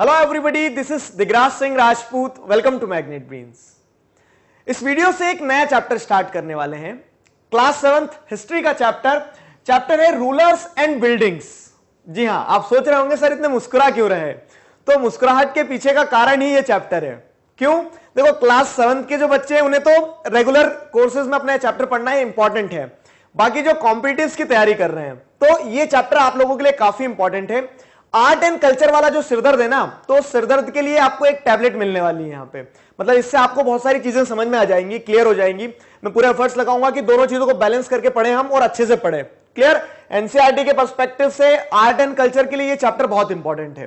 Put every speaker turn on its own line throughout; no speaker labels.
Hello everybody this is Digraj Singh Rajput welcome to Magnet Brains इस वीडियो से एक नया चैप्टर स्टार्ट करने वाले हैं क्लास सेवेंथ हिस्ट्री का चैप्टर चैप्टर है रूलर्स एंड बिल्डिंग्स जी हाँ आप सोच रहे होंगे सर इतने मुस्कुरा क्यों रहे तो मुस्कुराहट के पीछे का कारण ही ये चैप्टर है क्यों देखो क्लास सेवंथ के जो बच्चे हैं उन्हें तो रेगुलर कोर्सेज में अपना चैप्टर पढ़ना है इंपॉर्टेंट है बाकी जो कॉम्पिटिव की तैयारी कर रहे हैं तो ये चैप्टर आप लोगों के लिए काफी इंपॉर्टेंट है आर्ट एंड कल्चर वाला जो सिरदर्द है ना तो सिरदर्द के लिए आपको एक टैबलेट मिलने वाली है यहाँ पे मतलब इससे आपको बहुत सारी चीजें समझ में आ जाएंगी क्लियर हो जाएंगी मैं पूरे एफर्ट्स लगाऊंगा कि दोनों चीजों को बैलेंस करके पढ़े हम और अच्छे से पढ़े क्लियर एनसीआरटी के परस्पेक्टिव से आर्ट एंड कल्चर के लिए ये चैप्टर बहुत इंपॉर्टेंट है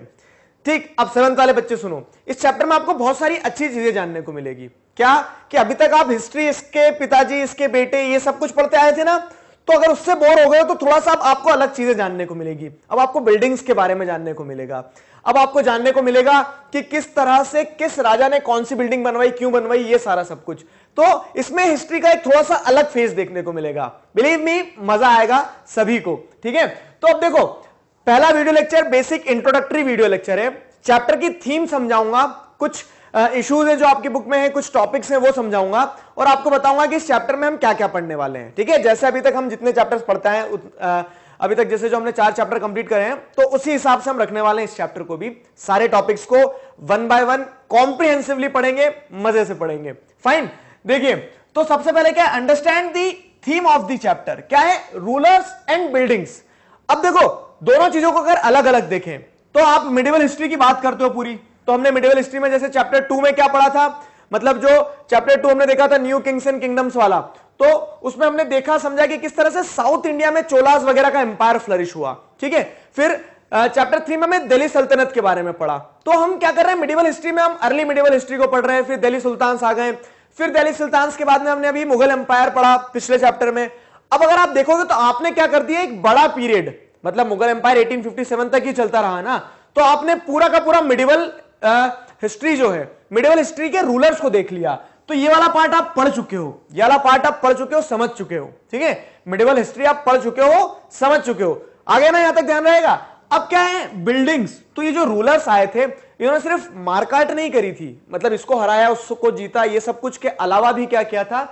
ठीक अब सेवंथ वाले बच्चे सुनो इस चैप्टर में आपको बहुत सारी अच्छी चीजें जानने को मिलेगी क्या कि अभी तक आप हिस्ट्री इसके पिताजी इसके बेटे ये सब कुछ पढ़ते आए थे ना तो अगर उससे बोर हो गए तो थोड़ा सा आपको अलग चीजें जानने को मिलेगी अब आपको बिल्डिंग्स के बारे में जानने को मिलेगा अब आपको जानने को मिलेगा कि किस तरह से किस राजा ने कौन सी बिल्डिंग बनवाई क्यों बनवाई ये सारा सब कुछ तो इसमें हिस्ट्री का एक थोड़ा सा अलग फेज देखने को मिलेगा बिलीव मी मजा आएगा सभी को ठीक है तो अब देखो पहला video lecture basic introductory video lecture है चैप्टर की थीम समझाऊंगा कुछ इश्यूज हैं जो आपकी बुक में है कुछ टॉपिक्स हैं वो समझाऊंगा और आपको बताऊंगा कि इस चैप्टर में हम क्या क्या पढ़ने वाले हैं ठीक है जैसे अभी तक हम जितने चैप्टर्स पढ़ते हैं अभी तक जैसे जो हमने चार चैप्टर कंप्लीट करे हैं तो उसी हिसाब से हम रखने वाले हैं इस चैप्टर को भी सारे टॉपिक्स को वन बाय वन कॉम्प्रिहेंसिवली पढ़ेंगे मजे से पढ़ेंगे फाइन देखिए तो सबसे पहले क्या understand the theme of the chapter क्या है रूलर्स एंड बिल्डिंग्स अब देखो दोनों चीजों को अगर अलग अलग देखें तो आप मिडिवल हिस्ट्री की बात करते हो पूरी तो हमने मिडिवल हिस्ट्री में जैसे चैप्टर टू में क्या पढ़ा था मतलब जो चैप्टर टू हमने देखा था न्यू किंग्स एंड किंगडम्स वाला तो उसमें हमने देखा समझा कि किस तरह से साउथ इंडिया में चोलास वगैरह का एम्पायर फ्लरिश हुआ ठीक है फिर चैप्टर थ्री में हमें दिल्ली सल्तनत के बारे में पढ़ा तो हम क्या कर रहे हैं मिडिवल हिस्ट्री में हम अर्ली मिडिवल हिस्ट्री को पढ़ रहे हैं फिर दिल्ली सुल्तान आ गए फिर दिल्ली सुल्तान के बाद में हमने अभी मुगल एम्पायर पढ़ा पिछले चैप्टर में अब अगर आप देखोगे तो आपने क्या कर दिया एक बड़ा पीरियड मतलब मुगल एम्पायर एटीन तक ही चलता रहा ना तो आपने पूरा का पूरा मिडिवल हिस्ट्री जो है मिडिवल हिस्ट्री के रूलर्स को देख लिया तो ये वाला पार्ट आप पढ़ चुके हो ये वाला पार्ट आप पढ़ चुके हो समझ चुके हो ठीक है मिडिवल हिस्ट्री आप पढ़ चुके हो समझ चुके हो आगे ना यहां तक ध्यान रहेगा अब क्या है बिल्डिंग्स तो ये जो रूलर्स आए थे इन्होंने सिर्फ मारकाट नहीं करी थी मतलब इसको हराया उसको जीता ये सब कुछ के अलावा भी क्या किया था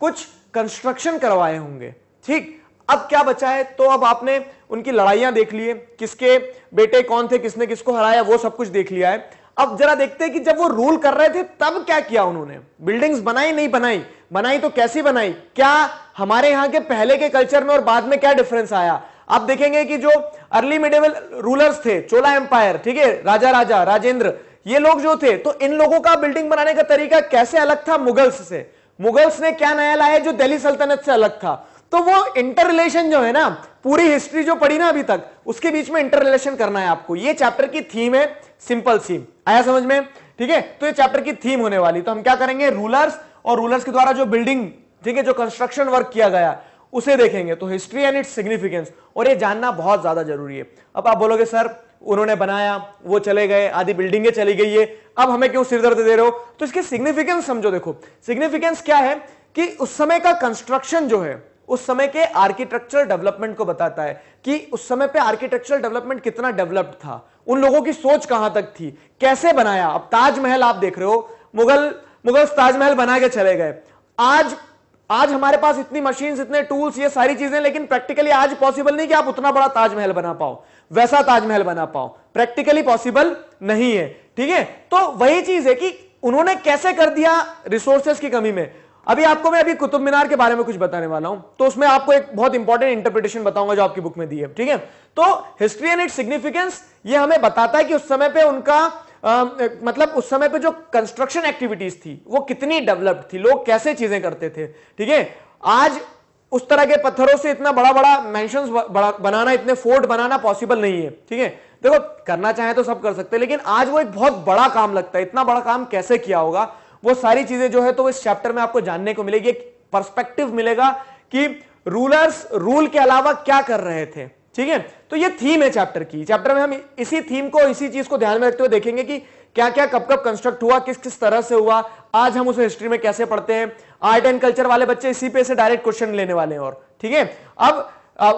कुछ कंस्ट्रक्शन करवाए होंगे ठीक अब क्या बचा है तो अब आपने उनकी लड़ाइयां देख ली है किसके बेटे कौन थे किसने किसको हराया वो सब कुछ देख लिया है अब जरा देखते हैं कि जब वो रूल कर रहे थे तब क्या किया उन्होंने बिल्डिंग्स बनाई नहीं बनाई बनाई तो कैसी बनाई क्या हमारे यहां के पहले के कल्चर में और बाद में क्या डिफरेंस आया आप देखेंगे कि जो अर्ली मिडेवल रूलर्स थे चोला एम्पायर ठीक है राजा राजा राजेंद्र ये लोग जो थे तो इन लोगों का बिल्डिंग बनाने का तरीका कैसे अलग था मुगल्स से मुगल्स ने क्या नया लाया जो दिल्ली सल्तनत से अलग था तो वो इंटर रिलेशन जो है ना पूरी हिस्ट्री जो पढ़ी ना अभी तक उसके बीच में इंटर रिलेशन करना है आपको ये चैप्टर की थीम है सिंपल सीम आया समझ में ठीक है तो ये चैप्टर की थीम होने वाली तो हम क्या करेंगे रूलर्स और रूलर्स के द्वारा जो बिल्डिंग ठीक है जो कंस्ट्रक्शन वर्क किया गया उसे देखेंगे तो हिस्ट्री एंड इट्स सिग्निफिकेंस और ये जानना बहुत ज्यादा जरूरी है अब आप बोलोगे सर उन्होंने बनाया वो चले गए आधी बिल्डिंगें चली गई है अब हमें क्यों सिरदर्द दे रहे हो तो इसकी सिग्निफिकेंस समझो देखो सिग्निफिकेंस क्या है कि उस समय का कंस्ट्रक्शन जो है उस समय के आर्किटेक्चरल डेवलपमेंट को बताता है कि उस समय पे आर्किटेक्चरल डेवलपमेंट कितना डेवलप्ड था उन लोगों की सोच कहां तक थी कैसे बनाया अब ताजमहल आप देख रहे हो मुगल मुगल ताजमहल बना के चले गए आज आज हमारे पास इतनी मशीन इतने टूल्स ये सारी चीजें लेकिन प्रैक्टिकली आज पॉसिबल नहीं कि आप उतना बड़ा ताजमहल बना पाओ वैसा ताजमहल बना पाओ प्रैक्टिकली पॉसिबल नहीं है ठीक है तो वही चीज है कि उन्होंने कैसे कर दिया रिसोर्सेस की कमी में अभी आपको मैं अभी कुतुब मीनार के बारे में कुछ बताने वाला हूं तो उसमें आपको एक बहुत इंपॉर्टेंट इंटरप्रिटेशन बताऊंगा जो आपकी बुक में दी है ठीक है तो हिस्ट्री एंड इट सिग्निफिकेंस ये हमें बताता है कि उस समय पे उनका आ, मतलब उस समय पे जो कंस्ट्रक्शन एक्टिविटीज थी वो कितनी डेवलप्ड थी लोग कैसे चीजें करते थे ठीक है आज उस तरह के पत्थरों से इतना बड़ा बड़ा मैंशन बनाना इतने फोर्ट बनाना पॉसिबल नहीं है ठीक है देखो करना चाहे तो सब कर सकते हैं लेकिन आज वो एक बहुत बड़ा काम लगता है इतना बड़ा काम कैसे किया होगा वो सारी चीजें जो है तो इस चैप्टर में आपको जानने को मिलेगी एक परस्पेक्टिव मिलेगा कि रूलर्स रूल के अलावा क्या कर रहे थे ठीक है तो ये थीम है चैप्टर की चैप्टर में हम इसी थीम को इसी चीज को ध्यान में रखते हुए देखेंगे कि क्या क्या कब कब कंस्ट्रक्ट हुआ किस किस तरह से हुआ आज हम उसे हिस्ट्री में कैसे पढ़ते हैं आर्ट एंड कल्चर वाले बच्चे इसी पे से डायरेक्ट क्वेश्चन लेने वाले हैं और ठीक है अब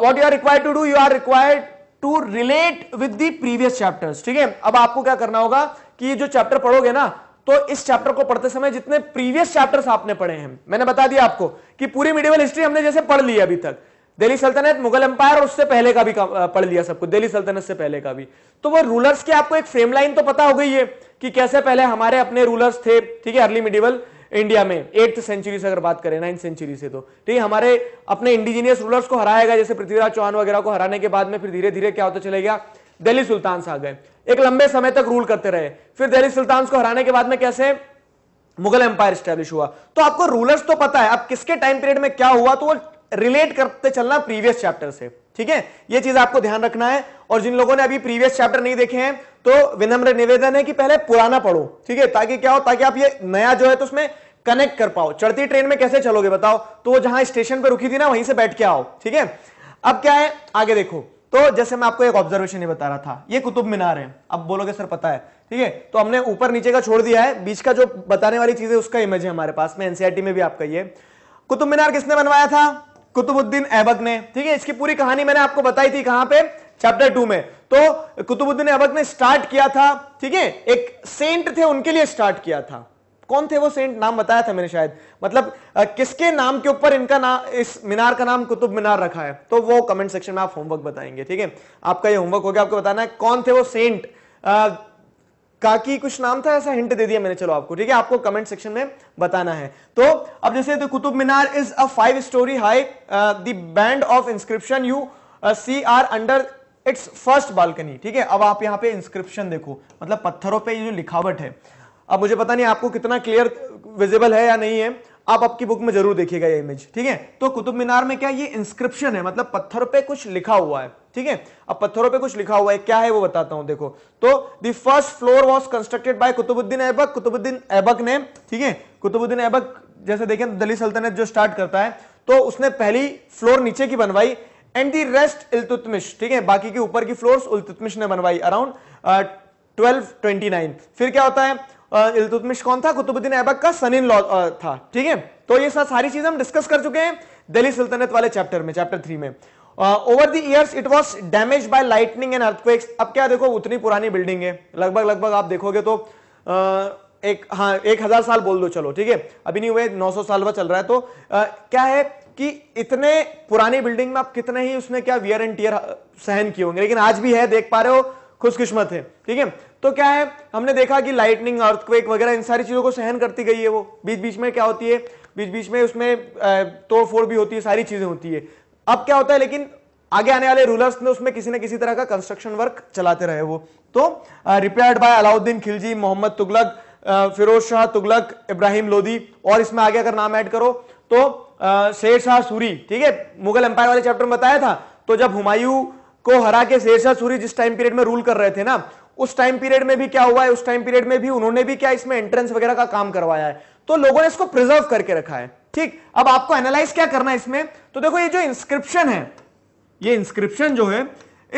what you are required to do you are required to relate with devious previous chapters ठीक है अब आपको क्या करना होगा कि जो चैप्टर पढ़ोगे ना तो इस चैप्टर को पढ़ते समय जितने प्रीवियस चैप्टर्स आपने पढ़े हैं मैंने बता दिया आपको कि पूरी मिडिवल हिस्ट्री हमने जैसे पढ़ ली अभी तक दिल्ली सल्तनत मुगल एम्पायर और उससे पहले का भी पढ़ लिया सबको दिल्ली सल्तनत से पहले का भी तो वो रूलर्स की आपको एक फ्रेम लाइन तो पता हो गई है कि कैसे पहले हमारे अपने रूलर्स थे ठीक है अर्ली मिडिवल इंडिया में एट्थ सेंचुरी से अगर बात करें नाइन्थ सेंचुरी से तो ठीक है हमारे अपने इंडिजीनियस रूलर्स को हराएगा जैसे पृथ्वीराज चौहान वगैरह को हराने के बाद में फिर धीरे धीरे क्या होता चलेगा दिल्ली सुल्तान्स आ गए एक लंबे समय तक रूल करते रहे फिर दिल्ली सुल्तान्स को हराने के बाद में कैसे मुगल एम्पायर स्टैब्लिश हुआ तो आपको रूलर्स तो पता है अब किसके टाइम पीरियड में क्या हुआ तो वो रिलेट करते चलना प्रीवियस चैप्टर से ठीक है ये चीज आपको ध्यान रखना है और जिन लोगों ने अभी प्रीवियस चैप्टर नहीं देखे हैं तो विनम्र निवेदन है कि पहले पुराना पढ़ो ठीक है ताकि क्या हो ताकि आप ये नया जो है तो उसमें कनेक्ट कर पाओ चढ़ती ट्रेन में कैसे चलोगे बताओ तो वो जहां स्टेशन पर रुकी थी ना वहीं से बैठ के आओ ठीक है अब क्या है आगे देखो तो जैसे मैं आपको एक ऑब्जर्वेशन ही बता रहा था ये कुतुब मीनार है अब बोलोगे सर पता है ठीक है तो हमने ऊपर नीचे का छोड़ दिया है बीच का जो बताने वाली चीज है उसका इमेज है हमारे पास में एनसीआरटी e में भी आपका ये कुतुब मीनार किसने बनवाया था कुतुबुद्दीन ऐबक ने ठीक है इसकी पूरी कहानी मैंने आपको बताई थी कहां पे चैप्टर टू में तो कुतुबुद्दीन ऐबक ने स्टार्ट किया था ठीक है एक सेंट थे उनके लिए स्टार्ट किया था कौन थे वो सेंट नाम बताया था मैंने शायद मतलब आ, किसके नाम के ऊपर इनका नाम इस मीनार का नाम कुतुब मीनार रखा है तो वो कमेंट सेक्शन में आप होमवर्क बताएंगे ठीक है आपका ये होमवर्क हो गया आपको बताना है कौन थे वो सेंट आ, काकी कुछ नाम था ऐसा हिंट दे दिया मैंने चलो आपको ठीक है आपको कमेंट सेक्शन में बताना है तो अब जैसे तो Qutub Minar is a five storey high the band of inscription you see are under its first balcony ठीक है अब आप यहां पे इंस्क्रिप्शन देखो मतलब पत्थरों पे ये जो लिखावट है अब मुझे पता नहीं आपको कितना क्लियर विजिबल है या नहीं है आप आपकी बुक में जरूर देखिएगा ये इमेज ठीक है तो कुतुब मीनार में क्या ये इंस्क्रिप्शन है मतलब पत्थर पे कुछ लिखा हुआ है ठीक है अब पत्थरों पे कुछ लिखा हुआ है क्या है वो बताता हूं देखो तो the first floor was constructed by Qutbuddin Aibak Qutbuddin Aibak ने ठीक है कुतुबुद्दीन ऐबक जैसे देखें दिल्ली सल्तनत जो स्टार्ट करता है तो उसने पहली फ्लोर नीचे की बनवाई एंड दी रेस्ट इल्तुतमिश ठीक है बाकी के ऊपर की फ्लोर उलतुतमिश ने बनवाई अराउंड ट्वेल्व ट्वेंटी नाइन फिर क्या होता है इलतुतमिश कौन था कुतुबुद्दीन ऐबक का सन इन लॉ था ठीक है तो ये सा, सारी चीज हम डिस्कस कर चुके हैं दिल्ली सल्तनत वाले चैप्टर में चैप्टर थ्री में over the years it was damage by lightning and earthquakes अब क्या देखो उतनी पुरानी बिल्डिंग है लगभग लगभग आप देखोगे तो आ, एक हाँ एक हजार साल बोल दो चलो ठीक है अभी नहीं हुए 900 साल वह चल रहा है तो आ, क्या है कि इतने पुरानी बिल्डिंग में आप कितने ही उसने क्या वियर एंड टीयर सहन किए होंगे लेकिन आज भी है देख पा रहे हो खुशकिस्मत है ठीक है तो क्या है हमने देखा कि लाइटनिंग अर्थक्वेक वगैरह इन सारी चीज़ों को सहन करती गई है वो बीच बीच में क्या होती है बीच बीच में उसमें तोड़फोड़ भी होती है सारी चीज़ें होती है अब क्या होता है लेकिन आगे आने वाले रूलर्स ने उसमें किसी ना किसी तरह का कंस्ट्रक्शन वर्क चलाते रहे वो तो रिपेयर्ड बाय अलाउद्दीन खिलजी मोहम्मद तुगलक फिरोज शाह तुगलक इब्राहिम लोधी और इसमें आगे अगर नाम ऐड करो तो शेर शाह सूरी ठीक है मुगल एम्पायर वाले चैप्टर में बताया था तो जब हुमायूं को हरा के शेर शाह सूरी जिस टाइम पीरियड में रूल कर रहे थे ना उस टाइम पीरियड में भी क्या हुआ है उस टाइम पीरियड में भी उन्होंने भी क्या इसमें एंट्रेंस वगैरह का काम करवाया है तो लोगों ने इसको प्रिजर्व करके रखा है ठीक अब आपको एनालाइज क्या करना है इसमें तो देखो ये जो इंस्क्रिप्शन है ये इंस्क्रिप्शन जो है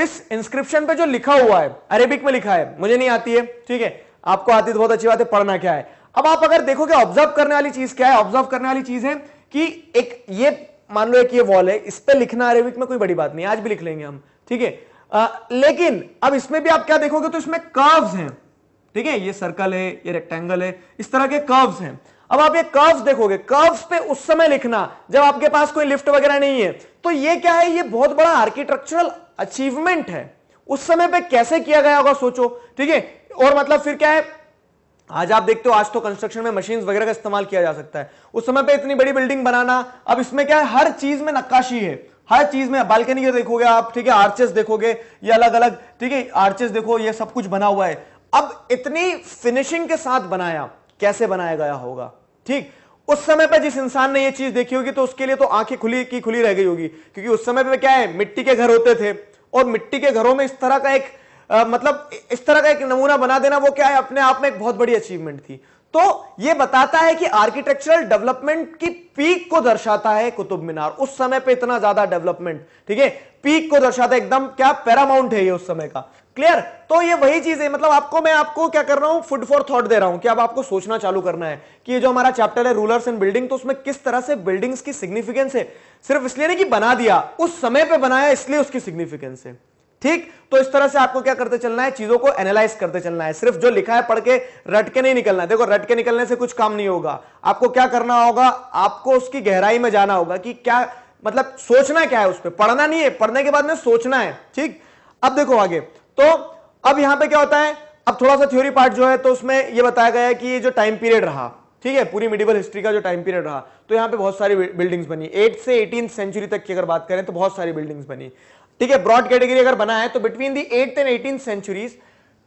इस इंस्क्रिप्शन पे जो लिखा हुआ है अरेबिक में लिखा है मुझे नहीं आती है ठीक है आपको आती तो बहुत अच्छी बात है पढ़ना क्या है अब आप अगर देखोगे ऑब्जर्व करने वाली चीज क्या है ऑब्जर्व करने वाली चीज है कि एक ये मान लो एक ये वॉल है इस पर लिखना अरेबिक में कोई बड़ी बात नहीं आज भी लिख लेंगे हम ठीक है आ, लेकिन अब इसमें भी आप क्या देखोगे तो इसमें कर्व्स हैं ठीक है ये सर्कल है ये रेक्टेंगल है इस तरह के कर्व्स हैं अब आप ये कर्व्स देखोगे कर्व्स पे उस समय लिखना जब आपके पास कोई लिफ्ट वगैरह नहीं है तो ये क्या है ये बहुत बड़ा आर्किटेक्चरल अचीवमेंट है उस समय पे कैसे किया गया होगा सोचो ठीक है और मतलब फिर क्या है आज आप देखते हो आज तो कंस्ट्रक्शन में मशीन वगैरह का इस्तेमाल किया जा सकता है उस समय पे इतनी बड़ी बिल्डिंग बनाना अब इसमें क्या है हर चीज में नक्काशी है हर चीज में बालकनी के देखोगे आप ठीक है आर्चेस देखोगे ये अलग अलग ठीक है आर्चेस देखो ये सब कुछ बना हुआ है अब इतनी फिनिशिंग के साथ बनाया कैसे बनाया गया होगा ठीक उस समय पर जिस इंसान ने ये चीज देखी होगी तो उसके लिए तो आंखें खुली की खुली रह गई होगी क्योंकि उस समय पर क्या है मिट्टी के घर होते थे और मिट्टी के घरों में इस तरह का एक आ, मतलब इस तरह का एक नमूना बना देना वो क्या है अपने आप में एक बहुत बड़ी अचीवमेंट थी तो ये बताता है कि आर्किटेक्चरल डेवलपमेंट की पीक को दर्शाता है कुतुब मीनार उस समय पे इतना ज्यादा डेवलपमेंट ठीक है पीक को दर्शाता है एकदम क्या पैरामाउंट है ये उस समय का क्लियर तो ये वही चीज है मतलब आपको मैं आपको क्या कर रहा हूं फूड फॉर थॉट दे रहा हूं कि अब आपको सोचना चालू करना है कि ये जो हमारा चैप्टर है रूलर्स एंड बिल्डिंग तो उसमें किस तरह से बिल्डिंग्स की सिग्निफिकेंस है सिर्फ इसलिए नहीं कि बना दिया उस समय पे बनाया इसलिए उसकी सिग्निफिकेंस है ठीक तो इस तरह से आपको क्या करते चलना है चीजों को एनालाइज करते चलना है सिर्फ जो लिखा है पढ़ के रट के नहीं निकलना है देखो रट के निकलने से कुछ काम नहीं होगा आपको क्या करना होगा आपको उसकी गहराई में जाना होगा कि क्या मतलब सोचना क्या है उस पर पढ़ना नहीं है पढ़ने के बाद में सोचना है ठीक अब देखो आगे तो अब यहां पर क्या होता है अब थोड़ा सा थ्योरी पार्ट जो है तो उसमें यह बताया गया है कि ये जो टाइम पीरियड रहा ठीक है पूरी मिडिवल हिस्ट्री का जो टाइम पीरियड रहा तो यहां पे बहुत सारी बिल्डिंग्स बनी एट से एटीन सेंचुरी तक की अगर बात करें तो बहुत सारी बिल्डिंग्स बनी ठीक है ब्रॉड कैटेगरी अगर बना है तो between the eight and eighteen centuries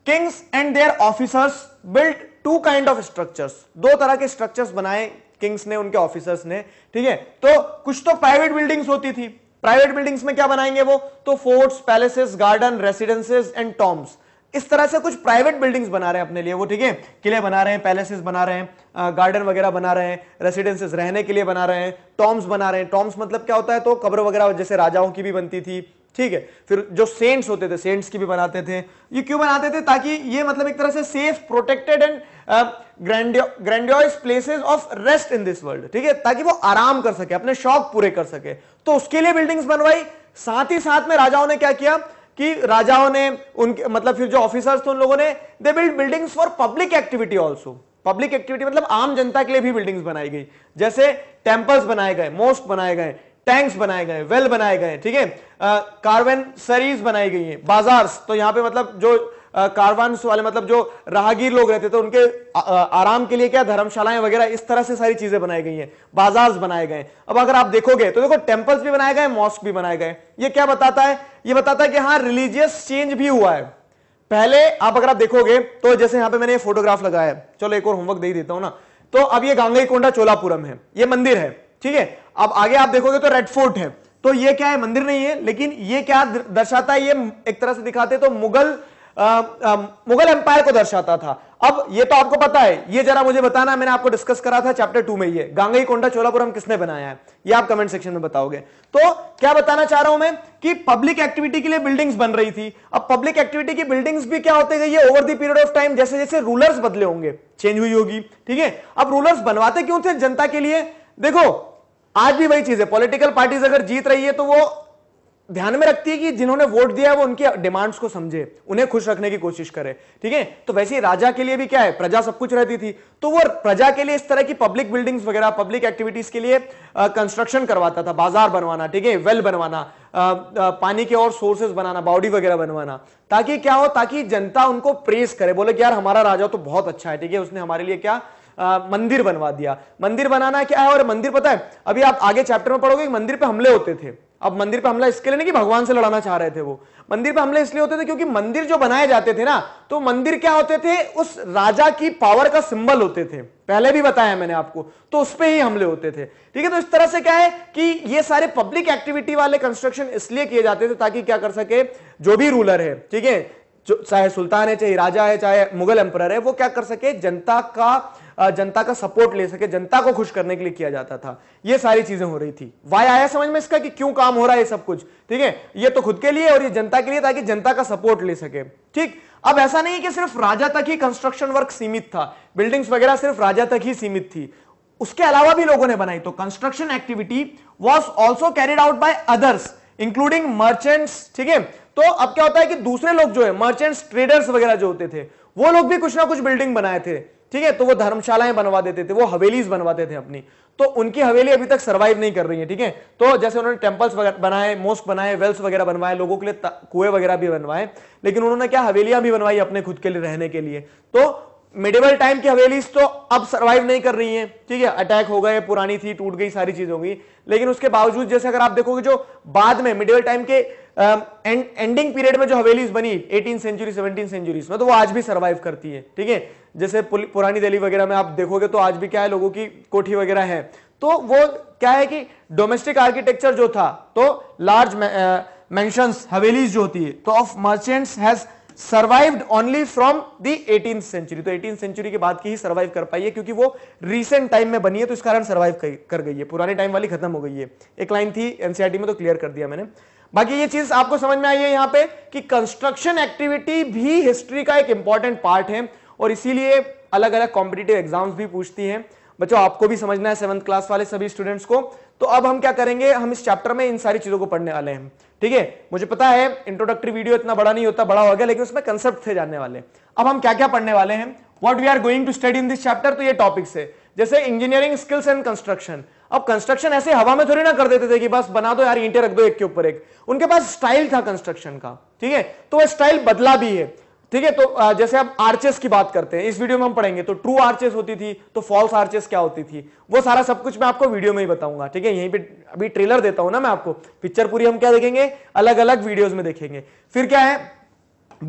kings and their officers built two kind of structures दो तरह के स्ट्रक्चर्स बनाए किंग्स ने उनके ऑफिसर्स ने ठीक है तो कुछ तो प्राइवेट बिल्डिंग्स होती थी प्राइवेट बिल्डिंग्स में क्या बनाएंगे वो तो forts palaces garden residences and tombs इस तरह से कुछ प्राइवेट बिल्डिंग्स बना रहे हैं अपने लिए वो ठीक है किले बना रहे हैं पैलेसेस बना रहे हैं गार्डन वगैरह बना रहे हैं रेसिडेंसेस रहने के लिए बना रहे हैं टॉम्स बना रहे हैं टॉम्स मतलब क्या होता है तो कब्र वगैरह जैसे राजाओं की भी बनती थी ठीक है फिर जो सेंट्स होते थे सेंट्स की भी बनाते थे ये क्यों बनाते थे ताकि ये मतलब एक तरह से safe protected and grandiose places of rest in this world ठीक है ताकि वो आराम कर सके अपने शौक पूरे कर सके तो उसके लिए बिल्डिंग्स बनवाई साथ ही साथ में राजाओं ने क्या किया कि राजाओं ने उनके मतलब फिर जो ऑफिसर्स थे उन लोगों ने they build buildings for public activity also public activity मतलब आम जनता के लिए भी बिल्डिंग्स बनाई गई जैसे टेम्पल्स बनाए गए मोस्ट बनाए गए टैंक्स बनाए गए वेल बनाए गए ठीक है कार्बन सरीज बनाई गई है बाजार्स तो यहाँ पे मतलब जो कार्बन वाले मतलब जो राहगीर लोग रहते थे तो उनके आ, आराम के लिए क्या धर्मशालाएं वगैरह इस तरह से सारी चीजें बनाई गई हैं बाजार्स बनाए गए अब अगर आप देखोगे तो देखो टेम्पल्स भी बनाए गए मॉस्क भी बनाए गए ये क्या बताता है ये बताता है कि हाँ रिलीजियस चेंज भी हुआ है पहले आप अगर आप देखोगे तो जैसे यहां पर मैंने फोटोग्राफ लगाया है चलो एक और होमवर्क दे देता हूँ ना तो अब ये गांगई कोंडा चोलापुरम है ये मंदिर है ठीक है अब आगे आप देखोगे तो रेड फोर्ट है तो ये क्या है मंदिर नहीं है लेकिन ये क्या दर्शाता है ये एक तरह से दिखाते तो मुगल आ, आ, मुगल एम्पायर को दर्शाता था अब ये तो आपको पता है ये जरा मुझे बताना मैंने आपको डिस्कस करा था चैप्टर टू में ये गांगई कोंडा चोलापुरम किसने बनाया है ये आप कमेंट सेक्शन में बताओगे तो क्या बताना चाह रहा हूं मैं कि पब्लिक एक्टिविटी के लिए बिल्डिंग्स बन रही थी अब पब्लिक एक्टिविटी की बिल्डिंग्स भी क्या होते गई over the period of time जैसे जैसे रूलर्स बदले होंगे चेंज हुई होगी ठीक है अब रूलर्स बनवाते क्यों थे जनता के लिए देखो आज भी वही चीज है पॉलिटिकल पार्टीज अगर जीत रही है तो वो ध्यान में रखती है कि जिन्होंने वोट दिया है वो उनकी डिमांड्स को समझे उन्हें खुश रखने की कोशिश करे ठीक है तो वैसे ही राजा के लिए भी क्या है प्रजा सब कुछ रहती थी तो वो प्रजा के लिए इस तरह की पब्लिक बिल्डिंग्स वगैरह पब्लिक एक्टिविटीज के लिए कंस्ट्रक्शन करवाता था बाजार बनवाना ठीक है वेल बनवाना आ, आ, पानी के और सोर्सेज बनाना बाउडी वगैरह बनवाना ताकि क्या हो ताकि जनता उनको प्रेस करे बोले कि यार हमारा राजा तो बहुत अच्छा है ठीक है उसने हमारे लिए क्या आ, मंदिर बनवा दिया मंदिर बनाना क्या है और मंदिर पता है अभी आप आगे चैप्टर में पढ़ोगे मंदिर पे हमले होते थे अब मंदिर पे हमला इसके लिए नहीं कि भगवान से लड़ाना चाह रहे थे वो मंदिर पे हमले इसलिए होते थे क्योंकि मंदिर जो बनाए जाते थे ना तो मंदिर क्या होते थे उस राजा की पावर का सिंबल होते थे पहले भी बताया मैंने आपको तो उस पर ही हमले होते थे ठीक है तो इस तरह से क्या है कि ये सारे पब्लिक एक्टिविटी वाले कंस्ट्रक्शन इसलिए किए जाते थे ताकि क्या कर सके जो भी रूलर है ठीक है चाहे सुल्तान है चाहे राजा है चाहे मुगल एम्पर है वो क्या कर सके जनता का जनता का सपोर्ट ले सके जनता को खुश करने के लिए किया जाता था ये सारी चीजें हो रही थी वाई आया समझ में इसका कि क्यों काम हो रहा है सब कुछ ठीक है ये तो खुद के लिए और ये जनता के लिए ताकि जनता का सपोर्ट ले सके ठीक अब ऐसा नहीं है कि सिर्फ राजा तक ही कंस्ट्रक्शन वर्क सीमित था बिल्डिंग्स वगैरह सिर्फ राजा तक ही सीमित थी उसके अलावा भी लोगों ने बनाई तो construction activity was also carried out by others including merchants ठीक है तो अब क्या होता है कि दूसरे लोग जो है मर्चेंट्स ट्रेडर्स वगैरह जो होते थे वो लोग भी कुछ ना कुछ बिल्डिंग बनाए थे ठीक है तो वो धर्मशालाएं बनवा देते थे वो हवेलीज बनवाते थे अपनी तो उनकी हवेली अभी तक सर्वाइव नहीं कर रही है ठीक है तो जैसे उन्होंने टेम्पल्स बनाए मोस्क बनाए वेल्स वगैरह बनवाए लोगों के लिए कुएं वगैरह भी बनवाए लेकिन उन्होंने क्या हवेलियां भी बनवाई अपने खुद के लिए रहने के लिए तो मिडिवल टाइम की हवेलीज तो अब सर्वाइव नहीं कर रही है ठीक है अटैक हो गए पुरानी थी टूट गई सारी चीज हो गई लेकिन उसके बावजूद जैसे अगर आप देखोगे जो बाद में मिडिवल टाइम के एंडिंग um, पीरियड में जो हवेलीज बनी 18 सेंचुरी 17 सेंचुरीज में तो वो आज भी सर्वाइव करती है ठीक है जैसे पुरानी दिल्ली वगैरह में आप देखोगे तो आज भी क्या है लोगों की कोठी वगैरह है तो वो क्या है कि डोमेस्टिक आर्किटेक्चर जो था तो लार्ज मेंशंस uh, हवेलीज जो होती है तो of merchants has survived only from the eighteen century तो एटीन सेंचुरी के बाद की ही सर्वाइव कर पाई है क्योंकि वो रिसेंट टाइम में बनी है तो इस कारण सर्वाइव कर गई है पुराने टाइम वाली खत्म हो गई है एक लाइन थी एनसीआरटी e में तो क्लियर कर दिया मैंने बाकी ये चीज आपको समझ में आई है यहाँ पे कि कंस्ट्रक्शन एक्टिविटी भी हिस्ट्री का एक इंपॉर्टेंट पार्ट है और इसीलिए अलग अलग कॉम्पिटेटिव एग्जाम्स भी पूछती हैं बच्चों आपको भी समझना है सेवंथ क्लास वाले सभी स्टूडेंट्स को तो अब हम क्या करेंगे हम इस चैप्टर में इन सारी चीजों को पढ़ने वाले हैं ठीक है मुझे पता है इंट्रोडक्टरी वीडियो इतना बड़ा नहीं होता बड़ा हो गया लेकिन उसमें कंसेप्ट थे जानने वाले अब हम क्या क्या पढ़ने वाले हैं what we are going to study in this chapter तो ये टॉपिक्स है जैसे इंजीनियरिंग स्किल्स एंड कंस्ट्रक्शन अब कंस्ट्रक्शन ऐसे हवा में थोड़ी ना कर देते थे कि बस बना दो यार ईंटे रख दो एक के ऊपर एक उनके पास स्टाइल था कंस्ट्रक्शन का ठीक है तो वह स्टाइल बदला भी है ठीक है तो जैसे आप आर्चेस की बात करते हैं इस वीडियो में हम पढ़ेंगे तो ट्रू आर्चेस होती थी तो फॉल्स आर्चेस क्या होती थी वो सारा सब कुछ मैं आपको वीडियो में ही बताऊंगा ठीक है यहीं पे अभी ट्रेलर देता हूं ना मैं आपको पिक्चर पूरी हम क्या देखेंगे अलग अलग वीडियोज में देखेंगे फिर क्या है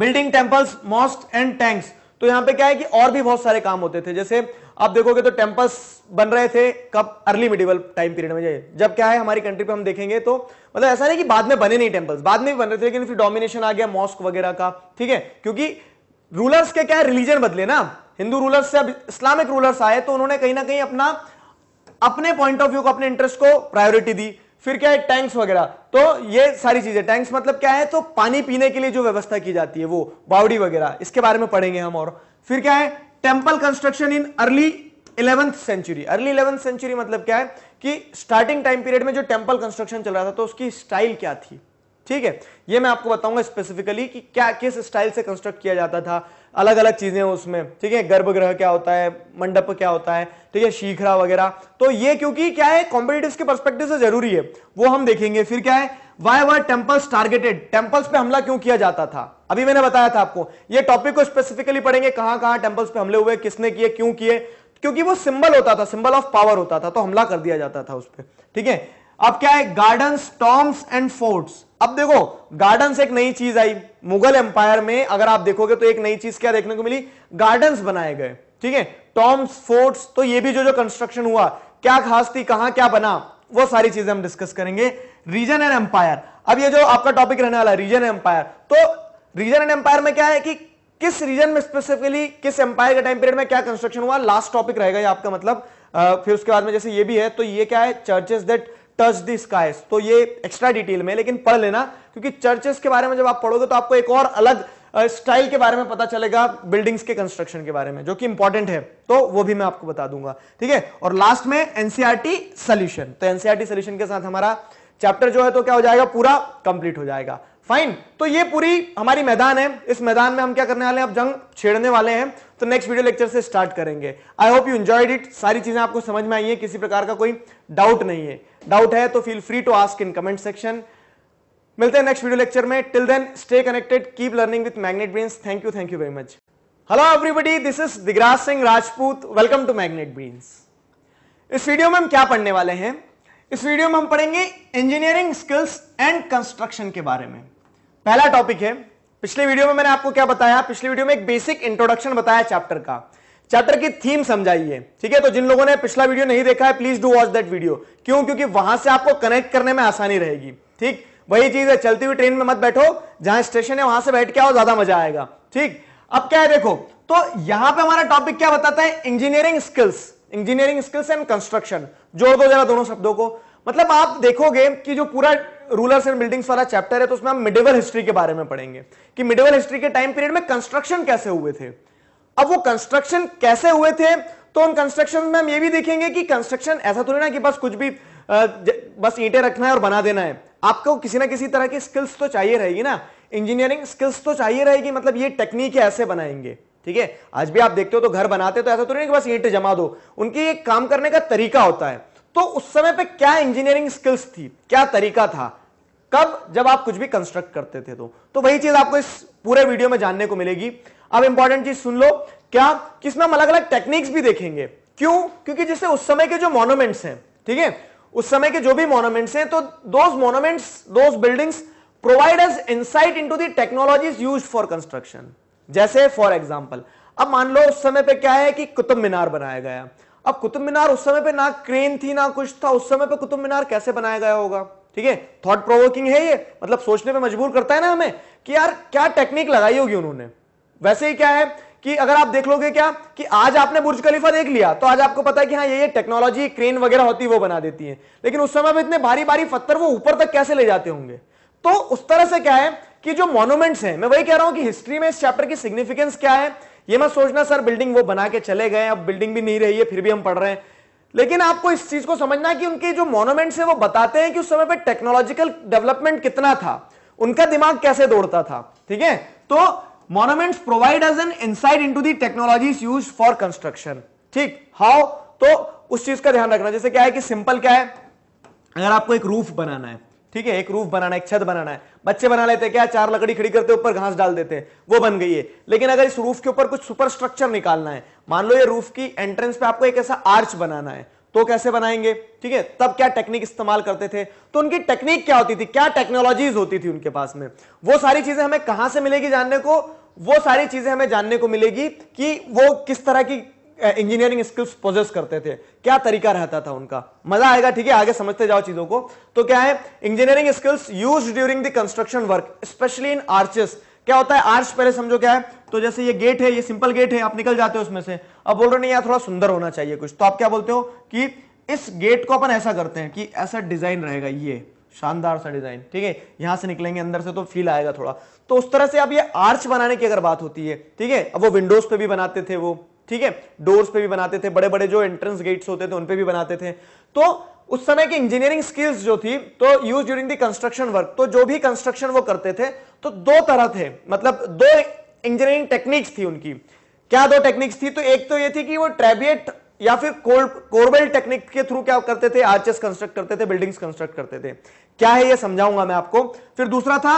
building temples mosques and tanks तो यहाँ पे क्या है कि और भी बहुत सारे काम होते थे जैसे आप देखोगे तो टेम्पल्स बन रहे थे कब अर्ली मिडिवल टाइम पीरियड में जब क्या है हमारी कंट्री पे हम देखेंगे तो मतलब ऐसा नहीं कि बाद में बने नहीं टेम्पल्स बाद में भी बन रहे थे लेकिन फिर डोमिनेशन आ गया मॉस्क वगैरह का ठीक है क्योंकि रूलर्स के क्या है रिलीजन बदले ना हिंदू रूलर्स से अब इस्लामिक रूलर्स आए तो उन्होंने कहीं ना कहीं अपना अपने पॉइंट ऑफ व्यू को अपने इंटरेस्ट को प्रायोरिटी दी फिर क्या है टैंक्स वगैरह तो ये सारी चीजें टैंक्स मतलब क्या है तो पानी पीने के लिए जो व्यवस्था की जाती है वो बावड़ी वगैरह इसके बारे में पढ़ेंगे हम और फिर क्या है temple construction in early eleventh century early eleventh century मतलब क्या है कि स्टार्टिंग टाइम पीरियड में जो टेम्पल कंस्ट्रक्शन चल रहा था तो उसकी स्टाइल क्या थी ठीक है ये मैं आपको बताऊंगा स्पेसिफिकली कि क्या किस स्टाइल से कंस्ट्रक्ट किया जाता था अलग अलग चीजें उसमें ठीक है गर्भगृह क्या होता है मंडप क्या होता है ठीक है शीखरा वगैरह तो ये क्योंकि क्या है कॉम्पिटेटिव के परस्पेक्टिव से जरूरी है वो हम देखेंगे फिर क्या है why were temples targeted temples पे हमला क्यों किया जाता था अभी मैंने बताया था आपको ये टॉपिक को स्पेसिफिकली पढ़ेंगे कहां कहां टेम्पल्स पे हमले हुए किसने किए क्यों किए क्योंकि वो सिंबल होता था सिंबल ऑफ पावर होता था तो हमला कर दिया जाता था उस पर ठीक है अब क्या है गार्डन टॉम्स एंड फोर्ट्स अब देखो गार्डन एक नई चीज आई मुगल एम्पायर में अगर आप देखोगे तो एक नई चीज क्या देखने को मिली गार्डन बनाए गए ठीक है टॉम्स फोर्ट्स तो ये भी जो जो कंस्ट्रक्शन हुआ क्या खास थी कहां क्या बना वो सारी चीजें हम डिस्कस करेंगे रीजन एंड एम्पायर अब ये जो आपका टॉपिक रहने वाला है रीजन एम्पायर तो रीजन एंड एम्पायर में क्या है कि किस रीजन में स्पेसिफिकली किस एम्पायर के टाइम पीरियड में क्या कंस्ट्रक्शन हुआ लास्ट टॉपिक रहेगा ये आपका मतलब आ, फिर उसके बाद में जैसे ये भी है तो ये क्या है churches that touch the skies तो ये एक्स्ट्रा डिटेल में लेकिन पढ़ लेना क्योंकि चर्चेस के बारे में जब आप पढ़ोगे तो आपको एक और अलग स्टाइल के बारे में पता चलेगा बिल्डिंग्स के कंस्ट्रक्शन के बारे में जो कि इंपॉर्टेंट है तो वो भी मैं आपको बता दूंगा ठीक है और लास्ट में एनसीआरटी सोल्यूशन e तो एनसीआरटी सोल्यूशन e के साथ हमारा चैप्टर जो है तो क्या हो जाएगा पूरा कंप्लीट हो जाएगा फाइन तो ये पूरी हमारी मैदान है इस मैदान में हम क्या करने वाले हैं अब जंग छेड़ने वाले हैं तो नेक्स्ट वीडियो लेक्चर से स्टार्ट करेंगे I hope you enjoyed it सारी चीजें आपको समझ में आई है किसी प्रकार का कोई डाउट नहीं है डाउट है तो feel free to ask in comment section मिलते हैं नेक्स्ट वीडियो लेक्चर में till then stay connected keep learning with Magnet Brains thank you thank you very much hello everybody this is Digraj Singh Rajput welcome to Magnet Brains इस video में हम क्या पढ़ने वाले हैं इस वीडियो में हम पढ़ेंगे इंजीनियरिंग स्किल्स एंड कंस्ट्रक्शन के बारे में पहला टॉपिक है पिछले वीडियो में मैंने आपको क्या बताया पिछले वीडियो में एक बेसिक इंट्रोडक्शन बताया चैप्टर का चैप्टर की थीम समझाइए ठीक है तो जिन लोगों ने पिछला वीडियो नहीं देखा है please do watch that video क्यों क्योंकि वहां से आपको कनेक्ट करने में आसानी रहेगी ठीक वही चीज है चलती हुई ट्रेन में मत बैठो जहां स्टेशन है वहां से बैठ के आओ ज्यादा मजा आएगा ठीक अब क्या है देखो तो यहां पे हमारा टॉपिक क्या बताता है engineering skills engineering skills and construction जोड़ दो जरा दोनों शब्दों को मतलब आप देखोगे कि जो पूरा रूलर्स एंड बिल्डिंग्स वाला चैप्टर है तो उसमें हम मिडिवल हिस्ट्री के बारे में पढ़ेंगे कि मिडिवल हिस्ट्री के टाइम पीरियड में कंस्ट्रक्शन कैसे हुए थे अब वो कंस्ट्रक्शन कैसे हुए थे तो उन कंस्ट्रक्शन में हम ये भी देखेंगे कि कंस्ट्रक्शन ऐसा थोड़ी ना कि बस कुछ भी बस ईंटें रखना है और बना देना है आपको किसी ना किसी तरह की स्किल्स तो चाहिए रहेगी ना इंजीनियरिंग स्किल्स तो चाहिए रहेगी मतलब ये टेक्निक ऐसे बनाएंगे ठीक है आज भी आप देखते हो तो घर बनाते हो तो ऐसा थोड़ी तो ना कि बस ईंट जमा दो उनकी एक काम करने का तरीका होता है तो उस समय पे क्या इंजीनियरिंग स्किल्स थी क्या तरीका था कब जब आप कुछ भी कंस्ट्रक्ट करते थे तो तो वही चीज आपको इस पूरे वीडियो में जानने को मिलेगी अब इंपॉर्टेंट चीज सुन लो क्या किसमें हम अलग अलग टेक्निक्स भी देखेंगे क्यों क्योंकि जैसे उस समय के जो मोनोमेंट्स हैं ठीक है उस समय के जो भी मोनोमेंट्स हैं तो those monuments those buildings provide as insight into technologies use for construction जैसे फॉर एग्जाम्पल अब मान लो उस समय पे क्या है कि कुतुब मीनार बनाया गया अब कुतुब मीनार उस समय पे ना क्रेन थी ना कुछ था उस समय पे कुतुब मीनार कैसे बनाया गया होगा ठीक है थॉट प्रोवोकिंग है ये मतलब सोचने पे मजबूर करता है ना हमें कि यार क्या टेक्निक लगाई होगी उन्होंने वैसे ही क्या है कि अगर आप देख लोगे क्या कि आज आपने बुर्ज खलीफा देख लिया तो आज आपको पता है कि हाँ ये ये टेक्नोलॉजी क्रेन वगैरह होती है वो बना देती है लेकिन उस समय इतने भारी भारी पत्थर वो ऊपर तक कैसे ले जाते होंगे तो उस तरह से क्या है कि जो मॉन्यूमेंट्स हैं मैं वही कह रहा हूं कि हिस्ट्री में इस चैप्टर की सिग्निफिकेंस क्या है ये मैं सोचना सर बिल्डिंग वो बना के चले गए अब बिल्डिंग भी नहीं रही है फिर भी हम पढ़ रहे हैं लेकिन आपको इस चीज को समझना है कि उनके जो मोनोमेंट्स है वो बताते हैं कि उस समय पर टेक्नोलॉजिकल डेवलपमेंट कितना था उनका दिमाग कैसे दौड़ता था ठीक है तो monuments provide as an inside into the technologies use for construction ठीक हाउ तो उस चीज का ध्यान रखना जैसे क्या है कि सिंपल क्या है अगर आपको एक रूफ बनाना है ठीक है एक रूफ बनाना एक छत बनाना है बच्चे बना लेते हैं क्या चार लकड़ी खड़ी करते ऊपर घास डाल देते हैं वो बन गई है लेकिन अगर इस रूफ के ऊपर कुछ सुपर स्ट्रक्चर निकालना है मान लो ये रूफ की एंट्रेंस पे आपको एक ऐसा आर्च बनाना है तो कैसे बनाएंगे ठीक है तब क्या टेक्निक इस्तेमाल करते थे तो उनकी टेक्निक क्या होती थी क्या टेक्नोलॉजीज होती थी उनके पास में वो सारी चीजें हमें कहां से मिलेगी जानने को वो सारी चीजें हमें जानने को मिलेगी कि वो किस तरह की इंजीनियरिंग स्किल्स प्रोजेस करते थे क्या तरीका रहता था उनका मजा आएगा ठीक है आगे समझते जाओ चीजों को तो क्या है engineering skills use during the construction work especially in arches क्या होता है आर्च पहले समझो क्या है तो जैसे ये गेट है ये सिंपल गेट है आप निकल जाते हो उसमें से अब बोल रहे नहीं यार थोड़ा सुंदर होना चाहिए कुछ तो आप क्या बोलते हो कि इस गेट को अपन ऐसा करते हैं कि ऐसा डिजाइन रहेगा ये शानदार सा डिजाइन ठीक है यहां से निकलेंगे अंदर से तो फील आएगा थोड़ा तो उस तरह से अब ये आर्च बनाने की अगर बात होती है ठीक है अब वो विंडोज पे भी बनाते थे वो ठीक है डोर्स पे भी बनाते थे बड़े बड़े जो एंट्रेंस गेट्स होते थे उन पे भी बनाते थे तो उस समय की इंजीनियरिंग स्किल्स जो थी तो use during the construction work तो जो भी कंस्ट्रक्शन वो करते थे तो दो तरह थे मतलब दो इंजीनियरिंग टेक्निक्स थी उनकी क्या दो टेक्निक्स थी तो एक तो ये थी कि वो ट्रेबियट या फिर कोरबेल टेक्निक के थ्रू क्या करते थे आर्चेस कंस्ट्रक्ट करते थे बिल्डिंग्स कंस्ट्रक्ट करते थे क्या है ये समझाऊंगा मैं आपको फिर दूसरा था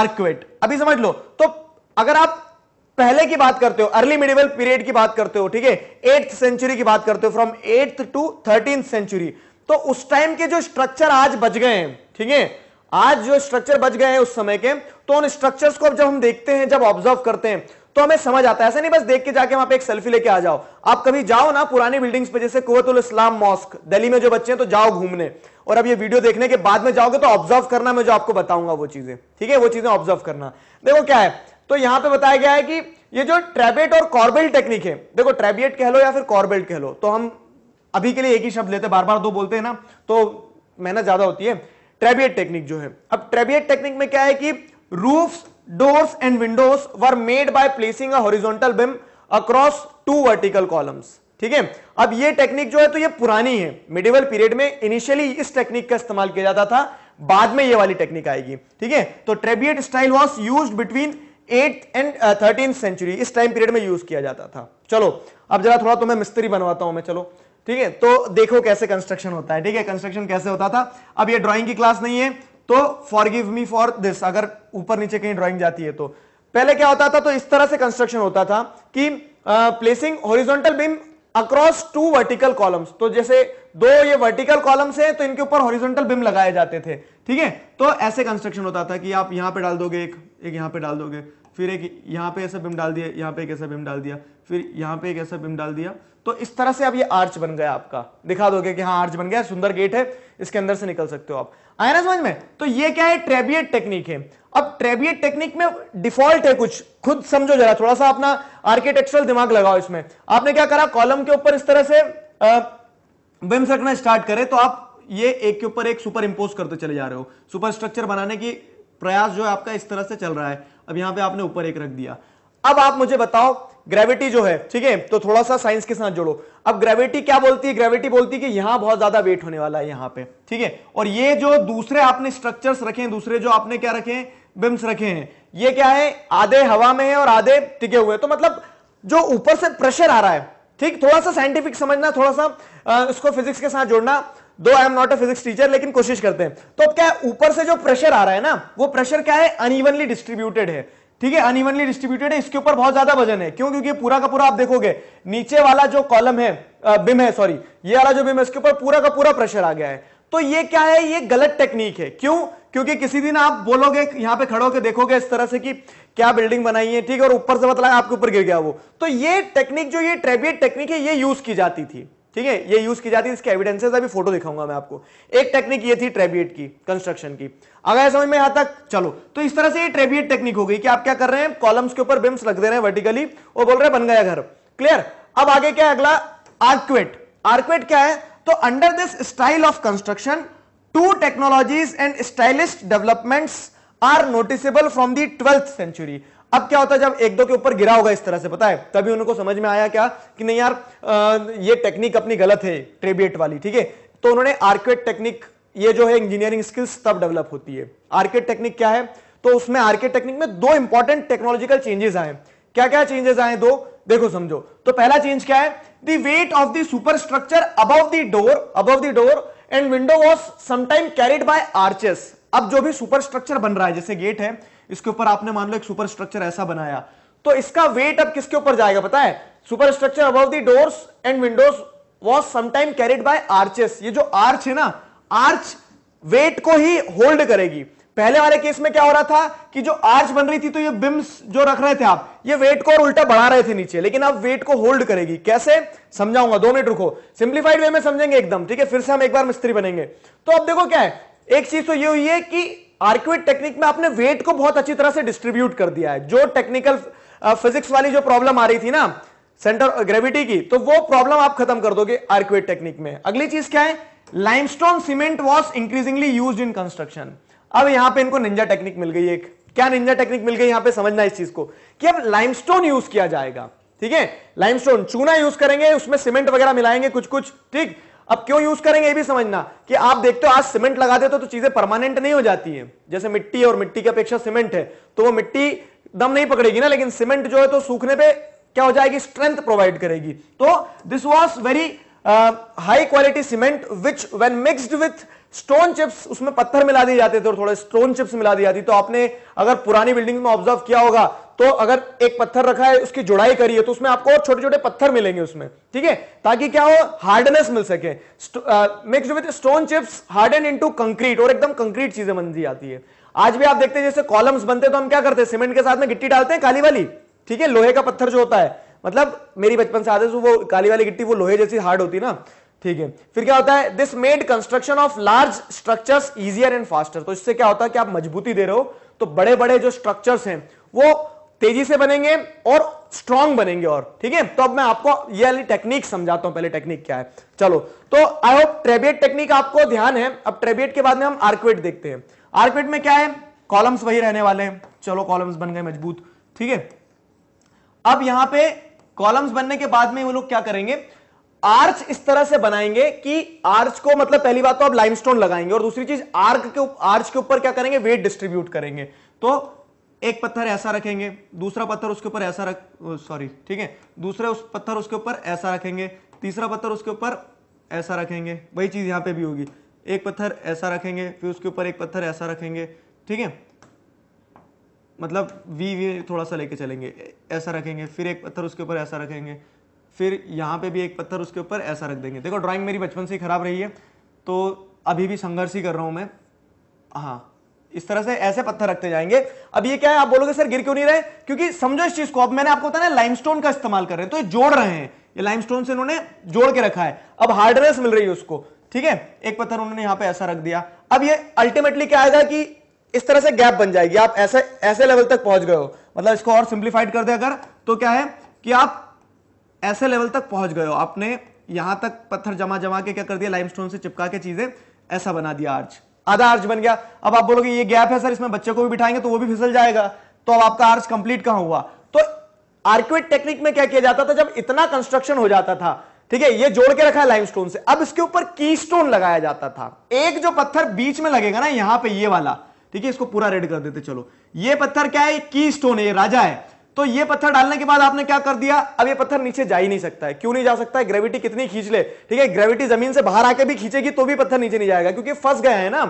आर्कवेट अभी समझ लो तो अगर आप पहले की बात करते हो अर्ली मिडिवल पीरियड की बात करते हो ठीक है एट्थ सेंचुरी की बात करते हो from eighth to thirteen century तो उस टाइम के जो स्ट्रक्चर आज बच गए हैं ठीक है आज जो स्ट्रक्चर बच गए हैं उस समय के तो उन स्ट्रक्चर्स को जब हम देखते हैं जब ऑब्जर्व करते हैं तो हमें समझ आता है ऐसा नहीं बस देख के जाके वहां पे एक सेल्फी लेके आ जाओ आप कभी जाओ ना पुरानी बिल्डिंग्स पे जैसे कुतुल इस्लाम मॉस्क दिल्ली में जो बच्चे हैं तो जाओ घूमने और अब ये वीडियो देखने के बाद में जाओगे तो ऑब्जर्व करना मैं जो आपको बताऊंगा वो चीजें ठीक है वो चीजें ऑब्जर्व करना देखो क्या है तो यहां पे बताया गया है कि ये जो ट्रेबेट और कॉर्बेल टेक्निक है देखो ट्रेबियट कह लो या फिर कॉर्बेल्ट कह लो तो हम अभी के लिए एक ही शब्द लेते बार बार दो बोलते हैं ना तो मेहनत ज्यादा होती है ट्रेबियट टेक्निक जो है अब ट्रेबियट टेक्निक में क्या है कि roof doors and windows were made by placing a beam across two vertical columns ठीक है अब ये टेक्निक जो है तो ये पुरानी है मिडिवल पीरियड में इनिशियली इस टेक्निक का इस्तेमाल किया जाता था बाद में ये वाली टेक्निक आएगी ठीक है तो trabeate style was use between eight and thirteen century इस टाइम पीरियड में यूज किया जाता था चलो अब जरा थोड़ा तुम्हें तो मिस्त्री बनवाता हूं मैं चलो ठीक है तो देखो कैसे कंस्ट्रक्शन होता है ठीक है कंस्ट्रक्शन कैसे होता था अब ये ड्राइंग की क्लास नहीं है तो forgive me for this अगर ऊपर नीचे कहीं ड्राइंग जाती है तो पहले क्या होता था तो इस तरह से कंस्ट्रक्शन होता था कि placing horizontal beam across two vertical columns तो जैसे दो ये वर्टिकल कॉलम्स हैं तो इनके ऊपर हॉरिजॉन्टल बिम लगाए जाते थे ठीक है तो ऐसे कंस्ट्रक्शन होता था कि आप यहां पे डाल दोगे एक एक यहां पे डाल दोगे फिर एक यहां पे ऐसा बिम डाल दिया यहाँ पे एक ऐसा बिम डाल दिया फिर यहां पे एक ऐसा बिम डाल दिया तो इस तरह से अब ये आर्च बन गया आपका दिखा दोगे कि हाँ आर्च बन गया सुंदर गेट है इसके अंदर से निकल सकते हो आप आया ना समझ में तो ये क्या है ट्रेबियट टेक्निक है अब ट्रेबियट टेक्निक में डिफॉल्ट है कुछ खुद समझो जरा थोड़ा सा अपना आर्किटेक्चरल दिमाग लगाओ इसमें आपने क्या करा कॉलम के ऊपर इस तरह से विम्स रखना स्टार्ट करे तो आप ये एक के ऊपर एक सुपर इंपोज करते चले जा रहे हो सुपर स्ट्रक्चर बनाने की प्रयास जो है आपका इस तरह से चल रहा है अब यहां पे आपने ऊपर एक रख दिया अब आप मुझे बताओ ग्रेविटी जो है ठीक है तो थोड़ा सा साइंस के साथ जोड़ो अब ग्रेविटी क्या बोलती है ग्रेविटी बोलती है कि यहां बहुत ज्यादा वेट होने वाला है यहां पे ठीक है और ये जो दूसरे आपने स्ट्रक्चर्स रखे हैं दूसरे जो आपने क्या रखे हैं बिम्स रखे हैं ये क्या है आधे हवा में है और आधे टिके हुए तो मतलब जो ऊपर से प्रेशर आ रहा है ठीक थोड़ा सा साइंटिफिक समझना थोड़ा सा इसको फिजिक्स के साथ जोड़ना दो I am not a physics teacher लेकिन कोशिश करते हैं तो अब क्या है ऊपर से जो प्रेशर आ रहा है ना वो प्रेशर क्या है अनइवनली डिस्ट्रीब्यूटेड है ठीक है अनइवनली डिस्ट्रीब्यूटेड है इसके ऊपर बहुत ज्यादा वजन है क्यों क्योंकि पूरा का पूरा आप देखोगे नीचे वाला जो कॉलम है बिम है सॉरी ये वाला जो बिम है इसके ऊपर पूरा का पूरा प्रेशर आ गया है तो ये क्या है ये गलत टेक्निक है क्यों क्योंकि किसी दिन आप बोलोगे यहां पे खड़ोगे देखोगे इस तरह से कि क्या बिल्डिंग बनाई है ठीक है और ऊपर से बतला मतलब आपके ऊपर गिर गया वो तो ये टेक्निक जो ये ट्रेबियट टेक्निक है ये यूज की जाती थी ठीक है ये यूज की जाती है इसके एविडेंसेस अभी फोटो दिखाऊंगा मैं आपको एक टेक्निक ये थी ट्रेबियट की कंस्ट्रक्शन की अगर समझ में यहां तक चलो तो इस तरह से ये ट्रेबियट टेक्निक हो गई कि आप क्या कर रहे हैं कॉलम्स के ऊपर बिम्स लग दे रहे हैं वर्टिकली वो बोल रहे हैं बन गया घर क्लियर अब आगे क्या है अगला आर्क्वेट आर्क्वेट क्या है तो under this style of construction two technologies and stylistic developments are noticeable from the twelfth century अब क्या होता है जब एक दो के ऊपर गिरा होगा इस तरह से पता है तभी उनको समझ में आया क्या कि नहीं यार ये टेक्निक अपनी गलत है ट्रेबिएट वाली ठीक है तो उन्होंने आर्केट टेक्निक ये जो है इंजीनियरिंग स्किल्स तब डेवलप होती है आर्केट टेक्निक क्या है तो उसमें आर्केट टेक्निक में दो इंपॉर्टेंट टेक्नोलॉजिकल चेंजेस आए क्या क्या चेंजेस आए दो देखो समझो तो पहला चेंज क्या है the weight of the superstructure above the door above the door and window was sometime carried by arches अब जो भी सुपर स्ट्रक्चर बन रहा है जैसे गेट है इसके ऊपर आपने मान लो एक सुपर स्ट्रक्चर ऐसा बनाया तो इसका वेट अब किसके ऊपर जाएगा पता है superstructure above the doors and windows was sometime carried by arches ये जो आर्च है ना आर्च वेट को ही होल्ड करेगी पहले वाले केस में क्या हो रहा था कि जो आर्च बन रही थी तो ये बिम्स जो रख रहे थे आप ये वेट को और उल्टा बढ़ा रहे थे नीचे लेकिन अब वेट को होल्ड करेगी कैसे समझाऊंगा दो मिनट रुको सिंप्लीफाइड वे में समझेंगे एकदम ठीक है फिर से हम एक बार मिस्त्री बनेंगे तो अब देखो क्या है एक चीज तो ये हुई है कि आर्क्यूट टेक्निक में आपने वेट को बहुत अच्छी तरह से डिस्ट्रीब्यूट कर दिया है जो टेक्निकल फिजिक्स वाली जो प्रॉब्लम आ रही थी ना सेंटर ग्रेविटी की तो वो प्रॉब्लम आप खत्म कर दोगे आर्क्यूट टेक्निक में अगली चीज क्या है limestone cement was increasingly use in construction अब यहां पर इनको निंजा टेक्निक मिल गई एक क्या निंजा टेक्निक मिल गई यहां पर समझना इस चीज को कि अब लाइमस्टोन यूज किया जाएगा ठीक है लाइमस्टोन चूना यूज करेंगे उसमें सीमेंट वगैरह मिलाएंगे कुछ कुछ ठीक अब क्यों यूज करेंगे ये भी समझना कि आप देखते हो आज सीमेंट लगा देते हो तो, तो चीजें परमानेंट नहीं हो जाती है जैसे मिट्टी और मिट्टी की अपेक्षा सीमेंट है तो वो मिट्टी दम नहीं पकड़ेगी ना लेकिन सीमेंट जो है तो सूखने पे क्या हो जाएगी स्ट्रेंथ प्रोवाइड करेगी तो this was very high quality cement which when mixed with stone chips उसमें पत्थर मिला दिए जाते थे और थोड़े स्टोन चिप्स मिला दी जाती तो आपने अगर पुरानी बिल्डिंग में ऑब्जर्व किया होगा तो अगर एक पत्थर रखा है उसकी जुड़ाई करिए तो उसमें आपको और छोटे छोटे पत्थर मिलेंगे उसमें ठीक है ताकि क्या हो हार्डनेस मिल सके mix with stone chips and into concrete और एकदम कंक्रीट चीजें बन आती है आज भी आप देखते हैं जैसे कॉलम्स बनते हैं तो हम क्या करते हैं सीमेंट के साथ में गिट्टी डालते हैं काली वाली ठीक है लोहे का पत्थर जो होता है मतलब मेरी बचपन से आदेश वो काली वाली गिट्टी वो लोहे जैसी हार्ड होती ना ठीक है फिर क्या होता है this made construction of large structures easier and faster तो इससे क्या होता है कि आप मजबूती दे रहे हो तो बड़े बड़े जो स्ट्रक्चर्स हैं वो तेजी से बनेंगे और स्ट्रॉन्ग बनेंगे और ठीक है तो अब मैं आपको ये वाली टेक्निक समझाता हूं पहले टेक्निक क्या है चलो तो आई होप ट्रेबियट टेक्निक आपको ध्यान है अब ट्रेबियट के बाद में हम आर्कवेट देखते हैं आर्कवेट में क्या है कॉलम्स वही रहने वाले हैं चलो कॉलम्स बन गए मजबूत ठीक है अब यहां पे कॉलम्स बनने के बाद में वो लोग क्या करेंगे आर्च इस तरह से बनाएंगे कि आर्च को मतलब पहली बात तो आप लाइमस्टोन लगाएंगे और दूसरी चीज आर्क के आर्च के ऊपर क्या करेंगे वेट डिस्ट्रीब्यूट करेंगे तो एक पत्थर ऐसा रखेंगे दूसरा पत्थर उसके ऊपर ऐसा रख सॉरी ठीक है दूसरे उस पत्थर उसके ऊपर ऐसा रखेंगे तीसरा पत्थर उसके ऊपर ऐसा रखेंगे वही चीज़ यहाँ पे भी होगी एक पत्थर ऐसा रखेंगे फिर उसके ऊपर एक पत्थर ऐसा रखेंगे ठीक है मतलब वी वी थोड़ा सा लेके चलेंगे ऐसा रखेंगे फिर एक पत्थर उसके ऊपर ऐसा रखेंगे फिर यहाँ पे भी एक पत्थर उसके ऊपर ऐसा रख देंगे देखो ड्राइंग मेरी बचपन से खराब रही है तो अभी भी संघर्ष ही कर रहा हूँ मैं हाँ इस तरह से ऐसे पत्थर रखते जाएंगे अब ये क्या है आप बोलोगे सर गिर क्यों नहीं रहे क्योंकि समझो इस चीज को अब मैंने आपको बताया लाइमस्टोन का इस्तेमाल कर रहे हैं तो ये जोड़ रहे हैं ये लाइमस्टोन से इन्होंने जोड़ के रखा है अब हार्डनेस मिल रही है उसको ठीक है एक पत्थर उन्होंने यहां पर ऐसा रख दिया अब ये अल्टीमेटली क्या आएगा कि इस तरह से गैप बन जाएगी आप ऐसे ऐसे लेवल तक पहुंच गए हो मतलब इसको और सिंप्लीफाइड कर दे अगर तो क्या है कि आप ऐसे लेवल तक पहुंच गए हो आपने यहां तक पत्थर जमा जमा के क्या कर दिया लाइमस्टोन से चिपका के चीजें ऐसा बना दिया आर्च आधा आर्च बन गया अब आप बोलोगे ये गैप है सर इसमें बच्चे को भी बिठाएंगे तो वो भी फिसल जाएगा तो अब आपका आर्च कंप्लीट कहां हुआ तो आर्क्यूट टेक्निक में क्या किया जाता था जब इतना कंस्ट्रक्शन हो जाता था ठीक है ये जोड़ के रखा है लाइमस्टोन से अब इसके ऊपर कीस्टोन लगाया जाता था एक जो पत्थर बीच में लगेगा ना यहां पे ये वाला ठीक है इसको पूरा रेड कर देते चलो ये पत्थर क्या है की स्टोन है ये राजा है तो ये पत्थर डालने के बाद आपने क्या कर दिया अब ये पत्थर नीचे जा ही नहीं सकता है क्यों नहीं जा सकता है ग्रेविटी कितनी खींच ले ठीक है ग्रेविटी जमीन से बाहर आके भी खींचेगी तो भी पत्थर नीचे नहीं जाएगा क्योंकि फंस गए हैं ना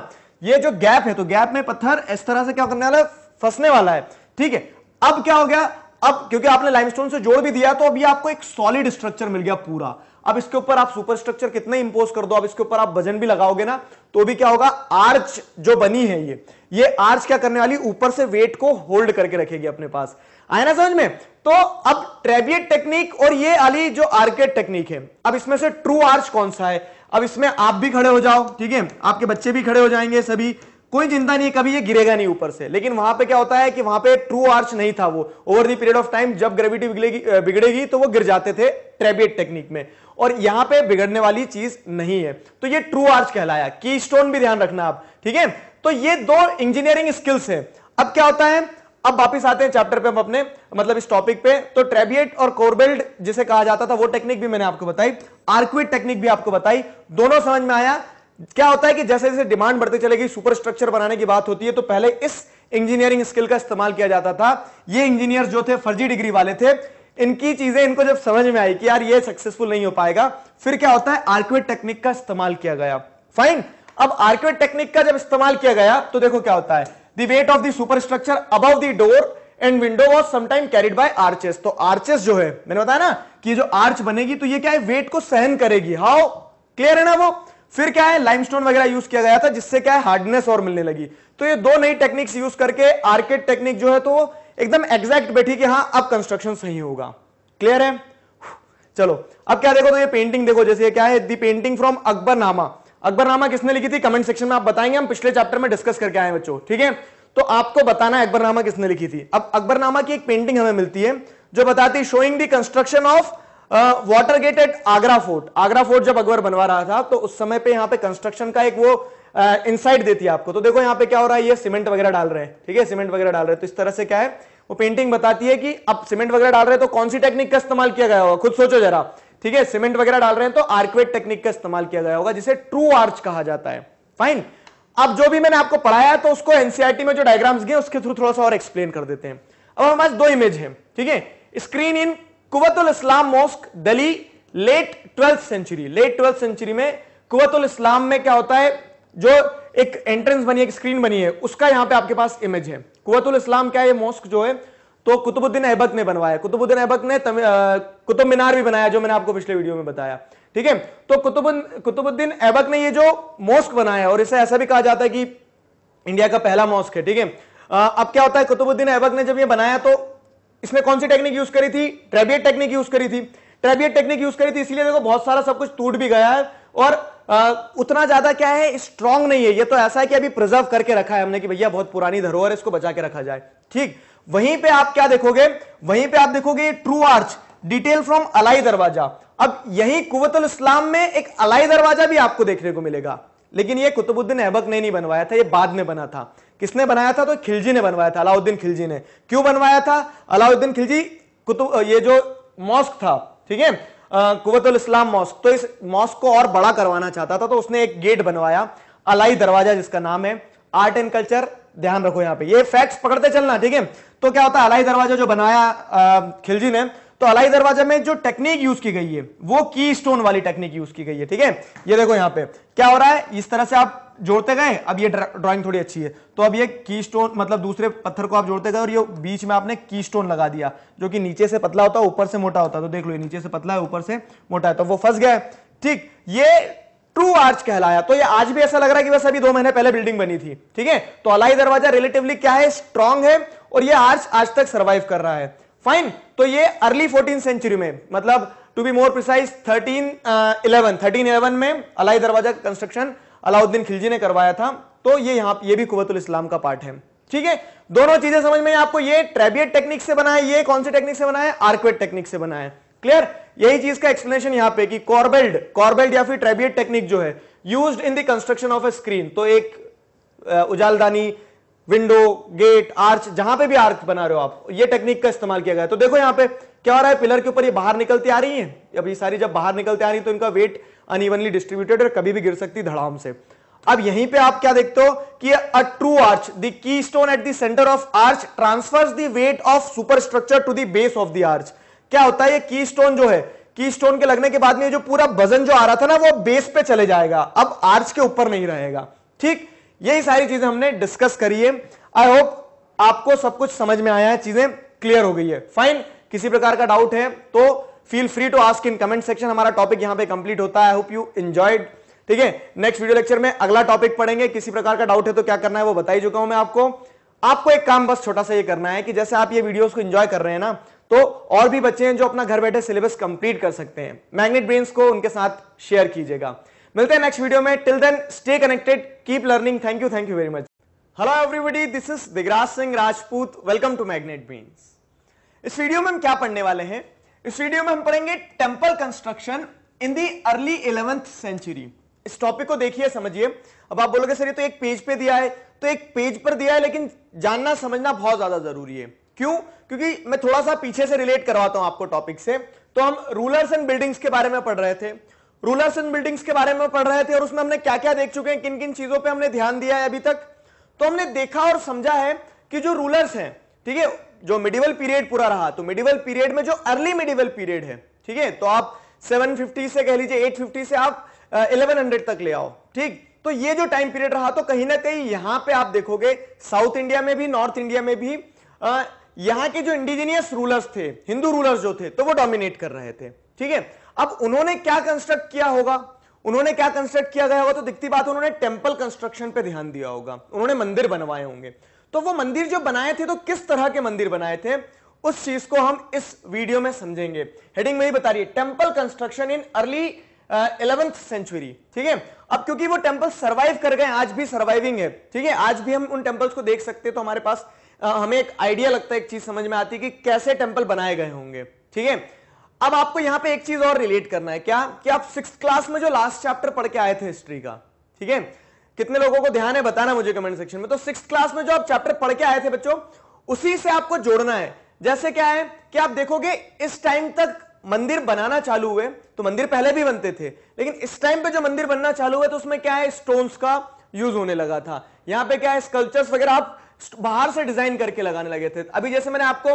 ये जो गैप है तो गैप में पत्थर इस तरह से क्या करने वाला है फंसने वाला है ठीक है अब क्या हो गया अब क्योंकि आपने लाइमस्टोन से जोड़ भी दिया तो अभी आपको एक सॉलिड स्ट्रक्चर मिल गया पूरा अब इसके ऊपर आप सुपर स्ट्रक्चर कितने इंपोज कर दो अब इसके ऊपर आप वजन भी लगाओगे ना तो भी क्या होगा आर्च जो बनी है ये ये आर्च क्या करने वाली ऊपर से वेट को होल्ड करके रखेगी अपने पास आया ना समझ में तो अब ट्रेबियट टेक्निक और ये आली जो आर्केट टेक्निक है अब इसमें से ट्रू आर्च कौन सा है अब इसमें आप भी खड़े हो जाओ ठीक है आपके बच्चे भी खड़े हो जाएंगे सभी कोई चिंता नहीं कभी ये गिरेगा नहीं ऊपर से लेकिन वहां पे क्या होता है कि वहां पे ट्रू आर्च नहीं था वो over the period of time जब ग्रेविटी बिगड़ेगी तो वो गिर जाते थे ट्रेबियट टेक्निक में और यहां पे बिगड़ने वाली चीज नहीं है तो ये ट्रू आर्च कहलाया की स्टोन भी ध्यान रखना आप ठीक है तो ये दो इंजीनियरिंग स्किल्स है अब क्या होता है अब वापस आते हैं चैप्टर पे हम अपने मतलब इस टॉपिक पे तो ट्रेबियट और कोरबेल्ड जिसे कहा जाता था वो टेक्निक भी मैंने आपको बताई आर्क्विट टेक्निक भी आपको बताई दोनों समझ में आया क्या होता है कि जैसे जैसे डिमांड बढ़ती चलेगी सुपर स्ट्रक्चर बनाने की बात होती है तो पहले इस इंजीनियरिंग स्किल का इस्तेमाल किया जाता था ये इंजीनियर जो थे फर्जी डिग्री वाले थे इनकी चीजें इनको जब समझ में आई कि यार ये सक्सेसफुल नहीं हो पाएगा फिर क्या होता है आर्क्वेट टेक्निक का इस्तेमाल किया गया फाइन अब आर्क्वेट टेक्निक का जब इस्तेमाल किया गया तो देखो क्या होता है the weight of the superstructure above the door and window was sometime carried by arches तो arches जो है मैंने बताया ना कि जो आर्च बनेगी तो ये क्या है वेट को सहन करेगी हाउ क्लियर है ना वो फिर क्या है लाइमस्टोन वगैरह यूज किया गया था जिससे क्या है हार्डनेस और मिलने लगी तो ये दो नई टेक्निक्स यूज करके आर्केट टेक्निक जो है तो एकदम एग्जैक्ट बैठी कि हाँ अब कंस्ट्रक्शन सही होगा क्लियर है चलो अब क्या देखो तो ये पेंटिंग देखो जैसे क्या है दी पेंटिंग फ्रॉम अकबर नामा अकबरनामा किसने लिखी थी कमेंट सेक्शन में आप बताएंगे हम पिछले चैप्टर में डिस्कस करके आए बच्चों ठीक है तो आपको बताना है अकबरनामा किसने लिखी थी अब अकबरनामा की एक पेंटिंग हमें मिलती है जो बताती है showing the construction of water gate at Agra fort Agra fort जब अकबर बनवा रहा था तो उस समय पे यहाँ पे कंस्ट्रक्शन का एक वो इनसाइट uh, देती है आपको तो देखो यहाँ पे क्या हो रहा है ये सीमेंट वगैरह डाल रहे हैं ठीक है सीमेंट वगैरह डाल रहे हैं तो इस तरह से क्या है वो पेंटिंग बताती है कि अब सीमेंट वगैरह डाल रहे हैं तो कौन सी टेक्निक का इस्तेमाल किया गया होगा खुद सोचो जरा ठीक है सीमेंट वगैरह डाल रहे हैं तो आर्कवेट टेक्निक का इस्तेमाल किया गया होगा जिसे ट्रू आर्च कहा जाता है फाइन अब जो भी मैंने आपको पढ़ाया तो उसको एनसीआरटी e में जो डायग्राम्स गए उसके थ्रू थोड़ा सा और एक्सप्लेन कर देते हैं अब हमारे पास दो इमेज है ठीक है screen in Quwwatul Islam mosque Delhi late twelfth century late twelfth century में कुवतुल इस्लाम में क्या होता है जो एक एंट्रेंस बनी है एक स्क्रीन बनी है उसका यहां पे आपके पास इमेज है कुवतुल इस्लाम क्या है मोस्क जो है तो कुतुबुद्दीन ऐबक ने बनवाया कुतुबुद्दीन ऐबक ने कुतुब मीनार भी बनाया जो मैंने आपको पिछले वीडियो में बताया ठीक है तो कुतुब कुतुबुद्दीन ऐबक ने ये जो मॉस्क बनाया और इसे ऐसा भी कहा जाता है कि इंडिया का पहला मॉस्क है ठीक है अब क्या होता है कुतुबुद्दीन ऐबक ने जब ये बनाया तो इसमें कौन सी टेक्निक यूज करी थी ट्रेबियट टेक्निक यूज करी थी ट्रेबियट टेक्निक यूज करी थी इसलिए देखो बहुत सारा सब कुछ टूट भी गया है और आ, उतना ज्यादा क्या है स्ट्रांग नहीं है ये तो ऐसा है कि अभी प्रिजर्व करके रखा है हमने कि भैया बहुत पुरानी धरोहर है इसको बचा के रखा जाए ठीक वहीं पे आप क्या देखोगे वहीं पे आप देखोगे true arch detail from Alai Darwaza अब यही कुवतुल इस्लाम में एक अलाई दरवाजा भी आपको देखने को मिलेगा लेकिन ये कुतुबुद्दीन ऐबक ने नहीं बनवाया था ये बाद में बना था किसने बनाया था तो खिलजी ने बनवाया था अलाउद्दीन खिलजी ने क्यों बनवाया था अलाउद्दीन खिलजी कुतुब ये जो मॉस्क था ठीक है कुवतुल इस्लाम मॉस्क तो इस मॉस्क को और बड़ा करवाना चाहता था तो उसने एक गेट बनवाया अलाई दरवाजा जिसका नाम है आर्ट एंड कल्चर ध्यान रखो यहां पे ये फैक्ट्स पकड़ते चलना ठीक है तो क्या होता है अलाई दरवाजा जो बनाया आ, खिलजी ने तो अलाई दरवाजा में जो टेक्निक यूज की गई है वो की स्टोन वाली टेक्निक यूज की गई है ठीक है ये देखो यहां पे क्या हो रहा है इस तरह से आप जोड़ते गए अब ये ड्राइंग थोड़ी अच्छी है तो अब ये की स्टोन मतलब दूसरे पत्थर को आप जोड़ते गए और ये बीच में आपने की स्टोन लगा दिया जो कि नीचे से पतला होता है ऊपर से मोटा होता है तो देख लो ये नीचे से पतला है ऊपर से मोटा है तो वो फंस गया ठीक ये ट्रू आर्च कहलाया तो ये आज भी ऐसा लग रहा है कि बस अभी दो महीने पहले बिल्डिंग बनी थी ठीक है तो अलाई दरवाजा रिलेटिवली क्या है स्ट्रॉन्ग है और ये आर्च आज तक सर्वाइव कर रहा है फाइन तो ये अर्ली फोर्टीन सेंचुरी में मतलब to be more precise thirteen eleven thirteen eleven में अलाई दरवाजा का कंस्ट्रक्शन अलाउद्दीन खिलजी ने करवाया था तो ये यहाँ ये भी कुवतुल इस्लाम का पार्ट है ठीक है दोनों चीजें समझ में आपको ये ट्रेबियट टेक्निक से बना है ये कौन से टेक्निक से बनाया आर्कवेट टेक्निक से बनाया क्लियर यही चीज का एक्सप्लेनेशन यहां पे कि कॉर्बेल्ड कॉर्बेल्ड या फिर ट्रेबिएट टेक्निक जो है used in the construction of a screen तो एक उजालदानी विंडो गेट आर्च जहां पे भी आर्च बना रहे हो आप ये टेक्निक का इस्तेमाल किया गया तो देखो यहां पे क्या हो रहा है पिलर के ऊपर ये बाहर निकलती आ रही है अब ये सारी जब बाहर निकलती आ रही है तो इनका वेट अनइवनली डिस्ट्रीब्यूटेड और कभी भी गिर सकती धड़ाम से अब यहीं पे आप क्या देखते हो कि a true arch the keystone at the centre of arch transfers the weight of superstructure to the base of the arch क्या होता है ये की स्टोन जो है की स्टोन के लगने के बाद में जो पूरा वजन जो आ रहा था ना वो बेस पे चले जाएगा अब आर्च के ऊपर नहीं रहेगा ठीक यही सारी चीजें हमने डिस्कस करी है आई होप आपको सब कुछ समझ में आया है चीजें क्लियर हो गई है फाइन किसी प्रकार का डाउट है तो feel free to ask in comment section हमारा टॉपिक यहां पे कंप्लीट होता है आई होप यू एंजॉयड ठीक है नेक्स्ट वीडियो लेक्चर में अगला टॉपिक पढ़ेंगे किसी प्रकार का डाउट है तो क्या करना है वो बताई चुका हूं मैं आपको आपको एक काम बस छोटा सा ये करना है कि जैसे आप ये वीडियोस को एंजॉय कर रहे हैं ना तो और भी बच्चे हैं जो अपना घर बैठे सिलेबस कंप्लीट कर सकते हैं मैग्नेट ब्रेन्स को उनके साथ शेयर कीजिएगा मिलते हैं नेक्स्ट वीडियो में till then stay connected keep learning thank you thank you very much hello everybody this is Digraj Singh Rajput welcome to Magnet Brains इस वीडियो में हम क्या पढ़ने वाले हैं इस वीडियो में हम पढ़ेंगे temple construction in the early eleventh century इस टॉपिक को देखिए समझिए अब आप बोलोगे सर ये तो एक पेज पे दिया है तो एक पेज पर दिया है लेकिन जानना समझना बहुत ज्यादा जरूरी है क्यों क्योंकि मैं थोड़ा सा पीछे से रिलेट करवाता हूं आपको टॉपिक से तो हम रूलर्स एंड बिल्डिंग्स के बारे में पढ़ रहे थे रूलर्स एंड बिल्डिंग्स के बारे में पढ़ रहे थे और उसमें हमने क्या क्या देख चुके हैं किन किन चीजों पर हमने ध्यान दिया है अभी तक तो हमने देखा और समझा है कि जो रूलर्स हैं ठीक है जो मिडिवल पीरियड पूरा रहा तो मिडिवल पीरियड में जो अर्ली मिडिवल पीरियड है ठीक है तो आप 750 से कह लीजिए 850 से आप uh, 1100 तक ले आओ ठीक तो ये जो टाइम पीरियड रहा तो कहीं ना कहीं यहां पे आप देखोगे साउथ इंडिया में भी नॉर्थ इंडिया में भी uh, यहां के जो इंडिजीनियस रूलर्स थे हिंदू रूलर्स जो थे तो वो डोमिनेट कर रहे थे ठीक है अब उन्होंने क्या कंस्ट्रक्ट किया होगा उन्होंने क्या कंस्ट्रक्ट किया गया होगा तो दिखती बात उन्होंने टेम्पल कंस्ट्रक्शन पर ध्यान दिया होगा उन्होंने मंदिर बनवाए होंगे तो वो मंदिर जो बनाए थे तो किस तरह के मंदिर बनाए थे उस चीज को हम इस वीडियो में समझेंगे हेडिंग में ही बता रही है temple construction in early eleventh century ठीक है अब क्योंकि वो टेम्पल सर्वाइव कर गए आज भी सर्वाइविंग है ठीक है आज भी हम उन टेम्पल्स को देख सकते हैं तो हमारे पास हमें एक आइडिया लगता है एक चीज समझ में आती है कि कैसे टेम्पल बनाए गए होंगे ठीक है अब आपको यहां पे एक चीज और रिलेट करना है क्या कि आप सिक्स क्लास में जो लास्ट चैप्टर पढ़ के आए थे हिस्ट्री का ठीक है कितने लोगों को ध्यान है बताना मुझे कमेंट सेक्शन में तो सिक्स क्लास में जो आप चैप्टर पढ़ के आए थे बच्चों उसी से आपको जोड़ना है जैसे क्या है कि आप देखोगे इस टाइम तक मंदिर बनाना चालू हुए तो मंदिर पहले भी बनते थे लेकिन इस टाइम पे जो मंदिर बनना चालू हुआ तो उसमें क्या है स्टोन्स का यूज होने लगा था यहां पे क्या है स्कल्पचर्स वगैरह आप बाहर से डिजाइन करके लगाने लगे थे अभी जैसे मैंने आपको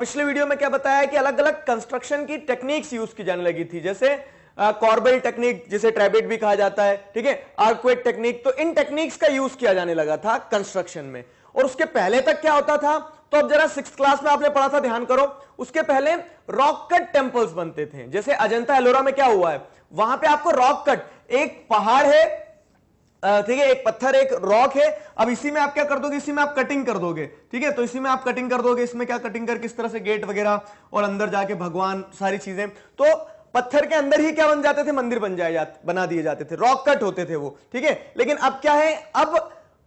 पिछले वीडियो में क्या बताया कि अलग अलग कंस्ट्रक्शन की टेक्निक्स यूज की जाने लगी थी जैसे कॉर्बल टेक्निक जिसे ट्रेबेट भी कहा जाता है ठीक है आर्कवेट टेक्निक तो इन टेक्निक्स का यूज किया जाने लगा था कंस्ट्रक्शन में और उसके पहले तक क्या होता था तो अब जरा सिक्स क्लास में आपने पढ़ा था ध्यान करो उसके पहले रॉक कट टेम्पल्स बनते थे जैसे अजंता एलोरा में क्या हुआ है वहां पे आपको रॉक कट एक पहाड़ है ठीक है एक पत्थर एक रॉक है अब इसी में आप क्या कर दोगे इसी में आप कटिंग कर दोगे ठीक है तो इसी में आप कटिंग कर दोगे इसमें क्या कटिंग कर किस तरह से गेट वगैरह और अंदर जाके भगवान सारी चीजें तो पत्थर के अंदर ही क्या बन जाते थे मंदिर बन जाए बना दिए जाते थे रॉक कट होते थे वो ठीक है लेकिन अब क्या है अब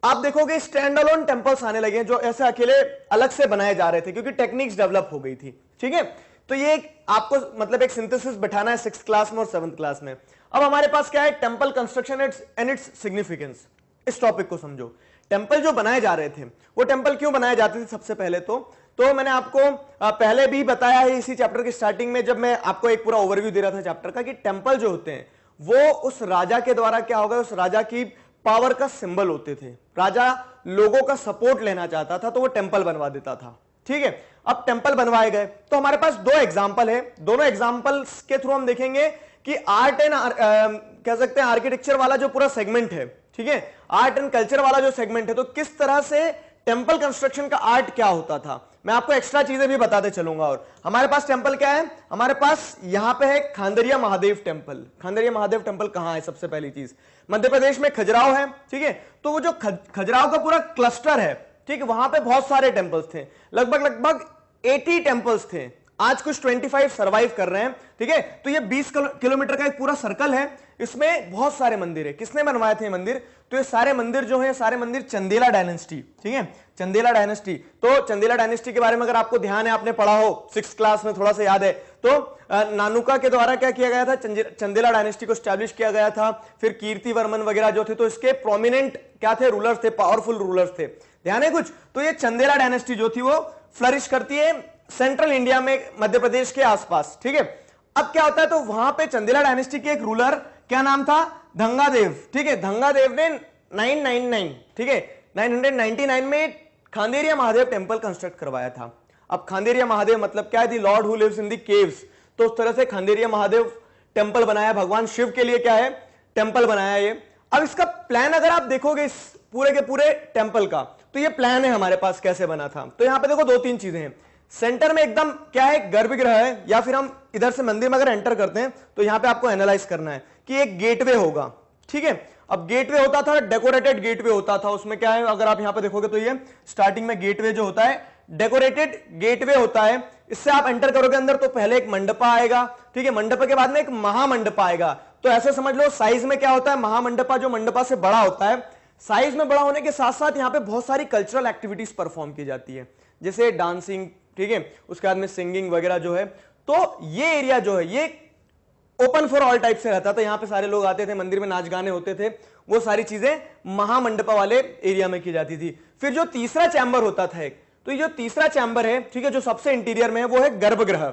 आप देखोगे स्टैंड अलोन टेम्पल्स आने लगे हैं जो ऐसे अकेले अलग से बनाए जा रहे थे क्योंकि टेक्निक्स डेवलप हो गई थी ठीक है तो ये आपको मतलब एक सिंथेसिस बैठाना है सिक्स क्लास में और सेवंथ क्लास में अब हमारे पास क्या है temple construction and its significance इस टॉपिक को समझो टेम्पल जो बनाए जा रहे थे वो टेम्पल क्यों बनाए जाते थे सबसे पहले तो तो मैंने आपको पहले भी बताया है इसी चैप्टर की स्टार्टिंग में जब मैं आपको एक पूरा ओवरव्यू दे रहा था चैप्टर का कि टेम्पल जो होते हैं वो उस राजा के द्वारा क्या होगा उस राजा की पावर का सिंबल होते थे राजा लोगों का सपोर्ट लेना चाहता था तो वो टेम्पल बनवा देता था ठीक है अब टेम्पल बनवाए गए तो हमारे पास दो एग्जाम्पल है दोनों एग्जाम्पल्स के थ्रू हम देखेंगे कि आर्ट एंड uh, um, कह सकते हैं आर्किटेक्चर वाला जो पूरा सेगमेंट है ठीक है आर्ट एंड कल्चर वाला जो सेगमेंट है तो किस तरह से टेम्पल कंस्ट्रक्शन का आर्ट क्या होता था मैं आपको एक्स्ट्रा चीजें भी बताते चलूंगा और हमारे पास टेम्पल क्या है हमारे पास यहाँ पे है खांदरिया महादेव टेम्पल खांदरिया महादेव टेम्पल कहाँ है सबसे पहली चीज मध्य प्रदेश में खजुराव है ठीक है तो वो जो खज, खजुराव का पूरा क्लस्टर है ठीक है वहां पर बहुत सारे टेम्पल्स थे लगभग लगभग एटी टेम्पल्स थे आज कुछ 25 सरवाइव कर रहे हैं ठीक है तो ये 20 किलोमीटर का एक पूरा सर्कल है इसमें बहुत सारे मंदिर है किसने बनवाए थे मंदिर तो ये सारे मंदिर जो है सारे मंदिर चंदेला डायनेस्टी ठीक है चंदेला डायनेस्टी तो चंदेला डायनेस्टी के बारे में अगर आपको ध्यान है आपने पढ़ा हो सिक्स क्लास में थोड़ा सा याद है तो नानुका के द्वारा क्या किया गया था चंदेला डायनेस्टी को स्टैब्लिश किया गया था फिर कीर्ति वर्मन वगैरह जो थे तो इसके प्रोमिनेंट क्या थे रूलर थे पावरफुल रूलर्स थे ध्यान है कुछ तो ये चंदेला डायनेस्टी जो थी वो फ्लरिश करती है सेंट्रल इंडिया में मध्य प्रदेश के आसपास ठीक है अब क्या होता है तो वहां पे चंदेला डायनेस्टी के एक रूलर क्या नाम था धंगादेव ठीक है धंगादेव ने 999 ठीक है 999 में खांदेरिया महादेव टेम्पल कंस्ट्रक्ट करवाया था अब खांदेरिया महादेव मतलब क्या है the lord who lives in the caves तो उस तरह से खांदेरिया महादेव टेम्पल बनाया भगवान शिव के लिए क्या है टेम्पल बनाया ये अब इसका प्लान अगर आप देखोगे इस पूरे के पूरे टेम्पल का तो ये प्लान है हमारे पास कैसे बना था तो यहां पे देखो दो तीन चीजें हैं सेंटर में एकदम क्या है गर्भगृह है या फिर हम इधर से मंदिर में अगर एंटर करते हैं तो यहां पे आपको एनालाइज करना है कि एक गेटवे होगा ठीक है अब गेटवे होता था डेकोरेटेड गेटवे होता था उसमें क्या है अगर आप यहां पे देखोगे तो ये स्टार्टिंग में गेटवे जो होता है डेकोरेटेड गेटवे होता है इससे आप एंटर करोगे अंदर तो पहले एक मंडपा आएगा ठीक है मंडपा के बाद में एक महामंडपा आएगा तो ऐसे समझ लो साइज में क्या होता है महामंडपा जो मंडपा से बड़ा होता है साइज में बड़ा होने के साथ साथ यहाँ पे बहुत सारी कल्चरल एक्टिविटीज परफॉर्म की जाती है जैसे डांसिंग ठीक है उसके बाद में सिंगिंग वगैरह जो है तो ये एरिया जो है ये ओपन फॉर ऑल टाइप से रहता था यहाँ पे सारे लोग आते थे मंदिर में नाच गाने होते थे वो सारी चीजें महामंडपा वाले एरिया में की जाती थी फिर जो तीसरा चैम्बर होता था एक तो ये जो तीसरा चैंबर है ठीक है जो सबसे इंटीरियर में है वो है गर्भगृह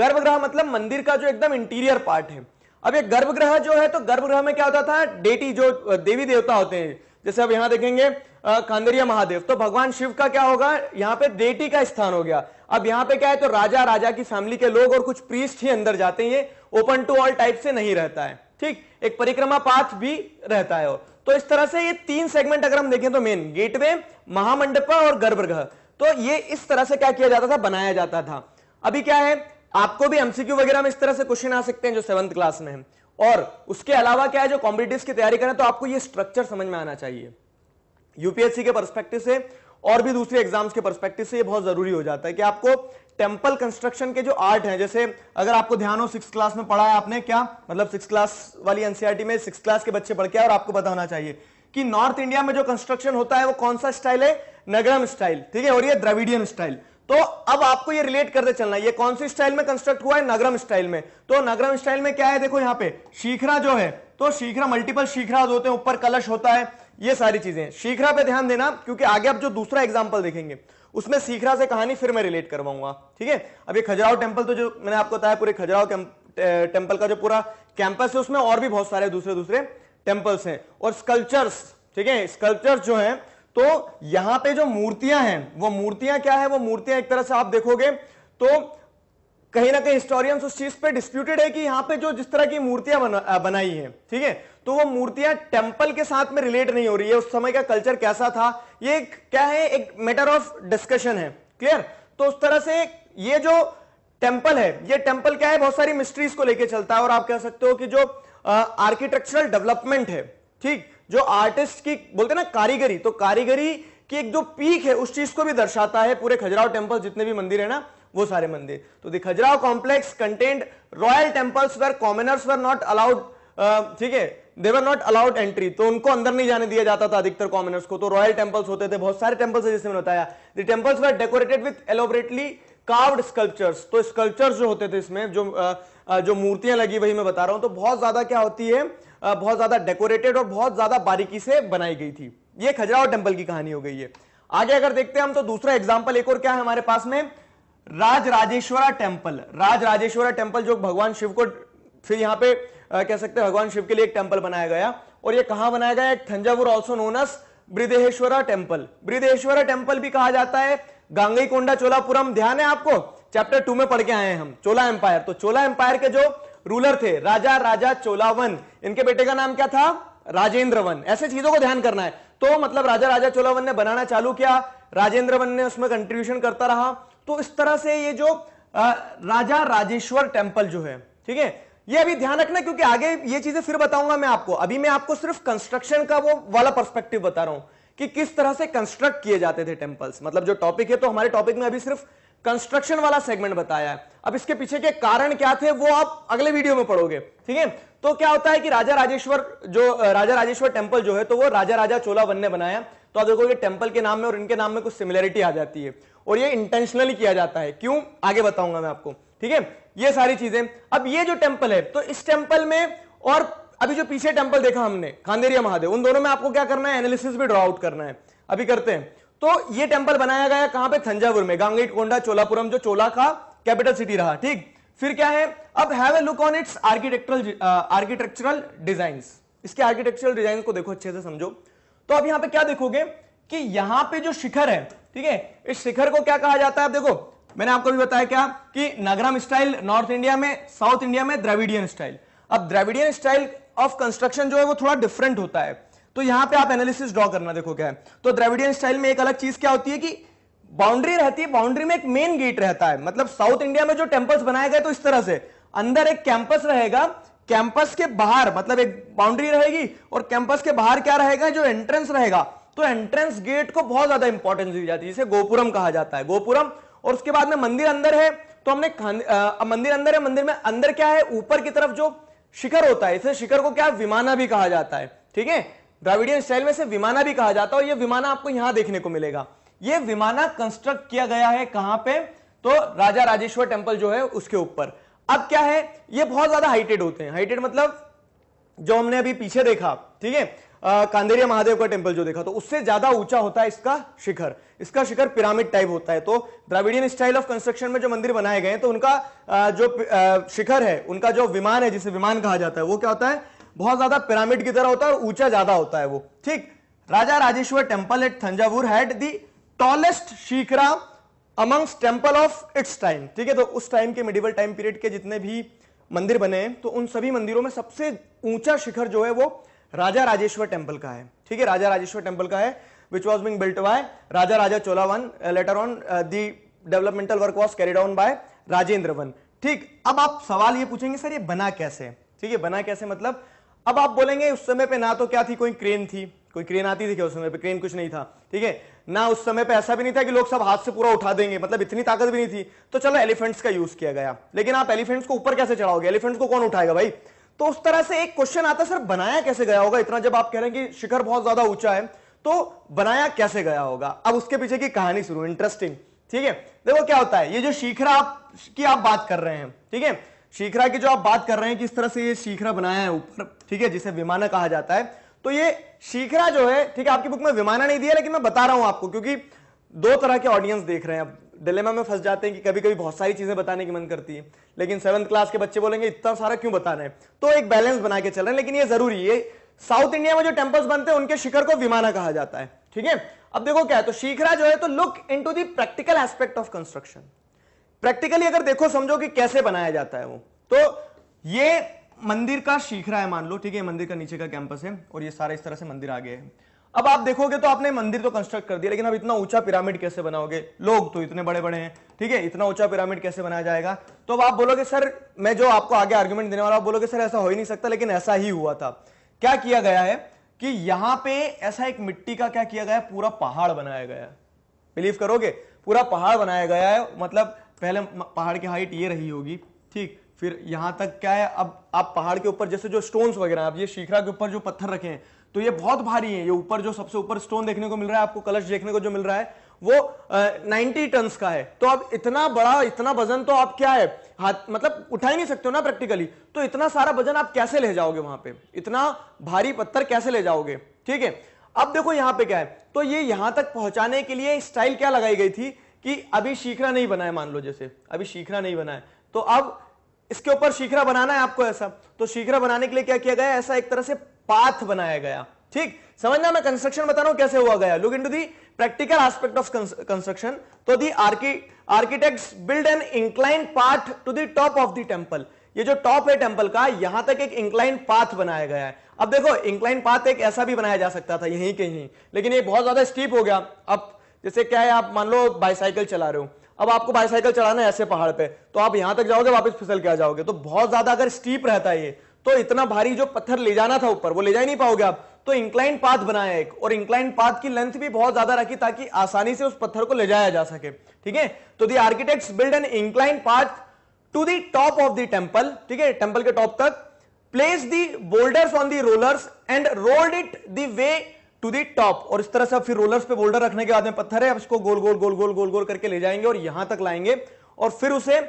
गर्भगृह मतलब मंदिर का जो एकदम इंटीरियर पार्ट है अब ये गर्भगृह जो है तो गर्भगृह में क्या होता था डेटी जो देवी देवता होते हैं जैसे अब यहां देखेंगे कांदरिया महादेव तो भगवान शिव का क्या होगा यहाँ पे देटी का स्थान हो गया अब यहां पे क्या है तो राजा राजा की फैमिली के लोग और कुछ प्रीस्ट ही अंदर जाते हैं ये ओपन टू ऑल टाइप से नहीं रहता है ठीक एक परिक्रमा पाथ भी रहता है और तो इस तरह से ये तीन सेगमेंट अगर हम देखें तो मेन गेटवे महामंडपा और गर्भगृह तो ये इस तरह से क्या किया जाता था बनाया जाता था अभी क्या है आपको भी एमसीक्यू वगैरह में इस तरह से क्वेश्चन आ सकते हैं जो सेवंथ क्लास में है और उसके अलावा क्या है जो कॉम्पिटिटिव की तैयारी करें तो आपको ये स्ट्रक्चर समझ में आना चाहिए यूपीएससी के परस्पेक्टिव से और भी दूसरे एग्जाम्स के परस्पेक्टिव से ये बहुत जरूरी हो जाता है कि आपको टेम्पल कंस्ट्रक्शन के जो आर्ट है जैसे अगर आपको ध्यान हो सिक्स क्लास में पढ़ा है आपने क्या मतलब सिक्स क्लास वाली एनसीआरटी e में सिक्स क्लास के बच्चे पढ़ के और आपको बताना चाहिए कि नॉर्थ इंडिया में जो कंस्ट्रक्शन होता है वो कौन सा स्टाइल है नगरम स्टाइल ठीक है और ये द्रविडियन स्टाइल तो अब आपको ये रिलेट करते चलना ये कौन सी स्टाइल में कंस्ट्रक्ट हुआ है नगरम स्टाइल में तो नगरम स्टाइल में क्या है देखो यहाँ पे शीखरा जो है तो शीखरा मल्टीपल शीखरा होते हैं ऊपर कलश होता है ये सारी चीजें शीखरा पे ध्यान देना क्योंकि आगे आप जो दूसरा एग्जाम्पल देखेंगे उसमें सीखरा से कहानी फिर मैं रिलेट करवाऊंगा ठीक है अब ये खजराव टेम्पल तो जो मैंने आपको बताया पूरे खजराव टेम्पल का जो पूरा कैंपस है उसमें और भी बहुत सारे दूसरे दूसरे टेम्पल्स हैं और स्कल्पचर्स ठीक है स्कल्पचर्स जो है तो यहां पे जो मूर्तियां हैं वो मूर्तियां क्या है वो मूर्तियां एक तरह से आप देखोगे तो कहीं ना कहीं हिस्टोरियंस उस चीज पे डिस्प्यूटेड है कि यहां पे जो जिस तरह की मूर्तियां बनाई है ठीक है तो वो मूर्तियां टेम्पल के साथ में रिलेट नहीं हो रही है उस समय का कल्चर कैसा था ये क्या है एक मैटर ऑफ डिस्कशन है क्लियर तो उस तरह से ये जो टेम्पल है ये टेम्पल क्या है बहुत सारी मिस्ट्रीज को लेकर चलता है और आप कह सकते हो कि जो आर्किटेक्चरल डेवलपमेंट है ठीक जो आर्टिस्ट की बोलते ना कारीगरी तो कारीगरी की एक जो पीक है उस चीज को भी दर्शाता है पूरे खजराव टेम्पल जितने भी मंदिर है ना वो सारे मंदिर तो the Khajuraho complex contained royal temples where commoners were not allowed ठीक है देवर नॉट अलाउड एंट्री तो उनको अंदर नहीं जाने दिया जाता था अधिकतर कॉमनर्स को तो रॉयल टेम्पल्स होते थे बहुत सारे टेम्पल्स जैसे मैंने बताया the temples were decorated with elaborately carved sculptures तो स्कल्पचर्स जो होते थे इसमें जो जो मूर्तियां लगी वही मैं बता रहा हूं तो बहुत ज्यादा क्या होती है बहुत ज्यादा डेकोरेटेड और बहुत ज्यादा बारीकी से बनाई गई थी ये खजराव टेम्पल की कहानी हो गई है आगे अगर देखते हैं हम तो दूसरा एग्जाम्पल एक और क्या है हमारे पास में राज राजेश्वरा टेम्पल राज राजेश्वरा टेम्पल जो भगवान शिव को फिर यहाँ पे कह सकते हैं भगवान शिव के लिए एक टेम्पल बनाया गया और ये कहा बनाया गया एक Thanjavur also known as Brihadeshwara temple Brihadeshwara temple भी कहा जाता है गांगई कोंडा चोलापुरम ध्यान है आपको चैप्टर टू में पढ़ के आए हैं हम चोला एम्पायर तो चोला एम्पायर के जो रूलर थे राजा राजा चोलावन इनके बेटे का नाम क्या था राजेंद्र वन ऐसे चीजों को ध्यान करना है तो मतलब राजा राजा चोलावन ने बनाना चालू किया राजेंद्रवन ने उसमें कंट्रीब्यूशन करता रहा तो इस तरह से ये जो आ, राजा राजेश्वर टेम्पल जो है ठीक है ये अभी ध्यान रखना क्योंकि आगे ये चीजें फिर बताऊंगा मैं आपको अभी मैं आपको सिर्फ कंस्ट्रक्शन का वो वाला पर्सपेक्टिव बता रहा हूं कि किस तरह से कंस्ट्रक्ट किए जाते थे टेम्पल्स मतलब जो टॉपिक है तो हमारे टॉपिक में अभी सिर्फ कंस्ट्रक्शन वाला सेगमेंट बताया है अब इसके पीछे के कारण क्या थे वो आप अगले वीडियो में पढ़ोगे ठीक है तो क्या होता है कि राजा राजेश्वर जो राजा राजेश्वर टेम्पल जो है तो वो राजा राजा चोला वन ने बनाया तो आप देखोगे टेम्पल के नाम में और इनके नाम में कुछ सिमिलरिटी आ जाती है और ये इंटेंशनली किया जाता है क्यों आगे बताऊंगा मैं आपको ठीक है ये सारी चीजें अब ये जो टेम्पल है तो इस टेम्पल में और अभी जो पीछे टेम्पल देखा हमने खांदेरिया महादेव उन दोनों में आपको क्या करना है एनालिसिस भी ड्रॉ आउट करना है अभी करते हैं तो ये टेम्पल बनाया गया कहां पे थंजावुर में गांगेट कोंडा चोलापुरम जो चोला का कैपिटल सिटी रहा ठीक फिर क्या है अब have a look on its architectural architectural design इसके आर्किटेक्चरल डिजाइन को देखो अच्छे से समझो तो अब यहां पे क्या देखोगे कि यहां पे जो शिखर है ठीक है इस शिखर को क्या कहा जाता है अब देखो मैंने आपको भी बताया क्या कि नगरम स्टाइल नॉर्थ इंडिया में साउथ इंडिया में द्रविडियन स्टाइल अब द्रविडियन स्टाइल ऑफ कंस्ट्रक्शन जो है वो थोड़ा डिफरेंट होता है तो यहां पे आप एनालिसिस ड्रॉ करना देखो क्या है तो द्रविडियन स्टाइल में एक अलग चीज क्या होती है कि बाउंड्री रहती है बाउंड्री में एक मेन गेट रहता है मतलब साउथ इंडिया में जो टेम्पल्स बनाए गए तो इस तरह से अंदर एक कैंपस रहेगा कैंपस के बाहर मतलब एक बाउंड्री रहेगी और कैंपस के बाहर क्या रहेगा जो एंट्रेंस रहेगा तो एंट्रेंस गेट को बहुत ज्यादा इंपॉर्टेंस दी जाती है जिसे गोपुरम कहा जाता है गोपुरम और उसके बाद में मंदिर अंदर है तो हमने मंदिर अंदर है मंदिर में अंदर क्या है ऊपर की तरफ जो शिखर होता है इसे शिखर को क्या विमाना भी कहा जाता है ठीक है द्राविडियन स्टाइल में से विमाना भी कहा जाता है और ये विमाना आपको यहां देखने को मिलेगा ये विमाना कंस्ट्रक्ट किया गया है कहां पे तो राजा राजेश्वर टेम्पल जो है उसके ऊपर अब क्या है ये बहुत ज्यादा हाइटेड होते हैं हाइटेड मतलब जो हमने अभी पीछे देखा ठीक है कांदेरिया महादेव का टेम्पल जो देखा तो उससे ज्यादा ऊंचा होता है इसका शिखर इसका शिखर पिरामिड टाइप होता है तो द्राविडियन स्टाइल ऑफ कंस्ट्रक्शन में जो मंदिर बनाए गए तो उनका जो शिखर है उनका जो विमान है जिसे विमान कहा जाता है वो क्या होता है बहुत ज्यादा पिरामिड की तरह होता है और ऊंचा ज्यादा होता है वो ठीक Raja Rajeshwar temple at Thanjavur had the tallest shikhara amongst temple of its time ठीक है तो उस टाइम के मिडिवल टाइम पीरियड के जितने भी मंदिर बने हैं तो उन सभी मंदिरों में सबसे ऊंचा शिखर जो है वो राजा राजेश्वर टेम्पल का है ठीक है राजा राजेश्वर टेम्पल का है which was being built by Raja Raja Chola one later on the developmental work was carried on by Rajendra one ठीक अब आप सवाल ये पूछेंगे सर ये बना कैसे ठीक है बना कैसे मतलब अब आप बोलेंगे उस समय पे ना तो क्या थी कोई क्रेन थी कोई क्रेन आती थी क्या उस समय पे क्रेन कुछ नहीं था ठीक है ना उस समय पे ऐसा भी नहीं था कि लोग सब हाथ से पूरा उठा देंगे मतलब इतनी ताकत भी नहीं थी तो चलो एलिफेंट्स का यूज किया गया लेकिन आप एलिफेंट्स को ऊपर कैसे चढ़ाओगे एलिफेंट्स को कौन उठाएगा भाई तो उस तरह से एक क्वेश्चन आता सर बनाया कैसे गया होगा इतना जब आप कह रहे हैं कि शिखर बहुत ज्यादा ऊंचा है तो बनाया कैसे गया होगा अब उसके पीछे की कहानी शुरू इंटरेस्टिंग ठीक है देखो क्या होता है ये जो शीखरा आप की आप बात कर रहे हैं ठीक है शीखरा की जो आप बात कर रहे हैं किस तरह से ये शीखरा बनाया है ऊपर ठीक है जिसे विमाना कहा जाता है तो ये शीखरा जो है ठीक है आपकी बुक में विमाना नहीं दिया लेकिन मैं बता रहा हूं आपको क्योंकि दो तरह के ऑडियंस देख रहे हैं अब डिलेमा में फंस जाते हैं कि कभी कभी बहुत सारी चीज़ें बताने की मन करती है लेकिन सेवंथ क्लास के बच्चे बोलेंगे इतना सारा क्यों बता रहे हैं तो एक बैलेंस बना के चल रहे हैं लेकिन ये ज़रूरी है साउथ इंडिया में जो टेम्पल्स बनते हैं उनके शिखर को विमाना कहा जाता है ठीक है अब देखो क्या है तो शीखरा जो है तो look to the practical aspect of construction practically अगर देखो समझो कि कैसे बनाया जाता है वो तो ये मंदिर का शीखरा है मान लो ठीक है मंदिर का नीचे का कैंपस है और ये सारा इस तरह से मंदिर आगे है अब आप देखोगे तो आपने मंदिर तो कंस्ट्रक्ट कर दिया लेकिन अब इतना ऊंचा पिरामिड कैसे बनाओगे लोग तो इतने बड़े बड़े हैं ठीक है इतना ऊंचा पिरामिड कैसे बनाया जाएगा तो अब आप बोलोगे सर मैं जो आपको आगे आर्ग्यूमेंट देने वाला बोलोगे सर ऐसा हो ही नहीं सकता लेकिन ऐसा ही हुआ था क्या किया गया है कि यहां पे ऐसा एक मिट्टी का क्या किया गया है पूरा पहाड़ बनाया गया है बिलीव करोगे पूरा पहाड़ बनाया गया है मतलब पहले पहाड़ की हाइट ये रही होगी ठीक फिर यहां तक क्या है अब आप पहाड़ के ऊपर जैसे जो स्टोन्स वगैरह आप ये शिखरा के ऊपर जो पत्थर रखे हैं तो ये बहुत भारी है ये ऊपर जो सबसे ऊपर स्टोन देखने को मिल रहा है आपको कलश देखने को जो मिल रहा है वो नाइनटी टन का है तो अब इतना बड़ा इतना वजन तो आप क्या है हाथ मतलब उठा ही नहीं सकते हो ना प्रैक्टिकली तो इतना सारा वजन आप कैसे ले जाओगे वहां पे इतना भारी पत्थर कैसे ले जाओगे ठीक है अब देखो यहाँ पे क्या है तो ये यहां तक पहुंचाने के लिए स्टाइल क्या लगाई गई थी कि अभी शीखरा नहीं बनाए मान लो जैसे अभी शीखरा नहीं बनाए तो अब इसके ऊपर शीखरा बनाना है आपको ऐसा तो शीखरा बनाने के लिए क्या किया गया ऐसा एक तरह से पाथ बनाया गया ठीक समझना मैं कंस्ट्रक्शन बता रहा हूं कैसे हुआ गया look into the practical aspect of construction तो the architects build an incline path to the top of the the ये जो टॉप है टेम्पल का यहां तक एक इंक्लाइन पाथ बनाया गया है अब देखो इंक्लाइन पाथ एक ऐसा भी बनाया जा सकता था यहीं कहीं लेकिन ये बहुत ज्यादा स्टीप हो गया अब जैसे क्या है आप मान लो बाईसाइकिल चला रहे हो अब आपको बाईसाइकिल चलाना है ऐसे पहाड़ पे तो आप यहां तक जाओगे वापस फिसल के आ जाओगे तो बहुत ज्यादा अगर स्टीप रहता है ये तो इतना भारी जो पत्थर ले जाना था ऊपर वो ले जा ही नहीं पाओगे आप तो इंक्लाइन पाथ बनाया एक और इंक्लाइन पाथ की लेंथ भी बहुत ज्यादा रखी ताकि आसानी से उस पत्थर को ले जाया जा सके ठीक है तो the architect build an incline path to the top of the temple ठीक है टेम्पल के टॉप तक place the boulders on the rollers and rolled it the way to the top और इस तरह से फिर रोलर्स पे बोल्डर रखने के बाद में पत्थर है इसको गोल गोल गोल गोल गोल गोल करके ले जाएंगे और यहां तक लाएंगे और फिर उसे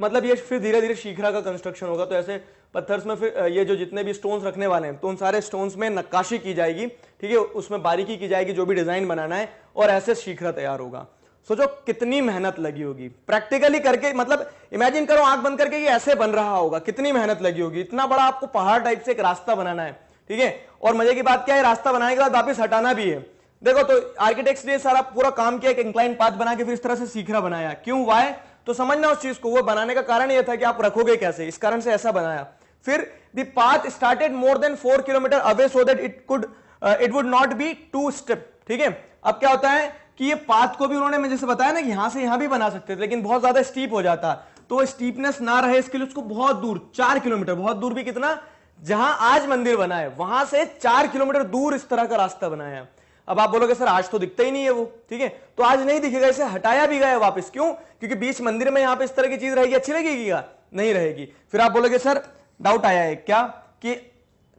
मतलब ये फिर धीरे धीरे शीखरा का कंस्ट्रक्शन होगा तो ऐसे पत्थर्स में फिर ये जो जितने भी स्टोन्स रखने वाले हैं तो उन सारे स्टोन्स में नक्काशी की जाएगी ठीक है उसमें बारीकी की जाएगी जो भी डिज़ाइन बनाना है और ऐसे शीखरा तैयार होगा सोचो कितनी मेहनत लगी होगी प्रैक्टिकली करके मतलब इमेजिन करो आंख बंद करके ये ऐसे बन रहा होगा कितनी मेहनत लगी होगी इतना बड़ा आपको पहाड़ टाइप से एक रास्ता बनाना है ठीक है और मजे की बात क्या है रास्ता बनाने के बाद वापिस हटाना भी है देखो तो आर्किटेक्ट ने सारा पूरा काम किया एक इंक्लाइन पाथ बना के फिर इस तरह से सीखरा बनाया क्यों वाई तो समझना उस चीज को वो बनाने का कारण यह था कि आप रखोगे कैसे इस कारण से ऐसा बनाया फिर that started more than four kilometre away so that it could it would not be too step ठीक है अब क्या होता है कि ये पाथ को भी उन्होंने मुझे बताया ना कि यहां से यहां भी बना सकते थे लेकिन बहुत ज्यादा स्टीप हो जाता तो स्टीपनेस ना रहे इसके लिए उसको बहुत दूर चार किलोमीटर बहुत दूर भी कितना जहां आज मंदिर बना है वहां से चार किलोमीटर दूर इस तरह का रास्ता बनाया है अब आप बोलोगे सर आज तो दिखता ही नहीं है वो ठीक है तो आज नहीं दिखेगा इसे हटाया भी गया वापस क्यों क्योंकि बीच मंदिर में यहां पे इस तरह की चीज रहेगी अच्छी लगेगी क्या नहीं रहेगी फिर आप बोलोगे सर डाउट आया है क्या कि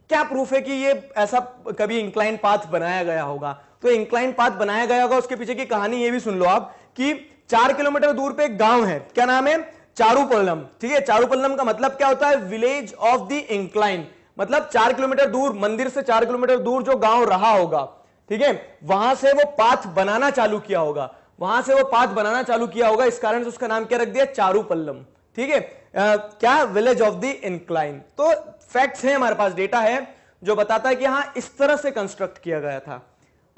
क्या प्रूफ है कि ये ऐसा कभी इंक्लाइन पाथ बनाया गया होगा तो इंक्लाइन पाथ बनाया गया होगा उसके पीछे की कहानी ये भी सुन लो आप कि चार किलोमीटर दूर पे एक गांव है क्या नाम है चारूपल्लम ठीक है चारूपल्लम का मतलब क्या होता है विलेज ऑफ द इंक्लाइन मतलब चार किलोमीटर दूर मंदिर से चार किलोमीटर दूर जो गांव रहा होगा ठीक है वहां से वो पाथ बनाना चालू किया होगा वहां से वो पाथ बनाना चालू किया होगा इस कारण से उसका नाम क्या रख दिया चारू पल्लम ठीक है क्या विलेज ऑफ द इंक्लाइन तो फैक्ट्स है हमारे पास डेटा है जो बताता है कि हाँ इस तरह से कंस्ट्रक्ट किया गया था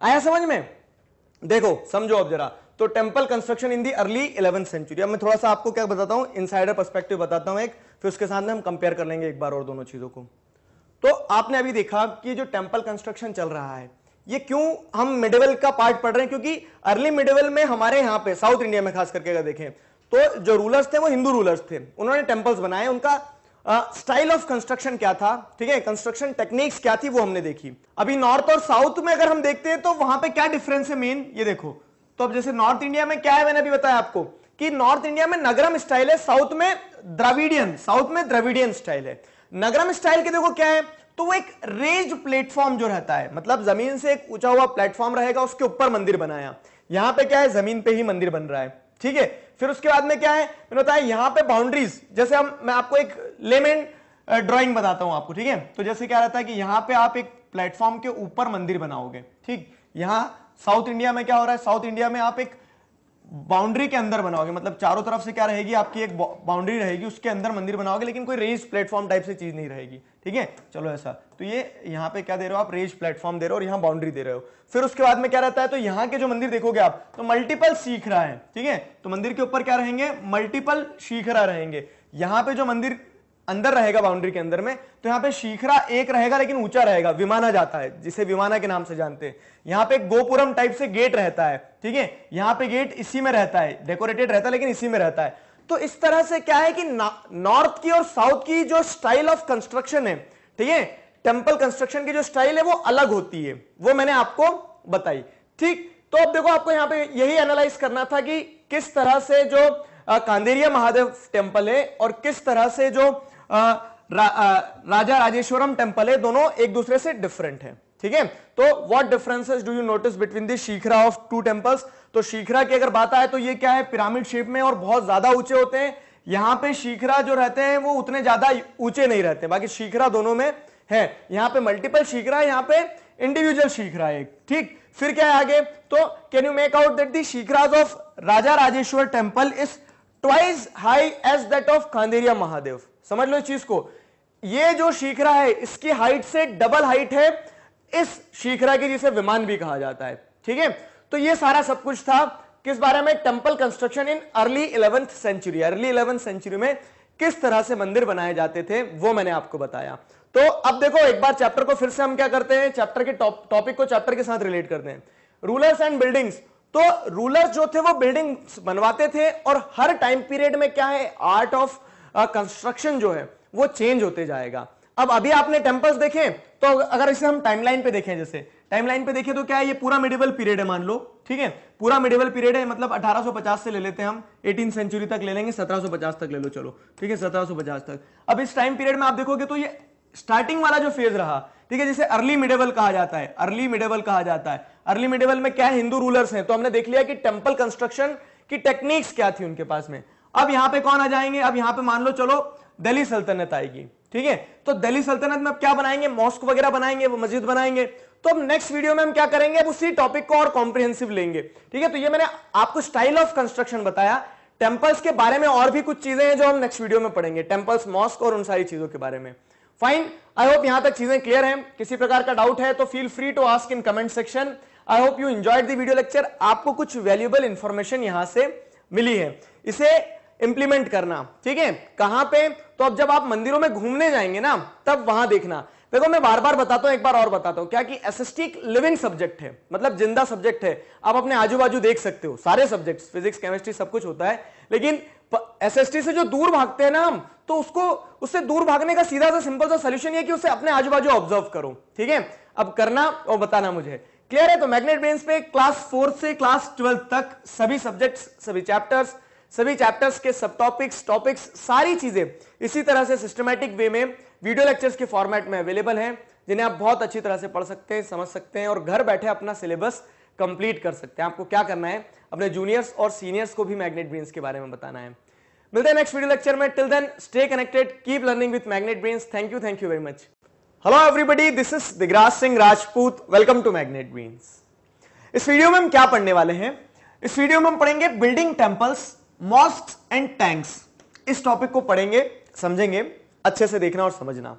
आया समझ में देखो समझो अब जरा तो temple construction in the early eleven century अब मैं थोड़ा सा आपको क्या बताता हूं इनसाइडर पर्सपेक्टिव बताता हूं एक फिर उसके साथ में हम कंपेयर कर लेंगे एक बार और दोनों चीजों को तो आपने अभी देखा कि जो टेम्पल कंस्ट्रक्शन चल रहा है ये क्यों हम मिडिवल का पार्ट पढ़ रहे हैं क्योंकि अर्ली मिडिवल में हमारे यहां पे साउथ इंडिया में खास करके अगर देखें तो जो रूलर्स थे वो हिंदू रूलर्स थे उन्होंने टेम्पल्स बनाए उनका स्टाइल ऑफ कंस्ट्रक्शन क्या था ठीक है कंस्ट्रक्शन टेक्निक्स क्या थी वो हमने देखी अभी नॉर्थ और साउथ में अगर हम देखते हैं तो वहां पे क्या डिफरेंस है मेन ये देखो तो अब जैसे नॉर्थ इंडिया में क्या है मैंने अभी बताया आपको कि नॉर्थ इंडिया में नगरम स्टाइल है साउथ में द्रविडियन साउथ में द्रविडियन स्टाइल है नगरम स्टाइल के देखो क्या है तो वो एक रेज प्लेटफॉर्म जो रहता है मतलब जमीन से एक ऊंचा हुआ प्लेटफॉर्म रहेगा उसके ऊपर मंदिर बनाया यहां पे क्या है जमीन पे ही मंदिर बन रहा है ठीक है फिर उसके बाद में क्या है मैंने बताया यहां पे बाउंड्रीज जैसे हम मैं आपको एक लेमेन ड्राइंग बताता हूं आपको ठीक है तो जैसे क्या रहता है कि यहां पर आप एक प्लेटफॉर्म के ऊपर मंदिर बनाओगे ठीक यहां साउथ इंडिया में क्या हो रहा है साउथ इंडिया में आप एक बाउंड्री के अंदर बनाओगे मतलब चारों तरफ से क्या रहेगी आपकी एक बाउंड्री रहेगी उसके अंदर मंदिर बनाओगे लेकिन कोई रेज प्लेटफॉर्म टाइप से चीज नहीं रहेगी ठीक है चलो ऐसा तो ये यहाँ पे क्या दे रहे हो आप रेज प्लेटफॉर्म दे रहे हो और यहाँ बाउंड्री दे रहे हो फिर उसके बाद में क्या रहता है तो यहाँ के जो मंदिर देखोगे आप तो मल्टीपल शीखरा है ठीक है तो मंदिर के ऊपर क्या रहेंगे मल्टीपल शीखरा रहेंगे यहाँ पे जो मंदिर अंदर रहेगा बाउंड्री के अंदर में तो यहां पे शीखरा एक रहेगा लेकिन ऊंचा रहेगा विमाना जाता है जिसे विमाना के नाम से जानते हैं यहां पे गोपुरम टाइप से गेट रहता है ठीक है यहां पे गेट इसी में रहता है डेकोरेटेड रहता है लेकिन इसी में रहता है तो इस तरह से क्या है कि नॉर्थ की और साउथ की जो स्टाइल ऑफ कंस्ट्रक्शन है ठीक है टेम्पल कंस्ट्रक्शन की जो स्टाइल है वो अलग होती है वो मैंने आपको बताई ठीक तो अब देखो आपको यहां पर यही एनालाइज करना था कि किस तरह से जो कांदेरिया महादेव टेम्पल है और किस तरह से जो आ, रा, आ, राजा राजेश्वरम टेम्पल है दोनों एक दूसरे से डिफरेंट है ठीक है तो what difference do you notice between the shikhara of two temples तो शीखरा की अगर बात आए तो ये क्या है पिरामिड शेप में और बहुत ज्यादा ऊंचे होते हैं यहां पे शीखरा जो रहते हैं वो उतने ज्यादा ऊंचे नहीं रहते बाकी शीखरा दोनों में है यहां पे मल्टीपल शीखरा है यहां पे इंडिविजुअल शीखरा है ठीक फिर क्या है आगे तो can you make out that the shikharas of Raja Rajeshwar temple is twice high as that of Kandariya Mahadev समझ लो इस चीज को ये जो शीखरा है इसकी हाइट से डबल हाइट है इस शीखरा की जिसे विमान भी कहा जाता है ठीक है तो ये सारा सब कुछ था किस बारे में temple construction in early eleventh century early eleventh century में किस तरह से मंदिर बनाए जाते थे वो मैंने आपको बताया तो अब देखो एक बार चैप्टर को फिर से हम क्या करते हैं चैप्टर के टॉपिक को चैप्टर के साथ रिलेट करते हैं रूलर्स एंड बिल्डिंग्स तो रूलर्स जो थे वो बिल्डिंग्स बनवाते थे और हर टाइम पीरियड में क्या है आर्ट ऑफ कंस्ट्रक्शन जो है वो चेंज होते जाएगा अब अभी आपने टेम्पल्स देखे तो अगर इसे हम टाइमलाइन पे देखें जैसे टाइमलाइन पे देखें तो क्या है ये पूरा मिडिवल पीरियड है मान लो ठीक है पूरा मिडिवल पीरियड है मतलब 1850 से ले लेते हैं हम एटीन सेंचुरी तक ले लेंगे 1750 तक ले लो चलो ठीक है 1750 तक अब इस टाइम पीरियड में आप देखोगे तो ये स्टार्टिंग वाला जो फेज रहा ठीक है जिसे अर्ली मिडेवल कहा जाता है अर्ली मिडेवल कहा जाता है अर्ली मिडेवल में क्या हिंदू रूलर्स हैं तो हमने देख लिया कि टेम्पल कंस्ट्रक्शन की टेक्निक्स क्या थी उनके पास में अब यहां पे कौन आ जाएंगे अब यहां पे मान लो चलो दिल्ली सल्तनत आएगी ठीक है तो दिल्ली सल्तनत में अब क्या बनाएंगे मॉस्क वगैरह बनाएंगे वो मस्जिद बनाएंगे तो अब नेक्स्ट वीडियो में हम क्या करेंगे अब उसी टॉपिक को और कॉम्प्रिहेंसिव लेंगे ठीक है तो ये मैंने आपको स्टाइल ऑफ कंस्ट्रक्शन बताया टेम्पल्स के बारे में और भी कुछ चीजें हैं जो हम नेक्स्ट वीडियो में पढ़ेंगे टेम्पल्स मॉस्क और उन सारी चीजों के बारे में फाइन आई होप यहां तक चीजें क्लियर हैं किसी प्रकार का डाउट है तो feel free to ask in comment section I hope you enjoyed the video lecture आपको कुछ वैल्यूबल इंफॉर्मेशन यहां से मिली है इसे इंप्लीमेंट करना ठीक है कहां पे तो अब जब आप मंदिरों में घूमने जाएंगे ना तब वहां देखना देखो मैं बार बार बताता हूं एक बार और बताता हूं क्या कि एसएसटी एक लिविंग सब्जेक्ट है मतलब जिंदा सब्जेक्ट है आप अपने आजू बाजू देख सकते हो सारे सब्जेक्ट्स फिजिक्स केमिस्ट्री सब कुछ होता है लेकिन एसएसटी से जो दूर भागते हैं ना हम तो उसको उससे दूर भागने का सीधा सा सिंपल सा सोल्यूशन है कि उसे अपने आजू बाजू ऑब्जर्व करो ठीक है अब करना और बताना मुझे क्लियर है तो मैग्नेट बेन्स पे क्लास फोर्थ से क्लास ट्वेल्थ तक सभी सब्जेक्ट्स सभी चैप्टर्स सभी चैप्टर्स के सब टॉपिक्स टॉपिक्स सारी चीजें इसी तरह से सिस्टमेटिक वे में वीडियो लेक्चर्स के फॉर्मेट में अवेलेबल हैं जिन्हें आप बहुत अच्छी तरह से पढ़ सकते हैं समझ सकते हैं और घर बैठे अपना सिलेबस कंप्लीट कर सकते हैं आपको क्या करना है अपने जूनियर्स और सीनियर्स को भी मैग्नेट ब्रेन्स के बारे में बताना है मिलते हैं नेक्स्ट वीडियो लेक्चर में till then stay connected keep learning with Magnet Brains thank you thank you very much hello everybody this is Digraj Singh Rajput welcome to Magnet Brains इस वीडियो में हम क्या पढ़ने वाले हैं इस वीडियो में हम पढ़ेंगे building temples mosque and tanks इस टॉपिक को पढ़ेंगे समझेंगे अच्छे से देखना और समझना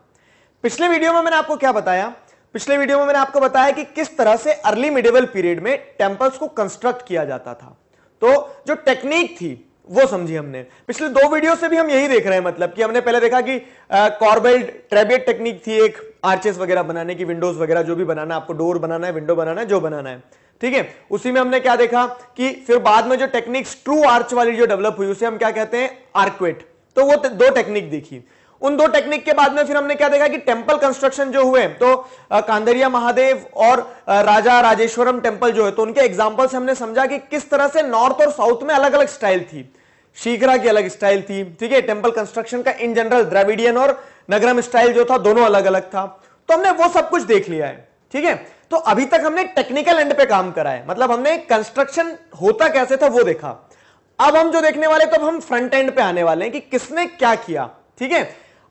पिछले वीडियो में मैंने आपको क्या बताया पिछले वीडियो में मैंने आपको बताया कि किस तरह से अर्ली मिडिवल पीरियड में टेम्पल्स को कंस्ट्रक्ट किया जाता था तो जो टेक्निक थी वो समझी हमने पिछले दो वीडियो से भी हम यही देख रहे हैं मतलब कि हमने पहले देखा कि कॉर्बेल्ड ट्रेबियट टेक्निक थी एक आर्चेस वगैरह बनाने की विंडोज वगैरह जो भी बनाना आपको डोर बनाना है विंडो बनाना है जो बनाना है ठीक है उसी में हमने क्या देखा कि फिर बाद में जो टेक्निक्स ट्रू आर्च वाली जो डेवलप हुई उसे हम क्या कहते हैं आर्क्वेट तो वो दो टेक्निक देखी उन दो टेक्निक के बाद में फिर हमने क्या देखा कि टेंपल कंस्ट्रक्शन जो हुए तो कांदरिया महादेव और राजा राजेश्वरम टेम्पल जो है तो उनके एग्जाम्पल से हमने समझा कि किस तरह से नॉर्थ और साउथ में अलग अलग स्टाइल थी शीघ्रा की अलग स्टाइल थी ठीक है टेम्पल कंस्ट्रक्शन का इन जनरल द्रविडियन और नगरम स्टाइल जो था दोनों अलग अलग था तो हमने वो सब कुछ देख लिया है ठीक है तो अभी तक हमने टेक्निकल एंड पे काम करा है मतलब हमने कंस्ट्रक्शन होता कैसे था वो देखा अब हम जो देखने वाले तो अब हम फ्रंट एंड पे आने वाले हैं कि किसने क्या किया ठीक है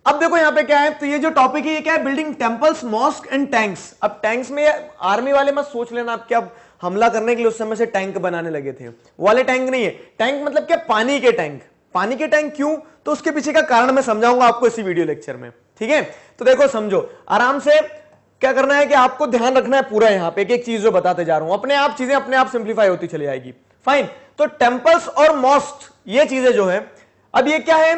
अब देखो यहां पे क्या है तो ये जो टॉपिक है ये क्या है building temples mosque and tanks अब टैंक्स में आर्मी वाले मत सोच लेना आप क्या हमला करने के लिए उस समय से टैंक बनाने लगे थे वाले टैंक नहीं है टैंक मतलब क्या पानी के टैंक पानी के टैंक क्यों तो उसके पीछे का कारण मैं समझाऊंगा आपको इसी वीडियो लेक्चर में ठीक है तो देखो समझो आराम से क्या करना है कि आपको ध्यान रखना है पूरा यहां पे एक एक चीज जो बताते जा रहा हूं अपने आप चीजें अपने आप सिंप्लीफाई होती चली जाएगी फाइन तो टेम्पल्स और मॉस्ट ये चीजें जो है अब ये क्या है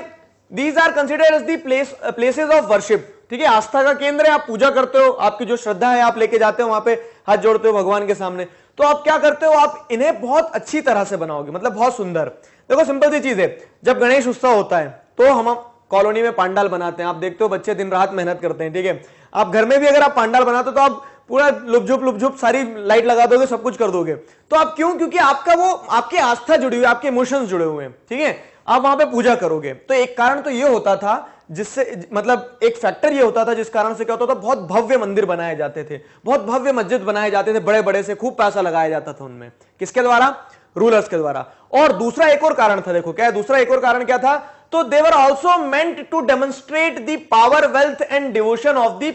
these are consider as the place places of worship ठीक है आस्था का केंद्र है आप पूजा करते हो आपकी जो श्रद्धा है आप लेके जाते हो वहां पे हाथ जोड़ते हो भगवान के सामने तो आप क्या करते हो आप इन्हें बहुत अच्छी तरह से बनाओगे मतलब बहुत सुंदर देखो सिंपल सी चीज है जब गणेश उत्सव होता है तो हम कॉलोनी में पांडाल बनाते हैं आप देखते हो बच्चे दिन रात मेहनत करते हैं ठीक है आप घर में भी अगर आप पांडाल बनाते हो तो आप पूरा लुपझुप लुपझुप सारी लाइट लगा दोगे सब कुछ कर दोगे तो आप क्यों क्योंकि आपका वो आपकी आस्था जुड़ी हुई आपके इमोशंस जुड़े हुए हैं ठीक है आप वहां पे पूजा करोगे तो एक कारण तो ये होता था जिससे मतलब एक फैक्टर ये होता था जिस कारण से क्या होता था बहुत भव्य मंदिर बनाए जाते थे बहुत भव्य मस्जिद बनाए जाते थे बड़े बड़े से खूब पैसा लगाया जाता था उनमें किसके द्वारा रूलर्स के द्वारा और दूसरा एक और कारण था देखो क्या दूसरा एक और कारण क्या था तो they were also meant to demonstrate the power, wealth and devotion of the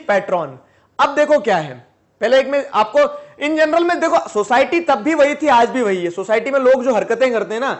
अब देखो क्या है पहले एक में आपको इन जनरल में देखो सोसाइटी तब भी वही थी आज भी वही है सोसाइटी में लोग जो हरकतें करते हैं ना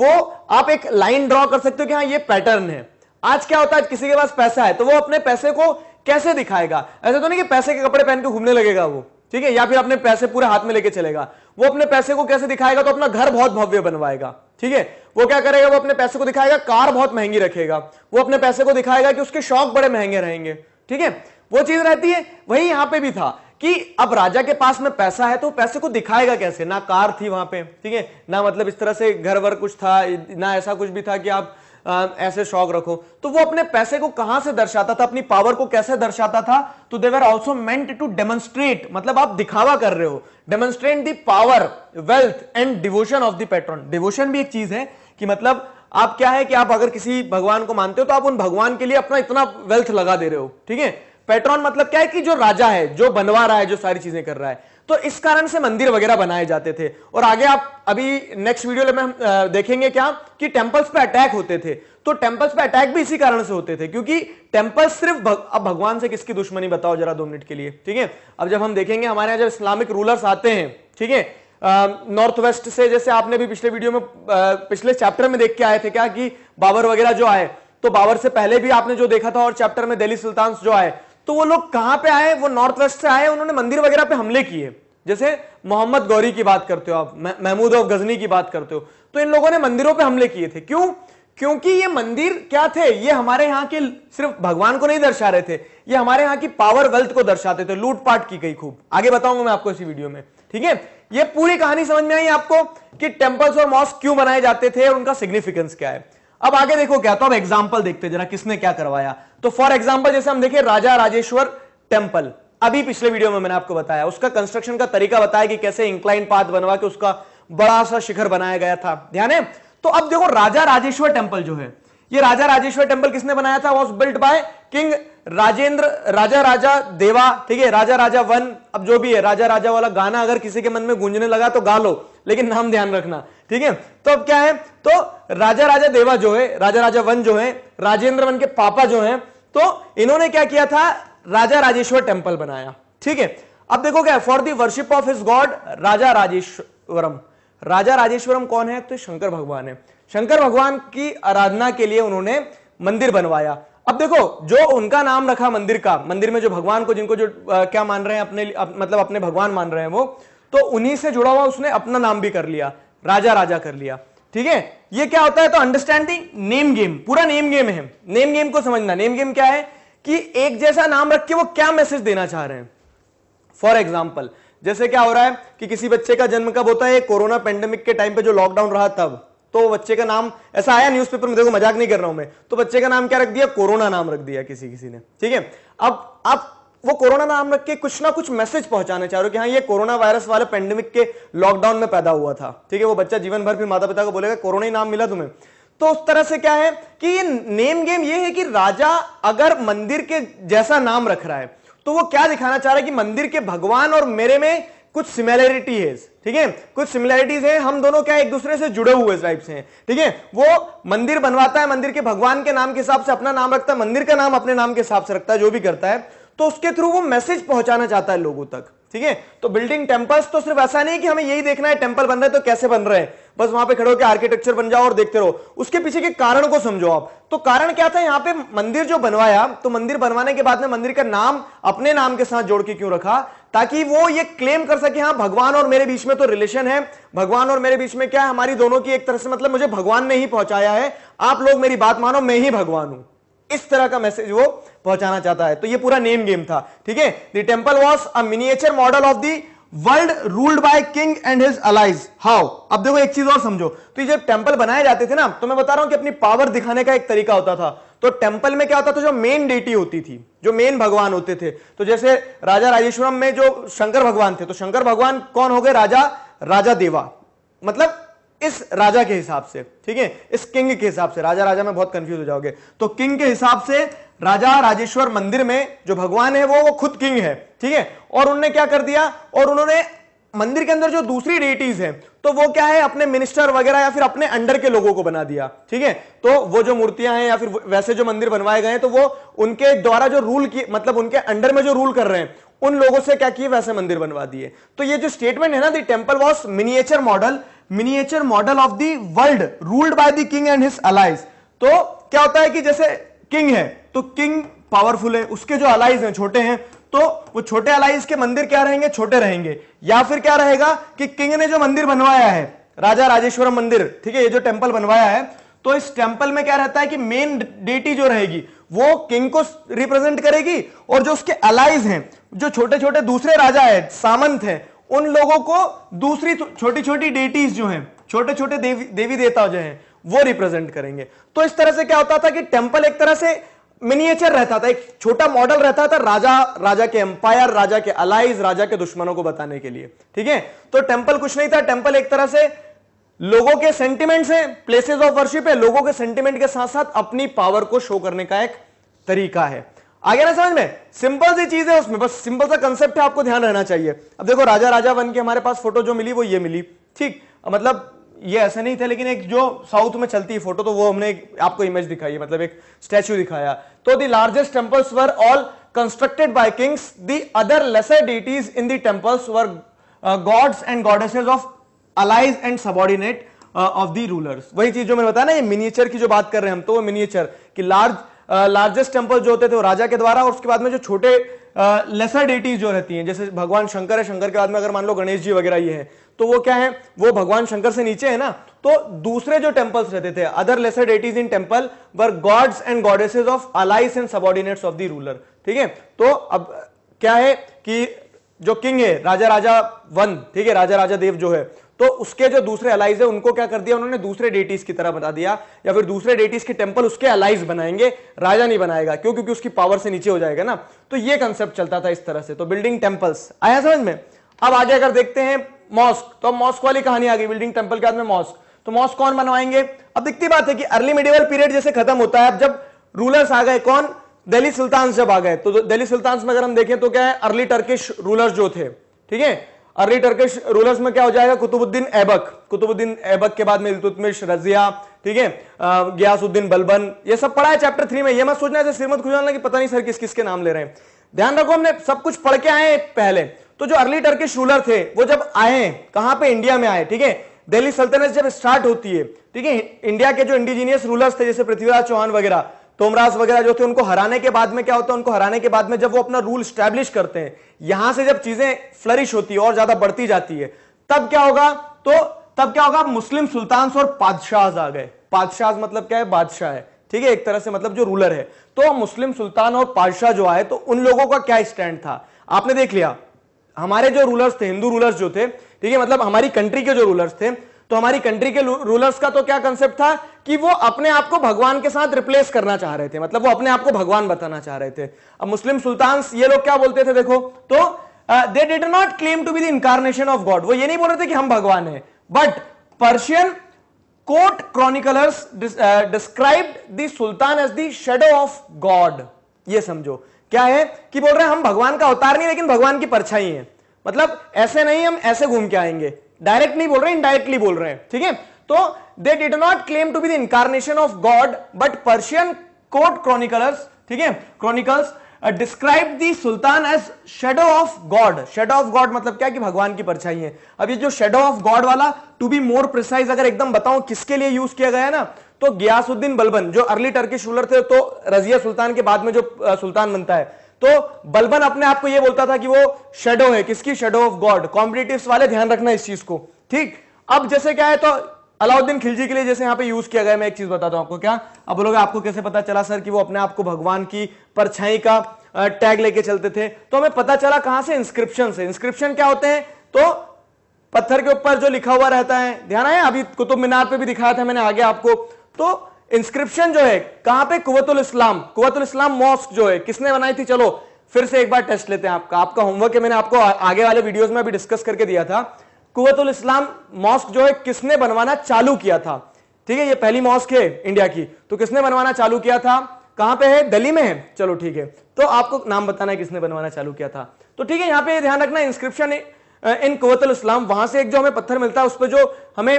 वो आप एक लाइन ड्रॉ कर सकते हो कि हाँ ये पैटर्न है आज क्या होता है किसी के पास पैसा है तो वो अपने पैसे को कैसे दिखाएगा ऐसे तो नहीं कि पैसे के कपड़े पहन के घूमने लगेगा वो ठीक है या फिर अपने पैसे पूरे हाथ में लेके चलेगा वो अपने पैसे को कैसे दिखाएगा तो अपना घर बहुत भव्य बनवाएगा ठीक है वो क्या करेगा वो अपने पैसे को दिखाएगा कार बहुत महंगी रखेगा वो अपने पैसे को दिखाएगा कि उसके शौक बड़े महंगे रहेंगे ठीक है वो चीज रहती है वही यहां पे भी था कि अब राजा के पास में पैसा है तो पैसे को दिखाएगा कैसे ना कार थी वहां पे ठीक है ना मतलब इस तरह से घर वर कुछ था ना ऐसा कुछ भी था कि आप ऐसे शौक रखो तो वो अपने पैसे को कहां से दर्शाता था अपनी पावर को कैसे दर्शाता था तो they were also meant to demonstrate मतलब आप दिखावा कर रहे हो demonstrate the power wealth and devotion of the patron devotion भी एक चीज है कि मतलब आप क्या है कि आप अगर किसी भगवान को मानते हो तो आप उन भगवान के लिए अपना इतना वेल्थ लगा दे रहे हो ठीक है पैट्रॉन मतलब क्या है कि जो राजा है जो बनवा रहा है जो सारी चीजें कर रहा है तो इस कारण से मंदिर वगैरह बनाए जाते थे और आगे आप अभी नेक्स्ट वीडियो में हम देखेंगे क्या कि टेंपल्स पे अटैक होते थे तो टेंपल्स पे अटैक भी इसी कारण से होते थे क्योंकि टेंपल्स सिर्फ भग, अब भगवान से किसकी दुश्मनी बताओ जरा दो मिनट के लिए ठीक है अब जब हम देखेंगे हमारे यहाँ जब इस्लामिक रूलर्स आते हैं ठीक है नॉर्थ वेस्ट से जैसे आपने भी पिछले वीडियो में पिछले चैप्टर में देख के आए थे क्या कि बाबर वगैरह जो आए तो बाबर से पहले भी आपने जो देखा था और चैप्टर में दिल्ली सुल्तान जो आए तो वो लोग कहां पे आए वो नॉर्थ वेस्ट से आए उन्होंने मंदिर वगैरह पे हमले किए जैसे मोहम्मद गौरी की बात करते हो आप महमूद और गजनी की बात करते हो तो इन लोगों ने मंदिरों पे हमले किए थे क्यों क्योंकि ये मंदिर क्या थे ये हमारे यहाँ के सिर्फ भगवान को नहीं दर्शा रहे थे ये हमारे यहाँ की पावर वेल्थ को दर्शाते थे लूटपाट की गई खूब आगे बताऊंगा मैं आपको इसी वीडियो में ठीक है ये पूरी कहानी समझ में आई आपको कि टेम्पल्स और मॉस्क क्यों बनाए जाते थे उनका सिग्निफिकेंस क्या है अब आगे देखो क्या तो अब एग्जाम्पल देखते जरा किसने क्या करवाया तो फॉर एग्जाम्पल जैसे हम देखें राजा राजेश्वर टेम्पल अभी पिछले वीडियो में मैंने आपको बताया उसका कंस्ट्रक्शन का तरीका बताया कि कैसे इंक्लाइन पाथ बनवा के उसका बड़ा सा शिखर बनाया गया था ध्यान है तो अब देखो राजा राजेश्वर टेम्पल जो है ये राजा राजेश्वर टेम्पल किसने बनाया था was built by king Rajendra Raja Raja Deva ठीक है राजा राजा वन अब जो भी है राजा राजा वाला गाना अगर किसी के मन में गूंजने लगा तो गा लो लेकिन नाम ध्यान रखना ठीक है तो अब क्या है तो राजा राजा देवा जो है राजा राजा वन जो है राजेंद्र वन के पापा जो है तो इन्होंने क्या किया था राजा राजेश्वर टेम्पल बनाया ठीक है अब देखो क्या for the worship of his god Raja Rajeshwaram Raja Rajeshwaram कौन है तो शंकर भगवान है शंकर भगवान की आराधना के लिए उन्होंने मंदिर बनवाया अब देखो जो उनका नाम रखा मंदिर का मंदिर में जो भगवान को जिनको जो आ, क्या मान रहे हैं अपने अप, मतलब अपने भगवान मान रहे हैं वो तो उन्हीं से जुड़ा हुआ उसने अपना नाम भी कर लिया राजा राजा कर लिया ठीक है ये क्या होता है तो अंडरस्टैंडिंग नेम गेम पूरा नेम गेम है नेम गेम को समझना नेम गेम क्या है कि एक जैसा नाम रख के वो क्या मैसेज देना चाह रहे हैं फॉर एग्जाम्पल जैसे क्या हो रहा है कि किसी बच्चे का जन्म कब होता है कोरोना पेंडेमिक के टाइम पे जो लॉकडाउन रहा तब तो बच्चे का नाम ऐसा आया न्यूज़पेपर में देखो मजाक नहीं कर रहा हूं मैं तो बच्चे का नाम क्या रख दिया कोरोना नाम रख दिया किसी किसी ने ठीक है अब आप वो कोरोना नाम रख के कुछ ना कुछ मैसेज पहुंचाना चाह रहे हो कि हाँ ये कोरोना वायरस वाले पेंडेमिक के लॉकडाउन में पैदा हुआ था ठीक है वो बच्चा जीवन भर फिर माता पिता को बोलेगा कोरोना ही नाम मिला तुम्हें तो उस तरह से क्या है कि ये नेम गेम ये है कि राजा अगर मंदिर के जैसा नाम रख रहा है तो वो क्या दिखाना चाह रहा है कि मंदिर के भगवान और मेरे में कुछ सिमिलैरिटी है ठीक है कुछ सिमिलैरिटीज है हम दोनों क्या एक दूसरे से जुड़े हुए टाइप से हैं ठीक है वो मंदिर बनवाता है मंदिर के भगवान के नाम के हिसाब से अपना नाम रखता है मंदिर का नाम अपने नाम के हिसाब से रखता है जो भी करता है तो उसके थ्रू वो मैसेज पहुंचाना चाहता है लोगों तक ठीक है तो बिल्डिंग टेम्पल्स तो सिर्फ ऐसा नहीं कि हमें यही देखना है टेम्पल बन रहा है तो कैसे बन रहे हैं बस वहां पे खड़े होकर आर्किटेक्चर बन जाओ और देखते रहो उसके पीछे के कारण को समझो आप तो कारण क्या था यहाँ पे मंदिर जो बनवाया तो मंदिर बनवाने के बाद में मंदिर का नाम अपने नाम के साथ जोड़ के क्यों रखा ताकि वो ये क्लेम कर सके हाँ भगवान और मेरे बीच में तो रिलेशन है भगवान और मेरे बीच में क्या है हमारी दोनों की एक तरह से मतलब मुझे भगवान ने ही पहुंचाया है आप लोग मेरी बात मानो मैं ही भगवान हूं इस तरह का मैसेज वो पहुंचाना चाहता है तो ये पूरा नेम गेम था ठीक है the temple was a miniature model of the world ruled by king and his allies how अब देखो एक चीज और समझो तो ये जब टेम्पल बनाए जाते थे ना तो मैं बता रहा हूं कि अपनी पावर दिखाने का एक तरीका होता था तो टेम्पल में क्या होता था जो मेन डेटी होती थी जो मेन भगवान होते थे तो जैसे राजा राजेश्वरम में जो शंकर भगवान थे तो शंकर भगवान कौन हो गए राजा राजा देवा मतलब इस राजा के हिसाब से ठीक है इस किंग के हिसाब से राजा राजा में बहुत कंफ्यूज हो जाओगे तो किंग के हिसाब से राजा राजेश्वर मंदिर में जो भगवान है वो वो खुद किंग है ठीक है और उन्होंने क्या कर दिया और उन्होंने मंदिर के अंदर जो दूसरी डेटीज है तो वो क्या है अपने मिनिस्टर वगैरह या फिर अपने अंडर के लोगों को बना दिया ठीक है तो वो जो मूर्तियां हैं या फिर वैसे जो मंदिर बनवाए गए हैं तो वो उनके द्वारा जो रूल की मतलब उनके अंडर में जो रूल कर रहे हैं उन लोगों से क्या किए वैसे मंदिर बनवा दिए तो ये जो स्टेटमेंट है ना the temple was miniature model miniature model of the world ruled by the king and his allies तो क्या होता है कि जैसे किंग है तो किंग पावरफुल है उसके जो अलाइज हैं छोटे हैं तो वो छोटे अलाइज के मंदिर क्या रहेंगे छोटे रहेंगे या फिर क्या रहेगा कि किंग ने जो मंदिर बनवाया है राजा राजेश्वरम मंदिर ठीक है ये जो टेम्पल बनवाया है तो इस टेम्पल में क्या रहता है कि मेन डेटी जो रहेगी वो किंग को रिप्रेजेंट करेगी और जो उसके अलाइज हैं जो छोटे छोटे दूसरे राजा है सामंत है उन लोगों को दूसरी छोटी छोटी डेटीज जो हैं छोटे छोटे देवी देवी देवता जो हैं वो रिप्रेजेंट करेंगे तो इस तरह से क्या होता था कि टेम्पल एक तरह से मिनिएचर रहता था एक छोटा मॉडल रहता था राजा राजा के एम्पायर राजा के अलाइज राजा के दुश्मनों को बताने के लिए ठीक है तो टेम्पल कुछ नहीं था टेम्पल एक तरह से लोगों के सेंटिमेंट्स हैं प्लेसेस ऑफ वर्शिप है लोगों के सेंटिमेंट के साथ साथ अपनी पावर को शो करने का एक तरीका है आगे ना समझ में सिंपल सी चीज है उसमें बस सिंपल सा कंसेप्ट है आपको ध्यान रहना चाहिए अब देखो राजा राजा वन की हमारे पास फोटो जो मिली वो ये मिली ठीक मतलब ये ऐसा नहीं था लेकिन एक जो साउथ में चलती है फोटो तो वो हमने आपको इमेज दिखाई है मतलब एक स्टैच्यू दिखाया तो the largest temples were all constructed by kings the other lesser deities in the temples were gods and goddesses of allies and subordinate of the rulers वही चीज जो मैंने बताया ना ये मिनिएचर की जो बात कर रहे हैं हम तो वो मिनिएचर की लार्ज लार्जेस्ट टेम्पल जो होते थे वो राजा के द्वारा और उसके बाद में जो छोटे लेसर डेटीज जो रहती हैं जैसे भगवान शंकर है शंकर के बाद में अगर मान लो गणेश जी वगैरह ये है तो वो क्या है वो भगवान शंकर से नीचे है ना तो दूसरे जो टेम्पल्स रहते थे other lesser deities in temple were gods and goddesses of allies and subordinates of the ruler ठीक है तो अब क्या है कि जो किंग है राजा राजा वन ठीक है राजा राजा देव जो है तो उसके जो दूसरे अलाइज है उनको क्या कर दिया उन्होंने दूसरे डेटीज की तरह बता दिया या फिर दूसरे डेटीज के टेम्पल उसके अलाइज बनाएंगे राजा नहीं बनाएगा क्यों क्योंकि उसकी पावर से नीचे हो जाएगा ना तो ये कंसेप्ट चलता था इस तरह से तो बिल्डिंग टेम्पल्स आया समझ में अब आगे अगर देखते हैं मॉस्क तो मॉस्क वाली कहानी आ गई बिल्डिंग टेम्पल के बाद में मॉस्क तो मॉस्क कौन बनवाएंगे अब दिखती बात है कि अर्ली मिडिवल पीरियड जैसे खत्म होता है अब जब रूलर्स आ गए कौन दिल्ली सुल्तान जब आ गए तो दिल्ली सुल्तान में अगर हम देखें तो क्या है अर्ली टर्किश रूलर्स जो थे ठीक है अर्ली टर्किश रूलर्स में क्या हो जाएगा कुतुबुद्दीन ऐबक कुतुबुद्दीन ऐबक के बाद में इल्तुतमिश रजिया ठीक है गयासुद्दीन बलबन ये सब पढ़ा है चैप्टर थ्री में ये मत सोचना है श्रीमद खुजाना कि पता नहीं सर किस किस के नाम ले रहे हैं ध्यान रखो हमने सब कुछ पढ़ के आए पहले तो जो अर्ली टर्किश रूलर थे वो जब आए कहां पर इंडिया में आए ठीक है दिल्ली सल्तनत जब स्टार्ट होती है ठीक है इंडिया के जो इंडिजीनियस रूलर्स थे जैसे पृथ्वीराज चौहान वगैरह टोमराज वगैरह जो थे उनको हराने के बाद में क्या होता है उनको हराने के बाद में जब वो अपना रूल स्टैब्लिश करते हैं यहां से जब चीजें फ्लरिश होती है और ज्यादा बढ़ती जाती है तब क्या होगा तो तब क्या होगा मुस्लिम सुल्तान और पादशाह आ गए पादशाह मतलब क्या है बादशाह है ठीक है एक तरह से मतलब जो रूलर है तो मुस्लिम सुल्तान और पादशाह जो आए तो उन लोगों का क्या स्टैंड था आपने देख लिया हमारे जो रूलर्स थे हिंदू रूलर्स जो थे ठीक है मतलब हमारी कंट्री के जो रूलर्स थे तो हमारी कंट्री के रूलर्स का तो क्या कंसेप्ट था कि वो अपने आप को भगवान के साथ रिप्लेस करना चाह रहे थे मतलब वो अपने आप को भगवान बताना चाह रहे थे अब मुस्लिम सुल्तान ये लोग क्या बोलते थे देखो तो they did not claim to be the incarnation of god वो ये नहीं बोल रहे थे कि हम भगवान है but Persian court chroniclers describe the sultan as the shadow of god ये समझो क्या है कि बोल रहे हैं हम भगवान का अवतार नहीं लेकिन भगवान की परछाई है मतलब ऐसे नहीं हम ऐसे घूम के आएंगे डायरेक्ट नहीं बोल रहे इनडायरेक्टली बोल रहे हैं ठीक है तो they did not claim to be the incarnation of god but Persian court chroniclers ठीक है chronicles describe the sultan as shadow of god shadow of god मतलब क्या कि भगवान की परछाई है अब ये जो शेडो ऑफ गॉड वाला टू बी मोर प्रिसाइज अगर एकदम बताऊं किसके लिए यूज किया गया है ना तो गियासुद्दीन बलबन जो अर्ली टर्किश रूलर थे तो रजिया सुल्तान के बाद में जो uh, सुल्तान बनता है तो बलबन अपने आप को यह बोलता था कि वो शेडो है किसकी शेडो ऑफ गॉड कॉम्पिटेटिव वाले ध्यान रखना इस चीज को ठीक अब जैसे क्या है तो अलाउद्दीन खिलजी के लिए जैसे यहां पे यूज किया गया मैं एक चीज बताता हूं आपको क्या अब बोलोगे आपको कैसे पता चला सर कि वो अपने आप को भगवान की परछाई का टैग लेके चलते थे तो हमें पता चला कहां से इंस्क्रिप्शन से इंस्क्रिप्शन क्या होते हैं तो पत्थर के ऊपर जो लिखा हुआ रहता है ध्यान आया अभी कुतुब मीनार पर भी दिखाया था मैंने आगे आपको तो इंस्क्रिप्शन जो है कहां पे कुवतुल इस्लाम कुवतुल इस्लाम मॉस्क जो है किसने बनाई थी चलो फिर से एक बार टेस्ट लेते हैं आपका आपका होमवर्क है मैंने आपको आगे वाले वीडियोस में भी डिस्कस करके दिया था कुवतुल इस्लाम मॉस्क जो है किसने बनवाना चालू किया था ठीक है ये पहली मॉस्क है इंडिया की तो किसने बनवाना चालू किया था कहां पे है दिल्ली में है चलो ठीक है तो आपको नाम बताना है किसने बनवाना चालू किया था तो ठीक है यहां पे ध्यान रखना इंस्क्रिप्शन इन कुवतुल इस्लाम वहां से एक जो हमें पत्थर मिलता है उस पर जो हमें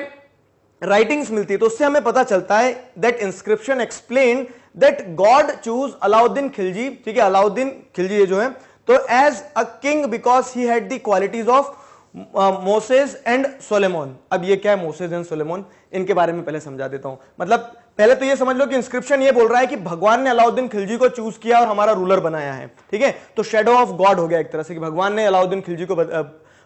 राइटिंग्स मिलती है तो उससे हमें पता चलता है that inscription explain that god chose Alauddin Khilji ठीक है अलाउद्दीन खिलजी ये जो है तो as a king because he had the qualities of Moses and Solomon अब ये क्या है मोसेस एंड सोलेमोन इनके बारे में पहले समझा देता हूं मतलब पहले तो ये समझ लो कि इंस्क्रिप्शन ये बोल रहा है कि भगवान ने अलाउद्दीन खिलजी को चूज किया और हमारा रूलर बनाया है ठीक है तो शेडो ऑफ गॉड हो गया एक तरह से कि भगवान ने अलाउद्दीन खिलजी को uh,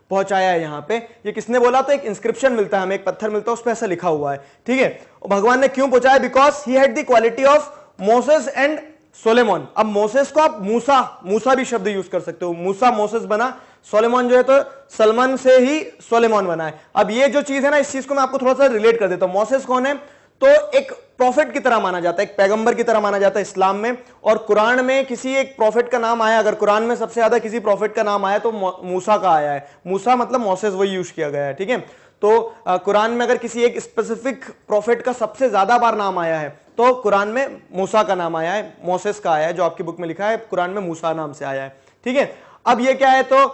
पहुंचाया है यहां पे ये किसने बोला तो एक इंस्क्रिप्शन मिलता है हमें एक पत्थर मिलता है उस पर ऐसा लिखा हुआ है ठीक है भगवान ने क्यों पहुंचाया because he had the quality of Moses and Solomon अब मोसेस को आप मूसा मूसा भी शब्द यूज कर सकते हो मूसा मोसेस बना सोलेमोन जो है तो सलमान से ही सोलेमोन बना है अब ये जो चीज है ना इस चीज को मैं आपको थोड़ा सा रिलेट कर देता हूं मोसेस कौन है तो एक प्रॉफिट की तरह माना जाता है एक पैगंबर की तरह माना जाता है इस्लाम में और कुरान में किसी एक प्रॉफिट का नाम आया अगर कुरान में सबसे ज्यादा किसी प्रॉफिट का नाम आया तो मूसा का आया है मूसा मतलब मोसेस वही यूज किया गया है ठीक है तो कुरान में अगर किसी एक स्पेसिफिक प्रॉफिट का सबसे ज्यादा बार नाम आया है तो कुरान में मूसा का नाम आया है मोसेस का आया है जो आपकी बुक में लिखा है कुरान में मूसा नाम से आया है ठीक है अब ये क्या है तो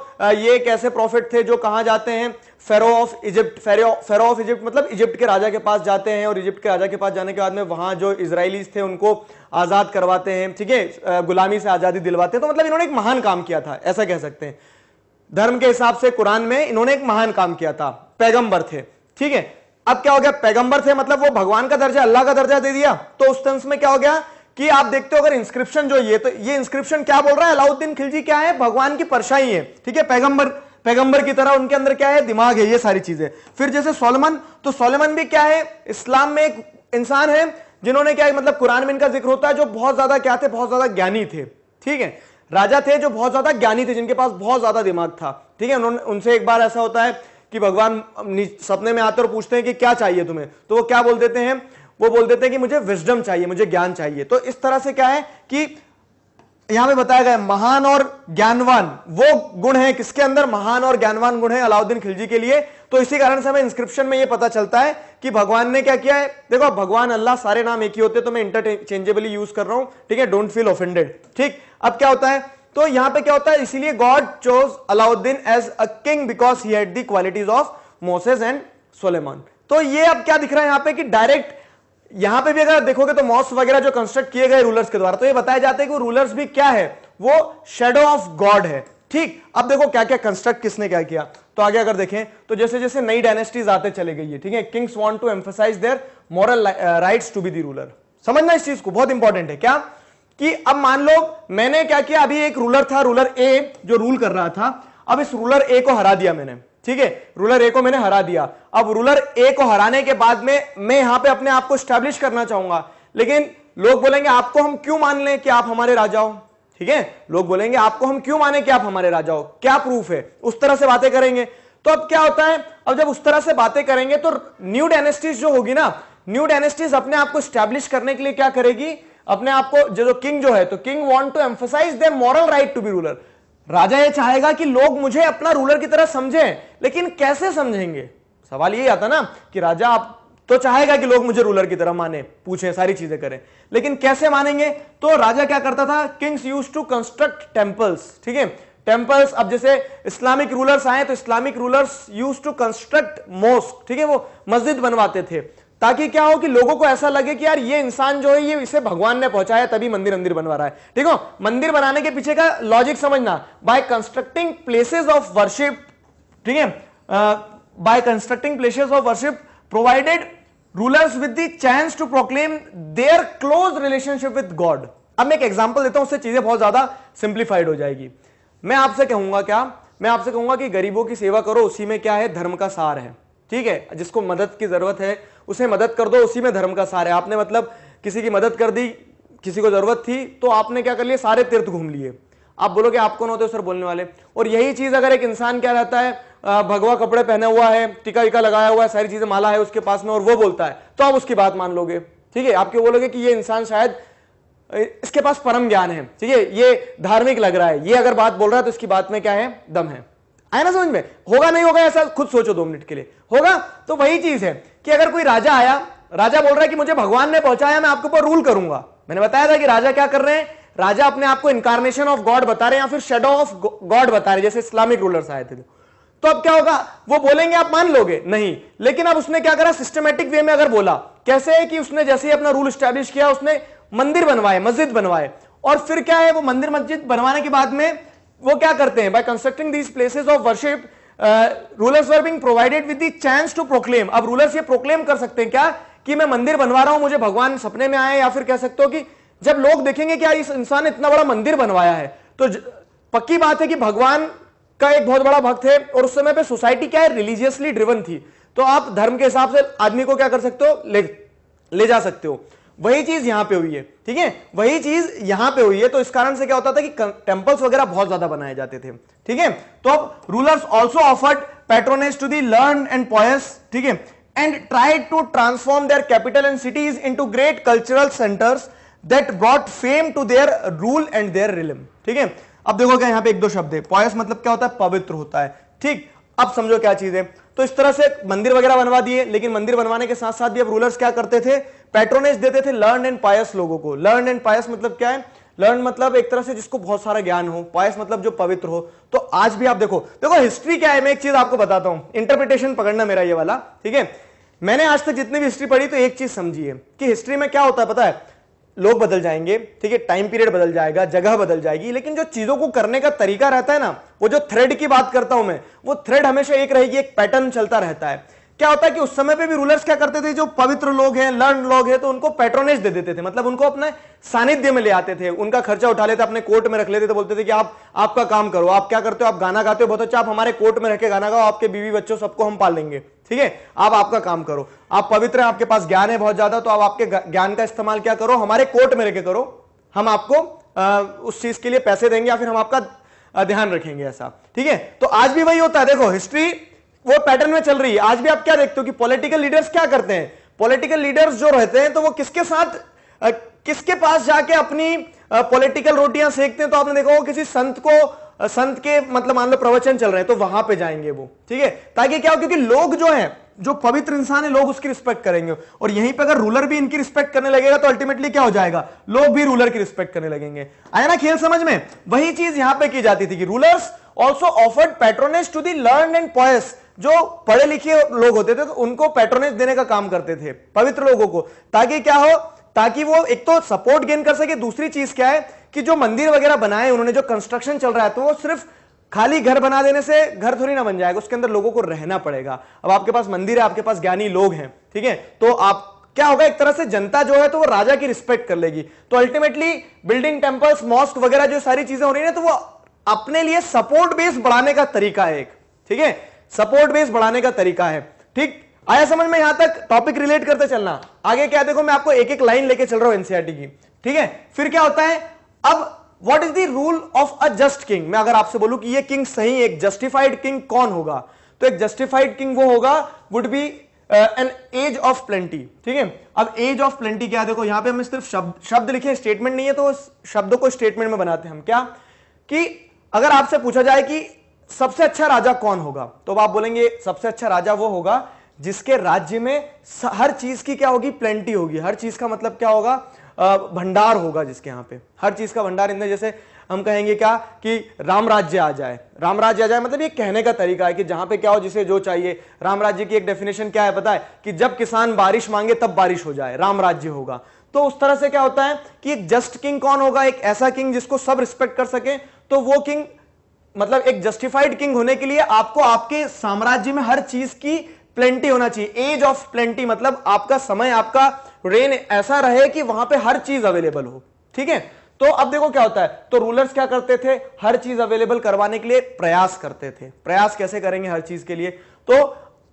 ये कैसे प्रॉफिट थे जो कहा जाते हैं pharaoh of Egypt pharaoh of Egypt मतलब इजिप्ट के राजा के पास जाते हैं और इजिप्ट के राजा के पास जाने के बाद में वहां जो इसराइलीज थे उनको आजाद करवाते हैं ठीक है गुलामी से आजादी दिलवाते हैं तो मतलब इन्होंने एक महान काम किया था ऐसा कह सकते हैं धर्म के हिसाब से कुरान में इन्होंने एक महान काम किया था पैगंबर थे ठीक है अब क्या हो गया पैगंबर थे मतलब वो भगवान का दर्जा अल्लाह का दर्जा दे दिया तो उस तंस में क्या हो गया कि आप देखते हो अगर इंस्क्रिप्शन जो ये तो ये इंस्क्रिप्शन क्या बोल रहा है अलाउद्दीन खिलजी क्या है भगवान की परछाई है ठीक है पैगंबर पैगंबर की तरह उनके अंदर क्या है दिमाग है ये सारी चीजें फिर जैसे सोलमन तो सोलमन भी क्या है इस्लाम में एक इंसान है जिन्होंने क्या है मतलब कुरान में इनका जिक्र होता है जो बहुत ज्यादा क्या थे बहुत ज्यादा ज्ञानी थे ठीक है राजा थे जो बहुत ज्यादा ज्ञानी थे जिनके पास बहुत ज्यादा दिमाग था ठीक है उन्होंने उनसे एक बार ऐसा होता है कि भगवान सपने में आते और पूछते हैं कि क्या चाहिए तुम्हें तो वो क्या बोल देते हैं वो बोल देते हैं कि मुझे विजडम चाहिए मुझे ज्ञान चाहिए तो इस तरह से क्या है कि यहां पे बताया गया महान और ज्ञानवान वो गुण है किसके अंदर महान और ज्ञानवान गुण है अलाउद्दीन खिलजी के लिए तो इसी कारण से हमें इंस्क्रिप्शन में ये पता चलता है कि भगवान ने क्या किया है देखो भगवान अल्लाह सारे नाम एक ही होते हैं तो मैं इंटरचेंजेबली यूज कर रहा हूं ठीक है डोंट फील ऑफेंडेड ठीक अब क्या होता है तो यहां पे क्या होता है इसीलिए god chose Alauddin as a king because he had the qualities of Moses and Solomon तो ये अब क्या दिख रहा है यहां पे कि डायरेक्ट यहां पे भी अगर देखोगे तो मॉस वगैरह जो कंस्ट्रक्ट किए गए रूलर्स के द्वारा तो ये बताया जाता है कि रूलर्स भी क्या है वो शेडो ऑफ गॉड है ठीक अब देखो क्या क्या कंस्ट्रक्ट किसने क्या किया तो आगे अगर देखें तो जैसे जैसे नई डायनेस्टीज आते चले गई है ठीक है kings want to emphasise their moral right to be the ruler समझना इस चीज को बहुत इंपॉर्टेंट है क्या कि अब मान लो मैंने क्या किया अभी एक रूलर था रूलर ए जो रूल कर रहा था अब इस रूलर ए को हरा दिया मैंने ठीक है रूलर ए को मैंने हरा दिया अब रूलर ए को हराने के बाद में मैं यहां पे अपने आप को स्टैब्लिश करना चाहूंगा लेकिन लोग बोलेंगे आपको हम क्यों मान लें कि आप हमारे राजा हो ठीक है लोग बोलेंगे आपको हम क्यों माने कि आप हमारे राजा हो क्या प्रूफ है उस तरह से बातें करेंगे तो अब क्या होता है अब जब उस तरह से बातें करेंगे तो न्यू डायनेस्टीज जो होगी ना न्यू डायनेस्टीज अपने आप को स्टैब्लिश करने के लिए क्या करेगी अपने आप को जो किंग जो है तो king want to emphasise the moral right to be ruler राजा यह चाहेगा कि लोग मुझे अपना रूलर की तरह समझें लेकिन कैसे समझेंगे सवाल ये आता ना कि राजा आप तो चाहेगा कि लोग मुझे रूलर की तरह माने पूछे सारी चीजें करें लेकिन कैसे मानेंगे तो राजा क्या करता था kings use to construct temples ठीक है टेम्पल्स अब जैसे इस्लामिक रूलर्स आए तो Islamic rulers use to construct mosque ठीक है वो मस्जिद बनवाते थे ताकि क्या हो कि लोगों को ऐसा लगे कि यार ये इंसान जो है ये इसे भगवान ने पहुंचाया तभी मंदिर मंदिर बनवा रहा है ठीक हो मंदिर बनाने के पीछे का लॉजिक समझना by constructing places of worship ठीक है by constructing places of worship provided rulers with the chance to proclaim their close relationship with god अब मैं एक एग्जाम्पल देता हूं उससे चीजें बहुत ज्यादा सिंप्लीफाइड हो जाएगी मैं आपसे कहूंगा क्या मैं आपसे कहूंगा कि गरीबों की सेवा करो उसी में क्या है धर्म का सार है ठीक है जिसको मदद की जरूरत है उसे मदद कर दो उसी में धर्म का सार है आपने मतलब किसी की मदद कर दी किसी को ज़रूरत थी तो आपने क्या कर लिया सारे तीर्थ घूम लिए आप बोलोगे आप कौन होते हो सर बोलने वाले और यही चीज़ अगर एक इंसान क्या रहता है भगवा कपड़े पहने हुआ है टीका विका लगाया हुआ है सारी चीज़ें माला है उसके पास में और वो बोलता है तो आप उसकी बात मान लोगे ठीक है आप बोलोगे कि ये इंसान शायद इसके पास परम ज्ञान है ठीक है ये धार्मिक लग रहा है ये अगर बात बोल रहा है तो इसकी बात में क्या है दम है आया ना समझ में होगा नहीं होगा ऐसा खुद सोचो दो मिनट के लिए होगा तो वही चीज है कि अगर कोई राजा आया राजा बोल रहा है कि मुझे भगवान ने पहुंचाया मैं आपके ऊपर रूल करूंगा मैंने बताया था कि राजा क्या कर रहे हैं राजा अपने आप को इनकारनेशन ऑफ गॉड बता रहे हैं या फिर शेडो ऑफ गॉड बता रहे जैसे इस्लामिक रूलर्स आए थे तो अब क्या होगा वो बोलेंगे आप मान लोगे नहीं लेकिन अब उसने क्या करा सिस्टमेटिक वे में अगर बोला कैसे है कि उसने जैसे ही अपना रूल स्टैब्लिश किया उसने मंदिर बनवाए मस्जिद बनवाए और फिर क्या है वो मंदिर मस्जिद बनवाने के बाद में वो क्या करते हैं by constructing these places of worship rulers were being provided with chance to proclaim अब रूलर्स ये प्रोक्लेम कर सकते हैं क्या कि मैं मंदिर बनवा रहा हूं मुझे भगवान सपने में आए या फिर कह सकते हो कि जब लोग देखेंगे क्या इस इंसान ने इतना बड़ा मंदिर बनवाया है तो पक्की बात है कि भगवान का एक बहुत बड़ा भक्त है और उस समय पे सोसाइटी क्या है रिलीजियसली ड्रिवन थी तो आप धर्म के हिसाब से आदमी को क्या कर सकते हो ले, ले जा सकते हो वही चीज यहां पे हुई है ठीक है वही चीज यहां पे हुई है तो इस कारण से क्या होता था कि टेम्पल्स वगैरह बहुत ज्यादा बनाए जाते थे ठीक है तो अब rulers also offered patronage to the learned and pious ठीक है and try to transform their capital and cities into great cultural centres that brought fame to their rule and their realm ठीक है अब देखो क्या यहां पे एक दो शब्द है पॉयस मतलब क्या होता है पवित्र होता है ठीक अब समझो क्या चीज है तो इस तरह से मंदिर वगैरह बनवा दिए लेकिन मंदिर बनवाने के साथ साथ भी अब रूलर्स क्या करते थे पेट्रोनेज देते थे लर्न एंड पायस लोगों को लर्न एंड पायस मतलब क्या है लर्न मतलब एक तरह से जिसको बहुत सारा ज्ञान हो पायस मतलब जो पवित्र हो तो आज भी आप देखो देखो हिस्ट्री क्या है मैं एक चीज आपको बताता हूं इंटरप्रिटेशन पकड़ना मेरा ये वाला ठीक है मैंने आज तक जितनी भी हिस्ट्री पढ़ी तो एक चीज समझी है कि हिस्ट्री में क्या होता है पता है लोग बदल जाएंगे ठीक है टाइम पीरियड बदल जाएगा जगह बदल जाएगी लेकिन जो चीजों को करने का तरीका रहता है ना वो जो थ्रेड की बात करता हूं मैं वो थ्रेड हमेशा एक रहेगी एक पैटर्न चलता रहता है क्या होता है कि उस समय पे भी रूलर्स क्या करते थे जो पवित्र लोग हैं लर्न लोग हैं तो उनको पेट्रोनेज दे देते थे मतलब उनको अपने सानिध्य में ले आते थे उनका खर्चा उठा लेते अपने कोर्ट में रख लेते थे तो बोलते थे कि आप आपका काम करो आप क्या करते हो आप गाना गाते हो बहुत अच्छा आप हमारे कोर्ट में रह के गाना गाओ आपके बीवी बच्चों सबको हम पाल लेंगे ठीक है आप आपका काम करो आप पवित्र हैं आपके पास ज्ञान है बहुत ज्यादा तो आप आपके ज्ञान का इस्तेमाल क्या करो हमारे कोर्ट में रहकर करो हम आपको उस चीज के लिए पैसे देंगे या फिर हम आपका ध्यान रखेंगे ऐसा ठीक है तो आज भी वही होता है देखो हिस्ट्री वो पैटर्न में चल रही है आज भी आप क्या देखते हो कि पॉलिटिकल लीडर्स क्या करते हैं पॉलिटिकल लीडर्स जो रहते हैं तो वो किसके साथ किसके पास जाके अपनी पॉलिटिकल रोटियां सेकते हैं तो आपने देखा होगा किसी संत को संत के मतलब मान लो प्रवचन चल रहे हैं तो वहां पे जाएंगे वो ठीक है ताकि क्या हो क्योंकि लोग जो हैं जो पवित्र इंसान है लोग उसकी रिस्पेक्ट करेंगे और यहीं पे अगर रूलर भी इनकी रिस्पेक्ट करने लगेगा तो अल्टीमेटली क्या हो जाएगा लोग भी रूलर की रिस्पेक्ट करने लगेंगे आया ना खेल समझ में वही चीज यहां पे की जाती थी कि rulers also offered patronage to the learned and pious जो पढ़े लिखे लोग होते थे तो उनको पेट्रोनेज देने का काम करते थे पवित्र लोगों को ताकि क्या हो ताकि वो एक तो सपोर्ट गेन कर सके दूसरी चीज क्या है कि जो मंदिर वगैरह बनाए उन्होंने जो कंस्ट्रक्शन चल रहा है तो वो सिर्फ खाली घर बना देने से घर थोड़ी ना बन जाएगा उसके अंदर लोगों को रहना पड़ेगा अब आपके पास मंदिर है आपके पास ज्ञानी लोग हैं ठीक है तो आप क्या होगा एक तरह से जनता जो है तो वो राजा की रिस्पेक्ट कर लेगी तो अल्टीमेटली बिल्डिंग टेम्पल्स मॉस्क वगैरह जो सारी चीजें हो रही है तो वो अपने लिए सपोर्ट बेस बढ़ाने का तरीका है एक ठीक है सपोर्ट बेस बढ़ाने का तरीका है ठीक आया समझ में यहां तक टॉपिक रिलेट करते चलना आगे क्या देखो मैं आपको एक एक लाइन लेके चल रहा हूं एनसीआरटी e की ठीक है फिर क्या होता है अब what is the rule of a just king मैं अगर आपसे बोलूं कि ये किंग सही एक जस्टिफाइड किंग कौन होगा तो एक जस्टिफाइड किंग वो होगा would be an age of plenty ठीक है अब एज ऑफ प्लेंटी क्या देखो यहां पे हमें सिर्फ शब्द शब्द लिखे स्टेटमेंट नहीं है तो शब्दों को स्टेटमेंट में बनाते हैं हम क्या कि अगर आपसे पूछा जाए कि सबसे अच्छा राजा कौन होगा तो आप बोलेंगे सबसे अच्छा राजा वो होगा जिसके राज्य में हर चीज की क्या होगी प्लेंटी होगी हर चीज का मतलब क्या होगा भंडार होगा जिसके यहाँ पे हर चीज का भंडार इंद्र जैसे हम कहेंगे क्या कि राम राज्य आ जाए राम राज्य आ जाए मतलब ये कहने का तरीका है कि जहां पे क्या हो जिसे जो चाहिए राम राज्य की एक डेफिनेशन क्या है पता है कि जब किसान बारिश मांगे तब बारिश हो जाए राम राज्य होगा तो उस तरह से क्या होता है कि एक जस्ट किंग कौन होगा एक ऐसा किंग जिसको सब रिस्पेक्ट कर सके तो वो किंग मतलब एक जस्टिफाइड किंग होने के लिए आपको आपके साम्राज्य में हर चीज की प्लेंटी होना चाहिए एज ऑफ प्लेंटी मतलब आपका समय आपका रेन ऐसा रहे कि वहां पे हर चीज अवेलेबल हो ठीक है तो अब देखो क्या होता है तो रूलर्स क्या करते थे हर चीज अवेलेबल करवाने के लिए प्रयास करते थे प्रयास कैसे करेंगे हर चीज के लिए तो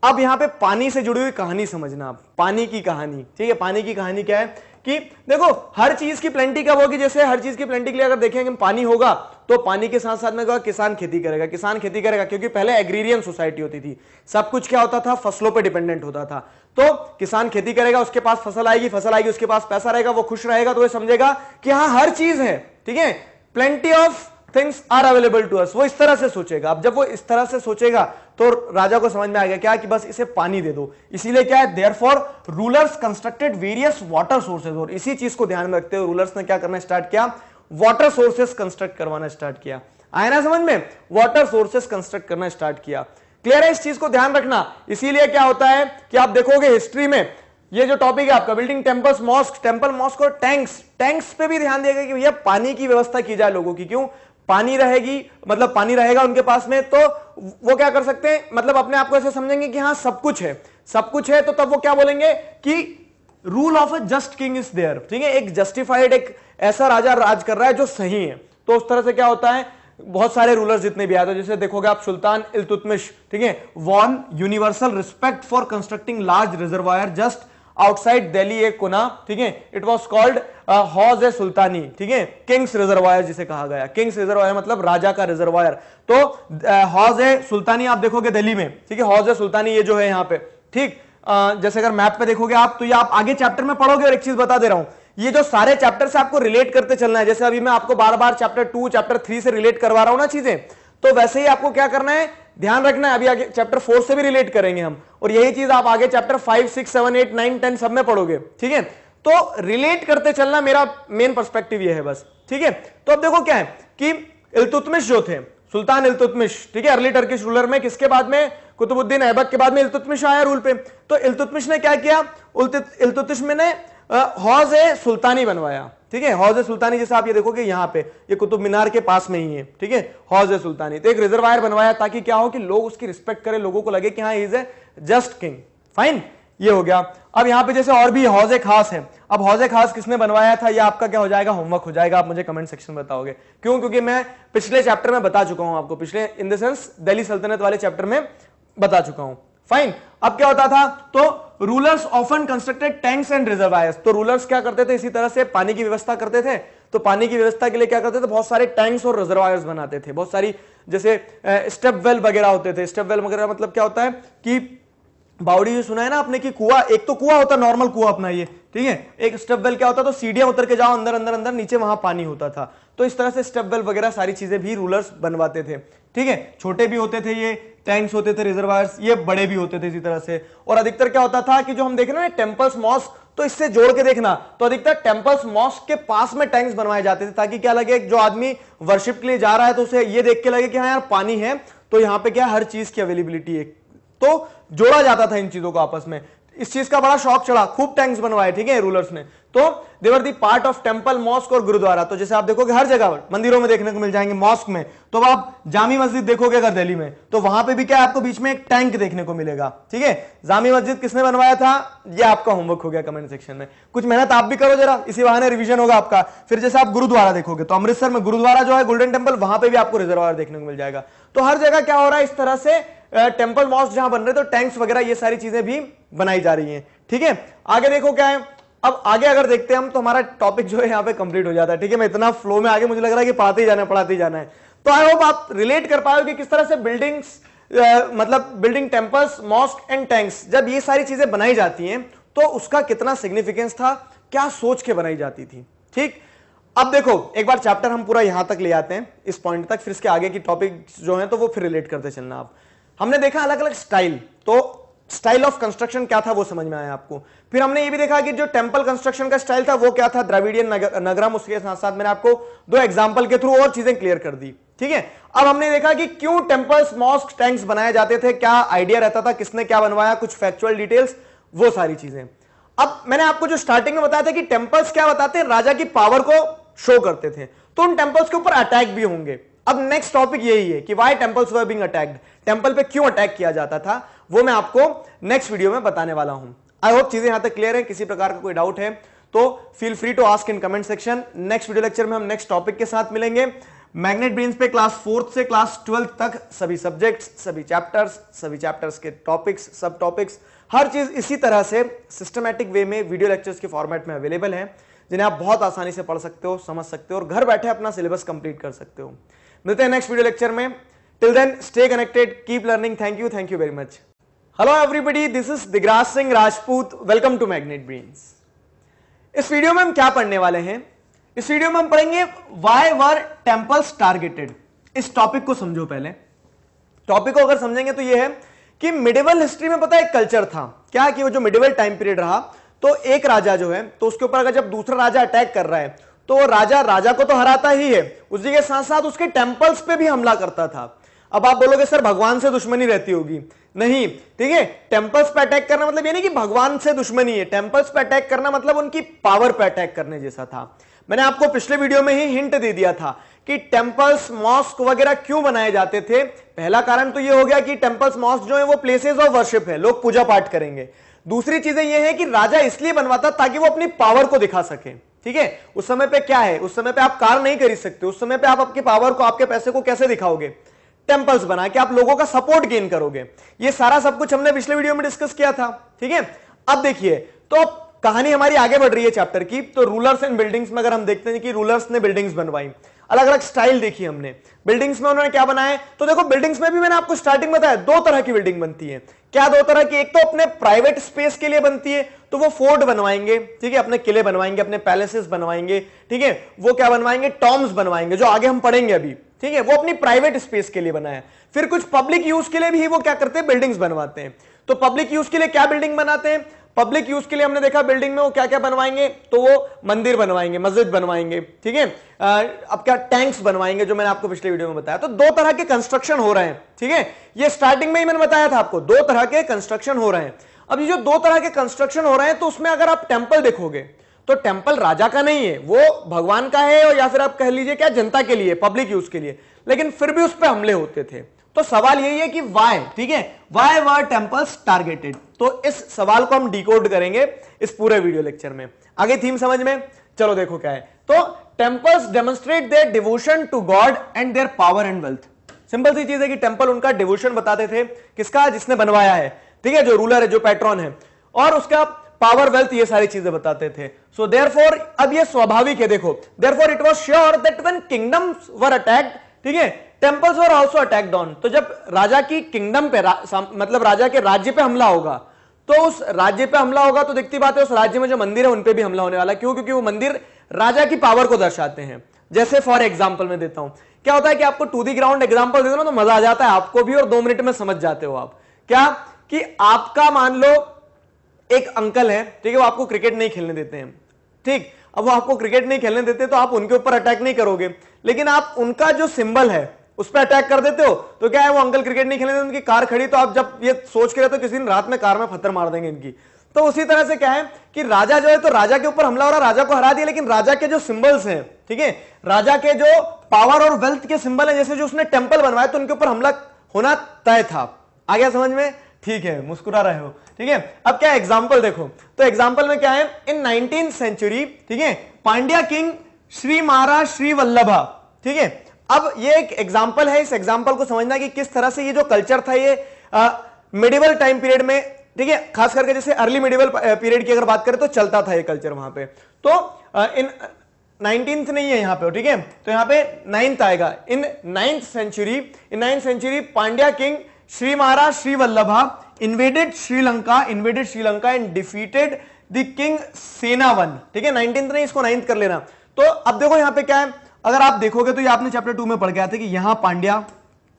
अब यहां पे पानी से जुड़ी हुई कहानी समझना आप पानी की कहानी ठीक है पानी की कहानी क्या है कि देखो हर चीज की प्लेंटी कब होगी जैसे हर चीज की प्लेंटी के लिए अगर देखेंगे पानी होगा तो पानी के साथ साथ में किसान खेती करेगा किसान खेती करेगा क्योंकि पहले एग्रीरियन सोसाइटी होती थी सब कुछ क्या होता था फसलों पर डिपेंडेंट होता था तो किसान खेती करेगा उसके पास फसल आएगी फसल आएगी उसके पास पैसा रहेगा वो खुश रहेगा तो वह समझेगा कि हाँ हर चीज है ठीक है plenty of things are available to us वो इस तरह से सोचेगा अब जब वो इस तरह से सोचेगा तो राजा को समझ में आ गया क्या कि बस इसे पानी दे दो इसीलिए क्या है there for rulers constructed various water sources और इसी चीज को ध्यान में रखते हुए रूलर्स ने क्या करना स्टार्ट किया वाटर सोर्सेस कंस्ट्रक्ट करवाना स्टार्ट किया आया ना समझ में वाटर सोर्सेस कंस्ट्रक्ट करना स्टार्ट किया क्लियर है इस चीज को ध्यान रखना इसीलिए क्या होता है कि आप देखोगे हिस्ट्री में ये जो टॉपिक है आपका building temples mosque temple mosque और टैंक्स टैंक्स पे भी ध्यान दिया गया कि भैया पानी की व्यवस्था की जाए लोगों की क्यों पानी रहेगी मतलब पानी रहेगा उनके पास में तो वो क्या कर सकते हैं मतलब अपने आप को ऐसे समझेंगे कि हाँ सब कुछ है सब कुछ है तो तब वो क्या बोलेंगे कि rule of a just king is there ठीक है एक जस्टिफाइड एक ऐसा राजा राज कर रहा है जो सही है तो उस तरह से क्या होता है बहुत सारे रूलर्स जितने भी आते हैं जैसे देखोगे आप सुल्तान इलतुतमिश ठीक है won universal respect for constructing large reservoir just outside Delhi एक कोना ठीक है इट वॉज कॉल्ड हौज है सुल्तानी ठीक है किंग्स रिजर्वायर जिसे कहा गया किंग्स रिजर्वायर मतलब राजा का रिजर्वायर तो हौज है सुल्तानी आप देखोगे दिल्ली में ठीक है हौज है सुल्तानी ये जो है यहाँ पे ठीक जैसे अगर मैप पे देखोगे आप तो ये आप आगे चैप्टर में पढ़ोगे और एक चीज बता दे रहा हूं ये जो सारे चैप्टर से आपको रिलेट करते चलना है जैसे अभी मैं आपको बार बार चैप्टर टू चैप्टर थ्री से रिलेट करवा रहा हूं ना चीजें तो वैसे ही आपको क्या करना है ध्यान रखना है अभी आगे चैप्टर फोर से भी रिलेट करेंगे हम और यही चीज आप आगे chapter five six seven eight nine ten सब में पढ़ोगे ठीक है तो रिलेट करते चलना मेरा मेन पर्सपेक्टिव ये है बस ठीक है तो अब देखो क्या है कि इलतुतमिश जो थे सुल्तान इलतुतमिश ठीक है अर्ली टर्किश रूलर में किसके बाद में कुतुबुद्दीन ऐबक के बाद में इलतुतमिश आया रूल पे तो इलतुतमिश ने क्या किया इलतुतमिश ने हौज सुल्तानी बनवाया ठीक है हौज सुल्तानी जैसे आप ये देखोगे यहां पे ये कुतुब मीनार के पास में ही है ठीक है हौज सुल्तानी तो एक रिजर्वायर बनवाया ताकि क्या हो कि लोग उसकी रिस्पेक्ट करें लोगों को लगे कि हाँ is a just king fine ये हो गया अब यहाँ पे जैसे और भी हौजे खास हैं अब हौजे खास किसने बनवाया था या आपका क्या हो जाएगा होमवर्क हो जाएगा आप मुझे कमेंट सेक्शन में बताओगे क्यों क्योंकि मैं पिछले चैप्टर में बता चुका हूं आपको पिछले इन द सेंस दिल्ली सल्तनत वाले चैप्टर में बता चुका हूं फाइन अब क्या होता था तो rulers often constructed tanks and reservoirs तो रूलर्स क्या करते थे इसी तरह से पानी की व्यवस्था करते थे तो पानी की व्यवस्था के लिए क्या करते थे बहुत सारे टैंक्स और रिजर्वायर्स बनाते थे बहुत सारी जैसे स्टेप वेल वगैरह होते थे स्टेप वेल वगैरह मतलब क्या होता है कि बाउडी भी सुना है ना आपने कि कुआ एक तो कुआ होता नॉर्मल कुआ अपना ये ठीक है एक स्टेप वेल क्या होता तो सीढ़ियां उतर के जाओ अंदर अंदर अंदर नीचे वहां पानी होता था तो इस तरह से स्टेप वेल वगैरह सारी चीजें भी रूलर्स बनवाते थे ठीक है छोटे भी होते थे ये टैंक्स होते थे रिजर्वायर्स ये बड़े भी होते थे इसी तरह से और अधिकतर क्या होता था कि जो हम देख रहे टेम्पल्स मॉस्क तो इससे जोड़ के देखना तो अधिकतर टेम्पल्स मॉस्क के पास में टैंक्स बनवाए जाते थे ताकि क्या लगे जो आदमी वर्शिप के लिए जा रहा है तो उसे ये देख के लगे कि हाँ यार पानी है तो यहाँ पे क्या हर चीज की अवेलेबिलिटी है तो जोड़ा जाता था इन चीजों को आपस में इस चीज का बड़ा शौक चढ़ा खूब टैंक्स बनवाए ठीक है रूलर्स ने तो they were the part of temple mosque और गुरुद्वारा तो जैसे आप देखोगे हर जगह मंदिरों में देखने को मिल जाएंगे मॉस्क में तो आप जामी मस्जिद देखोगे अगर दिल्ली में तो वहां पे भी क्या आपको बीच में एक टैंक देखने को मिलेगा ठीक है जामी मस्जिद किसने बनवाया था ये आपका होमवर्क हो गया कमेंट सेक्शन में कुछ मेहनत आप भी करो जरा इसी बहाने रिविजन होगा आपका फिर जैसे आप गुरुद्वारा देखोगे तो अमृतसर में गुरुद्वारा जो है गोल्डन टेम्पल वहां पर भी आपको रिजर्वायर देखने को मिल जाएगा तो हर जगह क्या हो रहा है इस तरह से टेम्पल मॉस्क जहां बन रहे तो टैंक्स वगैरह ये सारी चीजें भी बनाई जा रही हैं ठीक है आगे देखो क्या है अब आगे अगर देखते हैं हम तो हमारा टॉपिक जो है यहाँ पे कंप्लीट हो जाता है ठीक है मैं इतना फ्लो में आगे मुझे लग रहा है कि पढ़ाते ही जाना है पढ़ाते ही जाना है तो आई होप आप रिलेट कर पाए कि किस तरह से बिल्डिंग्स मतलब building temples mosque and tanks जब ये सारी चीजें बनाई जाती हैं तो उसका कितना सिग्निफिकेंस था क्या सोच के बनाई जाती थी ठीक अब देखो एक बार चैप्टर हम पूरा यहां तक ले आते हैं इस पॉइंट तक फिर इसके आगे की टॉपिक जो है तो वो फिर रिलेट करते चलना आप हमने देखा अलग अलग स्टाइल तो स्टाइल ऑफ कंस्ट्रक्शन क्या था वो समझ में आया आपको फिर हमने ये भी देखा कि जो टेम्पल कंस्ट्रक्शन का स्टाइल था वो क्या था द्रविडियन नगर, नगरम उसके साथ साथ मैंने आपको दो एग्जाम्पल के थ्रू और चीजें क्लियर कर दी ठीक है अब हमने देखा कि क्यों टेम्पल्स मॉस्क टैंक्स बनाए जाते थे क्या आइडिया रहता था किसने क्या बनवाया कुछ फैक्चुअल डिटेल्स वो सारी चीजें अब मैंने आपको जो स्टार्टिंग में बताया था कि टेम्पल्स क्या बताते हैं राजा की पावर को शो करते थे तो उन टेम्पल्स के ऊपर अटैक भी होंगे अब नेक्स्ट टॉपिक यही है कि why temples were being attacked temple पे क्यों अटैक किया जाता था वो मैं आपको नेक्स्ट वीडियो में बताने वाला हूं आई होप चीजें यहां तक क्लियर है किसी प्रकार का कोई डाउट है तो feel free to ask in comment section next video lecture में हम नेक्स्ट टॉपिक के साथ मिलेंगे मैग्नेट ब्रेन्स पे क्लास फोर्थ से क्लास ट्वेल्थ तक सभी सब्जेक्ट्स सभी चैप्टर्स सभी चैप्टर्स के टॉपिक्स सब टॉपिक्स हर चीज इसी तरह से सिस्टमैटिक वे में वीडियो लेक्चर्स के फॉर्मेट में अवेलेबल है जिन्हें आप बहुत आसानी से पढ़ सकते हो समझ सकते हो और घर बैठे अपना सिलेबस कंप्लीट कर सकते हो मिलते हैं नेक्स्ट वीडियो लेक्चर में Till then, stay connected, keep learning. Thank you, thank you very much. Hello everybody, this is Digraj Singh Rajput. Welcome to Magnet Brains. इस वीडियो में हम क्या पढ़ने वाले हैं इस वीडियो में हम पढ़ेंगे वाई वर टेम्पल्स टारगेटेड इस टॉपिक को समझो पहले टॉपिक को अगर समझेंगे तो यह है कि मिडिवल हिस्ट्री में पता है कल्चर था क्या कि वो जो मिडिवल टाइम पीरियड रहा तो एक राजा जो है तो उसके ऊपर अगर जब दूसरा राजा अटैक कर रहा है तो राजा राजा को तो हराता ही है उसी के साथ साथ उसके टेम्पल्स पे भी हमला करता था अब आप बोलोगे सर भगवान से दुश्मनी रहती होगी नहीं ठीक है टेम्पल्स पे अटैक करना मतलब ये नहीं कि भगवान से दुश्मनी है टेम्पल्स पे अटैक करना मतलब उनकी पावर पे अटैक करने जैसा था मैंने आपको पिछले वीडियो में ही हिंट दे दिया था कि टेम्पल्स मॉस्क वगैरह क्यों बनाए जाते थे पहला कारण तो ये हो गया कि टेम्पल्स मॉस्क जो है वो प्लेसेस ऑफ वर्शिप है लोग पूजा पाठ करेंगे दूसरी चीजें ये है कि राजा इसलिए बनवाता ताकि वो अपनी पावर को दिखा सके ठीक है उस समय पे क्या है उस समय पे आप कार नहीं कर सकते उस समय पे आप आपकी पावर को आपके पैसे को कैसे दिखाओगे टेम्पल्स बना के आप लोगों का सपोर्ट गेन करोगे ये सारा सब कुछ हमने पिछले वीडियो में डिस्कस किया था ठीक है अब देखिए तो कहानी हमारी आगे बढ़ रही है चैप्टर की तो रूलर्स एंड बिल्डिंग्स में अगर हम देखते हैं कि रूलर्स ने बिल्डिंग्स बनवाई अलग अलग स्टाइल देखी हमने बिल्डिंग्स में उन्होंने क्या बनाए तो देखो बिल्डिंग्स में भी मैंने आपको स्टार्टिंग बताया दो तरह की बिल्डिंग बनती है क्या दो तरह की एक तो अपने प्राइवेट स्पेस के लिए बनती है तो वो फोर्ट बनवाएंगे ठीक है अपने किले बनवाएंगे अपने पैलेसेस बनवाएंगे ठीक है वो क्या बनवाएंगे टॉम्स बनवाएंगे जो आगे हम पढ़ेंगे अभी ठीक है वो अपनी प्राइवेट स्पेस के लिए बनाया फिर कुछ पब्लिक यूज के लिए भी वो क्या करते हैं बिल्डिंग्स बनवाते हैं तो पब्लिक यूज के लिए क्या बिल्डिंग बनाते हैं पब्लिक यूज के लिए हमने देखा बिल्डिंग में वो क्या क्या बनवाएंगे तो वो मंदिर बनवाएंगे मस्जिद बनवाएंगे ठीक है अब क्या टैंक्स बनवाएंगे जो मैंने आपको पिछले वीडियो में बताया तो दो तरह के कंस्ट्रक्शन हो रहे हैं ठीक है ये स्टार्टिंग में ही मैंने बताया था आपको दो तरह के कंस्ट्रक्शन हो रहे हैं अब ये जो दो तरह के कंस्ट्रक्शन हो रहे हैं तो उसमें अगर आप टेम्पल देखोगे तो टेम्पल राजा का नहीं है वो भगवान का है और या फिर आप कह लीजिए क्या जनता के लिए पब्लिक यूज के लिए लेकिन फिर भी उस पर हमले होते थे तो सवाल यही है कि वाई ठीक है वाई वर टेम्पल्स टारगेटेड तो इस सवाल को हम डिकोड करेंगे इस पूरे वीडियो लेक्चर में आगे थीम समझ में चलो देखो क्या है तो temples demonstrate their devotion to God and their power and wealth simple सी चीज है कि टेम्पल उनका डिवोशन बताते थे किसका जिसने बनवाया है ठीक है जो रूलर है जो पैट्रॉन है और उसका पावर वेल्थ ये सारी चीजें बताते थे सो देर फॉर अब ये स्वाभाविक है देखो there for it was sure that when kingdoms were attacked ठीक है temples were also attacked on तो जब राजा की किंगडम पे रा, मतलब राजा के राज्य पे हमला होगा तो उस राज्य पे हमला होगा तो दिखती बात है उस राज्य में जो मंदिर है उन पे भी हमला होने वाला क्यों क्योंकि वो मंदिर राजा की पावर को दर्शाते हैं जैसे फॉर एग्जाम्पल मैं देता हूं क्या होता है कि आपको टू दी ग्राउंड एग्जाम्पल देता हूं तो मजा आ जाता है आपको भी और दो मिनट में समझ जाते हो आप क्या कि आपका मान लो एक अंकल है ठीक है वो आपको क्रिकेट नहीं खेलने देते हैं ठीक अब वो आपको क्रिकेट नहीं खेलने देते तो आप उनके ऊपर अटैक नहीं करोगे लेकिन आप उनका जो सिंबल है उस पर अटैक कर देते हो तो क्या है वो अंकल क्रिकेट नहीं खेलने देते उनकी कार खड़ी तो आप जब ये सोच के रहे तो किसी दिन रात में कार में पत्थर मार देंगे इनकी तो उसी तरह से क्या है कि राजा जो है तो राजा के ऊपर हमला हो रहा राजा को हरा दिया लेकिन राजा के जो सिंबल्स हैं ठीक है राजा के जो पावर और वेल्थ के सिंबल हैं जैसे जो उसने टेंपल बनवाया तो उनके ऊपर हमला होना तय था आ गया समझ में ठीक है मुस्कुरा रहे हो ठीक है अब क्या एग्जाम्पल देखो तो एग्जाम्पल में क्या है इन नाइनटीन सेंचुरी ठीक है पांड्या किंग श्री मारा श्री वल्लभा ठीक है अब ये एक एग्जाम्पल है इस एग्जाम्पल को समझना कि किस तरह से ये जो कल्चर था ये मिडिवल टाइम पीरियड में ठीक है खास करके जैसे अर्ली मिडिवल पीरियड की अगर बात करें तो चलता था ये कल्चर वहां पे तो आ, इन नाइनटींथ नहीं है यहां पे ठीक है तो यहां पे नाइन्थ आएगा in ninth century in ninth century Pandya king Shri Maharaj Shri Vallabha invaded Sri Lanka invaded Sri Lanka and defeated the king Sena one ठीक है नाइनटीन नहीं इसको नाइन्थ कर लेना तो अब देखो यहां पे क्या है अगर आप देखोगे तो ये आपने चैप्टर टू में पढ़ गया था कि यहां पांड्या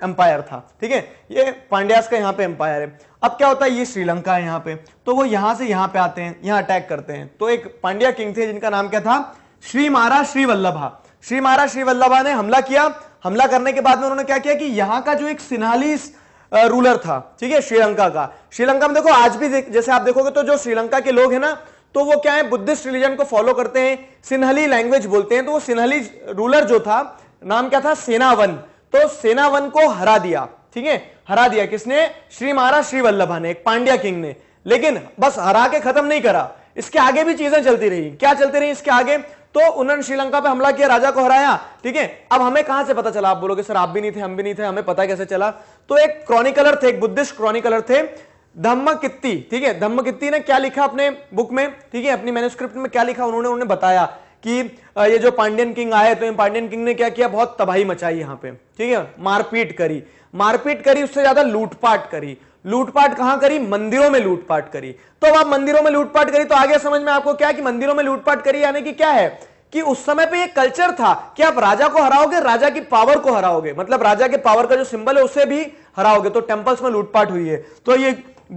एम्पायर था ठीक है ये पांड्यास का यहां पे एम्पायर है अब क्या होता है ये श्रीलंका है यहां पे तो वो यहां से यहां पे आते हैं यहां अटैक करते हैं तो एक पांड्या किंग थे जिनका नाम क्या था श्री महाराज श्री वल्लभा श्री महाराज श्री वल्लभा ने हमला किया हमला करने के बाद में उन्होंने क्या किया कि यहां का जो एक सिनालीस रूलर था ठीक है श्रीलंका का श्रीलंका में देखो आज भी जैसे आप देखोगे तो जो श्रीलंका के लोग हैं ना तो वो क्या है बुद्धिस्ट रिलीजन को फॉलो करते हैं सिन्हली लैंग्वेज बोलते हैं तो वो सिन्हली रूलर जो था नाम क्या था सेनावन तो सेनावन को हरा दिया ठीक है हरा दिया किसने श्री महाराज श्री वल्लभा ने एक पांड्या किंग ने लेकिन बस हरा के खत्म नहीं करा इसके आगे भी चीजें चलती रही क्या चलती रही इसके आगे तो उन्होंने श्रीलंका पे हमला किया राजा को हराया ठीक है अब हमें कहां से पता चला आप बोलोगे सर आप भी नहीं थे हम भी नहीं थे हमें पता कैसे चला तो एक क्रॉनिकलर थे एक बुद्धिस्ट क्रॉनिकलर थे धम्म कित्ती ठीक है धम्म कित्ती ने क्या लिखा अपने बुक में ठीक है अपनी मैनुस्क्रिप्ट में क्या लिखा उन्होंने उन्होंने बताया कि ये जो पांड्यन किंग आए तो पांड्यन किंग ने क्या किया बहुत तबाही मचाई यहां पे ठीक है मारपीट करी मारपीट करी उससे ज्यादा लूटपाट करी लूटपाट कहां करी मंदिरों में लूटपाट करी तो अब आप मंदिरों में लूटपाट करी तो आगे समझ में आपको क्या कि मंदिरों में लूटपाट करी यानी कि क्या है कि उस समय पे ये कल्चर था कि आप राजा को हराओगे राजा की पावर को हराओगे मतलब राजा के पावर का जो सिंबल है उसे भी हराओगे तो टेम्पल्स में लूटपाट हुई है तो ये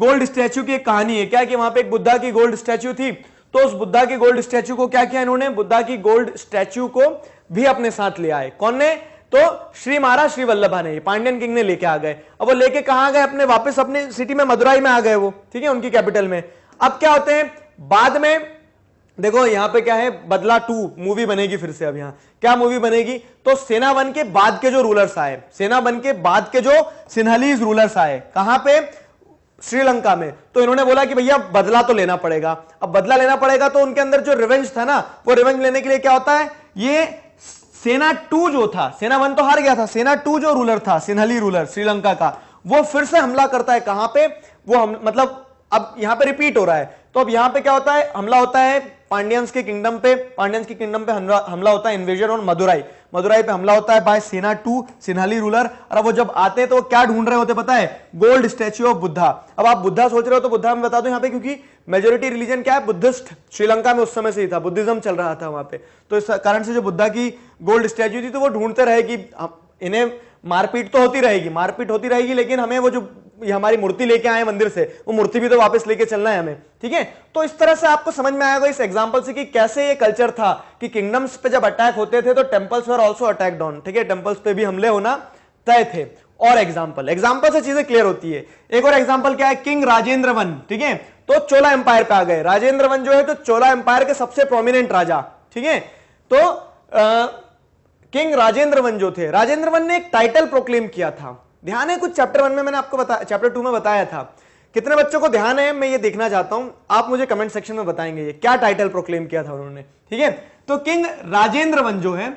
गोल्ड स्टैच्यू की एक कहानी है क्या कि वहां पे एक बुद्धा की गोल्ड स्टैच्यू थी तो उस बुद्धा की गोल्ड स्टैच्यू को क्या किया इन्होंने बुद्धा की गोल्ड स्टैच्यू को भी अपने साथ ले आए कौन ने तो श्री महाराज श्री ने पांडियन किंग ने लेके आ गए अब वो लेके कहा गए अपने वापस अपने सिटी में मदुराई में आ गए वो ठीक है उनकी कैपिटल में अब क्या होते हैं बाद में देखो यहां पे क्या है बदला टू मूवी बनेगी फिर से अब यहां क्या मूवी बनेगी तो सेना वन के बाद के जो रूलर्स आए सेना वन के बाद के जो सिन्हालीज रूलर्स आए कहां पे श्रीलंका में तो इन्होंने बोला कि भैया बदला तो लेना पड़ेगा अब बदला लेना पड़ेगा तो उनके अंदर जो रिवेंज था ना वो रिवेंज लेने के लिए क्या होता है ये सेना टू जो था सेना वन तो हार गया था सेना टू जो रूलर था सिन्हली रूलर श्रीलंका का वो फिर से हमला करता है कहां पे वो हम मतलब अब यहां पे रिपीट हो रहा है तो अब यहां पे क्या होता है हमला होता है पांड्यंस के किंगडम पे पांडियंस के किंगडम पे हमला होता है इन्वेजन और मदुराई मदुराई पे हमला होता है बाय सेना टू सिन्हाली रूलर और अब वो जब आते हैं तो वो क्या ढूंढ रहे होते पता है गोल्ड स्टैच्यू ऑफ बुद्धा अब आप बुद्धा सोच रहे हो तो बुद्धा मैं बता दो यहाँ पे क्योंकि मेजोरिटी रिलीजन क्या है बुद्धिस्ट श्रीलंका में उस समय से ही था बुद्धिज्म चल रहा था वहां पे तो इस कारण से जो बुद्धा की गोल्ड स्टैच्यू थी तो वो ढूंढते रहेगी इन्हें मारपीट तो होती रहेगी मारपीट होती रहेगी लेकिन हमें वो जो हमारी मूर्ति लेके आए मंदिर से वो मूर्ति भी तो वापस लेके चलना है हमें ठीक है तो इस तरह से आपको समझ में आएगा इस एग्जाम्पल से कि कैसे ये कल्चर था कि किंगडम्स पे जब अटैक होते थे तो temples were also attack down ठीक है टेम्पल्स पे भी हमले होना तय थे और एग्जाम्पल एग्जाम्पल से चीजें क्लियर होती है एक और एग्जाम्पल क्या है किंग राजेंद्र वन ठीक है तो चोला एम्पायर पे आ गए राजेंद्र वन जो है तो चोला एम्पायर के सबसे प्रोमिनेंट राजा ठीक है तो आ, किंग राजेंद्र वन जो थे राजेंद्र वन ने एक टाइटल प्रोक्लेम किया था ध्यान है कुछ चैप्टर वन में मैंने आपको बताया चैप्टर टू में बताया था कितने बच्चों को ध्यान है मैं ये देखना चाहता हूं आप मुझे कमेंट सेक्शन में बताएंगे ये क्या टाइटल प्रोक्लेम किया था उन्होंने ठीक है तो किंग राजेंद्र वन जो है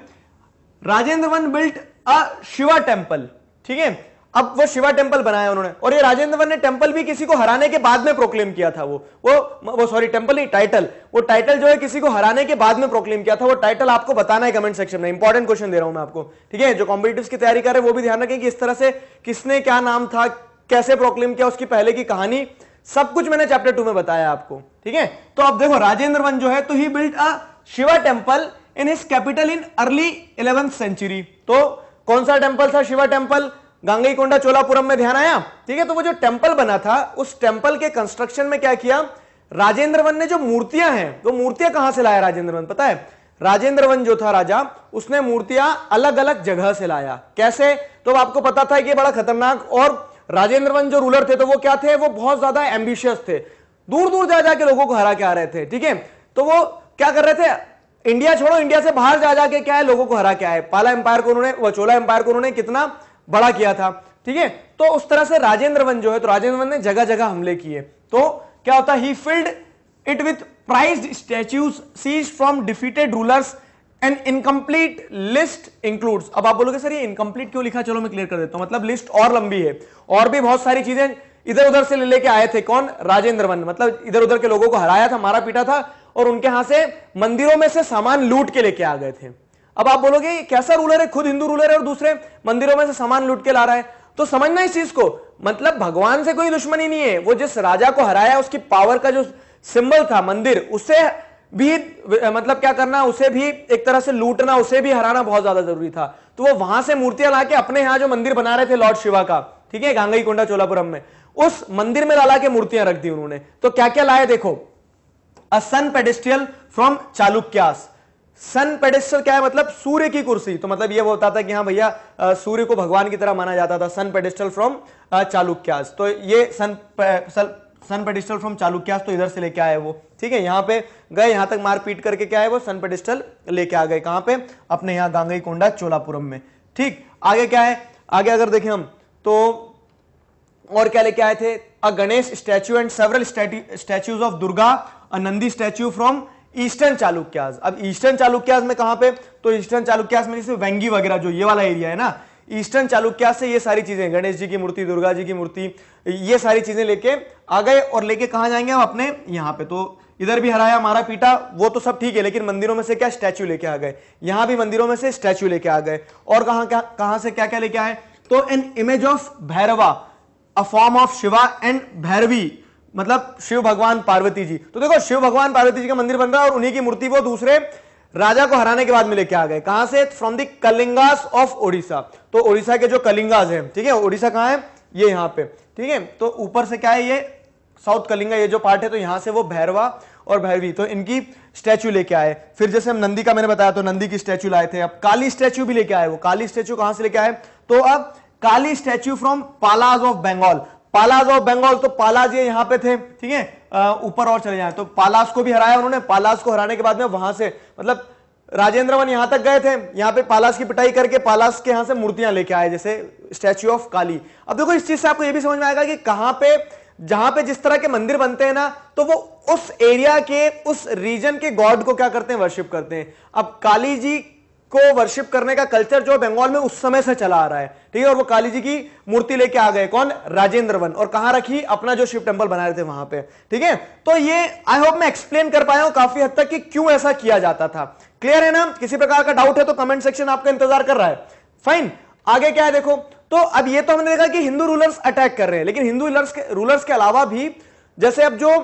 Rajendra one built a Shiva temple ठीक है अब वो शिवा टेम्पल बनाया उन्होंने और ये राजेंद्रवन ने टेम्पल भी किसी को हराने के बाद में प्रोक्लेम किया था वो वो वो सॉरी टेम्पल नहीं टाइटल वो टाइटल जो है किसी को हराने के बाद में प्रोक्लेम किया था वो टाइटल आपको बताना है कमेंट सेक्शन में इंपॉर्टेंट क्वेश्चन दे रहा हूं मैं आपको ठीक है जो कॉम्पिटेटिव की तैयारी कर रहे हैं वो भी ध्यान रखें कि इस तरह से किसने क्या नाम था कैसे प्रोक्लेम किया उसकी पहले की कहानी सब कुछ मैंने चैप्टर टू में बताया आपको ठीक है तो अब देखो राजेंद्रवन जो है तो he built a Shiva temple in his capital in early eleventh century तो कौन सा टेम्पल था शिवा टेम्पल गांगई कोंडा चोलापुरम में ध्यान आया ठीक है तो वो जो टेम्पल बना था उस टेम्पल के कंस्ट्रक्शन में क्या किया राजेंद्र वन ने जो मूर्तियां हैं वो मूर्तियां कहां से लाया राजेंद्र वन पता है राजेंद्र वन जो था राजा उसने मूर्तियां अलग अलग जगह से लाया कैसे तो आपको पता था कि बड़ा खतरनाक और राजेंद्र वन जो रूलर थे तो वो क्या थे वो बहुत ज्यादा एम्बिशियस थे दूर दूर जा जाके लोगों को हरा के आ रहे थे ठीक है तो वो क्या कर रहे थे इंडिया छोड़ो इंडिया से बाहर जा जाके क्या है लोगों को हरा के आए पाला एम्पायर को उन्होंने चोला एम्पायर को उन्होंने कितना बड़ा किया था ठीक है तो उस तरह से राजेंद्र वन जो है तो राजेंद्र वन ने जगह जगह हमले किए तो क्या होता he filled it with prize statues seized from defeated rulers and incomplete list includes अब आप बोलोगे सर ये इनकम्प्लीट क्यों लिखा चलो मैं क्लियर कर देता हूं मतलब लिस्ट और लंबी है और भी बहुत सारी चीजें इधर उधर से लेके आए थे कौन राजेंद्र वन मतलब इधर उधर के लोगों को हराया था मारा पीटा था और उनके यहां से मंदिरों में से सामान लूट के लेके आ गए थे अब आप बोलोगे ये कैसा रूलर है खुद हिंदू रूलर है और दूसरे मंदिरों में से सामान लूट के ला रहा है तो समझना इस चीज को मतलब भगवान से कोई दुश्मनी नहीं है वो जिस राजा को हराया उसकी पावर का जो सिंबल था मंदिर उसे भी मतलब क्या करना उसे भी एक तरह से लूटना उसे भी हराना बहुत ज्यादा जरूरी था तो वो वहां से मूर्तियां लाके अपने यहां जो मंदिर बना रहे थे लॉर्ड शिवा का ठीक है गांगई कोंडा चोलापुरम में उस मंदिर में लाला के मूर्तियां रख दी उन्होंने तो क्या क्या लाए देखो a sun pedestal from Chalukyas sun pedestal क्या है मतलब सूर्य की कुर्सी तो मतलब ये होता था कि हाँ भैया सूर्य को भगवान की तरह माना जाता था सन पेडेस्टल फ्रॉम चालुक्यास तो ये sun sun pedestal from Chalukyas तो इधर से लेके आए वो ठीक है यहाँ पे गए यहाँ तक पीट करके क्या है वो सन पेडिस्टल लेके आ गए कहाँ पे अपने यहाँ गांगई कोंडा चोलापुरम में ठीक आगे क्या है आगे अगर देखें हम तो और क्या लेके आए थे a Ganesh statue and several statues of Durga a Nandi statue from eastern Chalukyas अब ईस्टर्न चालुक्यास में कहां पे तो ईस्टर्न चालुक्यास में जैसे वेंगी वगैरह जो ये वाला एरिया है ना ईस्टर्न चालुक्यास से ये सारी चीजें गणेश जी की मूर्ति दुर्गा जी की मूर्ति ये सारी चीजें लेके आ गए और लेके कहा जाएंगे हम अपने यहां पे तो इधर भी हराया मारा पीटा वो तो सब ठीक है लेकिन मंदिरों में से क्या स्टैच्यू लेके आ गए यहां भी मंदिरों में से स्टैच्यू लेके आ गए और कहां क्या कहां से क्या क्या लेके आए तो an image of Bhairava a form of Shiva and Bhairavi मतलब शिव भगवान पार्वती जी तो देखो शिव भगवान पार्वती जी का मंदिर बन रहा है और उन्हीं की मूर्ति वो दूसरे राजा को हराने के बाद में लेके आ गए कहां से from the Kalingas of Odisha तो ओडिशा के जो कलिंगास हैं ठीक है ओडिशा कहाँ है ये यहां पे ठीक है तो ऊपर से क्या है ये साउथ कलिंगा ये जो पार्ट है तो यहाँ से वो भैरवा और भैरवी तो इनकी स्टैचू लेके आए फिर जैसे हम नंदी का मैंने बताया तो नंदी की स्टैचू लाए थे अब काली स्टैचू भी लेके आए वो काली स्टैचू कहां से लेके आए तो अब Kali statue from Palas of Bengal Palas of Bengal तो पालाज ये यहां पे थे ठीक है ऊपर और चले जाए तो पालास को भी हराया उन्होंने पालास को हराने के बाद में वहां से मतलब राजेंद्रवन यहां तक गए थे यहां पे पालास की पिटाई करके पालास के यहां से मूर्तियां लेके आए जैसे स्टैच्यू ऑफ काली अब देखो इस चीज से आपको यह भी समझ में आएगा कि कहां पे जहां पे जिस तरह के मंदिर बनते हैं ना तो वो उस एरिया के उस रीजन के गॉड को क्या करते हैं वर्शिप करते हैं अब काली जी को वर्शिप करने का कल्चर जो बंगाल में उस समय से चला आ रहा है ठीक है और वो काली जी की मूर्ति लेके आ गए कौन राजेंद्र वन और कहां रखी अपना जो शिव टेम्पल बना रहे थे वहां पे ठीक है तो ये आई होप मैं एक्सप्लेन कर पाया हूं काफी हद तक कि क्यों ऐसा किया जाता था क्लियर है ना किसी प्रकार का डाउट है तो कमेंट सेक्शन आपका इंतजार कर रहा है फाइन आगे क्या है देखो तो अब ये तो हमने देखा कि हिंदू रूलर्स अटैक कर रहे हैं लेकिन हिंदू रूलर्स के रूलर्स के अलावा भी जैसे अब जो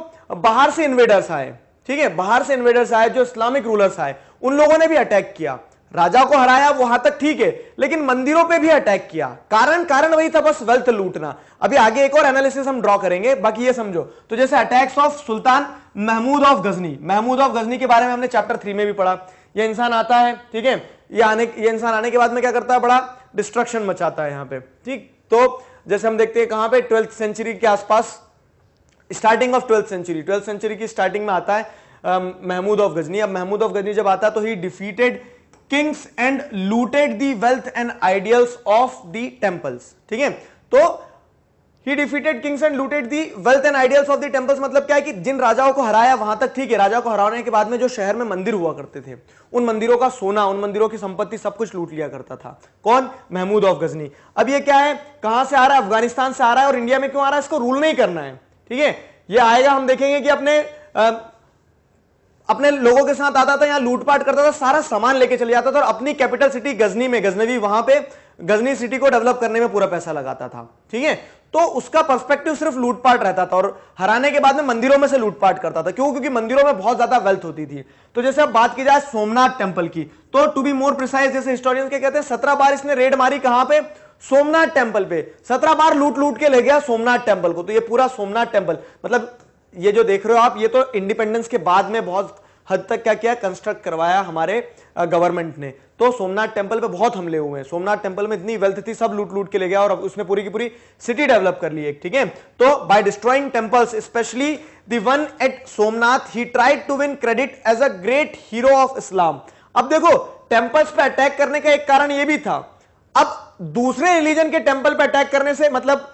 बाहर से इन्वेडर्स आए ठीक है बाहर से इन्वेडर्स आए जो इस्लामिक रूलर्स आए उन लोगों ने भी अटैक किया राजा को हराया वहां तक ठीक है लेकिन मंदिरों पे भी अटैक किया कारण कारण वही था बस वेल्थ लूटना अभी आगे एक और एनालिसिस हम ड्रॉ करेंगे बाकी ये समझो तो जैसे attacks of sultan Mahmud of Ghazni Mahmud of Ghazni के बारे में हमने चैप्टर थ्री में भी पढ़ा ये इंसान आता है ठीक है ये आने ये इंसान आने के बाद में क्या करता है बड़ा डिस्ट्रक्शन मचाता है यहाँ पे ठीक तो जैसे हम देखते हैं कहां पे ट्वेल्थ सेंचुरी के आसपास starting of twelfth century twelfth century की स्टार्टिंग में आता है महमूद ऑफ गजनी अब महमूद ऑफ गजनी जब आता है तो he defeated kings and looted the wealth and ideals of the temples ठीक है तो he defeated kings and looted the wealth and ideals of the temples मतलब क्या है कि जिन राजाओं को हराया वहां तक ठीक है राजाओं को हराने के बाद में जो शहर में मंदिर हुआ करते थे उन मंदिरों का सोना उन मंदिरों की संपत्ति सब कुछ लूट लिया करता था कौन महमूद ऑफ गजनी अब ये क्या है कहां से आ रहा है अफगानिस्तान से आ रहा है और इंडिया में क्यों आ रहा है इसको रूल नहीं करना है ठीक है ये आएगा हम देखेंगे कि अपने अपने लोगों के साथ आता था यहां लूटपाट करता था सारा सामान लेके चले जाता था और अपनी कैपिटल सिटी गजनी में गजनवी वहां पे गजनी सिटी को डेवलप करने में पूरा पैसा लगाता था ठीक है तो उसका पर्सपेक्टिव सिर्फ लूटपाट रहता था और हराने के बाद में मंदिरों में से लूटपाट करता था क्यों क्योंकि मंदिरों में बहुत ज्यादा वेल्थ होती थी तो जैसे अब बात की जाए सोमनाथ टेम्पल की तो टू बी मोर प्रिसाइज जैसे हिस्टोरियंस के कहते हैं सत्रह बार इसने रेड मारी कहां पे सोमनाथ टेम्पल पे सत्रह बार लूट लूट के ले गया सोमनाथ टेम्पल को तो ये पूरा सोमनाथ टेम्पल मतलब ये जो देख रहे हो आप ये तो इंडिपेंडेंस के बाद में बहुत हद तक क्या किया कंस्ट्रक्ट करवाया हमारे गवर्नमेंट ने तो सोमनाथ टेंपल पे बहुत हमले हुए हैं सोमनाथ टेंपल में इतनी वेल्थ थी सब लूट लूट के ले गया और अब उसने पूरी की पूरी सिटी डेवलप कर ली एक ठीक है तो by destroying temples especially the one at Somnath he tried to win credit as a great hero of Islam अब देखो टेम्पल्स पे अटैक करने का एक कारण यह भी था अब दूसरे रिलीजन के टेम्पल पे अटैक करने से मतलब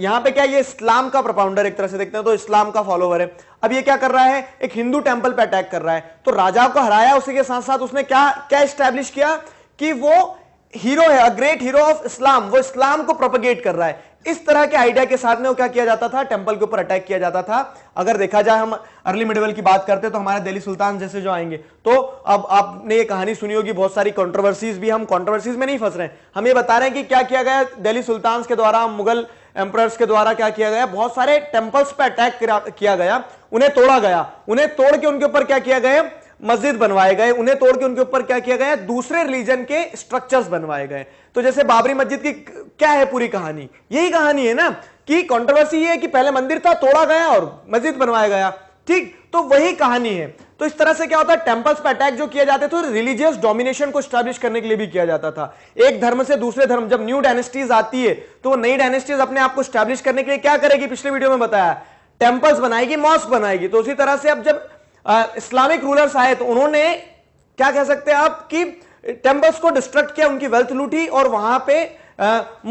यहां पे क्या ये इस्लाम का प्रपाउंडर एक तरह से देखते हैं तो इस्लाम का फॉलोवर है अब ये क्या कर रहा है एक हिंदू टेम्पल पे अटैक कर रहा है तो राजा को हराया उसी के साथ साथ उसने क्या क्या स्टैब्लिश किया कि वो हीरो है a great hero of Islam वो इस्लाम को प्रोपगेट कर रहा है इस तरह के आइडिया के साथ में वो क्या किया जाता था टेंपल के ऊपर अटैक किया जाता था अगर देखा जाए हम अर्ली मिडिवल की बात करते तो हमारे दिल्ली सुल्तान जैसे जो आएंगे तो अब आपने ये कहानी सुनी होगी बहुत सारी कंट्रोवर्सीज भी हम कंट्रोवर्सीज में नहीं फंस रहे हम ये बता रहे हैं कि क्या किया गया दिल्ली सुल्तान के द्वारा मुगल एम्प्रर्स के द्वारा क्या किया गया बहुत सारे टेम्पल्स पर अटैक किया गया उन्हें तोड़ा गया उन्हें तोड़ के उनके ऊपर क्या किया गया मस्जिद बनवाए गए उन्हें तोड़ के उनके ऊपर क्या किया गया दूसरे रिलीजन के स्ट्रक्चर्स बनवाए गए तो जैसे बाबरी मस्जिद की क्या है पूरी कहानी यही कहानी है ना कि कंट्रोवर्सी ये है कि पहले मंदिर था तोड़ा गया और मस्जिद बनवाया गया ठीक तो वही कहानी है तो इस तरह से क्या होता है टेम्पल्स पर अटैक जो किया जाते थे तो रिलीजियस डोमिनेशन को स्टैब्लिश करने के लिए भी किया जाता था एक धर्म से दूसरे धर्म जब न्यू डायनेस्टीज आती है तो वो नई डायनेस्टीज अपने आप को स्टैब्लिश करने के लिए क्या करेगी पिछले वीडियो में बताया टेम्पल्स बनाएगी मॉस्क बनाएगी तो उसी तरह से अब जब इस्लामिक रूलर्स आए तो उन्होंने क्या कह सकते हैं आप कि टेम्पल्स को डिस्ट्रक्ट किया उनकी वेल्थ लूटी और वहां पे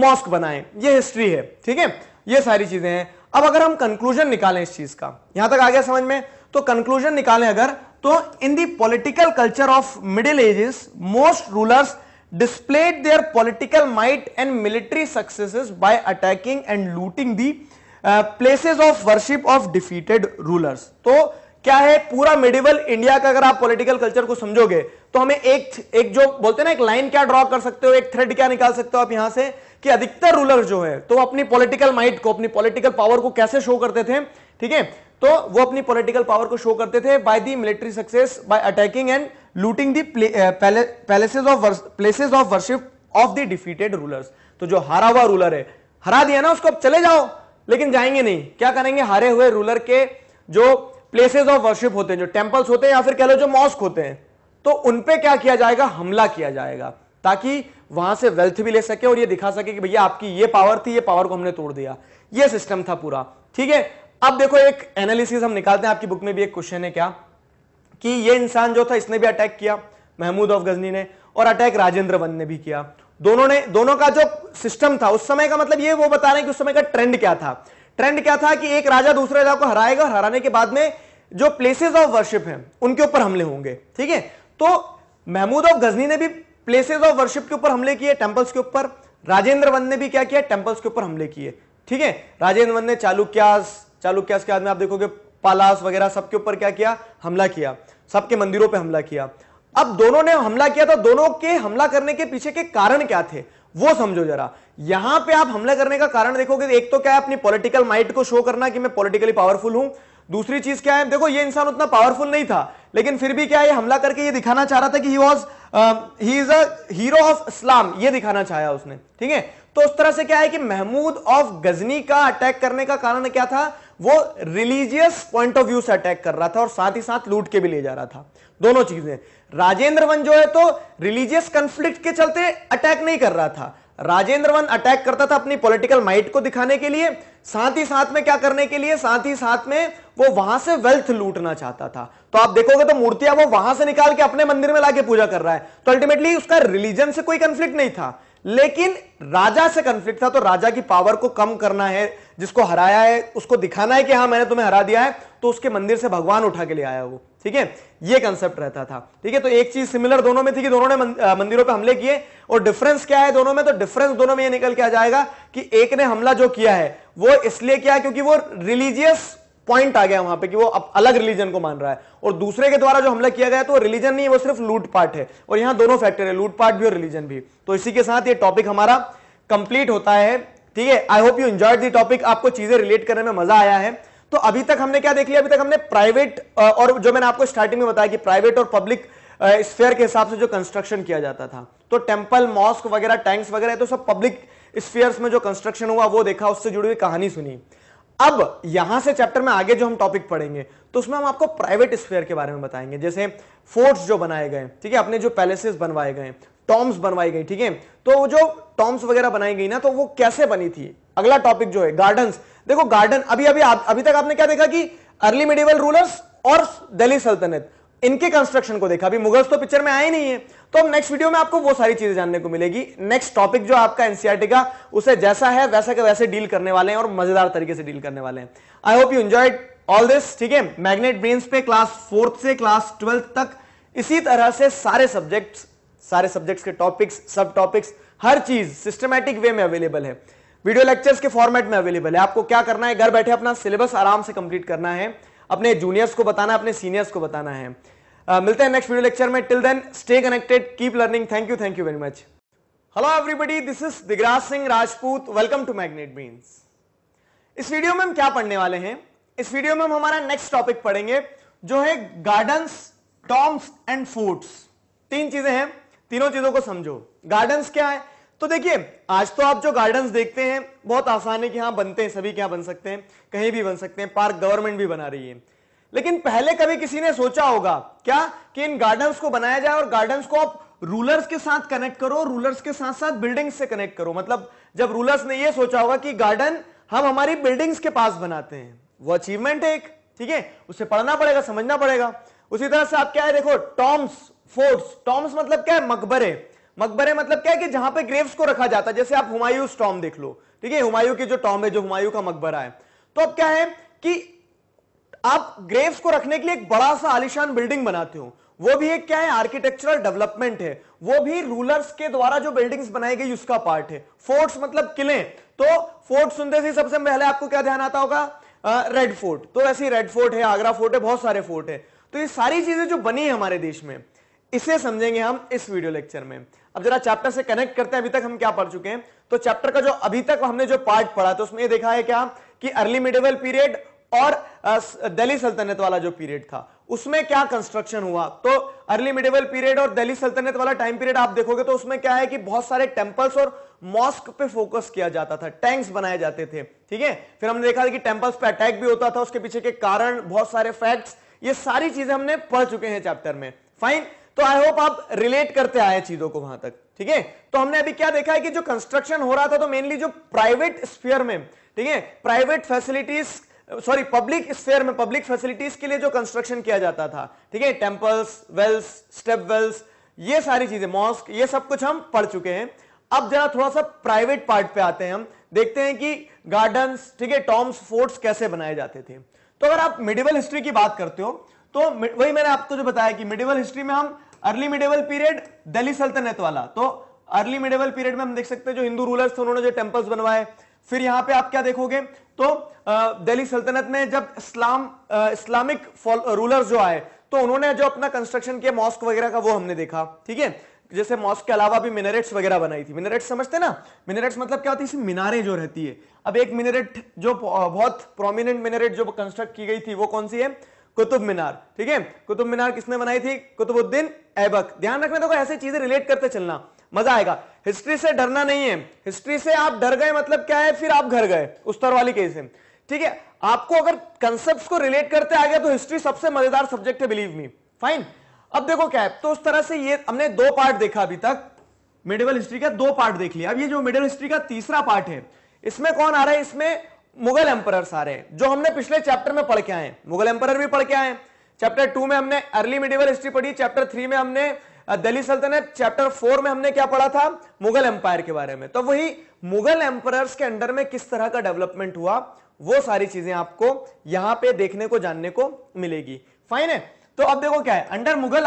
मॉस्क बनाए ये हिस्ट्री है ठीक है ये सारी चीजें हैं अब अगर हम कंक्लूजन निकालें इस चीज का यहां तक आ गया समझ में तो कंक्लूजन निकालें अगर तो in the political culture of middle ages most rulers displayed their political might and military success by attacking and looting the places of worship of defeated rulers तो क्या है पूरा मिडिवल इंडिया का अगर आप पॉलिटिकल कल्चर को समझोगे तो हमें एक एक जो बोलते हैं ना एक लाइन क्या ड्रॉ कर सकते हो एक थ्रेड क्या निकाल सकते हो आप यहां से कि अधिकतर रूलर जो है तो अपनी पॉलिटिकल माइट को अपनी पॉलिटिकल पावर को कैसे शो करते थे ठीक है तो वो अपनी पॉलिटिकल पावर को शो करते थे by the military success by attacking and looting the palaces of places of worship of the defeated rulers तो जो हारा हुआ रूलर है हरा दिया ना उसको अब चले जाओ लेकिन जाएंगे नहीं क्या करेंगे हारे हुए रूलर के जो प्लेसेस ऑफ वर्शिप होते हैं जो टेम्पल्स होते हैं या फिर कह लो जो मॉस्क होते हैं तो उनपे क्या किया जाएगा हमला किया जाएगा ताकि वहां से वेल्थ भी ले सके और ये दिखा सके कि भैया आपकी ये पावर थी ये पावर को हमने तोड़ दिया ये सिस्टम था पूरा ठीक है अब देखो एक एनालिसिस हम निकालते हैं आपकी बुक में भी एक क्वेश्चन है क्या कि ये इंसान जो था इसने भी अटैक किया महमूद ऑफ गजनी ने और अटैक राजेंद्र वन ने भी किया दोनों ने दोनों का जो सिस्टम था उस समय का मतलब ये वो बता रहे हैं कि उस समय का ट्रेंड क्या था ट्रेंड क्या था कि एक राजा दूसरे राजा को हराएगा और हराने के बाद में जो प्लेसेस ऑफ वर्शिप है उनके ऊपर हमले होंगे ठीक है तो महमूद ऑफ गजनी ने भी प्लेसेज ऑफ वर्शिप के ऊपर हमले किए टेम्पल्स के ऊपर राजेंद्र वन ने भी क्या किया टेम्पल्स के ऊपर हमले किए ठीक है राजेंद्र वन ने चालुक्यास चालुक्यास के बाद में आप देखोगे पालास वगैरह सबके ऊपर क्या किया हमला किया सबके मंदिरों पर हमला किया अब दोनों ने हमला किया था तो दोनों के हमला करने के पीछे के कारण क्या थे वो समझो जरा यहां पे आप हमला करने का कारण देखोगे एक तो क्या है अपनी पॉलिटिकल माइंड को शो करना कि मैं पॉलिटिकली पावरफुल हूं दूसरी चीज क्या है देखो ये इंसान उतना पावरफुल नहीं था लेकिन फिर भी क्या है हमला करके ये दिखाना चाह रहा था कि he was he is a hero of Islam ये दिखाना चाहा उसने ठीक है तो उस तरह से क्या है कि महमूद ऑफ गजनी का अटैक करने का कारण क्या था वो रिलीजियस पॉइंट ऑफ व्यू से अटैक कर रहा था और साथ ही साथ लूट के भी ले जा रहा था दोनों चीजें राजेंद्र वन जो है तो रिलीजियस कंफ्लिक्ट के चलते अटैक नहीं कर रहा था राजेंद्र वन अटैक करता था अपनी पॉलिटिकल माइट को दिखाने के लिए साथ ही साथ में क्या करने के लिए साथ ही साथ में वो वहां से वेल्थ लूटना चाहता था तो आप देखोगे तो मूर्तियां वो वहां से निकाल के अपने मंदिर में लाके पूजा कर रहा है तो अल्टीमेटली उसका रिलीजन से कोई कंफ्लिक्ट नहीं था लेकिन राजा से कंफ्लिक्ट था तो राजा की पावर को कम करना है जिसको हराया है उसको दिखाना है कि हाँ मैंने तुम्हें हरा दिया है तो उसके मंदिर से भगवान उठा के ले आया वो ठीक है ये कंसेप्ट रहता था ठीक है तो एक चीज सिमिलर दोनों में थी कि दोनों ने मंदिरों पर हमले किए और डिफरेंस क्या है दोनों में तो डिफरेंस दोनों में ये निकल के आ जाएगा कि एक ने हमला जो किया है वो इसलिए किया क्योंकि वो रिलीजियस पॉइंट आ गया वहां पे कि वो अब अलग रिलीजन को मान रहा है और दूसरे के द्वारा जो हमला किया गया तो रिलीजन नहीं है वो सिर्फ लूटपाट है और यहां दोनों फैक्टर है लूटपाट भी और रिलीजन भी तो इसी के साथ ये टॉपिक हमारा कंप्लीट होता है ठीक है I hope you enjoy the topic आपको चीजें रिलेट करने में मजा आया है तो अभी तक हमने क्या देख लिया अभी तक हमने प्राइवेट और जो मैंने आपको स्टार्टिंग में बताया कि प्राइवेट और पब्लिक स्फेयर के हिसाब से जो कंस्ट्रक्शन किया जाता था तो टेम्पल मॉस्क वगैरह टैंक्स वगैरह तो सब पब्लिक स्फेयर में जो कंस्ट्रक्शन हुआ वो देखा उससे जुड़ी हुई कहानी सुनी अब यहां से चैप्टर में आगे जो हम टॉपिक पढ़ेंगे तो उसमें हम आपको प्राइवेट स्फेयर के बारे में बताएंगे जैसे फोर्ट्स जो बनाए गए ठीक है अपने जो पैलेसेस बनवाए गए टॉम्स बनवाई गई ठीक है तो जो टॉम्स वगैरह बनाई गई ना तो वो कैसे बनी थी अगला टॉपिक जो है गार्डन देखो गार्डन अभी अभी अभी तक आपने क्या देखा कि अर्ली मिडिवल रूलर्स और दिल्ली सल्तनत इनके कंस्ट्रक्शन को देखा अभी मुगल्स तो पिक्चर में आए नहीं है तो अब नेक्स्ट वीडियो में आपको वो सारी चीजें जानने को मिलेगी नेक्स्ट टॉपिक जो आपका एनसीआरटी e का उसे जैसा है वैसा के वैसे डील करने वाले हैं और मजेदार तरीके से डील करने वाले हैं I hope you enjoy all this ठीक है मैग्नेट ब्रेन्स पे क्लास फोर्थ से क्लास ट्वेल्थ तक इसी तरह से सारे सब्जेक्ट सारे सब्जेक्ट्स के टॉपिक्स सब टॉपिक्स हर चीज सिस्टमैटिक वे में अवेलेबल है वीडियो लेक्चर्स के फॉर्मेट में अवेलेबल है आपको क्या करना है घर बैठे अपना सिलेबस आराम से कंप्लीट करना है अपने जूनियर्स को बताना अपने सीनियर्स को बताना है uh, मिलते हैं नेक्स्ट वीडियो लेक्चर में till then stay connected keep learning thank you thank you very much hello everybody this is Digraj Singh Rajput welcome to Magnet Brains इस वीडियो में हम क्या पढ़ने वाले हैं इस वीडियो में हम हमारा नेक्स्ट टॉपिक पढ़ेंगे जो है गार्डन्स टॉम्स एंड फूड्स तीन चीजें हैं तीनों चीजों को समझो गार्डन्स क्या है तो देखिए आज तो आप जो गार्डन्स देखते हैं बहुत आसान है कि हाँ बनते हैं सभी के यहां बन सकते हैं कहीं भी बन सकते हैं पार्क गवर्नमेंट भी बना रही है लेकिन पहले कभी किसी ने सोचा होगा क्या कि इन गार्डन्स को बनाया जाए और गार्डन्स को आप रूलर्स के साथ कनेक्ट करो रूलर्स के साथ साथ बिल्डिंग्स से कनेक्ट करो मतलब जब रूलर्स ने यह सोचा होगा कि गार्डन हम हमारी बिल्डिंग्स के पास बनाते हैं वो अचीवमेंट है एक ठीक है उसे पढ़ना पड़ेगा समझना पड़ेगा उसी तरह से आप क्या है देखो टॉम्स फोर्ट्स टॉम्स मतलब क्या है मकबरे मकबरे मतलब क्या है कि जहां पे ग्रेव्स को रखा जाता है जैसे आप हुमायूं टॉम देख लो ठीक है हुमायूं की जो टॉम है जो हुमायूं का मकबरा है तो अब क्या है कि आप ग्रेव्स को रखने के लिए एक बड़ा सा आलिशान बिल्डिंग बनाते हो वो भी एक क्या है आर्किटेक्चरल डेवलपमेंट है वो भी रूलर्स के द्वारा जो बिल्डिंग्स बनाई गई उसका पार्ट है फोर्ट्स मतलब किले तो फोर्ट सुनते ही सबसे पहले आपको क्या ध्यान आता होगा रेड फोर्ट तो वैसे रेड फोर्ट है आगरा फोर्ट है बहुत सारे फोर्ट है तो ये सारी चीजें जो बनी है हमारे देश में इसे समझेंगे हम इस वीडियो लेक्चर में अब जरा चैप्टर से कनेक्ट करते हैं अभी तक हम क्या पढ़ चुके हैं तो चैप्टर का जो अभी तक हमने जो पार्ट पढ़ा तो उसमें ये देखा है क्या कि अर्ली मिडेवल पीरियड और दिल्ली सल्तनत वाला जो पीरियड था उसमें क्या कंस्ट्रक्शन हुआ तो अर्ली मिडेवल पीरियड और दिल्ली सल्तनत वाला टाइम पीरियड आप देखोगे तो उसमें क्या है कि बहुत सारे टेम्पल्स और मॉस्क पे फोकस किया जाता था टैंक्स बनाए जाते थे ठीक है फिर हमने देखा कि टेम्पल्स पे अटैक भी होता था उसके पीछे के कारण बहुत सारे फैक्ट्स ये सारी चीजें हमने पढ़ चुके हैं चैप्टर में फाइन तो आई होप आप रिलेट करते आए चीजों को वहां तक ठीक है तो हमने अभी क्या देखा है कि जो कंस्ट्रक्शन हो रहा था तो मेनली जो प्राइवेट स्पेयर में ठीक है private facilities sorry public sphere में पब्लिक फैसिलिटीज के लिए जो कंस्ट्रक्शन किया जाता था ठीक है टेम्पल्स वेल्स स्टेप वेल्स ये सारी चीजें मॉस्क ये सब कुछ हम पढ़ चुके हैं अब जरा थोड़ा सा प्राइवेट पार्ट पे आते हैं हम देखते हैं कि गार्डन्स ठीक है टॉम्स फोर्ट्स कैसे बनाए जाते थे तो अगर आप मिडिवल हिस्ट्री की बात करते हो तो वही मैंने आपको जो बताया कि मिडिवल हिस्ट्री में हम अर्ली मिडिवल पीरियड दिल्ली सल्तनत वाला तो अर्ली मिडिवल पीरियड में हम देख सकते हैं जो हिंदू रूलर्स थे उन्होंने जो टेम्पल्स बनवाए फिर यहाँ पे आप क्या देखोगे तो दिल्ली सल्तनत में जब इस्लाम इस्लामिक रूलर्स जो आए तो उन्होंने जो अपना कंस्ट्रक्शन किया मॉस्क वगैरह का वो हमने देखा ठीक है जैसे मॉस्क के अलावा भी मिनरेट्स वगैरह बनाई थी मिनरेट्स समझते ना मिनरेट्स मतलब क्या होती है मीनारे जो रहती है अब एक मिनरेट जो बहुत प्रोमिनेंट मिनरेट जो कंस्ट्रक्ट की गई थी वो कौन सी है कुतुब मीनार ठीक है कुतुब मीनार किसने बनाई थी कुतुबुद्दीन ऐबक ध्यान रखना देखो ऐसी चीजें रिलेट करते चलना मजा आएगा हिस्ट्री से डरना नहीं है हिस्ट्री से आप डर गए मतलब क्या है फिर आप घर गए तरह वाली केस है ठीक है आपको अगर कंसेप्ट को रिलेट करते आ गया तो हिस्ट्री सबसे मजेदार सब्जेक्ट है बिलीव मी फाइन अब देखो क्या है तो उस तरह से ये हमने दो पार्ट देखा अभी तक मिडिवल हिस्ट्री का दो पार्ट देख लिया अब ये जो मिडिल हिस्ट्री का तीसरा पार्ट है इसमें कौन आ रहा है इसमें मुगल एम्पर सारे जो हमने पिछले चैप्टर में पढ़ के आए मुगल एम्पर भी पढ़ के आए चैप्टर टू में हमने अर्ली मिडिवल हिस्ट्री पढ़ी चैप्टर थ्री में हमने दिल्ली सल्तनत चैप्टर फोर में हमने क्या पढ़ा था मुगल एम्पायर के बारे में तो वही मुगल एम्पर के अंडर में किस तरह का डेवलपमेंट हुआ वो सारी चीजें आपको यहां पे देखने को जानने को मिलेगी फाइन है तो अब देखो क्या है under Mughal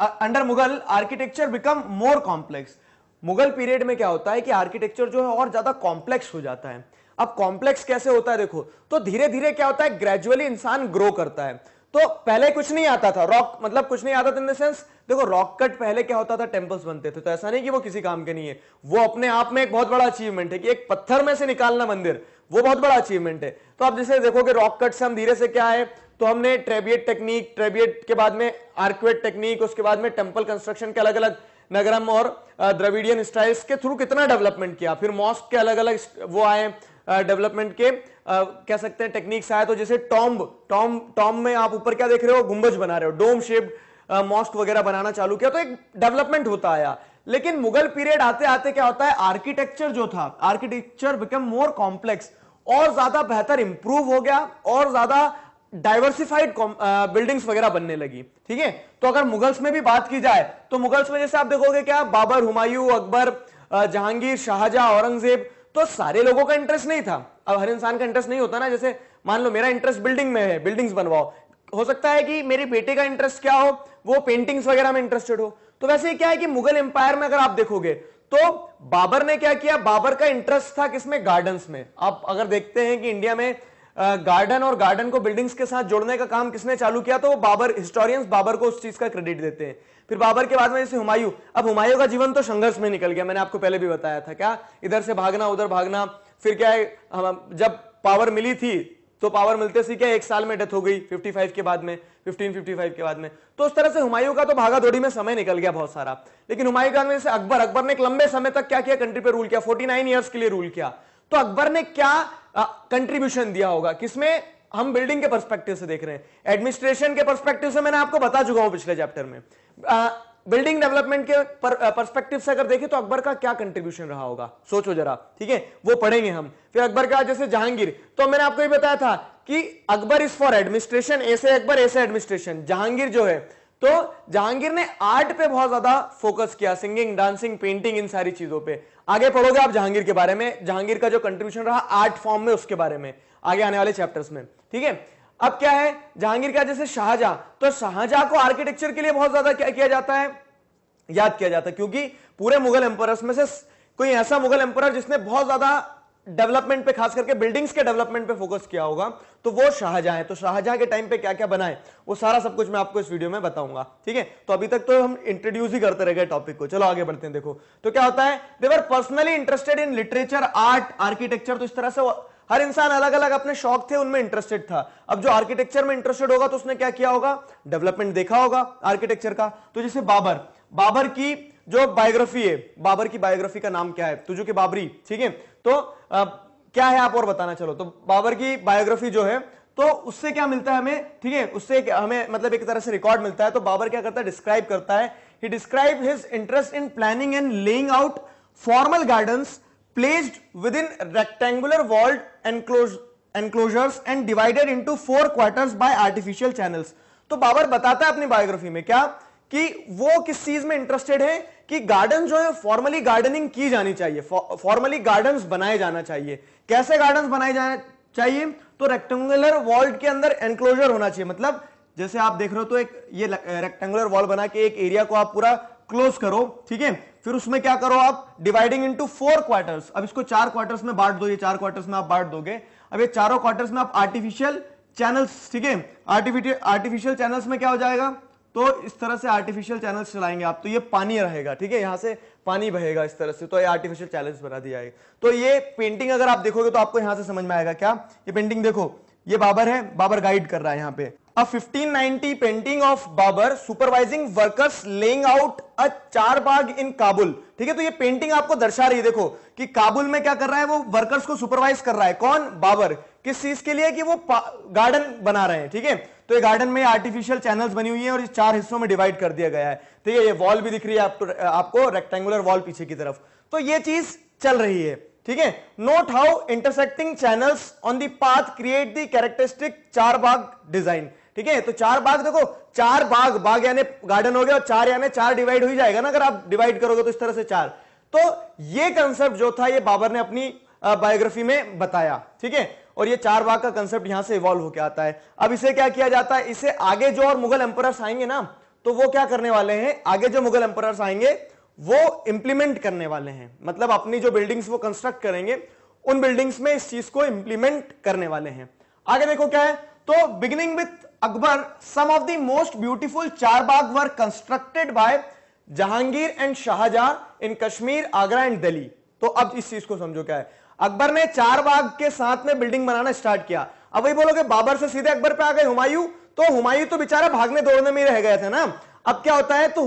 under Mughal architecture become more complex Mughal period में क्या होता है कि आर्किटेक्चर जो है और ज्यादा कॉम्प्लेक्स हो जाता है अब कॉम्प्लेक्स कैसे होता है देखो तो धीरे धीरे क्या होता है ग्रेजुअली इंसान ग्रो करता है तो पहले कुछ नहीं आता था रॉक मतलब कुछ नहीं आता था इन द सेंस देखो रॉक कट पहले क्या होता था टेम्पल्स बनते थे तो ऐसा नहीं कि वो किसी काम के नहीं है वो अपने आप में एक बहुत बड़ा अचीवमेंट है कि एक पत्थर में से निकालना मंदिर वो बहुत बड़ा अचीवमेंट है तो आप जैसे देखो कि रॉक कट से हम धीरे से क्या है तो हमने ट्रेबियट टेक्निक ट्रेबियट के बाद में आर्क्वेट टेक्निक उसके बाद में टेम्पल कंस्ट्रक्शन के अलग अलग नगरम और द्रविडियन स्टाइल्स के थ्रू कितना डेवलपमेंट किया फिर मॉस्क के अलग अलग वो आए डेवलपमेंट के कह सकते हैं टेक्निक्स आए तो जैसे टॉम्ब टॉम टॉम में आप ऊपर क्या देख रहे हो गुंबज बना रहे हो डोम शेप मॉस्क वगैरह बनाना चालू किया तो एक डेवलपमेंट होता आया लेकिन मुगल पीरियड आते आते क्या होता है आर्किटेक्चर जो था आर्किटेक्चर बिकम मोर कॉम्प्लेक्स और ज्यादा बेहतर इंप्रूव हो गया और ज्यादा डाइवर्सिफाइड बिल्डिंग्स वगैरह बनने लगी ठीक है तो अगर मुगल्स में भी बात की जाए तो मुगल्स में जैसे आप देखोगे क्या बाबर हुमायूं अकबर जहांगीर शाहजहां औरंगजेब तो सारे लोगों का इंटरेस्ट नहीं था अब हर इंसान का इंटरेस्ट नहीं होता ना जैसे मान लो मेरा इंटरेस्ट बिल्डिंग में है बिल्डिंग्स बनवाओ हो सकता है कि मेरे बेटे का इंटरेस्ट क्या हो वो पेंटिंग्स वगैरह में इंटरेस्टेड हो तो वैसे क्या है कि मुगल एम्पायर में अगर आप देखोगे तो बाबर ने क्या किया बाबर का इंटरेस्ट था किसमें गार्डन्स में आप अगर देखते हैं कि इंडिया में गार्डन और गार्डन को बिल्डिंग्स के साथ जोड़ने का काम किसने चालू किया तो बाबर हिस्टोरियंस बाबर को उस चीज का क्रेडिट देते हैं फिर बाबर के बाद में जैसे हुमायूं अब हुमायूं का जीवन तो संघर्ष में निकल गया मैंने आपको पहले भी बताया था क्या इधर से भागना उधर भागना फिर क्या है हम जब पावर मिली थी तो पावर मिलते से क्या एक साल में डेथ हो गई 55 के बाद में 1555 के बाद में तो उस तरह से हुमायूं का तो भागा दौड़ी में समय निकल गया बहुत सारा लेकिन हुमायूं का जैसे अकबर अकबर ने एक लंबे समय तक क्या किया कंट्री पे रूल किया फोर्टी नाइन के लिए रूल किया तो अकबर ने क्या कंट्रीब्यूशन दिया होगा किसमें हम बिल्डिंग के परस्पेक्टिव से देख रहे हैं एडमिनिस्ट्रेशन के परस्पेक्टिव से मैंने आपको बता चुका हूं पिछले चैप्टर में बिल्डिंग डेवलपमेंट के परस्पेक्टिव से अगर देखें तो अकबर का क्या कंट्रीब्यूशन रहा होगा सोचो जरा ठीक है वो पढ़ेंगे हम फिर अकबर का जैसे जहांगीर तो मैंने आपको ये बताया था कि अकबर इज फॉर एडमिनिस्ट्रेशन ऐसे अकबर ऐसे एडमिनिस्ट्रेशन जहांगीर जो है तो जहांगीर ने आर्ट पे बहुत ज्यादा फोकस किया सिंगिंग डांसिंग पेंटिंग इन सारी चीजों पे आगे पढ़ोगे आप जहांगीर के बारे में जहांगीर का जो कंट्रीब्यूशन रहा आर्ट फॉर्म में उसके बारे में आगे आने वाले चैप्टर्स में ठीक है अब क्या है जहांगीर का जैसे शाहजहां तो शाहजहां को आर्किटेक्चर के लिए बहुत ज्यादा क्या किया जाता है याद किया जाता है क्योंकि पूरे मुगल एम्पर में से कोई ऐसा मुगल एम्पर जिसने बहुत ज्यादा डेवलपमेंट पे खास करके बिल्डिंग्स के डेवलपमेंट पे फोकस किया होगा तो वो शाहजहां है तो शाहजहां के टाइम पे क्या क्या बनाए वो सारा सब कुछ मैं आपको इस वीडियो में बताऊंगा ठीक है तो अभी तक तो हम इंट्रोड्यूस ही करते रह गए टॉपिक को चलो आगे बढ़ते हैं देखो तो क्या होता है they were personally interested in literature art architecture तो इस तरह से हर इंसान अलग अलग अपने शौक थे उनमें इंटरेस्टेड था अब जो आर्किटेक्चर में इंटरेस्टेड होगा तो उसने क्या किया होगा डेवलपमेंट देखा होगा आर्किटेक्चर का तो जैसे बाबर बाबर की जो बायोग्राफी है बाबर की बायोग्राफी का नाम क्या है तुजू के बाबरी ठीक है तो आ, क्या है आप और बताना चलो तो बाबर की बायोग्राफी जो है तो उससे क्या मिलता है हमें ठीक है उससे हमें मतलब एक तरह से रिकॉर्ड मिलता है तो बाबर क्या करता है डिस्क्राइब करता है he describe his interest in planning and laying out formal gardens placed within rectangular walled enclosures and divided into four quarters by artificial channels. तो बाबर बताता है अपनी बायोग्राफी में क्या कि वो किस चीज में इंटरेस्टेड है कि गार्डन जो है फॉर्मली गार्डनिंग की जानी चाहिए फॉर्मली गार्डन्स बनाए जाना चाहिए कैसे गार्डन्स बनाए जाना चाहिए तो रेक्टेंगुलर वॉल्ड के अंदर एनक्लोजर होना चाहिए मतलब जैसे आप देख रहे हो तो एक ये रेक्टेंगुलर वॉल बना के एक एरिया को आप पूरा क्लोज करो ठीक है फिर उसमें क्या करो आप डिवाइडिंग इनटू फोर क्वार्टर्स अब इसको चार क्वार्टर्स में बांट दो ये चार क्वार्टर्स में आप बांट दोगे अब ये चारों क्वार्टर्स में आप आर्टिफिशियल चैनल्स ठीक है आर्टिफिशियल आर्टिफिशियल चैनल्स में क्या हो जाएगा तो इस तरह से आर्टिफिशियल चैनल्स चलाएंगे आप तो ये पानी रहेगा ठीक है यहां से पानी बहेगा इस तरह से तो ये आर्टिफिशियल चैनल्स बना दिया है तो ये पेंटिंग अगर आप देखोगे तो आपको यहां से समझ में आएगा क्या ये पेंटिंग देखो ये बाबर है बाबर गाइड कर रहा है यहाँ पे A 1590 painting of Babur supervising workers laying out a char bagh इन काबुल ठीक है तो ये पेंटिंग आपको दर्शा रही है देखो कि काबुल में क्या कर रहा है वो वर्कर्स को सुपरवाइज कर रहा है कौन बाबर किस चीज के लिए कि वो गार्डन बना रहे हैं ठीक है थीके? तो ये गार्डन में आर्टिफिशियल चैनल्स बनी हुई है और ये चार हिस्सों में डिवाइड कर दिया गया है ठीक तो है ये वॉल भी दिख रही है आपको आपको रेक्टेंगुलर वॉल पीछे की तरफ तो ये चीज चल रही है ठीक है note how intersecting channels on the path create the characteristic char bagh design ठीक है तो चार बाग देखो चार बाग बाग यानी गार्डन हो गया और चार यानी चार डिवाइड हो जाएगा ना अगर आप डिवाइड करोगे तो इस तरह से चार तो ये कंसेप्ट जो था ये बाबर ने अपनी बायोग्राफी में बताया ठीक है और ये चार बाग का कंसेप्ट यहां से इवॉल्व होकर आता है अब इसे क्या किया जाता है इसे आगे जो और मुगल एम्पर आएंगे ना तो वो क्या करने वाले हैं आगे जो मुगल एम्पर आएंगे वो इंप्लीमेंट करने वाले हैं मतलब अपनी जो बिल्डिंग्स वो कंस्ट्रक्ट करेंगे उन बिल्डिंग्स में इस चीज को इंप्लीमेंट करने वाले हैं आगे देखो क्या है तो beginning with Akbar some of the most beautiful char bagh were constructed by Jahangir and Shah Jahan in Kashmir Agra and Delhi तो अब इस चीज को समझो क्या है अकबर ने चार बाग के साथ में बिल्डिंग बनाना स्टार्ट किया अब वही बोलोगे बाबर से सीधे अकबर पे आ गए हुमायूं तो हुमायूं तो बेचारा भागने दौड़ने में ही रह गए थे ना अब क्या होता है तो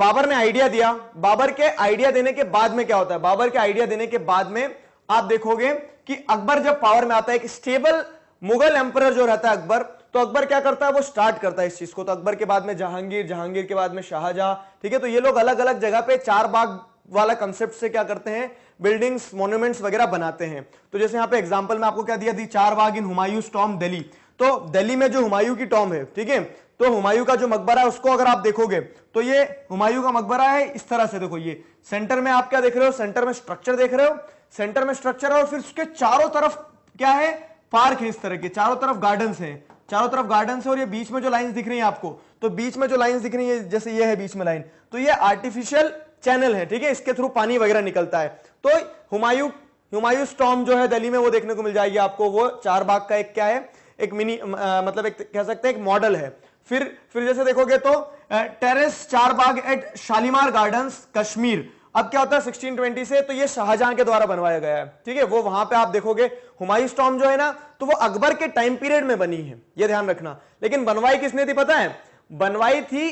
बाबर ने आइडिया दिया बाबर के आइडिया देने के बाद में क्या होता है बाबर के आइडिया देने के बाद में आप देखोगे कि अकबर जब पावर में आता है एक स्टेबल मुगल एम्पर जो रहता है अकबर तो अकबर क्या करता है वो स्टार्ट करता है इस चीज को तो अकबर के बाद में जहांगीर जहांगीर के बाद में शाहजहां ठीक है तो ये लोग अलग अलग जगह पे चार बाग वाला कंसेप्ट से क्या करते हैं बिल्डिंग्स मोन्यूमेंट्स वगैरह बनाते हैं तो जैसे यहाँ पे एग्जाम्पल में आपको क्या दिया the char bagh in Humayun tomb Delhi तो दिल्ली में जो हुमायूं की टॉम है ठीक है तो हुमायूं का जो मकबरा है उसको अगर आप देखोगे तो ये हुमायूं का मकबरा है इस तरह से देखो ये सेंटर में आप क्या देख रहे हो सेंटर में स्ट्रक्चर देख रहे हो सेंटर में स्ट्रक्चर है और फिर उसके चारों तरफ क्या है पार्क है इस तरह के चारों तरफ गार्डन है चारों तरफ गार्डन है और ये बीच में जो लाइन दिख रही है आपको तो बीच में जो लाइन दिख रही है जैसे ये है बीच में लाइन तो ये आर्टिफिशियल चैनल है ठीक है इसके थ्रू पानी वगैरह निकलता है तो हुमायूं हुमायूं स्टॉम जो है दिल्ली में वो देखने को मिल जाएगी आपको वो चार बाग का एक क्या है एक मिनी मतलब एक कह सकते हैं एक मॉडल है फिर फिर जैसे देखोगे तो terrace char bagh at Shalimar garden Kashmir अब क्या होता है 1620 से तो ये शाहजहां के द्वारा बनवाया गया है ठीक है वो वहां पे आप देखोगे हुमायूं स्टॉम जो है ना तो वो अकबर के टाइम पीरियड में बनी है ये ध्यान रखना लेकिन बनवाई किसने थी पता है बनवाई थी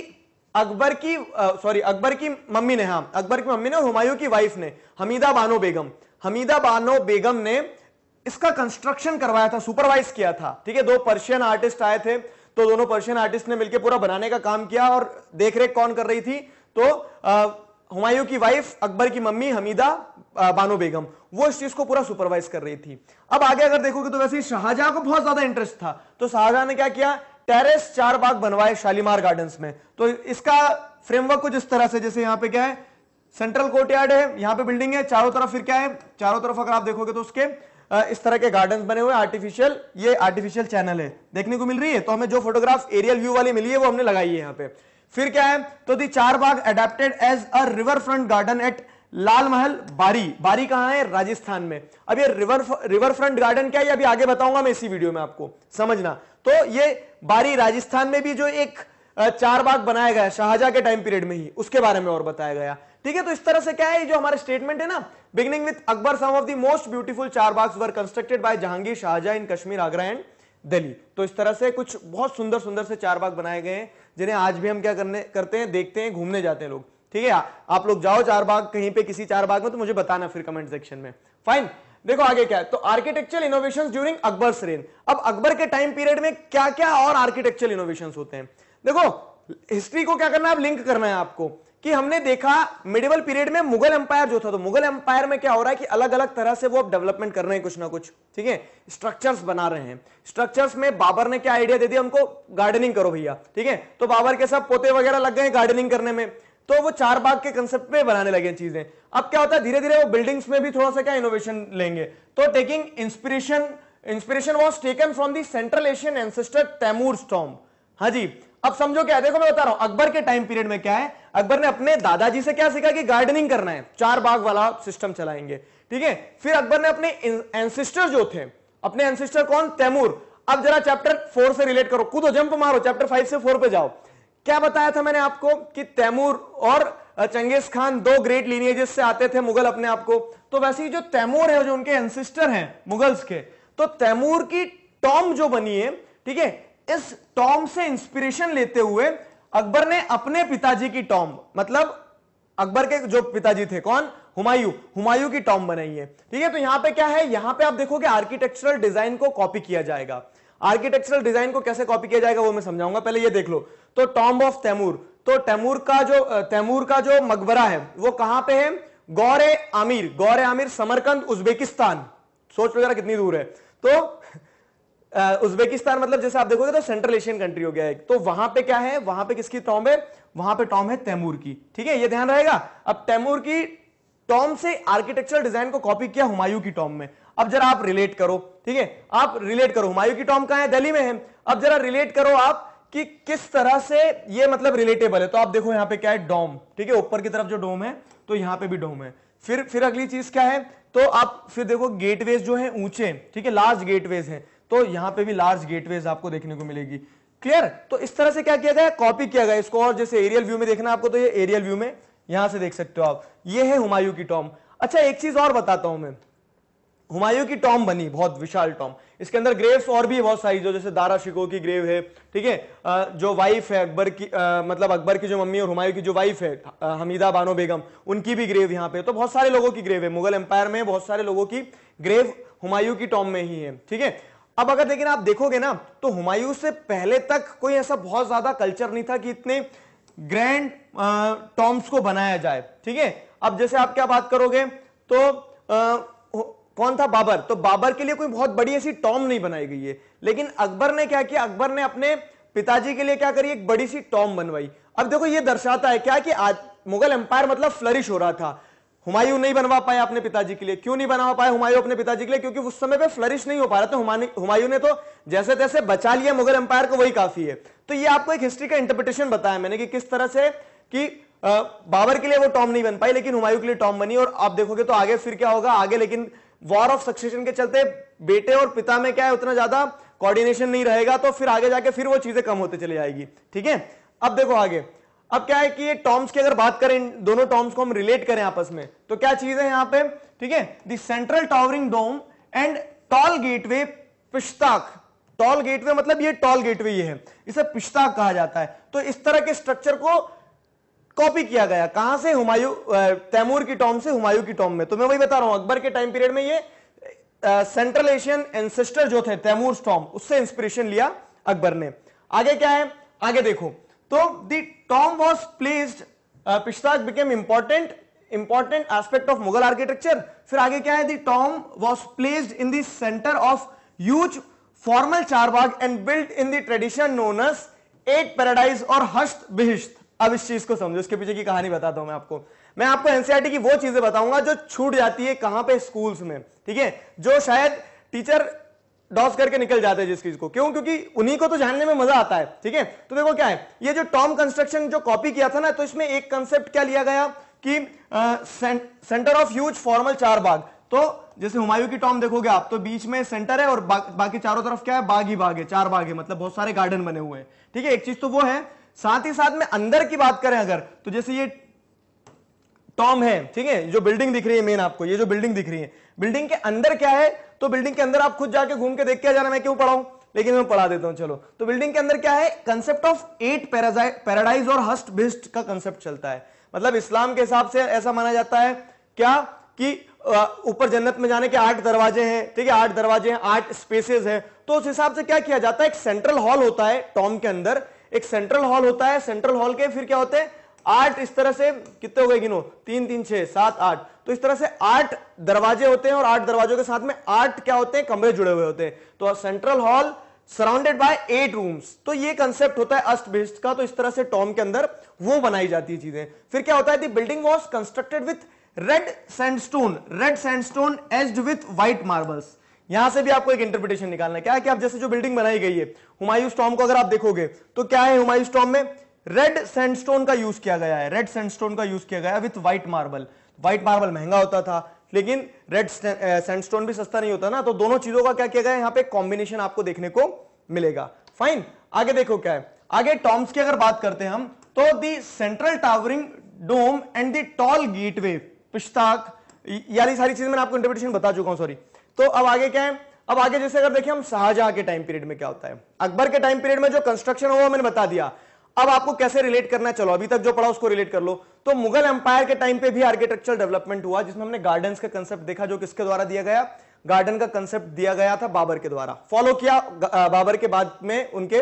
अकबर की सॉरी अकबर की मम्मी ने हाँ अकबर की मम्मी ने हुमायूं की वाइफ ने हमीदा बानो बेगम हमीदा बानो बेगम ने इसका कंस्ट्रक्शन करवाया था सुपरवाइज किया था ठीक है दो पर्शियन आर्टिस्ट आए थे तो दोनों पर्शियन आर्टिस्ट ने मिलकर पूरा बनाने का काम किया और देखरेख कौन कर रही थी तो हुमायूं की वाइफ अकबर की मम्मी हमीदा बानो बेगम वो इस चीज को पूरा सुपरवाइज कर रही थी अब आगे अगर देखोगे तो वैसे शाहजहां को बहुत ज्यादा इंटरेस्ट था तो शाहजहां ने क्या किया टेरेस चार बाग बनवाए शालीमार गार्डन में तो इसका फ्रेमवर्क कुछ इस तरह से जैसे यहां पे क्या है सेंट्रल कोर्ट यार्ड है यहां पे बिल्डिंग है चारों तरफ फिर क्या है चारों तरफ अगर आप देखोगे तो उसके इस तरह के गार्डन बने हुए आर्टिफिशियल ये आर्टिफिशियल चैनल है देखने को मिल रही है तो हमें जो फोटोग्राफ एरियल व्यू वाली मिली है वो हमने लगाई है यहाँ पे फिर क्या है तो the char bagh adapted as a river front garden at Lal Mahal बारी बारी कहां है राजस्थान में अब ये रिवर रिवर फ्रंट गार्डन क्या है अभी आगे बताऊंगा मैं इसी वीडियो में आपको समझना तो ये बारी राजस्थान में भी जो एक चार बाग बनाया गया शाहजहा के टाइम पीरियड में ही उसके बारे में और बताया गया ठीक है तो इस तरह से क्या है जो हमारे स्टेटमेंट है ना beginning with Akbar some of the most beautiful char baghs were constructed by Jahangir Shahjahan in Kashmir Agra and Delhi तो इस तरह से कुछ बहुत सुंदर सुंदर से चार बाग बनाए गए हैं जिन्हें आज भी हम क्या करने करते हैं देखते हैं घूमने जाते हैं लोग ठीक है आप लोग जाओ चार बाग कहीं पे किसी चार बाग में तो मुझे बताना फिर कमेंट सेक्शन में फाइन देखो आगे क्या है तो आर्किटेक्चर इनोवेशन ड्यूरिंग अकबर सरेन अब अकबर के टाइम पीरियड में क्या क्या और आर्किटेक्चर इनोवेशन होते हैं देखो हिस्ट्री को क्या करना है आप लिंक करना है आपको कि हमने देखा मिडिवल पीरियड में मुगल एम्पायर जो था तो मुगल एम्पायर में क्या हो रहा है कि अलग अलग तरह से वो अब डेवलपमेंट कर रहे हैं कुछ ना कुछ ठीक है स्ट्रक्चर्स बना रहे हैं स्ट्रक्चर्स में बाबर ने क्या आइडिया दे दिया उनको गार्डनिंग करो भैया ठीक है तो बाबर के साथ पोते वगैरह लग गए गार्डनिंग करने में तो वो चार बाग के कंसेप्ट में बनाने लगे चीजें अब क्या होता है धीरे धीरे वो बिल्डिंग्स में भी थोड़ा सा क्या इनोवेशन लेंगे तो taking inspiration inspiration was taken from the central Asian ancestor Timur स्टॉम हाँ जी अब समझो क्या देखो मैं बता रहा हूं अकबर के टाइम पीरियड में क्या है अकबर ने अपने दादाजी से क्या सीखा कि गार्डनिंग करना है चार बाग वाला सिस्टम चलाएंगे ठीक है फिर अकबर ने अपने एंसिस्टर जो थे अपने एंसिस्टर कौन तैमूर अब जरा चैप्टर फोर से रिलेट करो कूदो जंप मारो चैप्टर फाइव से फोर पे जाओ क्या बताया था मैंने आपको कि तैमूर और चंगेज खान दो ग्रेट लीनियजेस से आते थे मुगल अपने आप को तो वैसे ही जो तैमूर है जो उनके एंसिस्टर हैं मुगल्स के तो तैमूर की टॉम जो बनी है ठीक है इस टॉम से इंस्पिरेशन लेते हुए अकबर ने अपने पिताजी की टॉम मतलब अकबर के जो पिताजी थे कौन हुमायूं हुमायूं की टॉम बनाई है ठीक है तो यहां पे क्या है यहां पे आप देखोगे आर्किटेक्चरल डिजाइन को कॉपी किया जाएगा आर्किटेक्चरल डिजाइन को कैसे कॉपी किया जाएगा वो मैं समझाऊंगा पहले ये देख लो तो टॉम्ब ऑफ तैमूर तो तैमूर का जो तैमूर का जो मकबरा है वो कहां पे है Gur-e-Amir Gur Amir Samarkand Uzbekistan सोच लो जरा कितनी दूर है तो उज्बेकिस्तान मतलब जैसे आप देखोगे तो सेंट्रल एशियन कंट्री हो गया है तो वहां पे क्या है वहां पे किसकी टॉम है वहां पे टॉम है तैमूर की ठीक है ये ध्यान रहेगा अब तैमूर की टॉम से आर्किटेक्चरल डिजाइन को कॉपी किया हुमायूं की टॉम में अब जरा आप रिलेट करो ठीक है आप रिलेट करो हुमायूं की टॉम कहा है दिल्ली में है अब जरा रिलेट करो आप कि किस तरह से ये मतलब रिलेटेबल है तो आप देखो यहां पे क्या है डोम ठीक है ऊपर की तरफ जो डोम है तो यहां पे भी डोम है फिर फिर अगली चीज क्या है तो आप फिर देखो गेटवेज जो है ऊंचे ठीक है लार्ज गेटवेज है तो यहां पे भी लार्ज गेटवेज आपको देखने को मिलेगी क्लियर तो इस तरह से क्या किया गया कॉपी किया गया इसको और जैसे एरियल व्यू में देखना आपको तो ये एरियल व्यू में यहां से देख सकते हो आप ये है हुमायूं की टॉम अच्छा एक चीज और बताता हूं मैं हुमायूं की टॉम बनी बहुत विशाल टॉम इसके अंदर ग्रेव्स और भी बहुत सारी जो जैसे दारा शिको की ग्रेव है ठीक है जो वाइफ है अकबर की आ, मतलब अकबर की जो मम्मी और हुमायूं की जो वाइफ है हमीदा बानो बेगम उनकी भी ग्रेव यहाँ पे तो बहुत सारे लोगों की ग्रेव है मुगल एम्पायर में बहुत सारे लोगों की ग्रेव हुमायूं की टॉम में ही है ठीक है अब अगर लेकिन आप देखोगे ना तो हुमायूं से पहले तक कोई ऐसा बहुत ज्यादा कल्चर नहीं था कि इतने ग्रैंड टॉम्स को बनाया जाए ठीक है अब जैसे आप क्या बात करोगे तो आ, कौन था बाबर तो बाबर के लिए कोई बहुत बड़ी ऐसी टॉम नहीं बनाई गई है लेकिन अकबर ने क्या किया अकबर ने अपने पिताजी के लिए क्या करी एक बड़ी सी टॉम बनवाई अब देखो ये दर्शाता है क्या कि आज मुगल एम्पायर मतलब फ्लरिश हो रहा था हुमायूं नहीं बनवा पाए अपने पिताजी के लिए क्यों नहीं बनवा पाए हुमायूं अपने पिताजी के लिए क्योंकि उस समय पे फ्लरिश नहीं हो पा रहा था हुमायूं ने तो जैसे तैसे बचा लिया मुगल एम्पायर को वही काफी है तो ये आपको एक हिस्ट्री का इंटरप्रिटेशन बताया मैंने कि किस तरह से कि बाबर के लिए वो टॉम नहीं बन पाई लेकिन हुमायूं के लिए टॉम बनी और आप देखोगे तो आगे फिर क्या होगा आगे लेकिन वॉर ऑफ सक्सेशन के चलते बेटे और पिता में क्या है उतना ज्यादा कोऑर्डिनेशन नहीं रहेगा तो फिर आगे जाके फिर वो चीजें कम होते चले जाएगी ठीक है अब देखो आगे अब क्या है कि ये टॉम्स की अगर बात करें दोनों टॉम्स को हम रिलेट करें आपस में तो क्या चीज है यहां पे ठीक है central central towering dome and tall gateway pishtaq tall gateway मतलब ये टॉल गेटवे ये है इसे पिश्ताक कहा जाता है तो इस तरह के स्ट्रक्चर को कॉपी किया गया कहां से हुमायूं तैमूर की टॉम से हुमायूं की टॉम में तो मैं वही बता रहा हूं अकबर के टाइम पीरियड में ये सेंट्रल एशियन एंसेस्टर जो थे तैमूर टॉम उससे इंस्पिरेशन लिया अकबर ने आगे क्या है आगे देखो तो dome was placed pishtaq became important important aspect of Mughal architecture फिर आगे क्या है tomb was placed in centre of huge formal char bagh and build in the tradition known as eight paradise और हस्त बिहिश्त अब इस चीज को समझो इसके पीछे की कहानी बताता हूं मैं आपको मैं आपको एनसीआरटी e की वो चीजें बताऊंगा जो छूट जाती है कहां पे स्कूल्स में ठीक है जो शायद टीचर डॉस करके निकल जाते हैं जिस चीज को क्यों क्योंकि उन्हीं को तो जानने में मजा आता है ठीक है तो देखो क्या है ये जो टॉम कंस्ट्रक्शन जो कॉपी किया था ना तो इसमें एक कंसेप्ट क्या लिया गया कि centre of huge formal char बाग तो जैसे हुमायूं की टॉम देखोगे आप तो बीच में सेंटर है और बा, बाकी चारों तरफ क्या है बाग ही बाग है चार बाग है मतलब बहुत सारे गार्डन बने हुए हैं ठीक है एक चीज तो वो है साथ ही साथ में अंदर की बात करें अगर तो जैसे ये टॉम है ठीक है जो बिल्डिंग दिख रही है मेन आपको ये जो बिल्डिंग दिख रही है बिल्डिंग के अंदर क्या है तो बिल्डिंग के अंदर आप खुद जाके घूम के देख के जाना मैं क्यों पढ़ाऊं लेकिन मैं पढ़ा देता हूं चलो तो बिल्डिंग के अंदर क्या है कंसेप्ट ऑफ एट पैराडाइज और हस्ट बिस्ट का कंसेप्ट चलता है मतलब इस्लाम के हिसाब से ऐसा माना जाता है क्या कि ऊपर जन्नत में जाने के आठ दरवाजे हैं ठीक है आठ दरवाजे हैं आठ स्पेसेस हैं तो उस हिसाब से क्या किया जाता है एक सेंट्रल हॉल होता है टॉम के अंदर एक सेंट्रल हॉल होता है सेंट्रल हॉल के फिर क्या होते हैं आठ इस तरह से कितने हो गए गिनो तीन तीन छह सात आठ तो इस तरह से आठ दरवाजे होते हैं और आठ दरवाजों के साथ में आठ क्या होते हैं कमरे जुड़े हुए होते हैं तो central hall surrounded by eight rooms तो ये कंसेप्ट होता है अस्ट बेस्ट का तो इस तरह से टॉम के अंदर वो बनाई जाती है चीजें फिर क्या होता है the building was constructed with red sandstone red sandstone edged with white marbles यहां से भी आपको एक इंटरप्रिटेशन निकालना है क्या है कि आप जैसे जो बिल्डिंग बनाई गई है हुमायूं स्टॉम को अगर आप देखोगे तो क्या है हुमायूं स्टॉम में रेड सैंडस्टोन का यूज किया गया है रेड सैंडस्टोन का यूज किया गया है with white marble white marble महंगा होता था लेकिन रेड सैंडस्टोन भी सस्ता नहीं होता ना तो दोनों चीजों का क्या किया गया यहां पे कॉम्बिनेशन आपको देखने को मिलेगा फाइन आगे देखो क्या है आगे टॉम्स की अगर बात करते हैं हम तो the central towering dome and the tall gateway pishtaq यारी सारी चीज मैंने आपको इंटरप्रिटेशन बता चुका हूं सॉरी तो अब आगे क्या है अब आगे जैसे अगर देखें हम शाहजहां के टाइम पीरियड में क्या होता है अकबर के टाइम पीरियड में जो कंस्ट्रक्शन हुआ मैंने बता दिया अब आपको कैसे रिलेट करना है चलो अभी तक जो पढ़ा उसको रिलेट कर लो तो मुगल एम्पायर के टाइम पे भी आर्किटेक्चर डेवलपमेंट हुआ जिसमें हमने गार्डन का कंसेप्ट देखा जो किसके द्वारा दिया गया गार्डन का कंसेप्ट दिया गया था बाबर के द्वारा फॉलो किया बाबर के बाद में उनके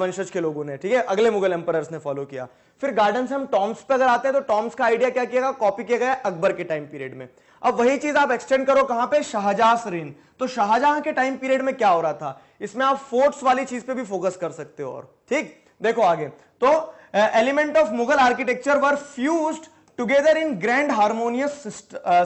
वंशज के लोगों ने ठीक है अगले मुगल एम्पायर ने फॉलो किया फिर गार्डन से हम टॉम्स पे अगर आते हैं तो टॉम्स का आइडिया क्या किया गया कॉपी किया गया अकबर के टाइम पीरियड में अब वही चीज आप एक्सटेंड करो कहां पे शाहजहां सरीन तो शाहजहां के टाइम पीरियड में क्या हो रहा था इसमें आप फोर्ट्स वाली चीज पे भी फोकस कर सकते हो और ठीक देखो आगे तो element of Mughal architecture were fused together in grand harmonious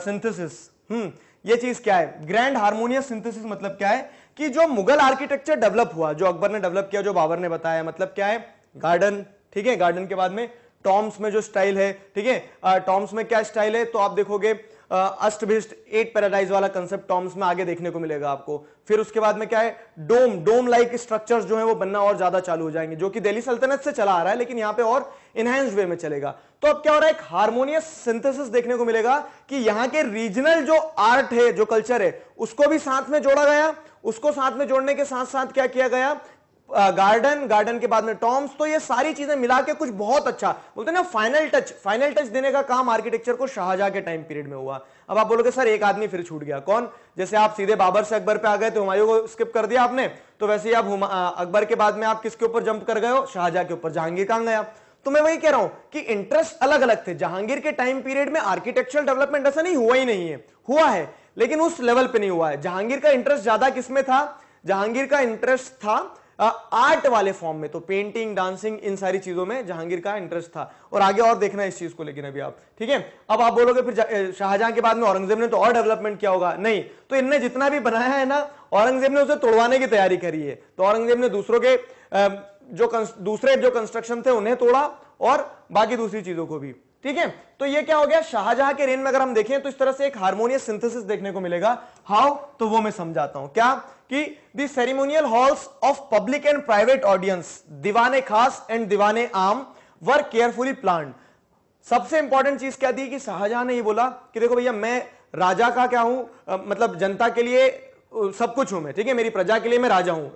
synthesis hmm ये चीज क्या है ग्रैंड हार्मोनियस सिंथेसिस मतलब क्या है कि जो मुगल आर्किटेक्चर डेवलप हुआ जो अकबर ने डेवलप किया जो बाबर ने बताया मतलब क्या है गार्डन ठीक है गार्डन के बाद में टॉम्स में जो स्टाइल है ठीक है टॉम्स में क्या स्टाइल है तो आप देखोगे अष्टभिष्ट एट पैराडाइज वाला कंसेप्ट टॉम्स में आगे देखने को मिलेगा आपको फिर उसके बाद में क्या है डोम डोम लाइक स्ट्रक्चर्स जो है वो बनना और ज्यादा चालू हो जाएंगे जो कि दिल्ली सल्तनत से चला आ रहा है लेकिन यहां पे और इनहेंस वे में चलेगा तो अब क्या हो रहा है एक हारमोनियस सिंथेसिस देखने को मिलेगा कि यहां के रीजनल जो आर्ट है जो कल्चर है उसको भी साथ में जोड़ा गया उसको साथ में जोड़ने के साथ साथ क्या किया गया गार्डन गार्डन के बाद में टॉम्स तो ये सारी चीजें मिला के कुछ बहुत अच्छा बोलते ना फाइनल टच फाइनल टच देने का काम आर्किटेक्चर को शाहजहा के टाइम पीरियड में हुआ अब आप बोलोगे सर एक आदमी फिर छूट गया कौन जैसे आप सीधे बाबर से अकबर पे आ गए तो हुमायूं को स्किप कर दिया आपने तो वैसे ही आप अकबर के बाद में आप किसके ऊपर जंप कर गए हो शाहजहा के ऊपर जहांगीर कहां गया तो मैं वही कह रहा हूं कि इंटरेस्ट अलग अलग थे जहांगीर के टाइम पीरियड में आर्किटेक्चरल डेवलपमेंट ऐसा नहीं हुआ ही नहीं है हुआ है लेकिन उस लेवल पे नहीं हुआ है जहांगीर का इंटरेस्ट ज्यादा किसमें था जहांगीर का इंटरेस्ट था आर्ट वाले फॉर्म में तो पेंटिंग डांसिंग इन सारी चीजों में जहांगीर का इंटरेस्ट था और आगे और देखना इस चीज को लेकिन अभी आप ठीक है अब आप बोलोगे फिर शाहजहां के बाद में औरंगजेब ने तो और डेवलपमेंट किया होगा नहीं तो इनने जितना भी बनाया है ना औरंगजेब ने उसे तोड़वाने की तैयारी करी है तो औरंगजेब ने दूसरों के जो दूसरे जो कंस्ट्रक्शन थे उन्हें तोड़ा और बाकी दूसरी चीजों को भी ठीक है तो ये क्या हो गया शाहजहां के रेन में अगर हम देखें तो इस तरह से एक हार्मोनियस सिंथेसिस देखने को मिलेगा हाउ तो वो मैं समझाता हूं क्या कि ceremonial halls of public and private audience Diwan-e Khas and दीवाने आम वर केयरफुली प्लान सबसे इंपॉर्टेंट चीज क्या दी कि शाहजहां ने ये बोला कि देखो भैया मैं राजा का क्या हूं मतलब जनता के लिए सब कुछ हूं मैं ठीक है मेरी प्रजा के लिए मैं राजा हूं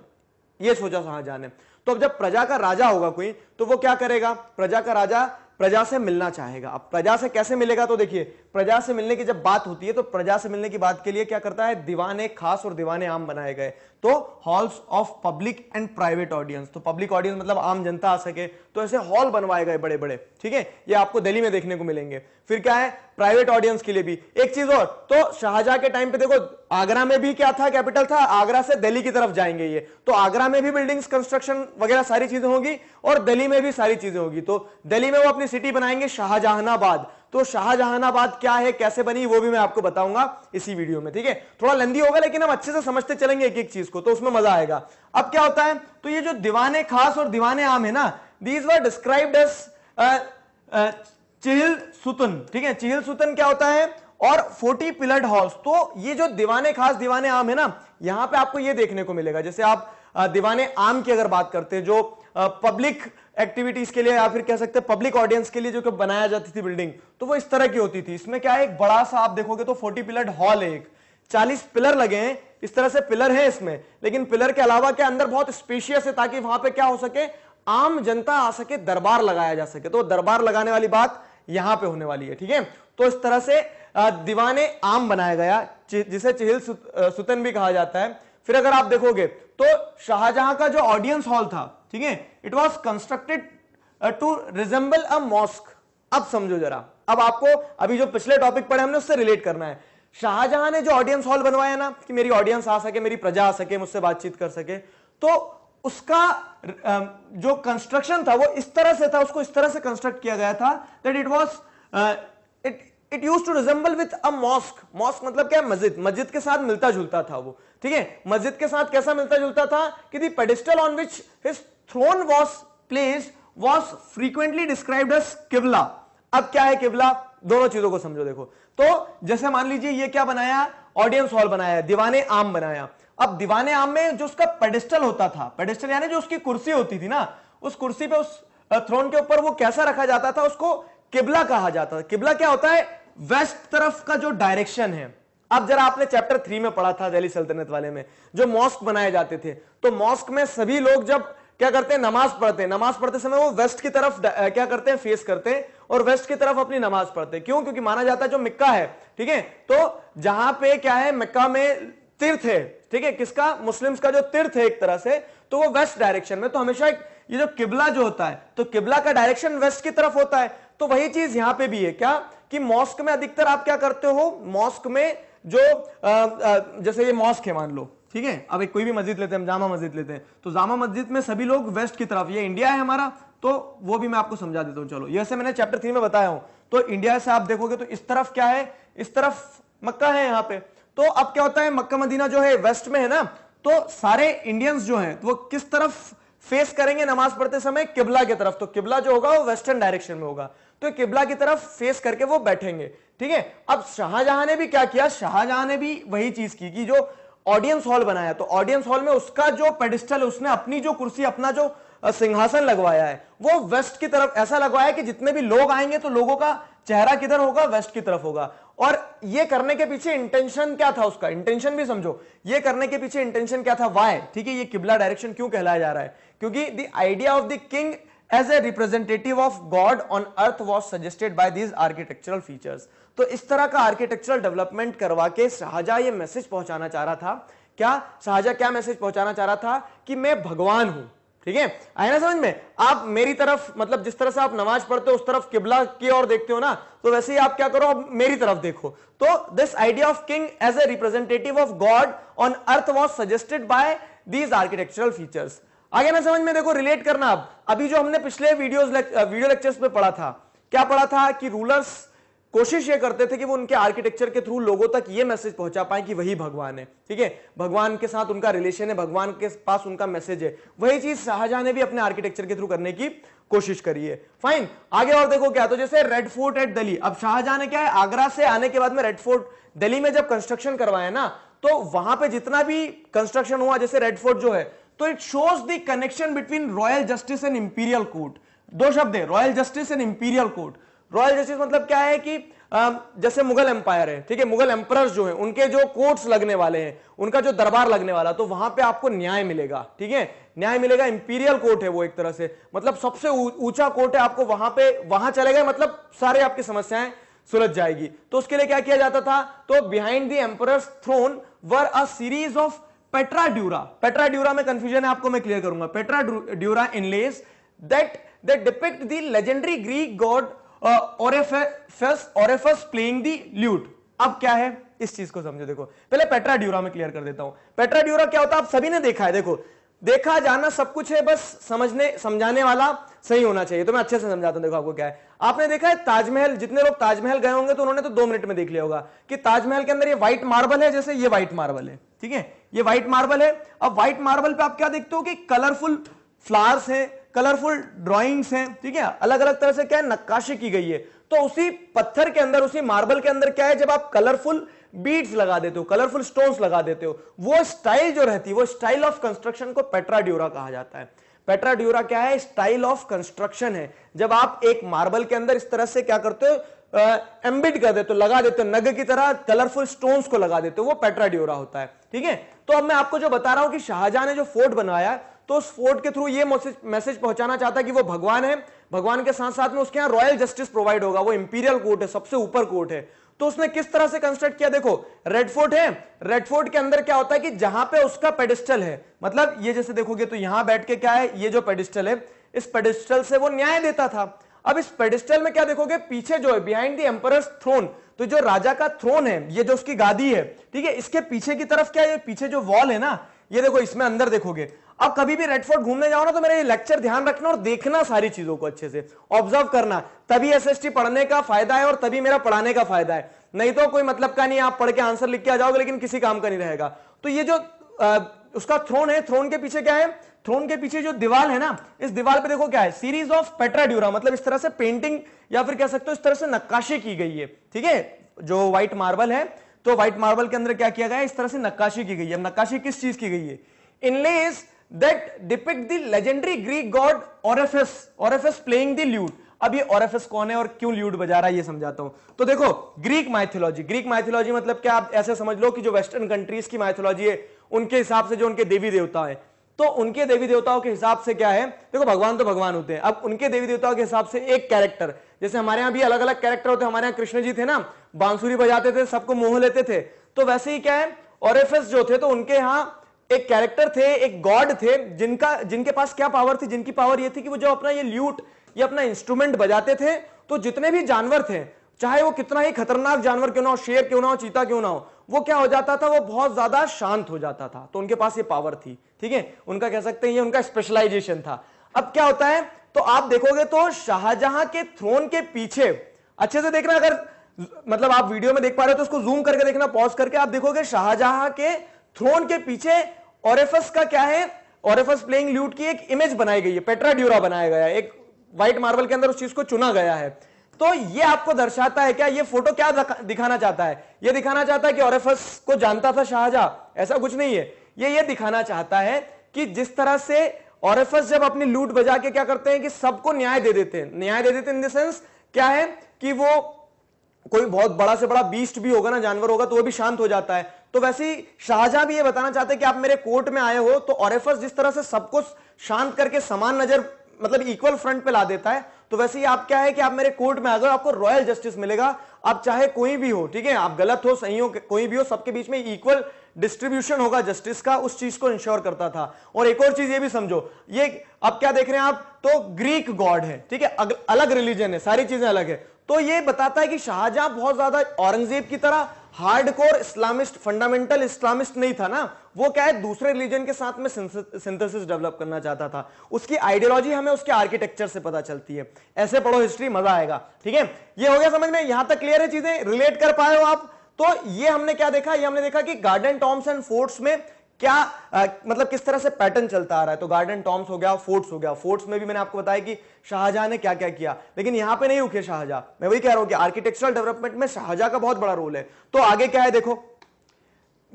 ये सोचा शाहजहां ने तो अब जब प्रजा का राजा होगा कोई तो वो क्या करेगा प्रजा का राजा प्रजा से मिलना चाहेगा अब प्रजा से कैसे मिलेगा तो देखिए प्रजा से मिलने की जब बात होती है तो प्रजा से मिलने की बात के लिए क्या करता है दीवाने खास और दीवाने आम बनाए गए तो halls of public and private audience तो पब्लिक ऑडियंस मतलब आम जनता आ सके तो ऐसे हॉल बनवाए गए बड़े बड़े ठीक है ये आपको दिल्ली में देखने को मिलेंगे फिर क्या है प्राइवेट ऑडियंस के लिए भी एक चीज और तो शाहजहां के टाइम पे देखो आगरा में भी क्या था कैपिटल था आगरा से दिल्ली की तरफ जाएंगे ये तो आगरा में भी बिल्डिंग्स कंस्ट्रक्शन वगैरह सारी चीजें होगी और दिल्ली में भी सारी चीजें होगी तो दिल्ली में वो अपनी सिटी बनाएंगे शाहजहानाबाद तो शाहजहानाबाद क्या है कैसे बनी वो भी मैं आपको बताऊंगा इसी वीडियो में ठीक है थोड़ा लंदी होगा लेकिन हम अच्छे से समझते चलेंगे एक एक चीज को तो उसमें मजा आएगा अब क्या होता है तो ये जो दीवाने खास और दीवाने आम है ना दीज वर डिस्क्राइब्ड चिहिल सुतन ठीक है चिहिल सुतन क्या होता है और 40 पिलर्ड हाउस तो ये जो दीवाने खास दीवाने आम है ना यहां पे आपको ये देखने को मिलेगा जैसे आप uh, दीवाने आम की अगर बात करते हैं जो पब्लिक uh, एक्टिविटीज के लिए या फिर कह सकते हैं पब्लिक ऑडियंस के लिए जो बनाया जाती थी बिल्डिंग तो वो इस तरह की होती थी इसमें क्या है एक बड़ा सा आप देखोगे तो फोर्टी पिलर हॉल है एक चालीस पिलर लगे हैं इस तरह से पिलर है इसमें लेकिन पिलर के अलावा क्या अंदर बहुत स्पेशियस है ताकि वहां पर क्या हो सके आम जनता आ सके दरबार लगाया जा सके तो दरबार लगाने वाली बात यहां पर होने वाली है ठीक है तो इस तरह से दीवाने आम बनाया गया जिसे चिहिल सुतन भी कहा जाता है फिर अगर आप देखोगे तो शाहजहां का जो ऑडियंस हॉल था ठीक है it was constructed to resemble a mosque अब समझो जरा अब आपको अभी जो पिछले टॉपिक पढ़े हमने उससे रिलेट करना है शाहजहां ने जो ऑडियंस हॉल बनवाया ना कि मेरी ऑडियंस आ सके मेरी प्रजा आ सके मुझसे बातचीत कर सके तो उसका uh, जो कंस्ट्रक्शन था वो इस तरह से था उसको इस तरह से कंस्ट्रक्ट किया गया था that it was it it use to resemble with a mosque mosque मतलब क्या मस्जिद मस्जिद के साथ मिलता जुलता था वो ठीक है मस्जिद के साथ कैसा मिलता जुलता था कि the pedestal on which his throne was place was frequently describe as qibla अब क्या है किबला दोनों चीजों को समझो देखो तो जैसे मान लीजिए ये क्या बनाया ऑडियंस हॉल बनाया दीवाने आम बनाया अब दीवाने आम में जो उसका पेडिस्टल होता था पेडिस्टल यानी जो उसकी कुर्सी होती थी ना उस कुर्सी पे उस थ्रोन के ऊपर वो कैसा रखा जाता था उसको किबला कहा जाता था किबला क्या होता है वेस्ट तरफ का जो डायरेक्शन है अब जरा आपने चैप्टर थ्री में पढ़ा था दिल्ली सल्तनत वाले में जो मॉस्क बनाए जाते थे तो मॉस्क में सभी लोग जब क्या करते हैं नमाज पढ़ते हैं नमाज पढ़ते समय वो वेस्ट की तरफ क्या करते हैं फेस करते हैं और वेस्ट की तरफ अपनी नमाज पढ़ते हैं क्यों क्योंकि माना जाता है जो मिक्का है ठीक है तो जहां पे क्या है मिक्का में तीर्थ है ठीक है किसका मुस्लिम्स का जो तीर्थ है एक तरह से तो वो वेस्ट डायरेक्शन में तो हमेशा ये जो किबला जो होता है तो किबला का डायरेक्शन वेस्ट की तरफ होता है तो वही चीज यहां पर भी है क्या कि मॉस्क में अधिकतर आप क्या करते हो मॉस्क में जो आ, आ, जैसे ये मॉस्क है मान लो ठीक है अब एक कोई भी मस्जिद लेते हैं जामा मस्जिद लेते हैं तो जामा मस्जिद में सभी लोग वेस्ट की तरफ ये इंडिया है हमारा तो वो भी मैं आपको समझा देता हूँ चलो ये से मैंने चैप्टर थ्री में बताया हूं तो इंडिया से आप देखोगे तो इस तरफ क्या है इस तरफ मक्का है यहाँ पे तो अब क्या होता है मक्का मदीना जो है वेस्ट में है ना तो सारे इंडियंस जो है तो वो किस तरफ फेस करेंगे नमाज पढ़ते समय किबला की तरफ तो किबला जो होगा वो वेस्टर्न डायरेक्शन में होगा तो किबला की तरफ फेस करके वो बैठेंगे ठीक है अब शाहजहां ने भी क्या किया शाहजहां ने भी वही चीज की कि जो ऑडियंस हॉल बनाया तो ऑडियंस हॉल में उसका जो पेडिस्टल उसने अपनी जो कुर्सी अपना जो सिंहासन लगवाया है वो वेस्ट की तरफ ऐसा लगवाया कि जितने भी लोग आएंगे तो लोगों का चेहरा किधर होगा वेस्ट की तरफ होगा और ये करने के पीछे इंटेंशन क्या था उसका इंटेंशन भी समझो ये करने के पीछे इंटेंशन क्या था वाई ठीक है ये किबला डायरेक्शन क्यों कहलाया जा रहा है क्योंकि the idea of the king as a representative of God on earth was suggested by these architectural features तो इस तरह का आर्किटेक्चरल डेवलपमेंट करवा के शाहजा ये मैसेज पहुंचाना चाह रहा था क्या शाहजा क्या मैसेज पहुंचाना चाह रहा था कि मैं भगवान हूं ठीक है आए ना समझ में आप मेरी तरफ मतलब जिस तरह से आप नमाज पढ़ते हो उस तरफ किबला की ओर देखते हो ना तो वैसे ही आप क्या करो आप मेरी तरफ देखो तो this idea of king as a representative of God on earth was suggested by these architectural features आगे ना समझ में देखो रिलेट करना आप अभी जो हमने पिछले वीडियोस लेक, वीडियो लेक्चर्स में पढ़ा था क्या पढ़ा था कि रूलर्स कोशिश ये करते थे कि वो उनके आर्किटेक्चर के थ्रू लोगों तक ये मैसेज पहुंचा पाए कि वही भगवान है ठीक है भगवान के साथ उनका रिलेशन है भगवान के पास उनका मैसेज है वही चीज शाहजहां ने भी अपने आर्किटेक्चर के थ्रू करने की कोशिश करी है फाइन आगे और देखो क्या तो जैसे रेड फोर्ट एट दिल्ली अब शाहजहां ने क्या है आगरा से आने के बाद में रेड फोर्ट दिल्ली में जब कंस्ट्रक्शन करवाया ना तो वहां पर जितना भी कंस्ट्रक्शन हुआ जैसे रेड फोर्ट जो है तो it shows the connection between royal justice and imperial court दो शब्द है royal justice and imperial court royal justice मतलब क्या है कि जैसे मुगल एम्पायर है ठीक है मुगल एम्पायर जो है उनके जो कोर्ट्स लगने वाले हैं उनका जो दरबार लगने वाला तो वहां पे आपको न्याय मिलेगा ठीक है न्याय मिलेगा इंपीरियल कोर्ट है वो एक तरह से मतलब सबसे ऊंचा कोर्ट है आपको वहां पे वहां चले गए मतलब सारे आपकी समस्याएं सुलझ जाएगी तो उसके लिए क्या किया जाता था तो behind the emperor throne were a series of pietra dura pietra dura में कंफ्यूजन है आपको मैं क्लियर करूंगा pietra dura inlays that that depict the legendary Greek god Orpheus playing the lute अब क्या है इस चीज को समझो देखो पहले पेट्रा ड्यूरा में क्लियर कर देता हूं पेट्रा ड्यूरा क्या होता है आप सभी ने देखा है देखो देखा जाना सब कुछ है बस समझने समझाने वाला सही होना चाहिए तो मैं अच्छे से समझाता हूं देखो आपको क्या है आपने देखा है ताजमहल जितने लोग ताजमहल गए होंगे तो उन्होंने तो दो मिनट में देख लिया होगा कि ताजमहल के अंदर ये व्हाइट मार्बल है जैसे ये व्हाइट मार्बल है ठीक है ये व्हाइट मार्बल है अब व्हाइट मार्बल पे आप क्या देखते हो कि कलरफुल फ्लावर्स हैं कलरफुल ड्राइंग्स हैं ठीक है अलग अलग तरह से क्या है नक्काशी की गई है तो उसी पत्थर के अंदर उसी मार्बल के अंदर क्या है जब आप कलरफुल बीट्स लगा देते हो कलरफुल स्टोन्स लगा देते हो वो स्टाइल जो रहती है वो स्टाइल ऑफ कंस्ट्रक्शन को पेट्राड्यूरा कहा जाता है पेट्राड्यूरा क्या है स्टाइल ऑफ कंस्ट्रक्शन है जब आप एक मार्बल के अंदर इस तरह से क्या करते हो एम्बिट कर देते हो लगा देते हो नग की तरह कलरफुल स्टोन्स को लगा देते हो वो ड्यूरा होता है ठीक है तो अब मैं आपको जो बता रहा हूं कि शाहजहां ने जो फोर्ट बनाया तो उस फोर्ट के थ्रू ये मैसेज पहुंचाना चाहता है कि वो भगवान है भगवान के साथ साथ में उसके यहाँ रॉयल जस्टिस प्रोवाइड होगा वो इंपीरियल कोर्ट है सबसे ऊपर कोर्ट है तो उसने किस तरह से कंस्ट्रक्ट किया देखो रेड फोर्ट है रेड फोर्ट के अंदर क्या होता है कि जहां पे उसका पेडिस्टल है मतलब ये जैसे देखोगे तो यहां बैठ के क्या है ये जो पेडिस्टल है इस पेडिस्टल से वो न्याय देता था अब इस पेडिस्टल में क्या देखोगे पीछे जो है बिहाइंड दी एम्पर थ्रोन तो जो राजा का थ्रोन है ये जो उसकी गादी है ठीक है इसके पीछे की तरफ क्या है पीछे जो वॉल है ना ये देखो इसमें अंदर देखोगे अब कभी भी रेडफोर्ट घूमने जाओ ना तो मेरा ये लेक्चर ध्यान रखना और देखना सारी चीजों को अच्छे से ऑब्जर्व करना तभी एसएसटी पढ़ने का फायदा है और तभी मेरा पढ़ाने का फायदा है नहीं तो कोई मतलब का नहीं आप पढ़ के आंसर लिख के आ जाओगे लेकिन किसी काम का नहीं रहेगा तो ये जो आ, उसका थ्रोन है थ्रोन के पीछे क्या है थ्रोन के पीछे जो दीवार है ना इस दीवार पे देखो क्या है सीरीज ऑफ पेट्राड्यूरा मतलब इस तरह से पेंटिंग या फिर कह सकते हो इस तरह से नक्काशी की गई है ठीक है जो व्हाइट मार्बल है तो व्हाइट मार्बल के अंदर क्या किया गया इस तरह से नक्काशी की गई है नक्काशी किस चीज की गई है इनलेस that depict the legendary Greek god Orpheus, Orpheus playing the lute. अब ये Orpheus कौन है और क्यों lute बजा रहा है ये समझाता हूँ. तो देखो Greek mythology. Greek mythology मतलब क्या आप ऐसे समझ लो कि जो Western countries की mythology है उनके हिसाब से जो उनके देवी देवता हैं. तो उनके देवी देवताओं के हिसाब से क्या है देखो भगवान तो भगवान होते हैं अब उनके देवी देवताओं के हिसाब से एक कैरेक्टर जैसे हमारे यहां भी अलग अलग कैरेक्टर होते हैं हमारे यहां कृष्ण जी थे ना बांसुरी बजाते थे सबको मोह लेते थे तो वैसे ही क्या है और जो थे तो उनके यहां एक कैरेक्टर थे एक गॉड थे जिनका जिनके पास क्या पावर थी जिनकी पावर ये थी कि वो जो अपना ये ल्यूट ये अपना इंस्ट्रूमेंट बजाते थे तो जितने भी जानवर थे चाहे वो कितना ही खतरनाक जानवर क्यों ना हो शेर क्यों ना हो चीता क्यों ना हो वो क्या हो जाता था वो बहुत ज्यादा शांत हो जाता था तो उनके पास ये पावर थी ठीक है उनका कह सकते हैं ये उनका स्पेशलाइजेशन था अब क्या होता है तो आप देखोगे तो शाहजहां के थ्रोन के पीछे अच्छे से देखना अगर मतलब आप वीडियो में देख पा रहे हो तो उसको जूम करके देखना पॉज करके आप देखोगे शाहजहां के थ्रोन के पीछे ओरेफस का क्या है ओरेफस प्लेइंग ल्यूट की एक इमेज बनाई गई है पेट्रा ड्यूरा बनाया गया है एक व्हाइट मार्बल के अंदर उस चीज को चुना गया है तो ये आपको दर्शाता है क्या ये फोटो क्या दिखाना चाहता है ये दिखाना चाहता है कि ओरेफस को जानता था शाहजहां ऐसा कुछ नहीं है ये ये दिखाना चाहता है कि जिस तरह से ओरेफस जब अपनी लूट बजा के क्या करते हैं कि सबको न्याय दे देते हैं न्याय दे देते हैं इन द सेंस क्या है कि वो कोई बहुत बड़ा से बड़ा बीस्ट भी होगा ना जानवर होगा तो वो भी शांत हो जाता है तो वैसे ही शाहजहां भी ये बताना चाहते हैं कि आप मेरे कोर्ट में आए हो तो ऑरेफर्स जिस तरह से सबको शांत करके समान नजर मतलब इक्वल फ्रंट पे ला देता है तो वैसे ही आप क्या है कि आप मेरे कोर्ट में आ गए आपको रॉयल जस्टिस मिलेगा आप चाहे कोई भी हो ठीक है आप गलत हो सही हो कोई भी हो सबके बीच में इक्वल डिस्ट्रीब्यूशन होगा जस्टिस का उस चीज को इंश्योर करता था और एक और चीज ये भी समझो ये अब क्या देख रहे हैं आप तो ग्रीक गॉड है ठीक है अलग रिलीजन है सारी चीजें अलग है तो ये बताता है कि शाहजहां बहुत ज्यादा औरंगजेब की तरह हार्डकोर इस्लामिस्ट फंडामेंटल इस्लामिस्ट नहीं था ना वो क्या है दूसरे रिलीजन के साथ में सिंथेसिस डेवलप करना चाहता था उसकी आइडियोलॉजी हमें उसके आर्किटेक्चर से पता चलती है ऐसे पढ़ो हिस्ट्री मजा आएगा ठीक है ये हो गया समझ में यहां तक क्लियर है चीजें रिलेट कर पाए हो आप तो ये हमने क्या देखा ये हमने देखा कि गार्डन टॉम्स एंड फोर्ट्स में क्या आ, मतलब किस तरह से पैटर्न चलता आ रहा है तो गार्डन टॉम्स हो गया फोर्ट्स हो गया फोर्ट्स में भी मैंने आपको बताया कि शाहजहां ने क्या क्या किया लेकिन यहां पे नहीं रुके शाहजहां मैं वही कह रहा हूं कि आर्किटेक्चरल डेवलपमेंट में शाहजहां का बहुत बड़ा रोल है तो आगे क्या है देखो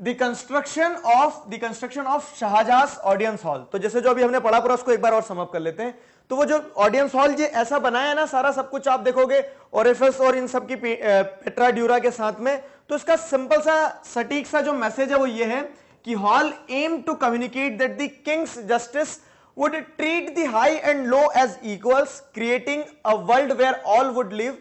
the construction of the construction of Shahjahan audience hall तो जैसे जो अभी हमने पढ़ा पूरा उसको एक बार और समअप कर लेते हैं तो वो जो ऑडियंस हॉल ये ऐसा बनाया ना सारा सब कुछ आप देखोगे ओरेफस और इन सब की पेट्रा ड्यूरा के साथ में तो इसका सिंपल सा सटीक सा जो मैसेज है वो ये है कि hall aim to communicate that the king's justice would treat the high and low as equals creating a world where all would live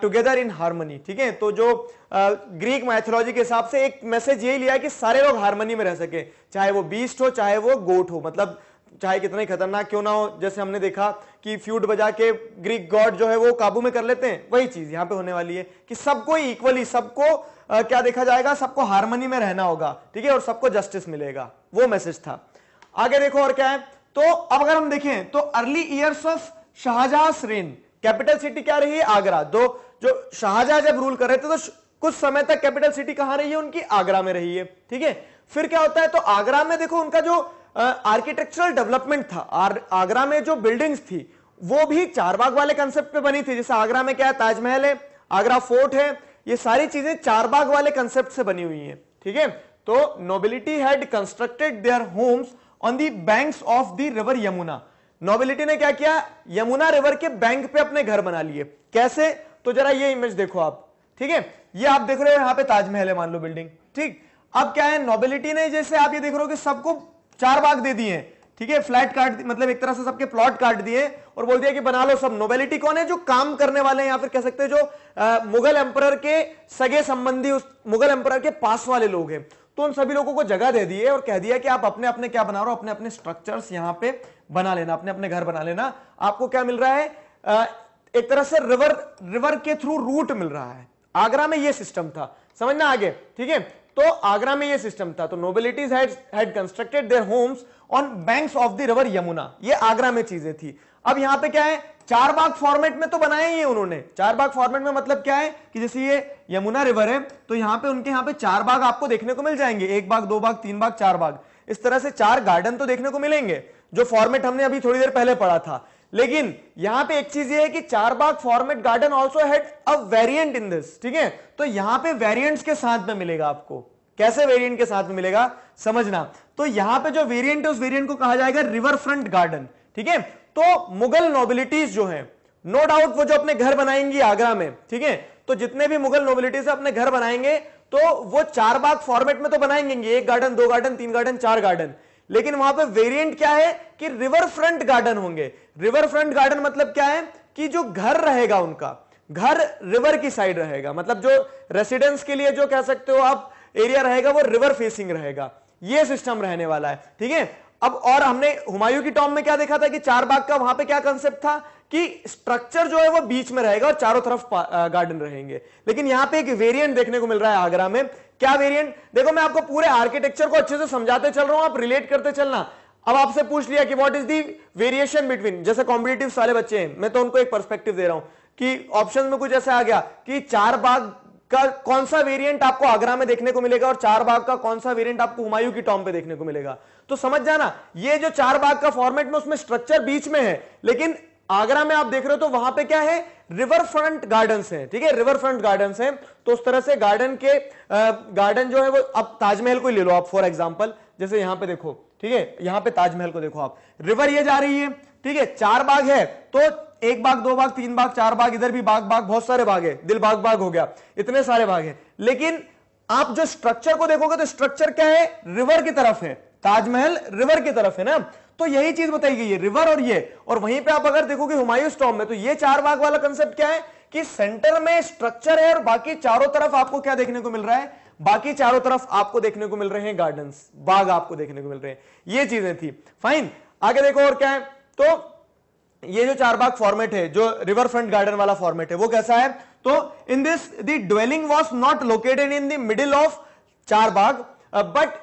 together in harmony ठीक है तो जो ग्रीक uh, माइथोलॉजी के हिसाब से एक मैसेज यही लिया कि सारे लोग हारमोनी में रह सके चाहे वो बीस्ट हो चाहे वो गोट हो मतलब चाहे ही खतरनाक क्यों ना हो जैसे हमने देखा कि फ्यूड बजा के ग्रीक गॉड जो है वो काबू में कर लेते हैं वही चीज यहाँ पे होने वाली है कि सबको इक्वली सबको क्या देखा जाएगा सबको हारमोनी में रहना होगा ठीक है और सबको जस्टिस मिलेगा वो मैसेज था आगे देखो और क्या है तो अब अगर हम देखें तो early years of Shahjahan capital city क्या रही है आगरा दो जो शाहजहां जब रूल कर रहे थे तो कुछ समय तक कैपिटल सिटी कहां रही है उनकी आगरा में रही है ठीक है फिर क्या होता है तो आगरा में देखो उनका जो आर्किटेक्चरल डेवलपमेंट था आर, आगरा में जो बिल्डिंग्स थी वो भी चारबाग वाले कंसेप्ट पे बनी थी जैसे आगरा में क्या है ताजमहल है आगरा फोर्ट है ये सारी चीजें चारबाग वाले कंसेप्ट से बनी हुई है ठीक है तो nobility had constructed their homes on the banks of the river Yamuna nobility ने क्या किया यमुना रिवर के बैंक पे अपने घर बना लिए कैसे तो जरा ये इमेज देखो आप ठीक है ये आप देख रहे हो यहां पे ताजमहल है मान लो बिल्डिंग ठीक अब क्या है नोबिलिटी ने जैसे आप ये देख रहे हो कि सबको चार बाग दे दिए ठीक है फ्लैट काट मतलब एक तरह से सबके प्लॉट काट दिए और बोल दिया कि बना लो सब नोबेलिटी कौन है जो काम करने वाले हैं या फिर कह सकते हैं जो आ, मुगल एम्पर के सगे संबंधी उस मुगल एम्पर के पास वाले लोग हैं तो उन सभी लोगों को जगह दे दिए और कह दिया कि आप अपने अपने क्या बना रहे हो अपने अपने स्ट्रक्चर यहां पर बना लेना अपने अपने घर बना लेना आपको क्या मिल रहा है आ, एक तरह से रिवर रिवर के थ्रू रूट मिल रहा है आगरा में यह सिस्टम था समझना आगे ठीक है तो आगरा में ये सिस्टम था तो nobilities had constructed their homes on banks of the river Yamuna ये आगरा में चीजें थी अब यहां पे क्या है चार बाग फॉर्मेट में तो बनाए ही उन्होंने चार बाग फॉर्मेट में मतलब क्या है कि जैसे ये यमुना रिवर है तो यहां पे उनके यहां पे चार बाग आपको देखने को मिल जाएंगे एक बाग दो बाग तीन बाग चार बाग इस तरह से चार गार्डन तो देखने को मिलेंगे जो फॉर्मेट हमने अभी थोड़ी देर पहले पढ़ा था लेकिन यहां पे एक चीज ये है कि char bagh format garden also had a variant in this ठीक है तो यहां पे वेरिएंट्स के साथ में मिलेगा आपको कैसे वेरिएंट के साथ में मिलेगा समझना तो यहां पे जो वेरिएंट है उस वेरिएंट को कहा जाएगा रिवर फ्रंट गार्डन ठीक है तो मुगल नोबिलिटीज जो है नो no डाउट वो जो अपने घर बनाएंगी आगरा में ठीक है तो जितने भी मुगल नोबिलिटीज अपने घर बनाएंगे तो वो चार बाग फॉर्मेट में तो बनाएंगे एक गार्डन दो गार्डन तीन गार्डन चार गार्डन लेकिन वहां पे वेरिएंट क्या है कि रिवर फ्रंट गार्डन होंगे रिवर फ्रंट गार्डन मतलब क्या है कि जो घर रहेगा उनका घर रिवर की साइड रहेगा मतलब जो रेसिडेंस के लिए जो कह सकते हो आप एरिया रहेगा वो रिवर फेसिंग रहेगा ये सिस्टम रहने वाला है ठीक है अब और हमने हुमायूं की टॉम में क्या देखा था कि चार बाग का वहां पे क्या कंसेप्ट था कि स्ट्रक्चर जो है वो बीच में रहेगा और चारों तरफ गार्डन रहेंगे लेकिन यहां पे एक वेरिएंट देखने को मिल रहा है आगरा में क्या वेरिएंट देखो मैं आपको पूरे आर्किटेक्चर को अच्छे से समझाते चल रहा हूं आप रिलेट करते चलना अब आपसे पूछ लिया कि what is the variation between जैसे कॉम्पिटेटिव सारे बच्चे हैं मैं तो उनको एक परस्पेक्टिव दे रहा हूं कि ऑप्शन में कुछ ऐसा आ गया कि चार बाग का कौन सा वेरिएंट आपको आगरा में देखने को मिलेगा और चार बाग का कौन सा वेरिएंट आपको हुमायूं की टॉम पे देखने को मिलेगा तो समझ जाना ये जो चार बाग का फॉर्मेट में उसमें स्ट्रक्चर बीच में है लेकिन आगरा में आप देख रहे हो तो वहां पे क्या है रिवर फ्रंट गार्डन है ठीक है रिवर फ्रंट गार्डन है तो उस तरह से गार्डन के गार्डन जो है वो अब ताजमहल को ले लो आप फॉर एग्जाम्पल जैसे यहां पर देखो ठीक है यहां पे ताजमहल को देखो आप रिवर ये जा रही है ठीक है चार बाग है तो एक बाग दो बाग तीन बाग चार बाग इधर भी बाग बाग बहुत सारे बाग है दिल बाग बाग हो गया इतने सारे बाग है लेकिन आप जो स्ट्रक्चर को देखोगे तो स्ट्रक्चर क्या है रिवर की तरफ है ताजमहल रिवर की तरफ है ना तो यही चीज बताई गई है रिवर और ये और वहीं पे आप अगर देखोगे हुमायूं स्टॉम में तो ये चार बाग वाला कंसेप्ट क्या है कि सेंटर में स्ट्रक्चर है और बाकी चारों तरफ आपको क्या देखने को मिल रहा है बाकी चारों तरफ आपको देखने को मिल रहे हैं गार्डन बाग आपको देखने को मिल रहे हैं ये चीजें थी फाइन आगे देखो और क्या है तो ये जो चार बाग फॉर्मेट है जो रिवर फ्रंट गार्डन वाला फॉर्मेट है वो कैसा है तो in this dwelling was not located in the middle of char bagh but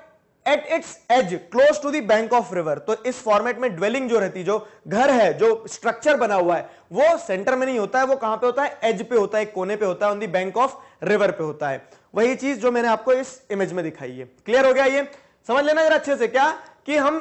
at its edge close to the bank of river तो इस फॉर्मेट में ड्वेलिंग जो रहती जो घर है जो स्ट्रक्चर बना हुआ है वो सेंटर में नहीं होता है वो कहां पे होता है एज पे होता है कोने पे होता है on the bank of river पे होता है वही चीज जो मैंने आपको इस इमेज में दिखाई है क्लियर हो गया ये समझ लेना जरा अच्छे से क्या कि हम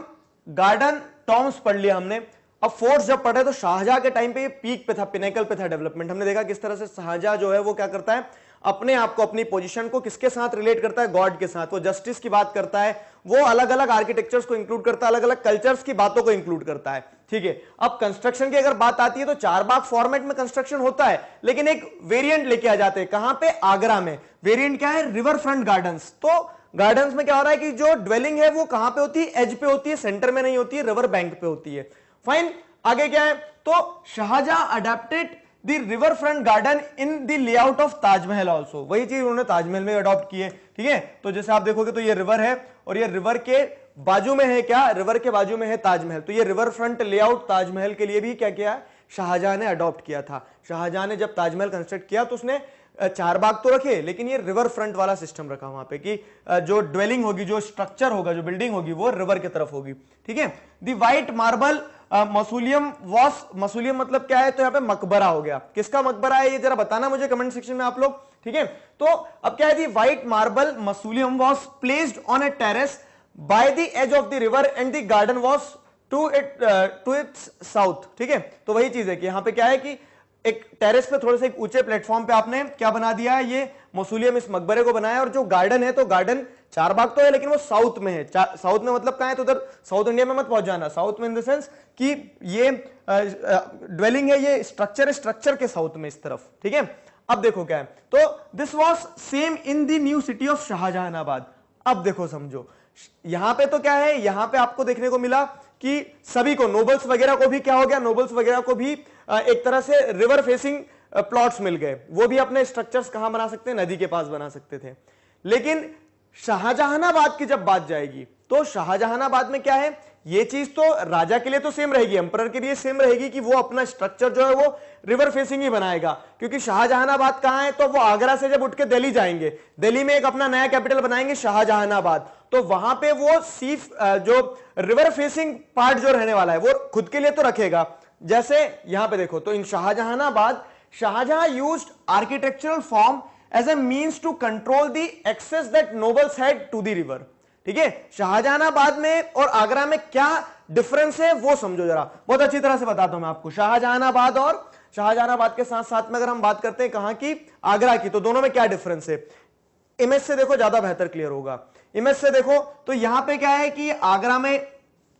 गार्डन टॉम्स पढ़ लिया हमने अब फोर्स जब पढ़े तो शाहजहा के टाइम पे ये पीक पे था पिनेकल पे था डेवलपमेंट हमने देखा किस तरह से शाहजहा जो है वो क्या करता है अपने आप को अपनी पोजीशन को किसके साथ रिलेट करता है गॉड के साथ वो जस्टिस की बात करता है वो अलग अलग आर्किटेक्चर्स को इंक्लूड करता है अलग अलग कल्चर्स की बातों को इंक्लूड करता है ठीक है अब कंस्ट्रक्शन की अगर बात आती है तो चार बाग फॉर्मेट में कंस्ट्रक्शन होता है लेकिन एक वेरिएंट लेके आ जाते हैं कहां पे आगरा में वेरिएंट क्या है रिवर फ्रंट गार्डन तो गार्डन में क्या हो रहा है कि जो ड्वेलिंग है वो कहां पे होती है एज पे होती है सेंटर में नहीं होती है रिवर बैंक पे होती है फाइन आगे क्या है तो Shahjahan adapted the river front garden in the layout of Taj Mahal also वही चीज उन्होंने ताजमहल में अडॉप्ट की है ठीक है तो जैसे आप देखोगे तो ये रिवर है और ये रिवर के बाजू में है क्या रिवर के बाजू में है ताजमहल तो ये रिवर फ्रंट लेआउट ताजमहल के लिए भी क्या किया है शाहजहां ने अडॉप्ट किया था शाहजहां ने जब ताजमहल कंस्ट्रक्ट किया तो उसने चार बाग तो रखे लेकिन ये रिवर फ्रंट वाला सिस्टम रखा वहां पे कि जो ड्वेलिंग होगी जो स्ट्रक्चर होगा जो बिल्डिंग होगी वो रिवर की तरफ होगी ठीक है the white marble mausoleum was mausoleum मतलब क्या है तो यहाँ पे मकबरा हो गया किसका मकबरा है ये जरा बताना मुझे कमेंट सेक्शन में आप लोग ठीक है तो अब क्या है white marble mausoleum was placed on a terrace by the edge of the river and the garden was to it to its south ठीक है तो वही चीज है कि यहाँ पे क्या है कि एक टेरेस पे थोड़े से एक ऊंचे प्लेटफॉर्म पे आपने क्या बना दिया है ये मसूलियम इस मकबरे को बनाया और जो गार्डन है तो गार्डन चार बाग तो है लेकिन वो साउथ में है साउथ में मतलब कहा है तो उधर साउथ इंडिया में मत पहुंच जाना साउथ में इन द सेंस कि ये ड्वेलिंग है ये स्ट्रक्चर है स्ट्रक्चर के साउथ में इस तरफ ठीक है अब देखो क्या है तो this was same in the new city of Shahjahanabad अब देखो समझो यहां पे तो क्या है यहां पे आपको देखने को मिला कि सभी को नोबल्स वगैरह को भी क्या हो गया नोबल्स वगैरह को भी एक तरह से रिवर फेसिंग प्लॉट्स मिल गए वो भी अपने स्ट्रक्चर्स कहां बना सकते हैं नदी के पास बना सकते थे लेकिन शाहजहानाबाद की जब बात जाएगी तो शाहजहानाबाद में क्या है यह चीज तो राजा के लिए तो सेम रहेगी एम्पर के लिए सेम रहेगी कि वो अपना स्ट्रक्चर जो है वो रिवर फेसिंग ही बनाएगा क्योंकि शाहजहानाबाद कहाँ है तो वो आगरा से जब उठ के दिल्ली जाएंगे दिल्ली में एक अपना नया कैपिटल बनाएंगे शाहजहानाबाद तो वहां पे वो सी जो रिवर फेसिंग पार्ट जो रहने वाला है वो खुद के लिए तो रखेगा जैसे यहां पे देखो तो in Shahjahanabad Shahjahan use architectural form as a means to control the access that nobles had to the river ठीक है शाहजहानाबाद में और आगरा में क्या डिफरेंस है वो समझो जरा बहुत अच्छी तरह से बताता हूं मैं आपको शाहजहानाबाद और शाहजहानाबाद के साथ साथ में अगर हम बात करते हैं कहां की आगरा की तो दोनों में क्या डिफरेंस है इमेज से देखो ज्यादा बेहतर क्लियर होगा इमेज से देखो तो यहां पे क्या है कि आगरा में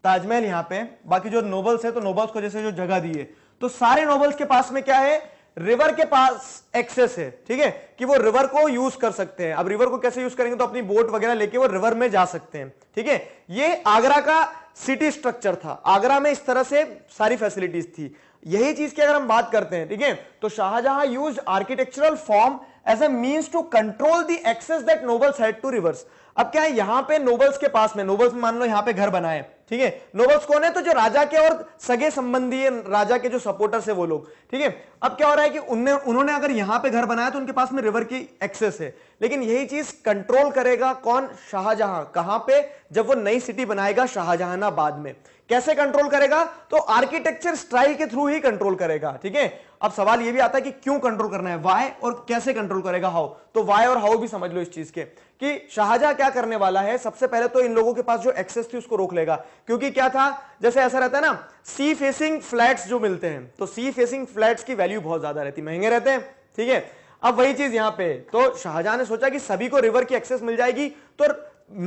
ताजमहल यहां पे बाकी जो नोबल्स है तो नोबल्स को जैसे जो जगह दी है तो सारे नोबल्स के पास में क्या है रिवर के पास एक्सेस है ठीक है कि वो रिवर को यूज कर सकते हैं अब रिवर को कैसे यूज करेंगे तो अपनी बोट वगैरह लेके वो रिवर में जा सकते हैं ठीक है ये आगरा का सिटी स्ट्रक्चर था आगरा में इस तरह से सारी फैसिलिटीज थी यही चीज की अगर हम बात करते हैं ठीक है तो Shahjahan use architectural form as a means to control the access that nobles side to rivers अब क्या है यहां पे नोबल्स के पास में नोबल्स में मान लो यहां पे घर बनाए ठीक है नोबल्स कौन है तो जो राजा के और सगे संबंधी राजा के जो सपोर्टर्स है वो लोग ठीक है अब क्या हो रहा है कि उन्होंने उन्होंने अगर यहां पे घर बनाया तो उनके पास में रिवर की एक्सेस है लेकिन यही चीज कंट्रोल करेगा कौन शाहजहां कहां पे जब वो नई सिटी बनाएगा बाद में कैसे कंट्रोल करेगा तो आर्किटेक्चर स्टाइल के थ्रू ही कंट्रोल करेगा ठीक है अब सवाल यह भी आता है कि क्यों कंट्रोल करना है वाई और कैसे कंट्रोल करेगा हाउ तो वाई और हाउ भी समझ लो इस चीज के कि शाहजहा क्या करने वाला है सबसे पहले तो इन लोगों के पास जो एक्सेस थी उसको रोक लेगा क्योंकि क्या था जैसे ऐसा रहता है ना सी फेसिंग फ्लैट जो मिलते हैं तो सी फेसिंग फ्लैट की वैल्यू बहुत ज्यादा रहती महंगे रहते हैं ठीक है अब वही चीज यहां पे तो शाहजहां ने सोचा कि सभी को रिवर की एक्सेस मिल जाएगी तो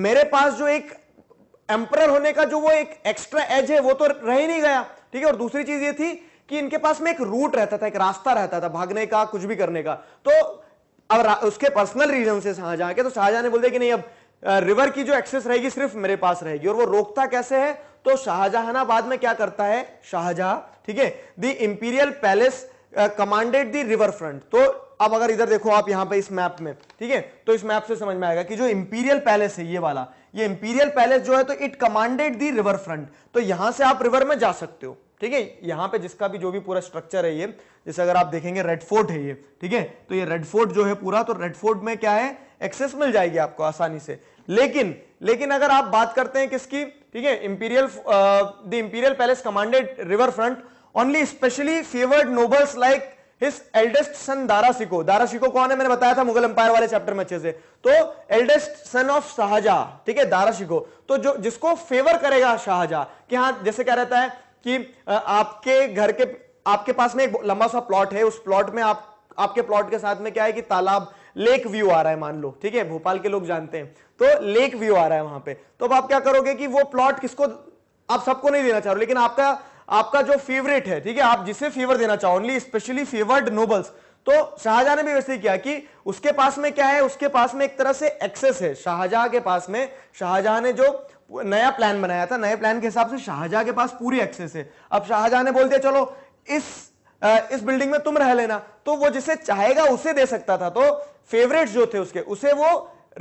मेरे पास जो एक एम्पर होने का जो वो एक एक्स्ट्रा एज है वो तो रह ही नहीं गया ठीक है और दूसरी चीज ये थी कि इनके पास में एक रूट रहता था एक रास्ता रहता था भागने का कुछ भी करने का तो अब उसके पर्सनल रीजन से शाहजहां के तो शाहजहां ने बोल दिया कि नहीं अब रिवर की जो एक्सेस रहेगी सिर्फ मेरे पास रहेगी और वो रोकता कैसे है तो शाहजहानाबाद में क्या करता है शाहजहां ठीक है the imperial palace commanded the river front तो अब अगर इधर देखो आप यहां पे इस मैप में ठीक है तो इस मैप से समझ में आएगा कि जो इंपीरियल पैलेस है ये वाला ये इंपीरियल पैलेस जो है तो it commanded the river front तो यहां से आप रिवर में जा सकते हो ठीक है यहाँ पे जिसका भी जो भी पूरा स्ट्रक्चर है ये जैसे अगर आप देखेंगे रेड फोर्ट है ये ठीक है तो ये रेड फोर्ट जो है पूरा तो रेड फोर्ट में क्या है एक्सेस मिल जाएगी आपको आसानी से लेकिन लेकिन अगर आप बात करते हैं किसकी ठीक है imperial the imperial palace commanded river front only specially favoured nobles like his eldest son Dara Shikoh Dara Shikoh कौन है मैंने बताया था मुगल एम्पायर वाले चैप्टर में अच्छे से तो एल्डेस्ट सन ऑफ शाहजहा ठीक है दाराशिको तो जो जिसको फेवर करेगा शाहजहा कि हाँ जैसे क्या रहता है कि आपके घर के आपके पास में एक लंबा सा प्लॉट है उस प्लॉट में आप आपके प्लॉट के साथ में क्या है कि तालाब लेक व्यू आ रहा है मान लो ठीक है भोपाल के लोग जानते हैं तो लेक व्यू आ रहा है वहां पे तो अब आप क्या करोगे कि वो प्लॉट किसको आप सबको नहीं देना चाह रहे लेकिन आपका आपका जो फेवरेट है ठीक है आप जिसे फेवर देना चाहो ओनली स्पेशली फेवर्ड नोबल्स तो शाहजहां ने भी वैसे किया कि उसके पास में क्या है उसके पास में एक तरह से एक्सेस है शाहजहां के पास में शाहजहां ने जो नया प्लान बनाया था नए प्लान के हिसाब से शाहजहां के पास पूरी एक्सेस है अब शाहजहां ने बोल दिया चलो इस इस बिल्डिंग में तुम रह लेना तो वो जिसे चाहेगा उसे दे सकता था तो फेवरेट जो थे उसके उसे वो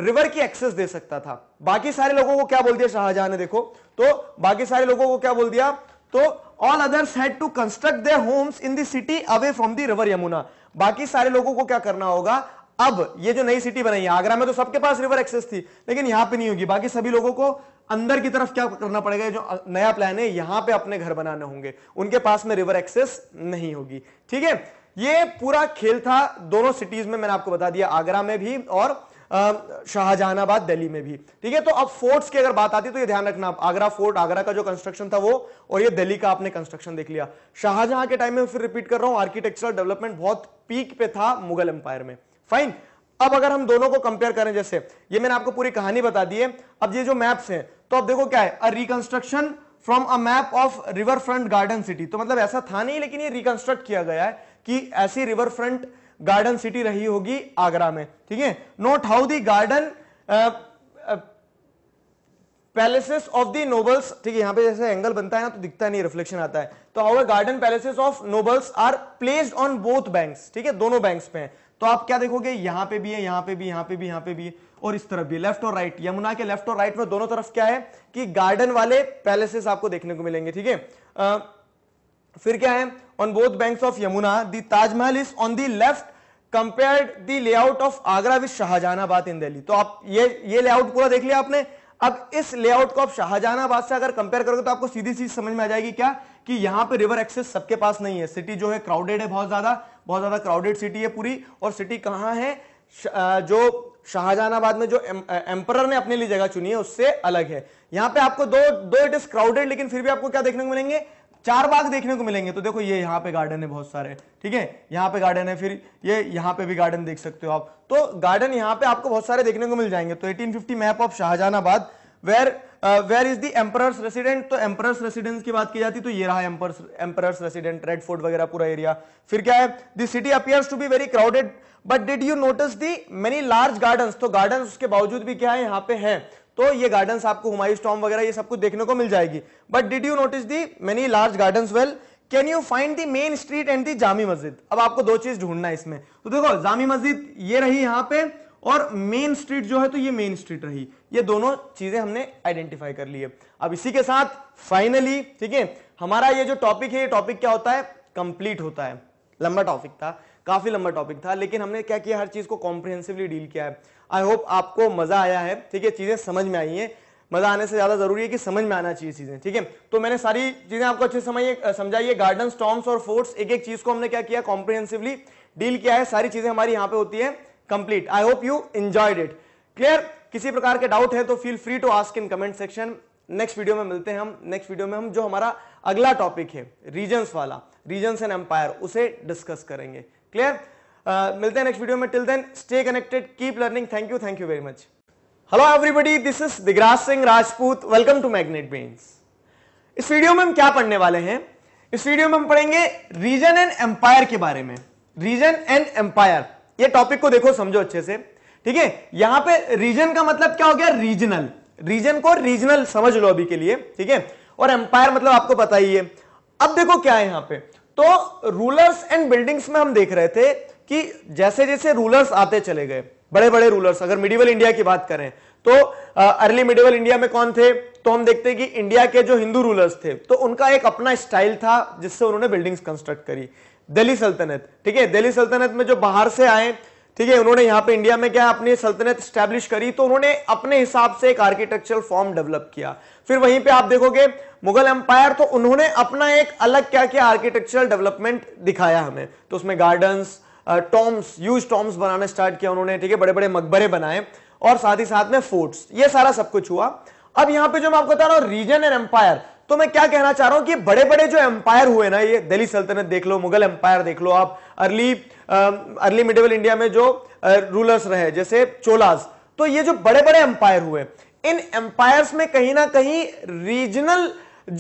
रिवर की एक्सेस दे सकता था बाकी सारे लोगों को क्या बोल दिया शाहजहां ने देखो तो बाकी सारे लोगों को क्या बोल दिया तो all others had to construct their homes in the city away from the river Yamuna बाकी सारे लोगों को क्या करना होगा अब ये जो नई सिटी बनाई है आगरा में तो सबके पास रिवर एक्सेस थी लेकिन यहां पे नहीं होगी बाकी सभी लोगों को अंदर की तरफ क्या करना पड़ेगा जो नया प्लान है यहां पे अपने घर बनाने होंगे उनके पास में रिवर एक्सेस नहीं होगी ठीक है ये पूरा खेल था दोनों सिटीज में मैंने आपको बता दिया आगरा में भी और शाहजहानाबाद दिल्ली में भी ठीक है तो अब फोर्ट्स की अगर बात आती है तो ये ध्यान रखना आगरा फोर्ट आगरा का जो कंस्ट्रक्शन था वो और ये दिल्ली का आपने कंस्ट्रक्शन देख लिया शाहजहां के टाइम में फिर रिपीट कर रहा हूं आर्किटेक्चरल डेवलपमेंट बहुत पीक पे था मुगल एम्पायर में फाइन अब अगर हम दोनों को कंपेयर करें जैसे ये मैंने आपको पूरी कहानी बता दी है अब ये जो मैप्स हैं तो अब देखो क्या है a reconstruction from a map of river front garden city तो मतलब ऐसा था नहीं लेकिन ये रिकंस्ट्रक्ट किया गया है कि ऐसी रिवर फ्रंट गार्डन सिटी रही होगी आगरा में ठीक है note how the garden palaces of the nobles ठीक है यहां पे जैसे एंगल बनता है ना तो दिखता नहीं रिफ्लेक्शन आता है तो how garden palaces of nobles are placed on both banks ठीक है दोनों बैंक्स पे हैं तो आप क्या देखोगे यहां पे भी है यहां पे भी यहां पे भी यहां पे भी है और इस तरफ भी लेफ्ट और राइट यमुना के लेफ्ट और राइट में दोनों तरफ क्या है कि गार्डन वाले पैलेसेस आपको देखने को मिलेंगे ठीक है फिर क्या है on both bank of Yamuna the Taj Mahal is on the left compared the layout of Agra with Shahjahanabad in Delhi तो आप ये ये लेआउट पूरा देख लिया आपने अब इस लेआउट को आप शाहजहानाबाद से अगर कंपेयर करोगे तो आपको सीधी सीधी समझ में आ जाएगी क्या कि यहां पे रिवर एक्सेस सबके पास नहीं है सिटी जो है क्राउडेड है बहुत ज्यादा बहुत ज्यादा क्राउडेड सिटी है पूरी और सिटी कहां है जो शाहजहानाबाद में जो एम्पर ने अपने लिए जगह चुनी है उससे अलग है यहां पे आपको दो दो इट इज क्राउडेड लेकिन फिर भी आपको क्या देखने को मिलेंगे चार बाग देखने को मिलेंगे तो देखो ये यहाँ पे गार्डन है बहुत सारे ठीक है यहाँ पे गार्डन है फिर ये यहाँ पे भी गार्डन देख सकते हो आप तो गार्डन यहाँ पे आपको बहुत सारे देखने को मिल जाएंगे तो 1850 map of Shahjahanabad where where is there's resident तो एम्परस रेसिडेंस की बात की जाती तो ये रहा एम्परस रेसिडेंट रेड फोर्ट वगैरह पूरा एरिया फिर क्या है the city appears to be very crowded but did you notice the many large gardens तो गार्डन उसके बावजूद भी क्या है यहाँ पे है तो ये गार्डन्स आपको हुमायूं स्टॉम वगैरह ये सब कुछ देखने को मिल जाएगी but did you notice the many large gardens well can you find the main street and the Jami Masjid अब आपको दो चीज ढूंढना है इसमें तो देखो जामी मस्जिद ये रही यहाँ पे और मेन स्ट्रीट जो है तो ये मेन स्ट्रीट रही ये दोनों चीजें हमने आइडेंटिफाई कर ली है अब इसी के साथ फाइनली ठीक है हमारा ये जो टॉपिक है ये टॉपिक क्या होता है कंप्लीट होता है लंबा टॉपिक था काफी लंबा टॉपिक था लेकिन हमने क्या किया हर चीज को कॉम्प्रिहेंसिवली डील किया है आई होप आपको मजा आया है ठीक है चीजें समझ में आई है मजा आने से ज्यादा जरूरी है कि समझ में आना चाहिए चीजें ठीक है तो मैंने सारी चीजें आपको अच्छे समझिए समझाइए गार्डन स्टॉम्स और फोर्ट्स एक एक चीज को हमने क्या किया कॉम्प्रिहेंसिवली डील किया है सारी चीजें हमारी यहाँ पे होती है complete I hope you enjoyed it clear किसी प्रकार के डाउट है तो feel free to ask in comment section next video में मिलते हैं हम नेक्स्ट वीडियो में हम जो हमारा अगला टॉपिक है रीजन्स वाला रीजन्स एंड एम्पायर उसे डिस्कस करेंगे क्लियर Uh, मिलते हैं नेक्स्ट वीडियो में till then stay connected keep learning thank you thank you very much hello everybody this is Digraj Singh Rajput welcome to Magnet Brains इस वीडियो में हम क्या पढ़ने वाले हैं इस वीडियो में हम पढ़ेंगे रीजन एंड एम्पायर के बारे में रीजन एंड एम्पायर ये टॉपिक को देखो समझो अच्छे से ठीक है यहां पे रीजन का मतलब क्या हो गया रीजनल रीजन को रीजनल समझ लो अभी के लिए ठीक है और एम्पायर मतलब आपको पता ही है अब देखो क्या है यहां पे तो रूलर्स एंड बिल्डिंग्स में हम देख रहे थे कि जैसे जैसे रूलर्स आते चले गए बड़े बड़े रूलर्स अगर मिडिवल इंडिया की बात करें तो अर्ली मिडिवल इंडिया में कौन थे तो हम देखते हैं कि इंडिया के जो हिंदू रूलर्स थे तो उनका एक अपना स्टाइल था जिससे उन्होंने बिल्डिंग्स कंस्ट्रक्ट करी दिल्ली सल्तनत ठीक है दिल्ली सल्तनत में जो बाहर से आए ठीक है उन्होंने यहाँ पे इंडिया में क्या अपनी सल्तनत स्टैब्लिश करी तो उन्होंने अपने हिसाब से एक आर्किटेक्चरल फॉर्म डेवलप किया फिर वहीं पे आप देखोगे मुगल एम्पायर तो उन्होंने अपना एक अलग क्या क्या आर्किटेक्चरल डेवलपमेंट दिखाया हमें तो उसमें गार्डन्स टॉम्स यूज टॉम्स बनाना स्टार्ट किया उन्होंने ठीक है बड़े बड़े मकबरे बनाए और साथ ही साथ में फोर्ट्स ये सारा सब कुछ हुआ अब यहाँ पे जो मैं आपको बता रहा हूँ रीजन एंड एम्पायर तो मैं क्या कहना चाह रहा हूं कि बड़े बड़े जो एम्पायर हुए ना ये दिल्ली सल्तनत देख लो मुगल एम्पायर देख लो आप अर्ली अर्ली मिडिवल इंडिया में जो रूलर्स uh, रहे जैसे चोलास तो ये जो बड़े बड़े एम्पायर हुए इन एम्पायर्स में कहीं ना कहीं रीजनल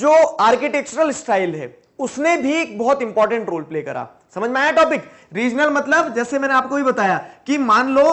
जो आर्किटेक्चरल स्टाइल है उसने भी एक बहुत इंपॉर्टेंट रोल प्ले करा समझ में आया टॉपिक रीजनल मतलब जैसे मैंने आपको भी बताया कि मान लो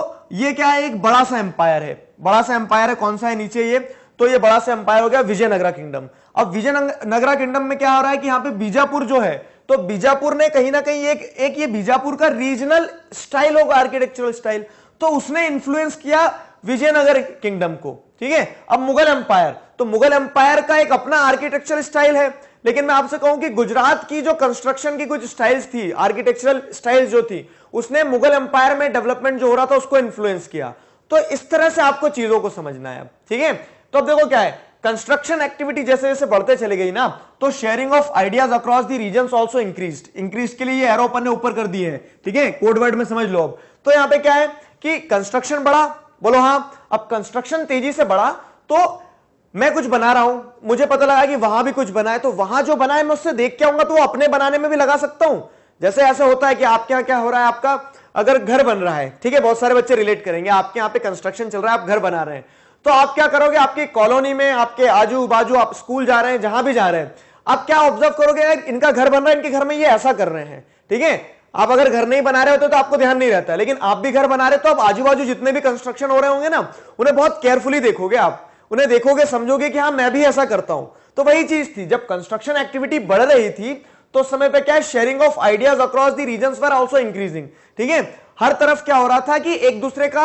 ये क्या है एक बड़ा सा एम्पायर है बड़ा सा एम्पायर है कौन सा है नीचे ये तो ये बड़ा सा एम्पायर हो गया विजयनगरा किंगडम अब विजय नगरा किंगडम में क्या हो रहा है कि यहां पे बीजापुर जो है तो बीजापुर ने कहीं ना कहीं एक एक ये बीजापुर का रीजनल स्टाइल होगा आर्किटेक्चरल स्टाइल तो उसने इन्फ्लुएंस किया विजयनगर किंगडम को ठीक है अब मुगल एम्पायर तो मुगल एम्पायर का एक अपना आर्किटेक्चर स्टाइल है लेकिन मैं आपसे कहूं कि गुजरात की जो कंस्ट्रक्शन की कुछ स्टाइल्स थी आर्किटेक्चरल स्टाइल जो थी उसने मुगल एम्पायर में डेवलपमेंट जो हो रहा था उसको इन्फ्लुएंस किया तो इस तरह से आपको चीजों को समझना है ठीक है तो अब देखो क्या है कंस्ट्रक्शन एक्टिविटी जैसे जैसे बढ़ते चले गई ना तो sharing of ideas across the region also increase increase के लिए एरो ने ऊपर कर दिए हैं ठीक है कोड वर्ड में समझ लो अब तो यहां पे क्या है कि कंस्ट्रक्शन बढ़ा बोलो हाँ अब कंस्ट्रक्शन तेजी से बढ़ा तो मैं कुछ बना रहा हूं मुझे पता लगा कि वहां भी कुछ बनाए तो वहां जो बनाए मैं उससे देख के आऊंगा तो वो अपने बनाने में भी लगा सकता हूं जैसे ऐसे होता है कि आपके यहां क्या हो रहा है आपका अगर घर बन रहा है ठीक है बहुत सारे बच्चे रिलेट करेंगे आपके यहां पे कंस्ट्रक्शन चल रहा है आप घर बना रहे हैं तो आप क्या करोगे आपकी कॉलोनी में आपके आजू बाजू आप स्कूल जा रहे हैं जहां भी जा रहे हैं आप क्या ऑब्जर्व करोगे यार इनका घर बन रहा है इनके घर में ये ऐसा कर रहे हैं ठीक है आप अगर घर नहीं बना रहे होते तो आपको ध्यान नहीं रहता है लेकिन आप भी घर बना रहे तो आप आजू बाजू जितने भी कंस्ट्रक्शन हो रहे होंगे ना उन्हें बहुत केयरफुली देखोगे आप उन्हें देखोगे समझोगे कि हाँ मैं भी ऐसा करता हूं तो वही चीज थी जब कंस्ट्रक्शन एक्टिविटी बढ़ रही थी तो उस समय पे क्या है sharing of ideas across the region for also increasing ठीक है हर तरफ क्या हो रहा था कि एक दूसरे का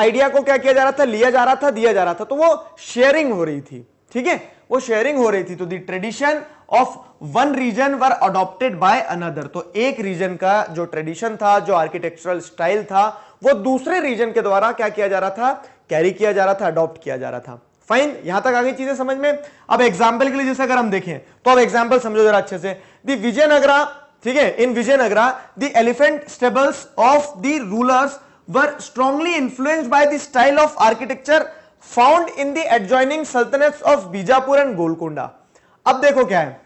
आइडिया को क्या किया जा रहा था लिया जा रहा था दिया जा रहा था तो वो शेयरिंग हो रही थी ठीक है वो शेयरिंग हो रही थी तो the tradition of one region were adopted by another तो एक रीजन का जो ट्रेडिशन था जो आर्किटेक्चरल स्टाइल था वो दूसरे रीजन के द्वारा क्या किया जा रहा था कैरी किया जा रहा था अडॉप्ट किया जा रहा था फाइन यहां तक आगे चीजें समझ में अब एग्जाम्पल के लिए जैसे अगर हम देखें तो अब एग्जाम्पल समझो जरा अच्छे से दी विजयनगरा ठीक है in Vijayanagar the elephant stables of the rulers were strongly influenced by the style of architecture found in the adjoining sultanates of Bijapur and Golconda अब देखो क्या है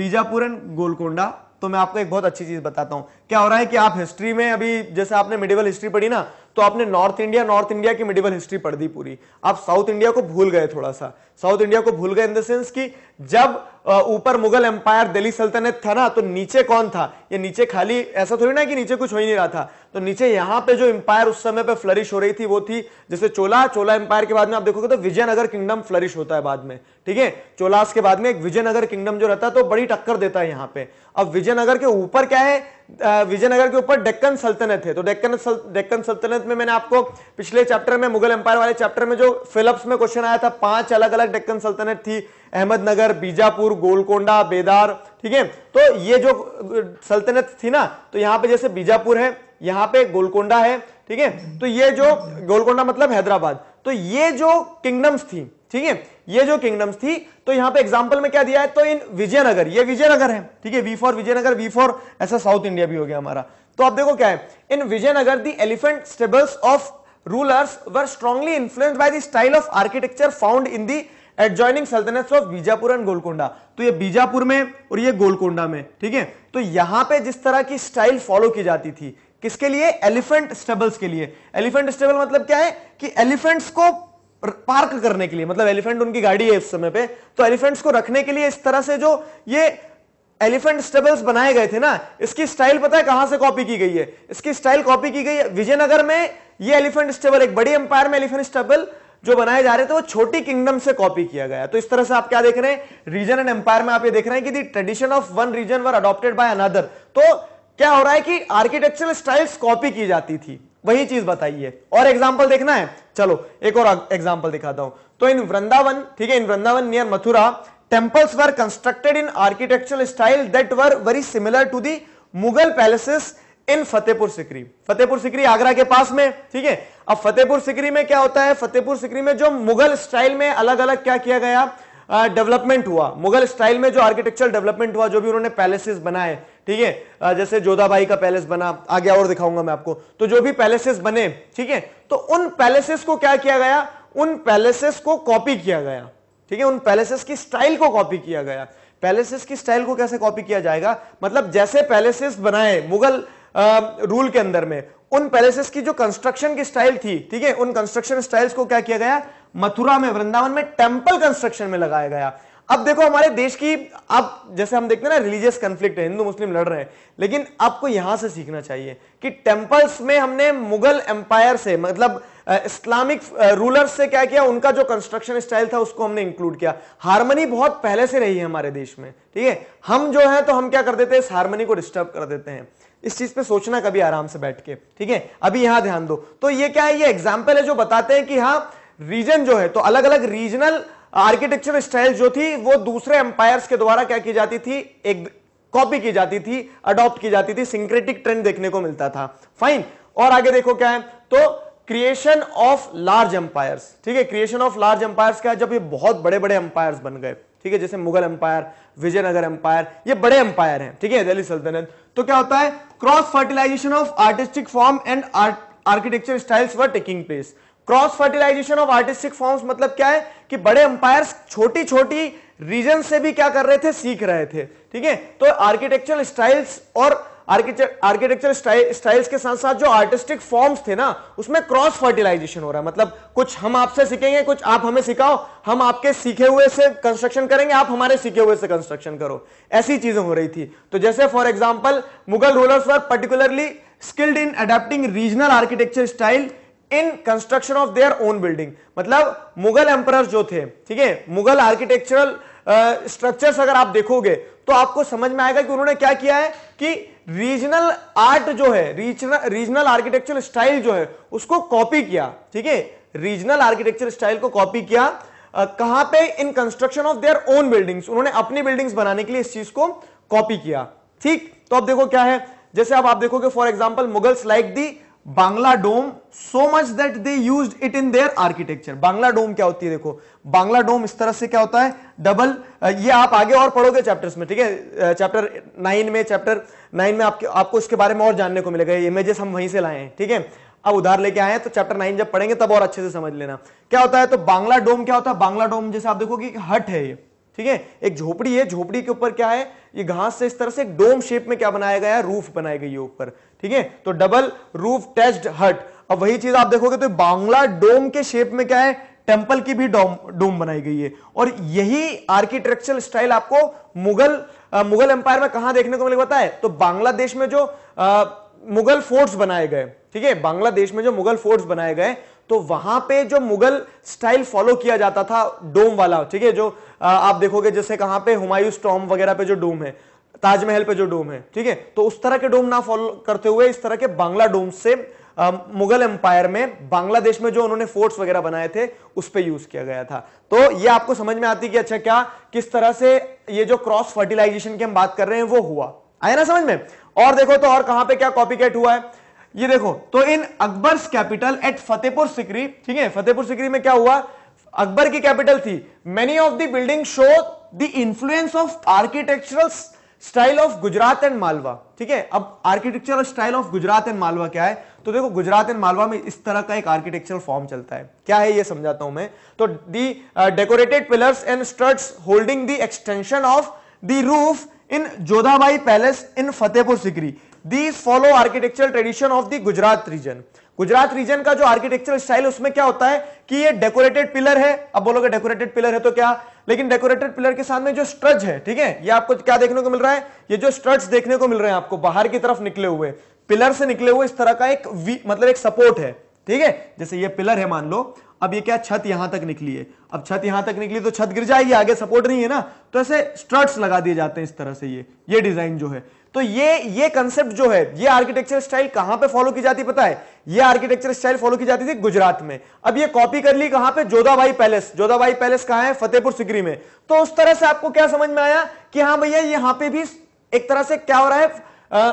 बीजापुर एंड गोलकोंडा तो मैं आपको एक बहुत अच्छी चीज बताता हूं क्या हो रहा है कि आप हिस्ट्री में अभी जैसे आपने मिडिवल हिस्ट्री पढ़ी ना तो आपने नॉर्थ इंडिया नॉर्थ इंडिया की मिडिवल हिस्ट्री पढ़ दी पूरी आप साउथ इंडिया को भूल गए थोड़ा सा साउथ इंडिया को भूल गए इन द सेंस कि जब ऊपर मुगल एम्पायर दिल्ली सल्तनत था ना तो नीचे कौन था ये नीचे खाली ऐसा थोड़ी ना कि नीचे कुछ हो ही नहीं रहा था तो नीचे यहाँ पे जो एम्पायर उस समय पे फ्लरिश हो रही थी वो थी जैसे चोला चोला एम्पायर के बाद में आप देखोगे तो विजयनगर किंगडम फ्लरिश होता है बाद में ठीक है चोलास के बाद में एक विजयनगर किंगडम जो रहता है तो बड़ी टक्कर देता है यहाँ पे अब विजयनगर के ऊपर क्या है विजयनगर के ऊपर डेक्कन सल्तनत है तो डेक्कन डेक्कन सल्तनत में मैंने आपको पिछले चैप्टर में मुगल एम्पायर वाले चैप्टर में जो फिलअप्स में क्वेश्चन आया था पांच अलग अलग डेक्कन सल्तनत थी अहमदनगर बीजापुर गोलकोंडा बेदार ठीक है तो ये जो सल्तनत थी ना तो यहाँ पे जैसे बीजापुर है यहाँ पे गोलकोंडा है ठीक है तो ये जो गोलकोंडा मतलब हैदराबाद तो ये जो किंगडम्स थी ठीक है ये जो किंगडम्स थी तो यहाँ पे एग्जाम्पल में क्या दिया है तो इन विजयनगर ये विजयनगर है ठीक है V for Vijayanagar V for ऐसा साउथ इंडिया भी हो गया हमारा तो आप देखो क्या है in Vijayanagar the elephant stables of rulers were strongly influenced by the style of architecture found in the adjoining sultanate of Bijapur and Golconda तो ये बीजापुर में और ये गोलकोंडा में ठीक है तो यहां पे जिस तरह की स्टाइल फॉलो की जाती थी किसके लिए एलिफेंट स्टेबल्स के लिए एलिफेंट स्टेबल मतलब क्या है कि एलिफेंट्स को पार्क करने के लिए मतलब एलिफेंट उनकी गाड़ी है इस समय पे तो एलिफेंट्स को रखने के लिए इस तरह से जो ये एलिफेंट स्टेबल्स बनाए गए थे ना इसकी स्टाइल पता है कहां से कॉपी की गई है इसकी स्टाइल कॉपी की गई है विजयनगर में ये एलिफेंट स्टेबल एक बड़ी एम्पायर में एलिफेंट स्टेबल जो बनाए जा रहे थे वो छोटी किंगडम से कॉपी किया गया तो इस तरह से आप क्या देख रहे हैं रीजन एंड एम्पायर में आप ये देख रहे हैं कि the tradition of one region were adopted by another तो क्या हो रहा है कि आर्किटेक्चरल स्टाइल्स कॉपी की जाती थी वही चीज बताइए और एग्जाम्पल देखना है चलो एक और एग्जाम्पल दिखाता हूं तो इन वृंदावन ठीक है in Vrindavan near Mathura temples were constructed in architectural style that were very similar to the Mughal palaces in Fatehpur Sikri Fatehpur Sikri Agra के पास में ठीक है अब फतेहपुर सिकरी में क्या होता है फतेहपुर सिकरी में जो मुगल स्टाइल में अलग अलग क्या किया गया डेवलपमेंट हुआ मुगल स्टाइल में जो आर्किटेक्चर डेवलपमेंट हुआ जो भी उन्होंने पैलेसेस बनाए ठीक है जैसे जोधाबाई का पैलेस बना आगे और दिखाऊंगा मैं आपको तो जो भी पैलेसेस बने ठीक है तो उन पैलेसेस को क्या किया गया उन पैलेसेस को कॉपी किया गया ठीक है उन पैलेसेस की स्टाइल को कॉपी किया गया पैलेसेस की स्टाइल को कैसे कॉपी किया जाएगा मतलब जैसे पैलेसेस बनाए मुगल रूल के अंदर में उन पैलेसेस की जो कंस्ट्रक्शन की स्टाइल थी ठीक है उन कंस्ट्रक्शन स्टाइल्स को क्या किया गया मथुरा में वृंदावन में टेम्पल कंस्ट्रक्शन में लगाया गया अब देखो हमारे देश की अब जैसे हम देखते हैं ना रिलीजियस कंफ्लिक्ट हिंदू मुस्लिम लड़ रहे हैं लेकिन आपको यहां से सीखना चाहिए कि टेम्पल्स में हमने मुगल एम्पायर से मतलब इस्लामिक रूलर्स से क्या किया उनका जो कंस्ट्रक्शन स्टाइल था उसको हमने इंक्लूड किया हारमोनी बहुत पहले से रही है हमारे देश में ठीक है हम जो है तो हम क्या कर देते हैं इस हारमोनी को डिस्टर्ब कर देते हैं इस चीज पे सोचना कभी आराम से बैठ के ठीक है अभी यहां ध्यान दो तो ये क्या है ये एग्जाम्पल है जो बताते हैं कि हाँ रीजन जो है तो अलग अलग रीजनल आर्किटेक्चर स्टाइल जो थी वो दूसरे एम्पायर के द्वारा क्या की जाती थी एक कॉपी की जाती थी अडॉप्ट की जाती थी सिंक्रेटिक ट्रेंड देखने को मिलता था फाइन और आगे देखो क्या है तो क्रिएशन ऑफ लार्ज एम्पायर ठीक है क्रिएशन ऑफ लार्ज एम्पायर क्या है जब ये बहुत बड़े बड़े एम्पायर बन गए ठीक है जैसे मुगल एम्पायर विजयनगर एम्पायर ये बड़े एम्पायर हैं ठीक है दिल्ली सल्तनत तो क्या होता है cross fertilisation of artistic form and architecture styles were taking place cross fertilisation of artistic forms मतलब क्या है कि बड़े एम्पायर छोटी छोटी रीजन से भी क्या कर रहे थे सीख रहे थे ठीक है तो आर्किटेक्चर स्टाइल्स और आर्किटेक्चर स्टाइल्स के साथ साथ जो आर्टिस्टिक फॉर्म्स थे ना उसमें क्रॉस फर्टिलाइजेशन हो रहा है मतलब कुछ हम आपसे सीखेंगे कुछ आप हमें सिखाओ हम आपके सीखे हुए से कंस्ट्रक्शन करेंगे आप हमारे सीखे हुए से कंस्ट्रक्शन करो ऐसी चीजें हो रही थी तो जैसे for example Mughal rulers were particularly skilled in adapting regional architecture style in construction of their own building मतलब मुगल एम्पर जो थे ठीक है मुगल आर्किटेक्चरल स्ट्रक्चर्स अगर आप देखोगे तो आपको समझ में आएगा कि उन्होंने क्या किया है कि रीजनल आर्ट जो है रीजनल रीजनल आर्किटेक्चर स्टाइल जो है उसको कॉपी किया ठीक है रीजनल आर्किटेक्चर स्टाइल को कॉपी किया कहां पे in construction of their own buildings उन्होंने अपनी बिल्डिंग्स बनाने के लिए इस चीज को कॉपी किया ठीक तो अब देखो क्या है जैसे अब आप देखोगे for example Mughals like the Bangla dome so much that they use it in their architecture Bangla dome क्या होती है देखो बांग्ला डोम इस तरह से क्या होता है डबल ये आप आगे और पढ़ोगे चैप्टर्स में ठीक है चैप्टर नाइन में चैप्टर नाइन में आपके आपको इसके बारे में और जानने को मिलेगा इमेजेस हम वहीं से लाए हैं ठीक है अब उधार लेके आए हैं तो चैप्टर नाइन जब पढ़ेंगे तब और अच्छे से समझ लेना क्या होता है तो बांग्ला डोम क्या होता है बांग्ला डोम जैसे आप देखो कि हट है ये ठीक है एक झोपड़ी है झोपड़ी के ऊपर क्या है ये घास से इस तरह से डोम शेप में क्या बनाया गया है रूफ बनाई गई है ऊपर ठीक है तो डबल रूफ टेस्ट हट अब वही चीज आप देखोगे तो बांग्ला डोम के शेप में क्या है टेम्पल की भी डोम डोम बनाई गई है और यही आर्किटेक्चरल स्टाइल आपको मुगल आ, मुगल एम्पायर में कहा देखने को मिले बताए तो बांग्लादेश में जो आ, मुगल फोर्ट्स बनाए गए ठीक है बांग्लादेश में जो मुगल फोर्ट्स बनाए गए तो वहां पे जो मुगल स्टाइल फॉलो किया जाता था डोम वाला ठीक है जो आप देखोगे जैसे कहां पे हुमायूं टॉम वगैरह पे जो डोम है ताजमहल पे जो डोम है ठीक है तो उस तरह के डोम ना फॉलो करते हुए इस तरह के बांग्ला डोम से आ, मुगल एम्पायर में बांग्लादेश में जो उन्होंने फोर्ट्स वगैरह बनाए थे उस पर यूज किया गया था तो ये आपको समझ में आती कि अच्छा क्या किस तरह से ये जो क्रॉस फर्टिलाइजेशन की हम बात कर रहे हैं वो हुआ आया ना समझ में और देखो तो और कहां पे क्या कॉपी हुआ है ये देखो तो in Akbar capital at Fatehpur Sikri ठीक है फतेहपुर सिकरी में क्या हुआ अकबर की कैपिटल थी many of the building show the influence of architectural style of Gujarat and Malwa ठीक है अब architectural style of Gujarat and Malwa क्या है तो देखो गुजरात एंड मालवा में इस तरह का एक आर्किटेक्चरल फॉर्म चलता है क्या है ये समझाता हूं मैं तो the decorated pillars and struts holding the extension of the roof in Jodhabai palace in Fatehpur Sikri these follow architectural tradition of the Gujarat region Gujarat region का जो आर्किटेक्चरल स्टाइल उसमें क्या होता है कि ये डेकोरेटेड पिलर है अब बोलोगे डेकोरेटेड पिलर है तो क्या लेकिन डेकोरेटेड पिलर के सामने जो स्ट्रज है ठीक है ये आपको क्या देखने को मिल रहा है ये जो स्ट्रज देखने को मिल रहे हैं आपको बाहर की तरफ निकले हुए पिलर से निकले हुए इस तरह का एक वी, मतलब एक सपोर्ट है ठीक है जैसे ये पिलर है मान लो अब ये क्या छत यहां तक निकली है अब छत यहां तक निकली तो छत गिर जाएगी आगे सपोर्ट नहीं है ना तो ऐसे स्ट्रट्स लगा दिए जाते हैं इस तरह से ये ये डिजाइन जो है तो ये ये कंसेप्ट जो है ये आर्किटेक्चर स्टाइल कहां पे फॉलो की जाती पता है ये आर्किटेक्चर स्टाइल फॉलो की जाती थी गुजरात में अब ये कॉपी कर ली कहां पे जोधाबाई पैलेस जोधाबाई पैलेस कहां है फतेहपुर सिकरी में तो उस तरह से आपको क्या समझ में आया कि हाँ भैया यहां पे भी एक तरह से क्या हो रहा है आ,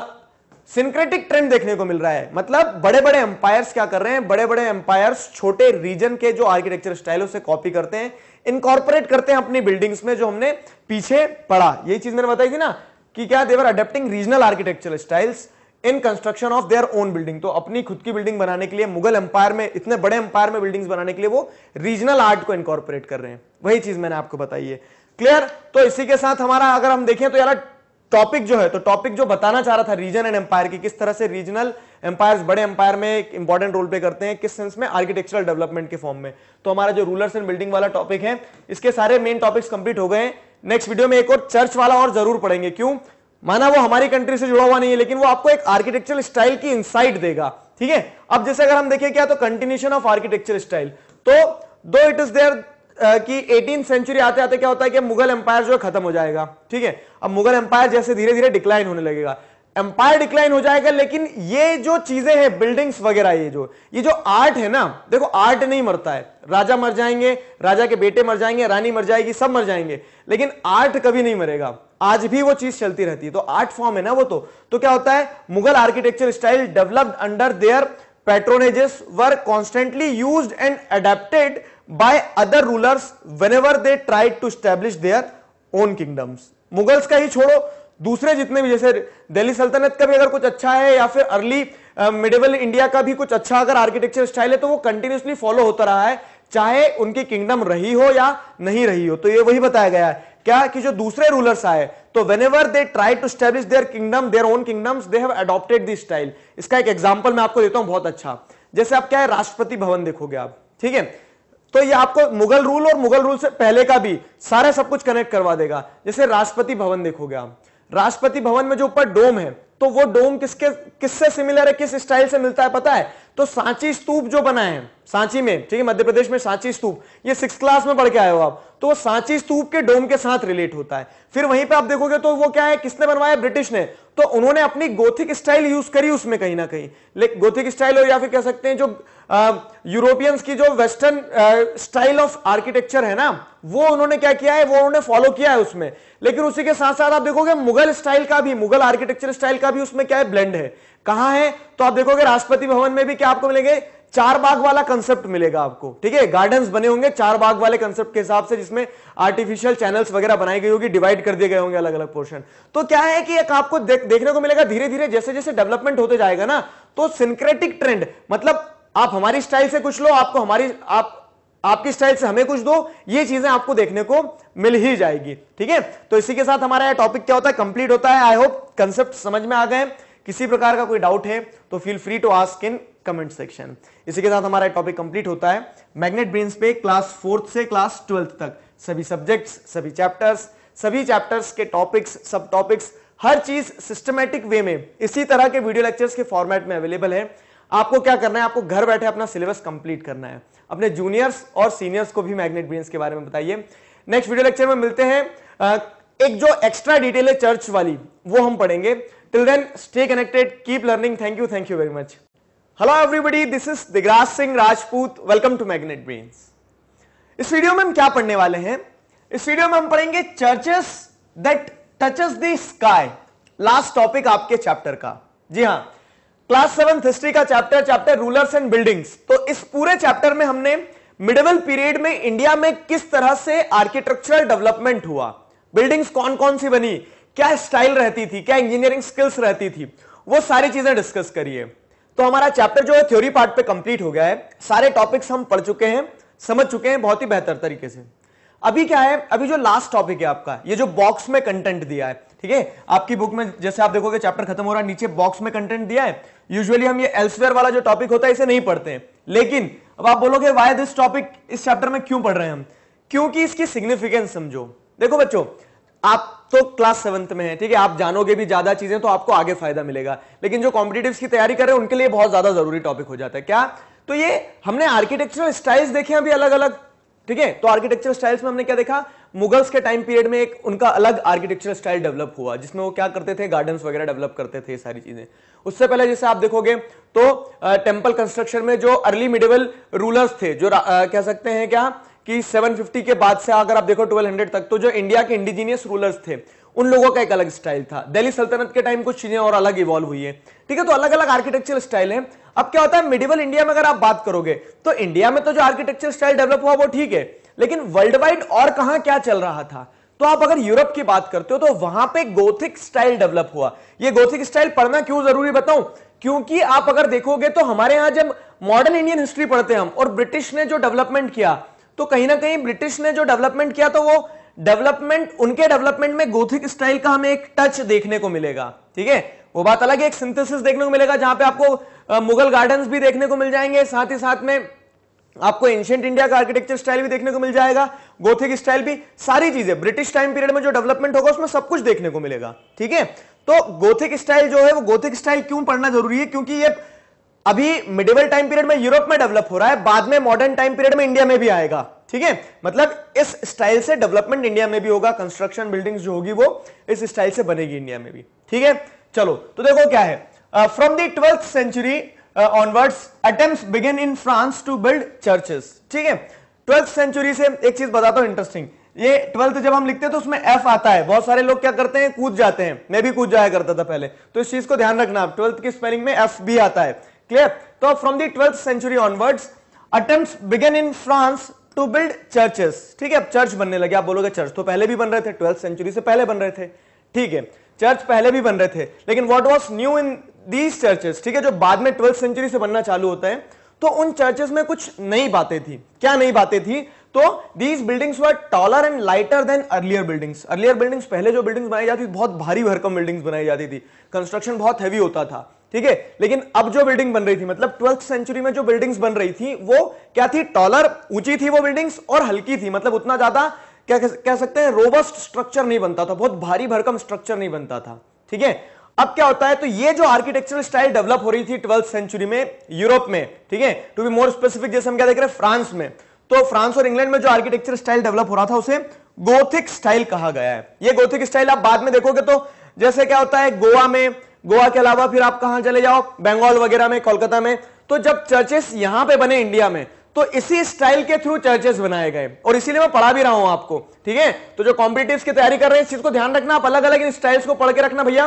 सिंक्रेटिक ट्रेंड देखने को मिल रहा है मतलब बड़े बड़े एम्पायर्स क्या कर रहे हैं बड़े बड़े एम्पायर्स छोटे रीजन के जो आर्किटेक्चर स्टाइल से कॉपी करते हैं इनकॉर्पोरेट करते हैं अपनी बिल्डिंग्स में जो हमने पीछे पढ़ा यही चीज मैंने बताई थी ना कि क्या they were adapting regional architecture styles in construction of their own building तो अपनी खुद की बिल्डिंग बनाने के लिए मुगल एम्पायर में इतने बड़े एम्पायर में बिल्डिंग्स बनाने के लिए वो रीजनल आर्ट को इनकॉर्पोरेट कर रहे हैं वही चीज मैंने आपको बताई है क्लियर तो इसी के साथ हमारा अगर हम देखें तो यार टॉपिक जो है तो टॉपिक जो बताना चाह रहा था रीजन एंड एम्पायर की किस तरह से रीजनल एम्पायर बड़े एम्पायर में एक इंपॉर्टेंट रोल प्ले करते हैं किस सेंस में आर्किटेक्चरल डेवलपमेंट के फॉर्म में तो हमारा जो रूलर्स एंड बिल्डिंग वाला टॉपिक है इसके सारे मेन टॉपिक्स कंप्लीट हो गए हैं नेक्स्ट वीडियो में एक और चर्च वाला और जरूर पढ़ेंगे क्यों माना वो हमारी कंट्री से जुड़ा हुआ नहीं है लेकिन वो आपको एक आर्किटेक्चर स्टाइल की इंसाइट देगा ठीक है अब जैसे अगर हम देखें क्या तो कंटिन्यूशन ऑफ आर्किटेक्चर स्टाइल तो दो इट इज देयर कि एटीन सेंचुरी आते आते क्या होता है कि मुगल एम्पायर जो खत्म हो जाएगा ठीक है अब मुगल एम्पायर जैसे धीरे धीरे डिक्लाइन होने लगेगा एम्पायर डिक्लाइन हो जाएगा लेकिन ये जो चीजें हैं बिल्डिंग्स वगैरह ये जो ये जो आर्ट है ना देखो आर्ट नहीं मरता है राजा मर जाएंगे राजा के बेटे मर जाएंगे रानी मर जाएगी सब मर जाएंगे लेकिन आर्ट कभी नहीं मरेगा आज भी वो चीज चलती रहती है तो आर्ट फॉर्म है ना वो तो तो क्या होता है Mughal architecture style developed under their patronages were constantly use and adapted by other rulers whenever they tried to establish their own kingdoms Mughals का ही छोड़ो दूसरे जितने भी जैसे दिल्ली सल्तनत का भी अगर कुछ अच्छा है या फिर अर्ली मिडिवल इंडिया का भी कुछ अच्छा अगर आर्किटेक्चर स्टाइल है तो वो कंटिन्यूसली फॉलो होता रहा है चाहे उनकी किंगडम रही हो या नहीं रही हो तो ये वही बताया गया है क्या कि जो दूसरे रूलर्स आए तो whenever they try to establish their kingdom their own kingdoms they have adopted this style इसका एक एग्जाम्पल मैं आपको देता हूं बहुत अच्छा जैसे आप क्या है राष्ट्रपति भवन देखोगे आप ठीक है तो ये आपको मुगल रूल और मुगल रूल से पहले का भी सारा सब कुछ कनेक्ट करवा देगा जैसे राष्ट्रपति भवन देखोगे आप राष्ट्रपति भवन में जो ऊपर डोम है तो वो डोम किसके किससे सिमिलर है किस स्टाइल से मिलता है पता है तो सांची स्तूप जो बना है सांची में ठीक है मध्य प्रदेश में सांची स्तूप ये सिक्स क्लास में पढ़ के आए हो आप तो वो सांची स्तूप के डोम के साथ रिलेट होता है फिर वहीं पे आप देखोगे तो वो क्या है किसने बनवाया ब्रिटिश ने तो उन्होंने अपनी गोथिक स्टाइल यूज करी उसमें कहीं ना कहीं लेकिन गोथिक स्टाइल हो या फिर कह सकते हैं जो यूरोपियंस की जो वेस्टर्न स्टाइल ऑफ आर्किटेक्चर है ना वो उन्होंने क्या किया है वो उन्होंने फॉलो किया है उसमें लेकिन उसी के साथ साथ आप देखोगे मुगल स्टाइल का भी मुगल आर्किटेक्चर स्टाइल का भी उसमें क्या है ब्लेंड है कहां है तो आप देखोगे राष्ट्रपति भवन में भी क्या आपको मिलेंगे चार बाग वाला कंसेप्ट मिलेगा आपको ठीक है गार्डन्स बने होंगे चार बाग वाले कंसेप्ट के हिसाब से जिसमें आर्टिफिशियल चैनल्स वगैरह बनाई गई होगी डिवाइड कर दिए गए होंगे अलग अलग पोर्शन तो क्या है कि एक आपको देख, देखने को मिलेगा धीरे धीरे जैसे जैसे डेवलपमेंट होते जाएगा ना तो सिंक्रेटिक ट्रेंड मतलब आप हमारी स्टाइल से कुछ लो आपको हमारी आप आपकी स्टाइल से हमें कुछ दो ये चीजें आपको देखने को मिल ही जाएगी ठीक है तो इसी के साथ हमारा यह टॉपिक क्या होता है कंप्लीट होता है आई होप कंसेप्ट समझ में आ गए किसी प्रकार का कोई डाउट है तो feel free to ask in comment section इसी के साथ हमारा टॉपिक कंप्लीट होता है मैग्नेट ब्रेन पे क्लास फोर्थ से क्लास ट्वेल्थ तक सभी सब्जेक्ट्स सभी चैप्टर्स सभी चैप्टर्स के टॉपिक्स सब टॉपिक्स हर चीज सिस्टमेटिक वे में इसी तरह के वीडियो लेक्चर्स के फॉर्मेट में अवेलेबल है आपको क्या करना है आपको घर बैठे अपना सिलेबस कंप्लीट करना है अपने जूनियर्स और सीनियर्स को भी मैग्नेट ब्रेन के बारे में बताइए नेक्स्ट वीडियो लेक्चर में मिलते हैं एक जो एक्स्ट्रा डिटेल है चर्च वाली वो हम पढ़ेंगे Till then, stay connected, keep learning. Thank you, thank you very much. Hello everybody, this is Digraj Singh Rajput. Welcome to Magnet Brains. इस वीडियो में हम क्या पढ़ने वाले हैं इस वीडियो में हम पढ़ेंगे churches that touches the sky last topic आपके चैप्टर का जी हाँ क्लास सेवन हिस्ट्री का chapter chapter rulers and buildings तो इस पूरे चैप्टर में हमने मिडिवल पीरियड में इंडिया में किस तरह से आर्किटेक्चरल डेवलपमेंट हुआ बिल्डिंग्स कौन कौन सी बनी क्या स्टाइल रहती थी क्या इंजीनियरिंग स्किल्स रहती थी वो सारी चीजें डिस्कस करिए तो हमारा चैप्टर जो है थ्योरी पार्ट पे कंप्लीट हो गया है सारे टॉपिक्स हम पढ़ चुके हैं समझ चुके हैं बहुत ही बेहतर तरीके से अभी क्या है अभी जो लास्ट टॉपिक है आपका ये जो बॉक्स में कंटेंट दिया है ठीक है आपकी बुक में जैसे आप देखोगे चैप्टर खत्म हो रहा है नीचे बॉक्स में कंटेंट दिया है यूजुअली हम ये एल्सवेयर वाला जो टॉपिक होता है इसे नहीं पढ़ते हैं लेकिन अब आप बोलोगे वाई दिस टॉपिक इस चैप्टर में क्यों पढ़ रहे हैं हम क्योंकि इसकी सिग्निफिकेंस समझो देखो बच्चों आप तो क्लास सेवंथ में है ठीक है आप जानोगे भी ज्यादा चीजें तो आपको आगे फायदा मिलेगा लेकिन जो कॉम्पिटेटिव की तैयारी कर रहे हैं उनके लिए बहुत ज्यादा जरूरी टॉपिक हो जाता है क्या तो ये हमने आर्किटेक्चरल स्टाइल्स देखे अभी अलग अलग ठीक है तो आर्किटेक्चरल स्टाइल्स में हमने क्या देखा मुगल्स के टाइम पीरियड में एक उनका अलग आर्किटेक्चरल स्टाइल डेवलप हुआ जिसमें वो क्या करते थे गार्डन्स वगैरह डेवलप करते थे सारी चीजें उससे पहले जैसे आप देखोगे तो टेम्पल कंस्ट्रक्शन में जो अर्ली मिडिवल रूलर्स थे जो कह सकते हैं क्या कि 750 के बाद से अगर आप देखो 1200 तक तो जो इंडिया के इंडिजीनियस रूलर्स थे उन लोगों का एक अलग स्टाइल था दिल्ली सल्तनत के टाइम कुछ चीजें और अलग इवॉल्व हुई है ठीक है तो अलग अलग आर्किटेक्चर स्टाइल है अब क्या होता है मिडिवल इंडिया में अगर आप बात करोगे तो इंडिया में तो जो आर्किटेक्चर स्टाइल डेवलप हुआ वो ठीक है लेकिन वर्ल्ड वाइड और कहा क्या चल रहा था तो आप अगर यूरोप की बात करते हो तो वहां पे गोथिक स्टाइल डेवलप हुआ ये गोथिक स्टाइल पढ़ना क्यों जरूरी बताऊं क्योंकि आप अगर देखोगे तो हमारे यहां जब मॉडर्न इंडियन हिस्ट्री पढ़ते हैं हम और ब्रिटिश ने जो डेवलपमेंट किया तो कहीं ना कहीं ब्रिटिश ने जो डेवलपमेंट किया तो वो डेवलपमेंट उनके डेवलपमेंट में गोथिक स्टाइल का हमें एक टच देखने को मिलेगा ठीक है वो बात अलग है एक सिंथेसिस देखने को मिलेगा जहां पे आपको मुगल गार्डन्स भी देखने को मिल जाएंगे साथ ही साथ में आपको एंशियंट इंडिया का आर्किटेक्चर स्टाइल भी देखने को मिल जाएगा गोथिक स्टाइल भी सारी चीजें ब्रिटिश टाइम पीरियड में जो डेवलपमेंट होगा उसमें सब कुछ देखने को मिलेगा ठीक है तो गोथिक स्टाइल जो है वो गोथिक स्टाइल क्यों पढ़ना जरूरी है क्योंकि ये अभी मिडिवल टाइम पीरियड में यूरोप में डेवलप हो रहा है बाद में मॉडर्न टाइम पीरियड में इंडिया में भी आएगा ठीक है मतलब इस स्टाइल से डेवलपमेंट इंडिया में भी होगा कंस्ट्रक्शन बिल्डिंग्स जो होगी वो इस स्टाइल से बनेगी इंडिया में भी ठीक है चलो तो देखो क्या है from the twelfth century onwards attempt begin in France to build churches ठीक है ट्वेल्थ सेंचुरी से एक चीज बताता हूं इंटरेस्टिंग ये ट्वेल्थ जब हम लिखते हैं तो उसमें एफ आता है बहुत सारे लोग क्या करते हैं कूद जाते हैं मैं भी कूद जाया करता था पहले तो इस चीज को ध्यान रखना आप ट्वेल्थ की स्पेलिंग में एफ भी आता है क्लियर तो from the twelfth century onwards attempt began in France to build churches ठीक है अब चर्च बनने लगे आप बोलोगे चर्च तो पहले भी बन रहे थे ट्वेल्थ सेंचुरी से पहले बन रहे थे ठीक है चर्च पहले भी बन रहे थे लेकिन what was new in these churches ठीक है जो बाद में ट्वेल्थ सेंचुरी से बनना चालू होता है तो उन चर्चेस में कुछ नई बातें थी क्या नई बातें थी तो these buildings were taller and lighter than earlier buildings earlier buildings पहले जो बिल्डिंग्स बनाई जाती थी बहुत भारी भरकम बिल्डिंग्स बनाई जाती थी कंस्ट्रक्शन बहुत हैवी होता था ठीक है लेकिन अब जो बिल्डिंग बन रही थी मतलब ट्वेल्थ सेंचुरी में जो बिल्डिंग्स बन रही थी वो क्या थी टॉलर ऊंची थी वो बिल्डिंग्स और हल्की थी मतलब उतना ज्यादा क्या कह सकते हैं रोबस्ट स्ट्रक्चर नहीं बनता था बहुत भारी भरकम स्ट्रक्चर नहीं बनता था ठीक है अब क्या होता है तो ये जो आर्किटेक्चरल स्टाइल डेवलप हो रही थी ट्वेल्थ सेंचुरी में यूरोप में ठीक है टू बी मोर स्पेसिफिक जैसे हम क्या देख रहे हैं फ्रांस में तो फ्रांस और इंग्लैंड में जो आर्किटेक्चर स्टाइल डेवलप हो रहा था उसे गोथिक स्टाइल कहा गया है ये गोथिक स्टाइल आप बाद में देखोगे तो जैसे क्या होता है गोवा में गोवा के अलावा फिर आप कहां चले जाओ बंगाल वगैरह में कोलकाता में तो जब चर्चेस यहां पे बने इंडिया में तो इसी स्टाइल के थ्रू चर्चेस बनाए गए और इसीलिए मैं पढ़ा भी रहा हूं आपको ठीक है तो जो कॉम्पिटिटिव की तैयारी कर रहे हैं इस चीज को ध्यान रखना आप अलग अलग इन स्टाइल्स को पढ़ के रखना भैया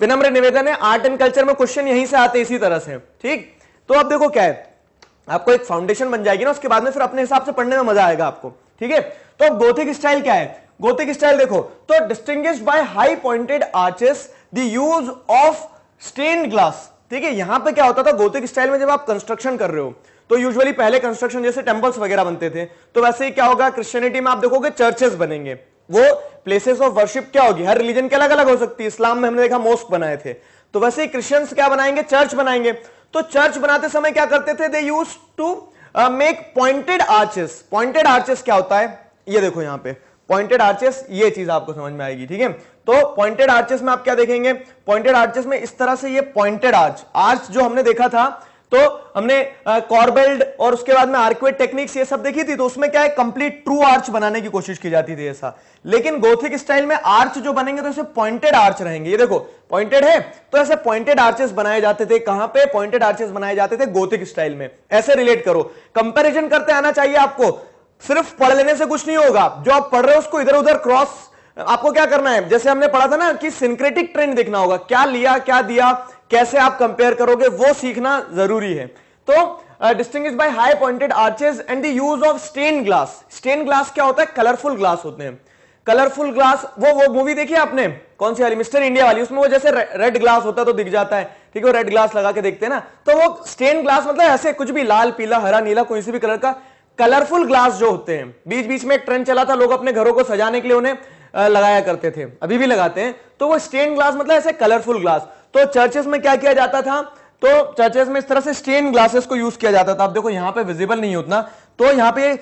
विनम्र निवेदन है आर्ट एंड कल्चर में क्वेश्चन यहीं से आते इसी तरह से ठीक तो अब देखो क्या है आपको एक फाउंडेशन बन जाएगी ना उसके बाद में फिर अपने हिसाब से पढ़ने में मजा आएगा आपको ठीक है तो अब गोथिक स्टाइल क्या है गोथिक स्टाइल देखो तो distinguished by high pointed arches the use of stained glass ठीक है यहां पे क्या होता था गोथिक स्टाइल में जब आप कंस्ट्रक्शन कर रहे हो तो यूजुअली पहले कंस्ट्रक्शन जैसे टेम्पल्स वगैरह बनते थे तो वैसे ही क्या होगा क्रिश्चियनिटी में आप देखोगे चर्चेस बनेंगे वो प्लेसेस ऑफ वर्शिप क्या होगी हर रिलीजन के अलग अलग हो सकती है इस्लाम में हमने देखा मोस्क बनाए थे तो वैसे ही क्रिश्चियंस क्या बनाएंगे चर्च बनाएंगे तो चर्च बनाते समय क्या करते थे they use to make pointed arches pointed arches क्या होता है ये देखो यहां पे पॉइंटेड आर्चेस ये चीज आपको समझ में आएगी ठीक है तो पॉइंटेड आर्चेस में आप क्या देखेंगे पॉइंटेड आर्चेस में इस तरह से ये पॉइंटेड आर्च आर्च जो हमने देखा था तो हमने कॉर्बेल्ड और उसके बाद में आर्कुएट टेक्निक्स ये सब देखी थी तो उसमें क्या है कंप्लीट ट्रू आर्च बनाने की कोशिश की जाती थी ऐसा लेकिन गोथिक स्टाइल में आर्च जो बनेंगे तो ऐसे पॉइंटेड आर्च रहेंगे ये देखो पॉइंटेड है तो ऐसे पॉइंटेड आर्चेस बनाए जाते थे कहां पे पॉइंटेड आर्चेस बनाए जाते थे गोथिक स्टाइल में ऐसे रिलेट करो कंपेरिजन करते आना चाहिए आपको सिर्फ पढ़ लेने से कुछ नहीं होगा जो आप पढ़ रहे हो उसको इधर उधर क्रॉस आपको क्या करना है जैसे हमने पढ़ा था ना कि सिंक्रेटिक ट्रेंड देखना होगा क्या लिया क्या दिया कैसे आप कंपेयर करोगे वो सीखना जरूरी है तो distinguished by high pointed arches and the use of stained glass stained glass क्या होता है कलरफुल ग्लास होते हैं कलरफुल ग्लास वो वो मूवी देखी आपने कौन सी वाली मिस्टर इंडिया वाली उसमें वो जैसे रेड ग्लास होता है तो दिख जाता है ठीक है रेड ग्लास लगा के देखते हैं ना तो वो स्टेन ग्लास मतलब ऐसे कुछ भी लाल पीला हरा नीला कोई से भी कलर का कलरफुल ग्लास जो होते हैं बीच बीच में एक ट्रेंड चला था लोग अपने घरों को सजाने के लिए उन्हें लगाया करते थे अभी भी लगाते हैं तो वो स्टेन ग्लास मतलब ऐसे कलरफुल ग्लास तो चर्चेस में क्या किया जाता था तो चर्चेस में इस तरह से स्टेन ग्लासेस को यूज किया जाता था आप देखो यहां पे विजिबल नहीं होता तो यहां पे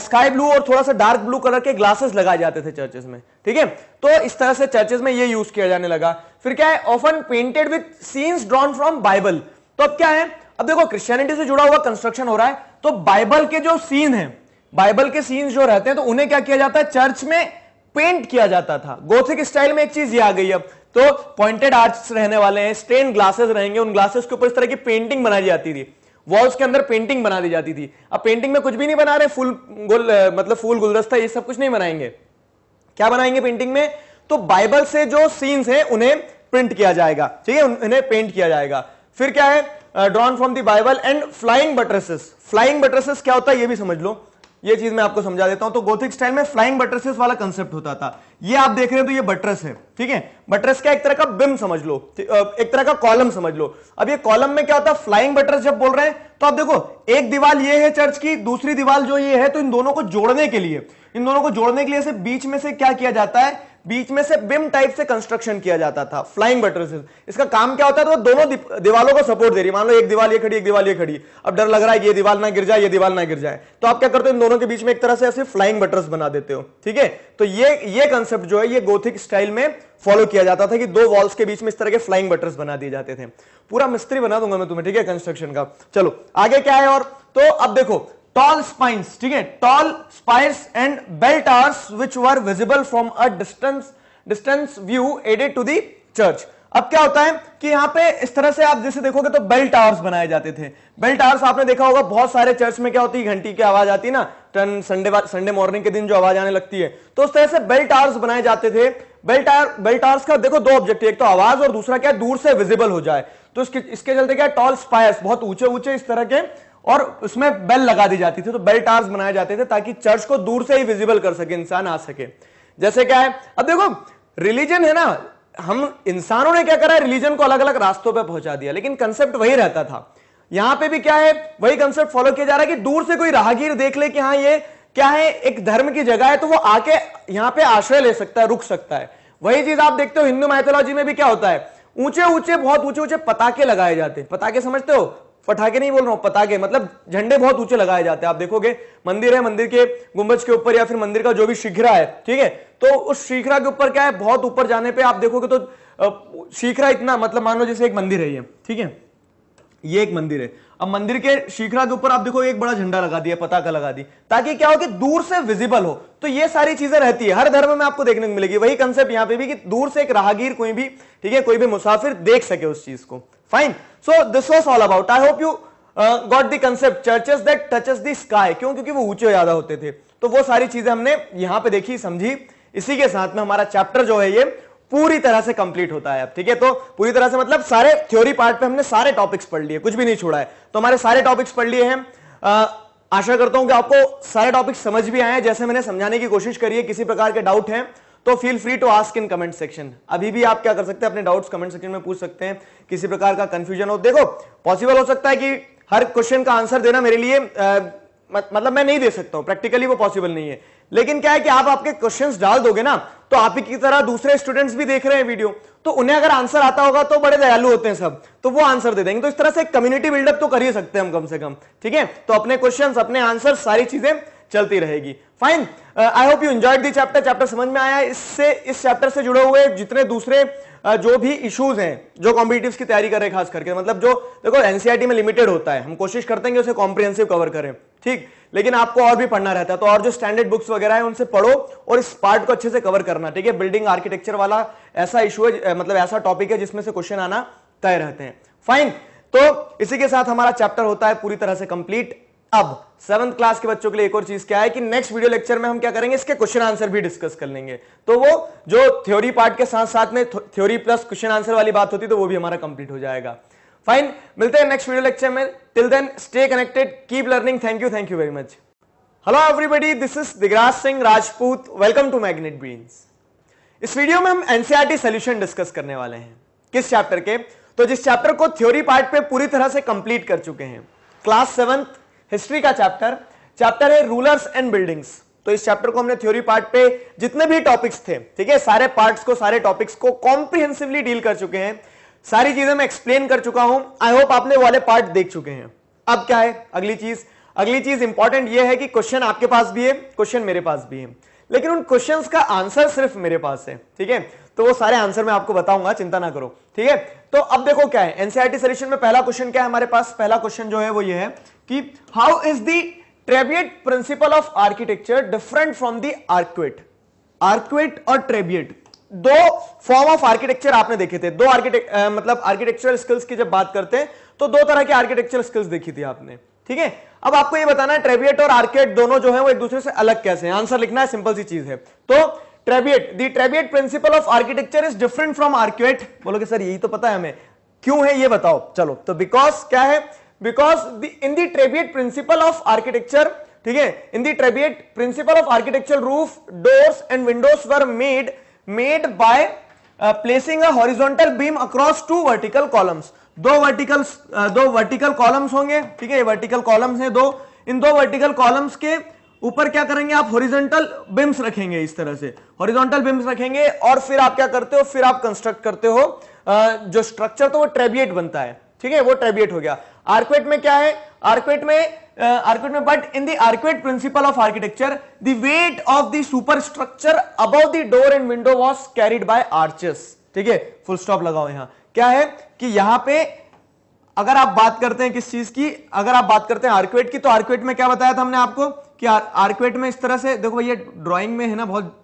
स्काई ब्लू और थोड़ा सा डार्क ब्लू कलर के ग्लासेस लगाए जाते थे चर्चेस में ठीक है तो इस तरह से चर्चेस में ये यूज किया जाने लगा फिर क्या है often painted with scenes drawn from Bible तो अब क्या है अब देखो क्रिश्चियनिटी से जुड़ा हुआ कंस्ट्रक्शन हो रहा है तो बाइबल के जो सीन है बाइबल के सीन्स जो रहते हैं तो उन्हें क्या किया जाता है चर्च में पेंट किया जाता था गोथिक स्टाइल में एक चीज ये आ गई अब तो पॉइंटेड आर्ट्स रहने वाले हैं स्टेन ग्लासेस रहेंगे उन ग्लासेस के ऊपर इस तरह की पेंटिंग बनाई जाती थी वॉल्स के अंदर पेंटिंग बना दी जाती थी अब पेंटिंग में कुछ भी नहीं बना रहे फूल गुल मतलब फूल गुलदस्ता ये सब कुछ नहीं बनाएंगे क्या बनाएंगे पेंटिंग में तो बाइबल से जो सीन्स हैं उन्हें प्रिंट किया जाएगा ठीक है उन्हें पेंट किया जाएगा फिर क्या है drawn from the Bible and flying buttresses flying buttresses क्या होता है ये भी समझ लो ये चीज मैं आपको समझा देता हूं तो गोथिक स्टाइल में फ्लाइंग बटरसेस वाला कंसेप्ट होता था ये आप देख रहे हैं तो ये बटरस है ठीक है बटरस का एक तरह का बिम समझ लो एक तरह का कॉलम समझ लो अब ये कॉलम में क्या होता है फ्लाइंग बटरस जब बोल रहे हैं तो आप देखो एक दीवार ये है चर्च की दूसरी दीवार जो ये है तो इन दोनों को जोड़ने के लिए इन दोनों को जोड़ने के लिए से बीच में से क्या किया जाता है बीच में से बिम टाइप से कंस्ट्रक्शन किया जाता था फ्लाइंग बटरसेस इसका काम क्या होता है तो दोनों दिप, दीवालों को सपोर्ट दे रही मान लो एक दीवार ये खड़ी एक दीवार ये खड़ी अब डर लग रहा है ये दीवार ना गिर जाए ये दीवार ना गिर जाए तो आप क्या करते हो इन दोनों के बीच में एक तरह से ऐसे फ्लाइंग बटरस बना देते हो ठीक है तो ये ये कंसेप्ट जो है ये गोथिक स्टाइल में फॉलो किया जाता था कि दो वॉल्स के बीच में इस तरह के फ्लाइंग बटर्स बना दिए जाते थे पूरा मिस्त्री बना दूंगा मैं तुम्हें ठीक है कंस्ट्रक्शन का चलो आगे क्या है और तो अब देखो टॉल स्पाइंस ठीक है tall spires and belfries which were visible from a distance distance view added to the church अब क्या होता है कि यहां पे इस तरह से आप जैसे देखोगे तो बेल टावर्स बनाए जाते थे बेल टावर्स आपने देखा होगा बहुत सारे चर्च में क्या होती है घंटी की आवाज आती है ना टन संडे संडे मॉर्निंग के दिन जो आवाज आने लगती है तो उस तरह से बेल टावर्स बनाए जाते थे बेल टावर बेल टावर्स का देखो दो ऑब्जेक्टिव एक तो आवाज और दूसरा क्या दूर से विजिबल हो जाए तो इसके इसके चलते क्या टॉल स्पायर्स बहुत ऊंचे ऊंचे इस तरह के और उसमें बेल लगा दी जाती थी तो बेल टावर्स बनाए जाते थे ताकि चर्च को दूर से ही विजिबल कर सके इंसान आ सके जैसे क्या है अब देखो रिलीजन है ना हम इंसानों ने क्या करा रिलीजन को अलग अलग रास्तों पर पहुंचा दिया लेकिन कंसेप्ट वही रहता था यहां पे भी क्या है वही कंसेप्ट फॉलो किया जा रहा है कि दूर से कोई राहगीर देख ले कि हाँ ये क्या है एक धर्म की जगह है तो वो आके यहां पे आश्रय ले सकता है रुक सकता है वही चीज आप देखते हो हिंदू माइथोलॉजी में भी क्या होता है ऊंचे ऊंचे बहुत ऊंचे ऊंचे पताके लगाए जाते हैं पताके समझते हो पटाखे नहीं बोल रहा हूँ पटाखे मतलब झंडे बहुत ऊंचे लगाए जाते हैं आप देखोगे मंदिर है मंदिर के गुंबज के ऊपर या फिर मंदिर का जो भी शिखरा है ठीक है तो उस शिखरा के ऊपर क्या है बहुत ऊपर जाने पर आप देखोगे तो शिखरा इतना मतलब मान लो जैसे एक मंदिर है ये ठीक है ये एक मंदिर है अब मंदिर के शिखरा के ऊपर आप देखो एक बड़ा झंडा लगा दिया पताका लगा दी ताकि क्या हो कि दूर से विजिबल हो तो ये सारी चीजें रहती है हर धर्म में आपको देखने को मिलेगी वही कंसेप्ट यहां पे भी कि दूर से एक राहगीर कोई भी ठीक है कोई भी मुसाफिर देख सके उस चीज को fine so this was all about I hope you got got concept churches that touches touches sky क्यों क्योंकि वो ऊंचे ज्यादा होते थे तो वो सारी चीजें हमने यहां पे देखी समझी इसी के साथ में हमारा चैप्टर जो है ये पूरी तरह से कंप्लीट होता है अब ठीक है तो पूरी तरह से मतलब सारे थ्योरी पार्ट पे हमने सारे टॉपिक्स पढ़ लिए कुछ भी नहीं छोड़ा है तो हमारे सारे टॉपिक्स पढ़ लिए हैं आशा करता हूं कि आपको सारे टॉपिक्स समझ भी आए हैं जैसे मैंने समझाने की कोशिश करी है किसी प्रकार के डाउट हैं तो feel free to ask in comment section अभी भी आप क्या कर सकते हैं अपने डाउट्स कमेंट सेक्शन में पूछ सकते हैं किसी प्रकार का कंफ्यूजन हो देखो पॉसिबल हो सकता है कि हर क्वेश्चन का आंसर देना मेरे लिए आ, मतलब मैं नहीं दे सकता हूं प्रैक्टिकली वो पॉसिबल नहीं है लेकिन क्या है कि आप आपके क्वेश्चंस डाल दोगे ना तो आप ही की तरह दूसरे स्टूडेंट्स भी देख रहे हैं वीडियो तो उन्हें अगर आंसर आता होगा तो बड़े दयालु होते हैं सब तो वो आंसर दे देंगे तो इस तरह से कम्युनिटी बिल्डअप तो कर ही सकते हैं हम कम से कम ठीक है तो अपने क्वेश्चन अपने आंसर सारी चीजें चलती रहेगी fine I hope you enjoyed the chapter chapter समझ में आया इससे इस चैप्टर से जुड़े हुए जितने दूसरे uh, जो भी इश्यूज हैं जो कॉम्पिटिटिव्स की तैयारी कर रहे खास करके मतलब जो देखो एनसीआरटी में लिमिटेड होता है हम कोशिश करते हैं कि उसे कॉम्प्रिहेंसिव कवर करें ठीक लेकिन आपको और भी पढ़ना रहता है तो और जो स्टैंडर्ड बुक्स वगैरह है उनसे पढ़ो और इस पार्ट को अच्छे से कवर करना ठीक है बिल्डिंग आर्किटेक्चर वाला ऐसा इशू है uh, मतलब ऐसा टॉपिक है जिसमें से क्वेश्चन आना तय रहते हैं फाइन तो इसी के साथ हमारा चैप्टर होता है पूरी तरह से कंप्लीट अब सेवंथ क्लास के बच्चों के लिए एक और चीज क्या है कि नेक्स्ट वीडियो लेक्चर में हम क्या करेंगे इसके क्वेश्चन आंसर भी डिस्कस कर लेंगे तो वो जो थ्योरी पार्ट के साथ साथ में थ्योरी प्लस क्वेश्चन आंसर वाली बात होती तो वो भी हमारा कंप्लीट हो जाएगा फाइन मिलते हैं नेक्स्ट वीडियो लेक्चर में till then stay connected keep learning thank you thank you very much hello everybody this is Digraj Singh Rajput welcome to Magnet Brains इस वीडियो में हम एनसीआरटी सोल्यूशन डिस्कस करने वाले हैं किस चैप्टर के तो जिस चैप्टर को थ्योरी पार्ट पे पूरी तरह से कंप्लीट कर चुके हैं क्लास सेवंथ हिस्ट्री का चैप्टर चैप्टर है रूलर्स एंड बिल्डिंग्स तो इस चैप्टर को हमने थ्योरी पार्ट पे जितने भी टॉपिक्स थे ठीक है सारे पार्ट्स को सारे टॉपिक्स को कॉम्प्रिहेंसिवली डील कर चुके हैं सारी चीजें मैं एक्सप्लेन कर चुका हूं आई होप आपने वाले पार्ट देख चुके हैं अब क्या है अगली चीज अगली चीज इंपॉर्टेंट यह है कि क्वेश्चन आपके पास भी है क्वेश्चन मेरे पास भी है लेकिन उन क्वेश्चंस का आंसर सिर्फ मेरे पास है ठीक है तो वो सारे आंसर मैं आपको बताऊंगा चिंता ना करो ठीक है तो अब देखो क्या है एनसीआरटी e में पहला क्वेश्चन क्या है हमारे पास पहला क्वेश्चन जो है वो ये है कि how is the trabeate principle of architecture different from the arcuate arcuate और ट्रेबियट दो फॉर्म ऑफ आर्किटेक्चर आपने देखे थे दो आर्किटेक्ट मतलब आर्किटेक्चरल स्किल्स की जब बात करते हैं तो दो तरह की आर्किटेक्चरल स्किल्स देखी थी आपने ठीक है अब आपको ये बताना है ट्रेबियट और आर्केट दोनों जो है वो एक दूसरे से अलग कैसे हैं आंसर लिखना है सिंपल सी चीज है तो trabeate the trabeate principle of architecture is different from arcuate बोलोगे सर यही तो पता है हमें क्यों है ये बताओ चलो तो बिकॉज क्या है because in the trabeate principle of architecture ठीक है in the trabeate principle of architecture roof doors and windows were made made by placing a horizontal beam across two vertical columns दो वर्टिकल uh, दो vertical columns होंगे ठीक है vertical columns हैं दो इन दो वर्टिकल कॉलम्स के ऊपर क्या करेंगे आप हॉरिजॉन्टल बिम्स रखेंगे इस तरह से हॉरिजॉन्टल बिम्स रखेंगे और फिर आप क्या करते हो फिर आप कंस्ट्रक्ट करते हो uh, जो स्ट्रक्चर तो वो ट्रेबिएट बनता है ठीक है वो ट्रेबियट हो गया आर्क्वेट में क्या है आर्क्वेट में आर्क्वेट uh, में but in the arcuate principle of architecture the weight of the superstructure above the door and window was carried by arches ठीक है फुल स्टॉप लगाओ यहां क्या है कि यहां पे अगर आप बात करते हैं किस चीज की अगर आप बात करते हैं आर्क्वेट की तो आर्क्वेट में क्या बताया था हमने आपको कि आर, आर्क्वेट में इस तरह से देखो भैया ड्रॉइंग में है ना बहुत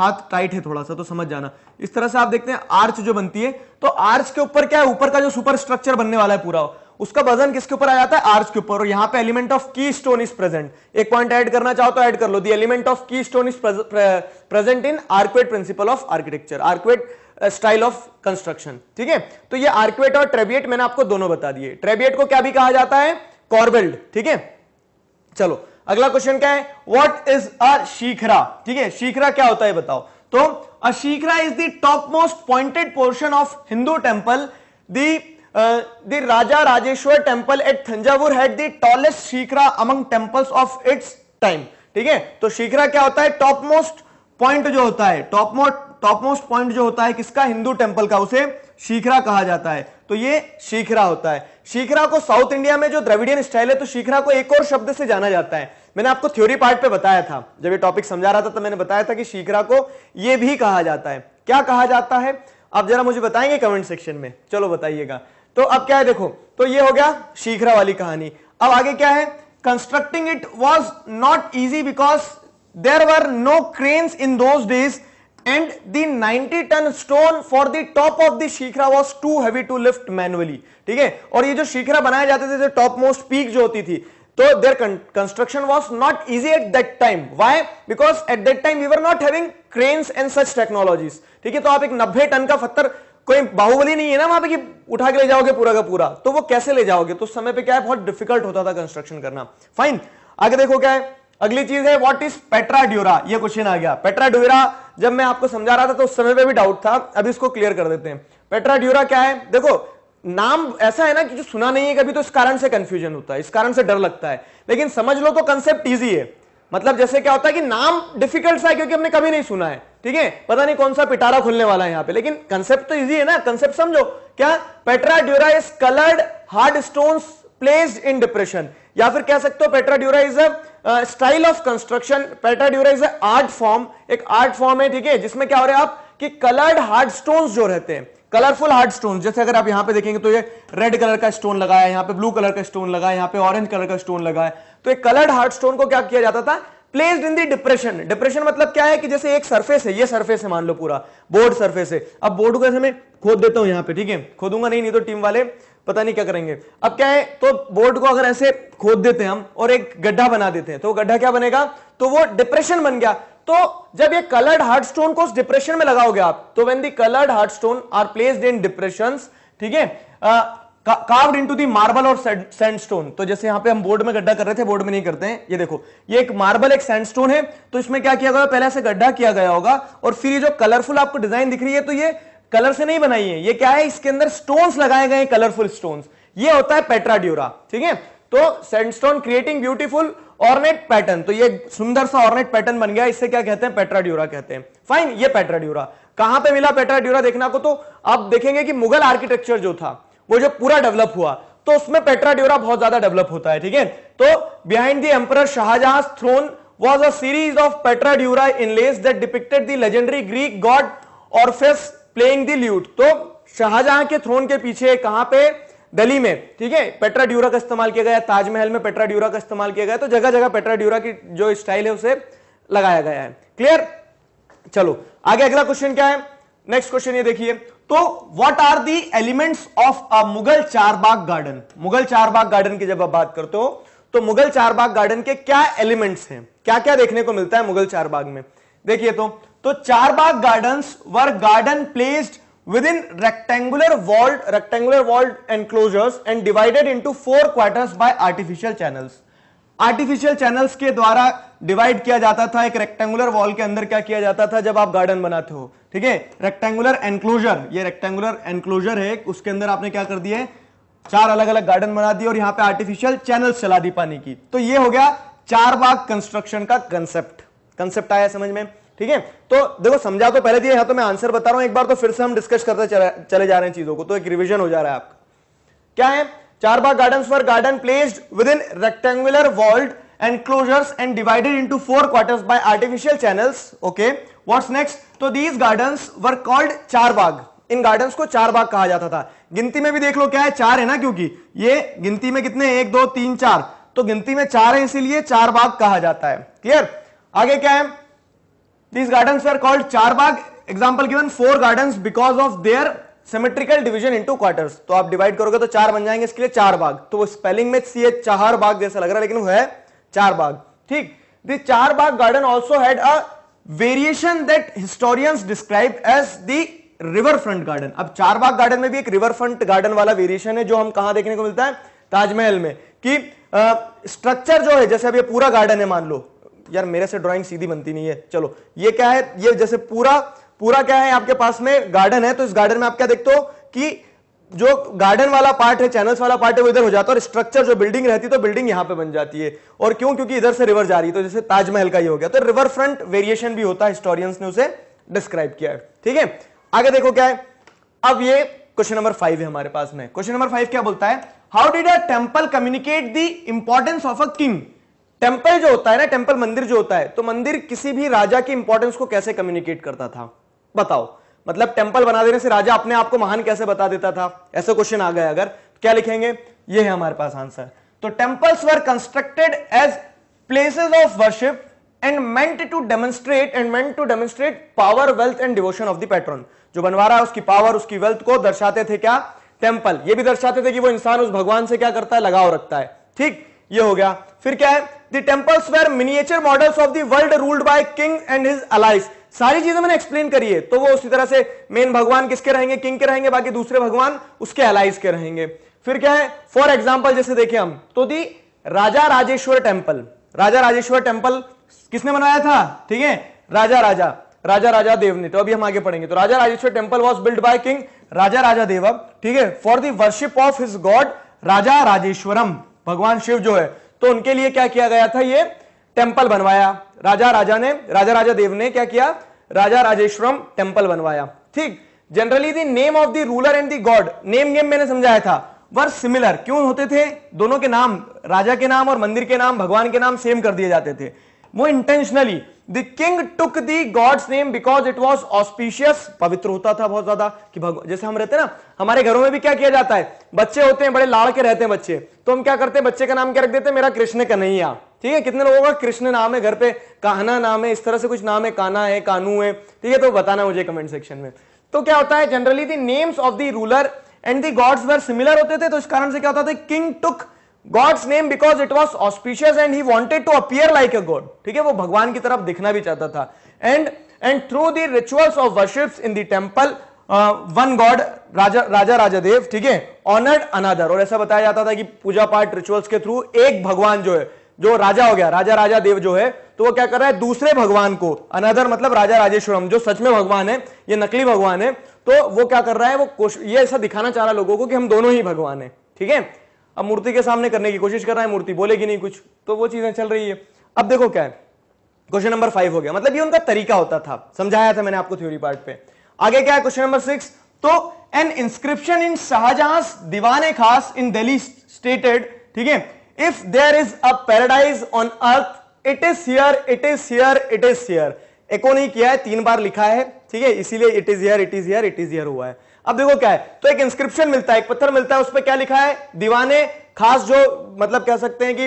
हाथ टाइट है थोड़ा सा तो समझ जाना इस तरह से आप देखते हैं आर्च जो बनती है तो आर्च के ऊपर क्या है ऊपर का जो सुपर स्ट्रक्चर बनने वाला है पूरा उसका वजन किसके ऊपर आ जाता है आर्स के ऊपर और यहाँ पे element of keystone is present एक पॉइंट ऐड करना चाहो तो ऐड कर लो the element of keystone is present in arcuate principle of architecture arcuate style of construction ठीक है तो ये आर्क्वेट और ट्रेबिएट मैंने आपको दोनों बता दिए ट्रेबिएट को क्या भी कहा जाता है कॉर्बेल्ड ठीक है चलो अगला क्वेश्चन क्या है वॉट इज अ शीखरा ठीक है शीखरा क्या होता है बताओ तो a shikhara is the topmost pointed portion of Hindu temple the the Raja Rajeshwar temple at Thanjavur had the tallest tallest shikhara among temples of its ठीक है तो शिखरा क्या होता है टॉप मोस्ट पॉइंट जो होता है topmost topmost point जो होता है किसका हिंदू टेम्पल का उसे शिखरा कहा जाता है तो ये शिखरा होता है शिखरा को साउथ इंडिया में जो द्रविडियन स्टाइल है तो शिखरा को एक और शब्द से जाना जाता है मैंने आपको थ्योरी पार्ट पे बताया था जब ये टॉपिक समझा रहा था तो मैंने बताया था कि शिखरा को ये भी कहा जाता है क्या कहा जाता है आप जरा मुझे बताएंगे कमेंट सेक्शन में चलो बताइएगा तो अब क्या है देखो तो ये हो गया शीघ्रा वाली कहानी अब आगे क्या है constructing it was not easy because there were no crane in those days and the 90 ton stone for the top of the shikhara was too heavy to lift manually ठीक है और ये जो शिखरा बनाए जाते थे जो टॉप मोस्ट पीक जो होती थी तो their construction was not easy at that time why because at that time we were not having cranes and such technologies ठीक है तो आप एक नब्बे टन का पत्थर कोई बाहुबली नहीं है ना वहां पे कि उठा के ले जाओगे पूरा का पूरा तो वो कैसे ले जाओगे तो समय पे क्या है बहुत डिफिकल्ट होता था कंस्ट्रक्शन करना फाइन आगे देखो क्या है अगली चीज है व्हाट इज पेट्रा ड्यूरा ये क्वेश्चन आ गया पेट्रा ड्यूरा जब मैं आपको समझा रहा था तो उस समय पे भी डाउट था अभी इसको क्लियर कर देते हैं पेट्रा ड्यूरा क्या है देखो नाम ऐसा है ना कि जो सुना नहीं है कभी तो इस कारण से कंफ्यूजन होता है इस कारण से डर लगता है लेकिन समझ लो तो कंसेप्ट ईजी है मतलब जैसे क्या होता है कि नाम डिफिकल्ट सा है क्योंकि हमने कभी नहीं सुना है ठीक है पता नहीं कौन सा पिटारा खुलने वाला है यहां पे लेकिन कंसेप्ट तो इजी है ना कंसेप्ट समझो क्या pietra dura is coloured hard stone placed in depression या फिर कह सकते हो pietra dura is a style of construction pietra dura is a art form एक आर्ट फॉर्म है ठीक है जिसमें क्या हो रहा है आप कि कलर्ड हार्ड स्टोन जो रहते हैं कलरफुल हार्ड स्टोन जैसे अगर आप यहां पे देखेंगे तो ये रेड कलर का स्टोन लगाया यहां पे ब्लू कलर का स्टोन लगाया यहां पे ऑरेंज कलर का स्टोन लगाया तो एक कलर्ड हार्ड स्टोन को क्या किया जाता था placed in the depression depression मतलब क्या है कि जैसे एक सरफेस है ये सरफेस है मान लो पूरा बोर्ड सरफेस है अब बोर्ड को मैं खोद देता हूं यहां पर ठीक है खोदूंगा नहीं नहीं तो टीम वाले पता नहीं क्या करेंगे अब क्या है तो बोर्ड को अगर ऐसे खोद देते हैं हम और एक गड्ढा बना देते हैं तो गड्ढा क्या बनेगा तो वो डिप्रेशन बन गया तो जब ये कलर्ड हार्ट स्टोन को डिप्रेशन में लगाओगे आप तो when the coloured hard stone are placed in depression ठीक है इन टू दी मार्बल और सैंडस्टोन तो जैसे यहां पे हम बोर्ड में गड्ढा कर रहे थे बोर्ड में नहीं करते हैं ये देखो ये एक मार्बल एक सैंडस्टोन है तो इसमें क्या किया गया पहले से गड्ढा किया गया होगा और फिर ये जो कलरफुल आपको डिजाइन दिख रही है तो ये कलर से नहीं बनाई है ये क्या है इसके अंदर स्टोन्स लगाए गए कलरफुल स्टोन ये होता है पेट्राड्यूरा ठीक है तो sandstone creating beautiful ornate pattern तो ये सुंदर सा ऑर्नेट पैटर्न बन गया इससे क्या कहते हैं पेट्राड्यूरा कहते हैं फाइन ये पेट्राड्यूरा कहां पे मिला पेट्राड्यूरा देखना को तो आप देखेंगे कि मुगल आर्किटेक्चर जो था वो जो पूरा डेवलप हुआ तो उसमें पेट्राड्यूरा बहुत ज्यादा डेवलप होता है ठीक है तो behind the emperor Shahjahan throne was a series of pietra dura inlays that depicted the legendary Greek god Orpheus playing the lute तो शाहजहां के थ्रोन के पीछे कहां पर दिल्ली में ठीक है पेट्रा ड्यूरा का इस्तेमाल किया गया ताजमहल में पेट्रा ड्यूरा का इस्तेमाल किया गया तो जगह जगह पेट्रा ड्यूरा की जो स्टाइल है उसे लगाया गया है क्लियर चलो आगे अगला क्वेश्चन क्या है नेक्स्ट क्वेश्चन ये देखिए तो what are the elements of a Mughal charbagh garden Mughal charbagh garden की जब आप बात करते हो तो मुगल चारबाग गार्डन के क्या एलिमेंट्स हैं क्या क्या देखने को मिलता है मुगल चारबाग में देखिए तो तो charbagh gardens were garden placed within rectangular walled rectangular walled enclosures and divided into four quarter by artificial channel artificial channels के द्वारा डिवाइड किया जाता था एक रेक्टेंगुलर वॉल के अंदर क्या किया जाता था जब आप गार्डन बनाते हो ठीक है रेक्टेंगुलर एनक्लोजर ये रेक्टेंगुलर एनक्लोजर है उसके अंदर आपने क्या कर दिए चार अलग अलग गार्डन बना दिए और यहां पे आर्टिफिशियल चैनल्स चला दी पानी की तो ये हो गया चार बाग कंस्ट्रक्शन का कंसेप्ट कंसेप्ट आया समझ में ठीक है तो देखो समझा तो पहले दिया यहाँ तो मैं आंसर बता रहा हूं एक बार तो फिर से हम डिस्कस करते चले जा रहे हैं चीजों को तो एक रिविजन हो जा रहा है आपका क्या है charbagh garden for garden placed within rectangular walled enclosures and divided into four quarters by artificial channels okay what's next so तो these gardens were called charbagh इन गार्डन्स को चार बाग कहा जाता था गिनती में भी देख लो क्या है चार है ना क्योंकि ये गिनती में कितने एक दो तीन चार तो गिनती में चार है इसीलिए चार बाग कहा जाता है क्लियर आगे क्या है These gardens were called Charbagh. Example given four gardens because of their symmetrical division into quarters to aap divide karoge to char ban jayenge iske liye चार बाग तो वो स्पेलिंग में सी एच चार बाग जैसा लग hai है लेकिन वो है चार बाग ठीक the charbagh garden also had a variation that river front garden अब चार बाग गार्डन में भी एक रिवर फ्रंट गार्डन वाला वेरिएशन है जो हम कहा देखने को मिलता है ताजमहल में कि स्ट्रक्चर जो है जैसे अब ये पूरा गार्डन है मान लो यार मेरे से ड्राइंग सीधी बनती नहीं है चलो ये क्या है ये जैसे पूरा पूरा क्या है आपके पास में गार्डन है तो इस गार्डन में आप क्या देखते हो कि जो गार्डन वाला पार्ट है चैनल्स वाला पार्ट है वो इधर हो जाता है और स्ट्रक्चर जो बिल्डिंग रहती है तो बिल्डिंग यहां पे बन जाती है और क्यों क्योंकि इधर से रिवर जा रही है तो जैसे ताजमहल का ही हो गया तो रिवर फ्रंट वेरिएशन भी होता है हिस्टोरियंस ने उसे डिस्क्राइब किया है ठीक है आगे देखो क्या है अब ये क्वेश्चन नंबर फाइव है हमारे पास में क्वेश्चन नंबर फाइव क्या बोलता है how did a temple communicate the importance of a king temple जो होता है ना टेम्पल मंदिर जो होता है तो मंदिर किसी भी राजा की इंपॉर्टेंस को कैसे कम्युनिकेट करता था बताओ मतलब टेम्पल बना देने से राजा अपने आप को महान कैसे बता देता था ऐसे क्वेश्चन आ गए अगर क्या लिखेंगे ये है हमारे पास आंसर तो temples were constructed as places of worship and meant to demonstrate and meant to demonstrate power wealth and devotion of the patron जो बनवा रहा है उसकी पावर उसकी वेल्थ को दर्शाते थे क्या टेम्पल ये भी दर्शाते थे कि वो इंसान उस भगवान से क्या करता है लगाव रखता है ठीक ये हो गया फिर क्या है the temples were miniature models of the world ruled by king and his allies सारी चीजें मैंने एक्सप्लेन करी है तो वो उसी तरह से मेन भगवान किसके रहेंगे किंग के रहेंगे बाकी दूसरे भगवान उसके अलाइज के रहेंगे फिर क्या है फॉर एग्जाम्पल जैसे देखें हम तो the Raja Rajeshwar temple Raja Rajeshwar temple किसने बनाया था ठीक है राजा राजा राजा राजा देव ने तो अभी हम आगे पढ़ेंगे तो Raja Rajeshwar temple was build by king Raja Raja Dev ठीक है for the worship of his god Raja Rajeshwaram भगवान शिव जो है तो उनके लिए क्या किया गया था ये टेम्पल बनवाया राजा राजा ने राजा राजा देव ने क्या किया राजा राजेश्वरम टेम्पल बनवाया ठीक generally the name of the ruler and the god name game मैंने समझाया था वर सिमिलर क्यों होते थे दोनों के नाम राजा के नाम और मंदिर के नाम भगवान के नाम सेम कर दिए जाते थे वो intentionally the king took the god's name because it was auspicious पवित्र होता था बहुत ज्यादा कि भगवान जैसे हम रहते हैं ना हमारे घरों में भी क्या किया जाता है बच्चे होते हैं बड़े लाड़ के रहते हैं बच्चे तो हम क्या करते हैं बच्चे का नाम क्या रख देते हैं मेरा कृष्ण कन्हैया ठीक है कितने लोगों का कृष्ण नाम है घर पे कहना नाम है इस तरह से कुछ नाम है काना है कानू है ठीक है तो बताना मुझे कमेंट सेक्शन में तो क्या होता है generally the names of the ruler and the gods were similar होते थे तो इस कारण से क्या होता था king took god's name because it was auspicious and he wanted to appear like a god ठीक है वो भगवान की तरफ दिखना भी चाहता था and and through the rituals of worship in the temple one god Raja Raja Raja Dev ठीक है ऑनर्ड अनादर और ऐसा बताया जाता था कि पूजा पाठ रिचुअल्स के थ्रू एक भगवान जो है जो राजा हो गया राजा राजा देव जो है तो वो क्या कर रहा है दूसरे भगवान को अनादर मतलब राजा राजेश्वरम जो सच में भगवान है ये नकली भगवान है तो वो क्या कर रहा है वो ये ऐसा दिखाना चाह रहा है लोगों को कि हम दोनों ही भगवान है ठीक है अब मूर्ति के सामने करने की कोशिश कर रहा है मूर्ति बोलेगी नहीं कुछ तो वो चीजें चल रही है अब देखो क्या है क्वेश्चन नंबर फाइव हो गया मतलब ये उनका तरीका होता था समझाया था मैंने आपको थ्योरी पार्ट पे आगे क्या है क्वेश्चन नंबर सिक्स तो an inscription in Shahjahan Diwan Khas in Delhi stated ठीक है if there is a paradise on earth it is here it is here it is here echo नहीं किया है तीन बार लिखा है ठीक है इसीलिए it is here it is here it is here हुआ है अब देखो क्या है तो एक इंस्क्रिप्शन मिलता है एक पत्थर मिलता है उस पर क्या लिखा है दीवाने खास जो मतलब कह सकते हैं कि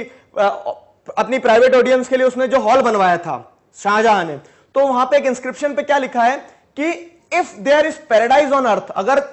अपनी प्राइवेट ऑडियंस के लिए उसने जो हॉल बनवाया था शाहजहां ने तो वहां पे एक इंस्क्रिप्शन पे क्या लिखा है कि if there is paradise on earth अगर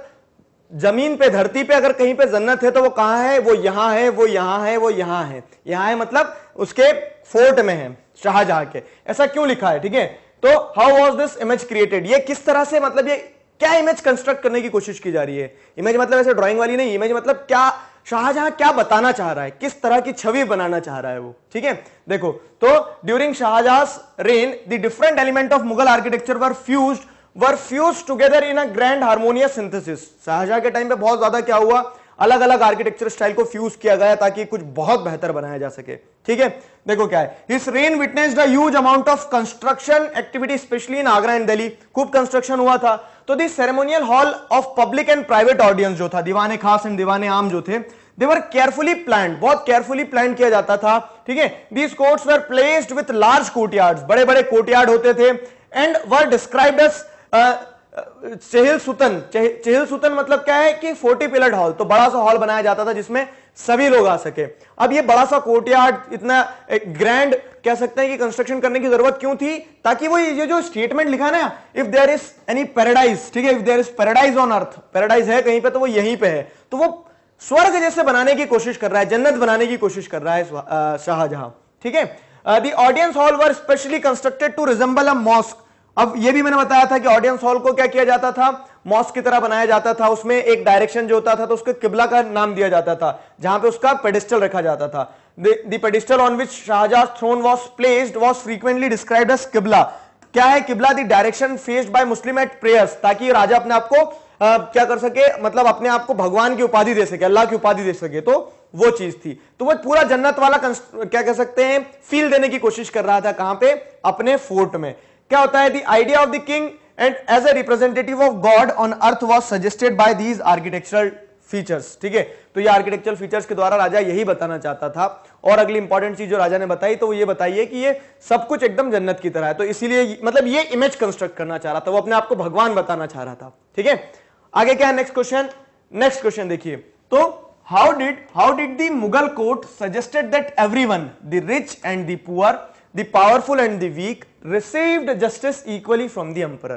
जमीन पे धरती पे अगर कहीं पे जन्नत है तो वो कहां है वो यहां है वो यहां है वो यहां है यहां है मतलब उसके फोर्ट में है शाहजहां के ऐसा क्यों लिखा है ठीक है तो how was this image created ये किस तरह से मतलब ये क्या इमेज कंस्ट्रक्ट करने की कोशिश की जा रही है इमेज मतलब ऐसे ड्राइंग वाली नहीं इमेज मतलब क्या शाहजहां क्या बताना चाह रहा है किस तरह की छवि बनाना चाह रहा है वो ठीक है देखो तो during Shahjahan reign the different element of Mughal architecture were fuse were fuse together in a grand harmonious synthesis Shahjahan के टाइम पे बहुत ज्यादा क्या हुआ अलग अलग आर्किटेक्चर स्टाइल को फ्यूज किया गया ताकि कुछ बहुत बेहतर बनाया जा सके ठीक है देखो क्या है his reign witness huge amount of construction activity specially in Agra and Delhi खूब कंस्ट्रक्शन हुआ था तो this ceremonial hall of public and private audience जो था दीवाने खास एंड दीवाने आम जो थे देवर केयरफुली प्लान बहुत केयरफुली प्लान किया जाता था ठीक है these courts were placed with large court बड़े बड़े कोर्ट होते थे एंड वर डिस्क्राइब एज चहल सुतन चह, चहल सुतन मतलब क्या है कि फोर्टी पिलर हॉल तो बड़ा सा हॉल बनाया जाता था जिसमें सभी लोग आ सके अब ये बड़ा सा कोर्टयार्ड इतना ग्रैंड कह सकते हैं कि कंस्ट्रक्शन करने की जरूरत क्यों थी ताकि वो ये जो स्टेटमेंट लिखा ना if there is any paradise ठीक है if there is paradise on earth paradise है कहीं पे तो वो यहीं पे है तो वो स्वर्ग जैसे बनाने की कोशिश कर रहा है जन्नत बनाने की कोशिश कर रहा है शाहजहां ठीक है the audience hall were specially constructed to resemble a mosque अब ये भी मैंने बताया था कि ऑडियंस हॉल को क्या किया जाता था मॉस्क की तरह बनाया जाता था उसमें एक डायरेक्शन जो होता था तो उसके किबला का नाम दिया जाता था जहां पे उसका पेडिस्टल रखा जाता था pedestal on which Shahjahan throne was placed was frequently describe as किबला क्या है किबला the direction faced by Muslim at prayers ताकि राजा अपने आप क्या कर सके मतलब अपने आप को भगवान की उपाधि दे सके अल्लाह की उपाधि दे सके तो वो चीज थी तो वो पूरा जन्नत वाला क्या कह सकते हैं फील देने की कोशिश कर रहा था कहां पे अपने फोर्ट में क्या होता है the idea of the king and as a representative of God on earth was suggested by these architectural features ठीक है तो ये आर्किटेक्चरल फीचर्स के द्वारा राजा यही बताना चाहता था और अगली इंपॉर्टेंट चीज जो राजा ने बताई तो वो ये बताइए कि ये सब कुछ एकदम जन्नत की तरह है तो इसीलिए मतलब ये इमेज कंस्ट्रक्ट करना चाह रहा था वो अपने आप को भगवान बताना चाह रहा था ठीक है आगे क्या है नेक्स्ट क्वेश्चन नेक्स्ट क्वेश्चन देखिए तो how did how did the Mughal court suggested that one the rich and the poor the powerful and the weak received justice equally from the emperor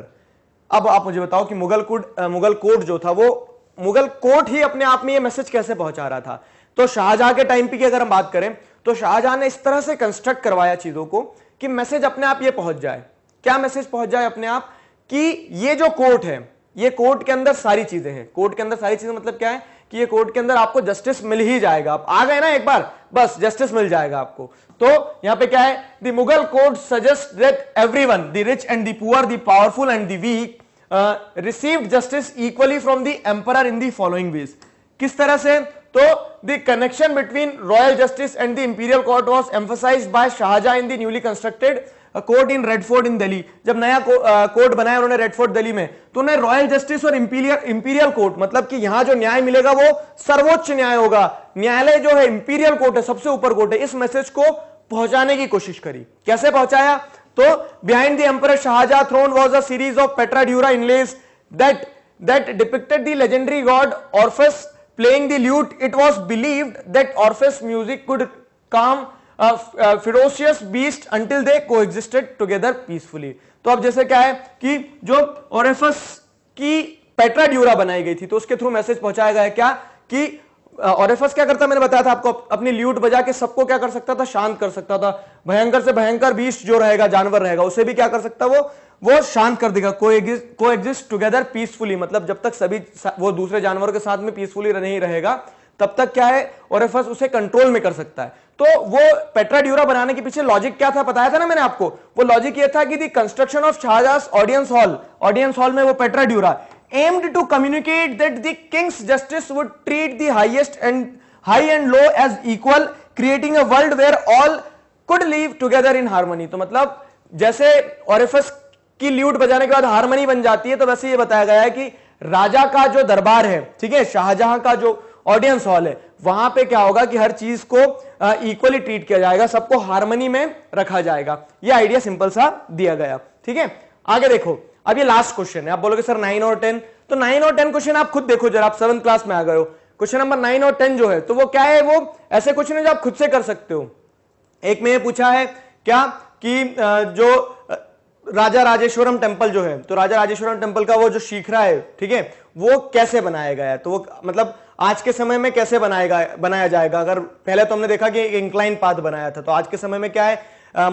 अब आप मुझे बताओ कि मुगल कोर्ट मुगल कोर्ट जो था वो मुगल कोर्ट ही अपने आप में ये मैसेज कैसे पहुंचा रहा था तो शाहजहां के टाइम पे की अगर हम बात करें तो शाहजहां ने इस तरह से कंस्ट्रक्ट करवाया चीजों को कि मैसेज अपने आप ये पहुंच जाए क्या मैसेज पहुंच जाए अपने आप कि ये जो कोर्ट है ये कोर्ट के अंदर सारी चीजें हैं कोर्ट के अंदर सारी चीजें मतलब क्या है कि ये कोर्ट के अंदर आपको जस्टिस मिल ही जाएगा आप आ गए ना एक बार बस जस्टिस मिल जाएगा आपको तो यहां पे क्या है the Mughal court suggest that everyone the rich and the poor the powerful and the weak receive justice equally from the emperor in the following ways किस तरह से तो the connection between royal justice and the imperial court was emphasised by Shahjahan in the newly constructed court in Red Fort in Delhi जब नया court uh, बनाया उन्होंने Red Fort Delhi में तो उन्हें रॉयल जस्टिस और इंपीरियल इंपीरियल कोर्ट मतलब कि यहां जो न्याय मिलेगा वो सर्वोच्च न्याय होगा न्यायालय जो है इंपीरियल कोर्ट है सबसे ऊपर कोर्ट है इस मैसेज को पहुंचाने की कोशिश करी कैसे पहुंचाया तो behind the emperor Shahjahan throne was a series of pietra dura inlays that that depicted the legendary god Orpheus playing the lute it was believe that Orpheus music could calm ferocious beast until they को existed together peacefully तो अब जैसे क्या है कि जो ऑरफस की Petra dura बनाई गई थी तो उसके थ्रू मैसेज पहुंचाया गया क्या कि ओरेफस क्या करता मैंने बताया था आपको अपनी ल्यूट बजा के सबको क्या कर सकता था शांत कर सकता था भयंकर से भयंकर बीस जो रहेगा जानवर रहेगा उसे भी क्या कर सकता वो वो शांत कर देगा को एग्जिस्ट टुगेदर पीसफुली मतलब जब तक सभी वो दूसरे जानवरों के साथ में पीसफुली नहीं रहेगा तब तक क्या है ओरेफस उसे कंट्रोल में कर सकता है तो वो पेट्राड्यूरा बनाने के पीछे लॉजिक क्या था बताया था ना मैंने आपको वो लॉजिक ये था कि the construction of Shahjahan audience hall audience hall में वो पेट्राड्यूरा aimed to communicate that the king's justice would treat the highest and high and low as equal creating a world where all could live together in harmony तो मतलब जैसे ओरिफस की lewd बजाने के बाद harmony बन जाती है तो वैसे ये बताया गया है कि राजा का जो दरबार है ठीक है शाहजहां का जो ऑडियंस हॉल है वहां पे क्या होगा कि हर चीज को इक्वली ट्रीट किया जाएगा सबको हारमोनी में रखा जाएगा ये आइडिया सिंपल सा दिया गया ठीक है आगे देखो अब ये लास्ट क्वेश्चन है आप बोलोगे सर नाइन और टेन तो नाइन और टेन क्वेश्चन आप खुद देखो जरा आप सेवन क्लास में आ गए हो क्वेश्चन नंबर नाइन और टेन जो है तो वो क्या है वो ऐसे क्वेश्चन है जो आप खुद से कर सकते हो एक में ये पूछा है क्या कि जो राजा राजेश्वरम टेम्पल जो है तो राजा राजेश्वरम टेम्पल का वो जो शीखरा है ठीक है वो कैसे बनाया गया है तो वो मतलब आज के समय में कैसे बनाएगा बनाया जाएगा अगर पहले तो हमने देखा कि इंक्लाइन पाथ बनाया था तो आज के समय में क्या है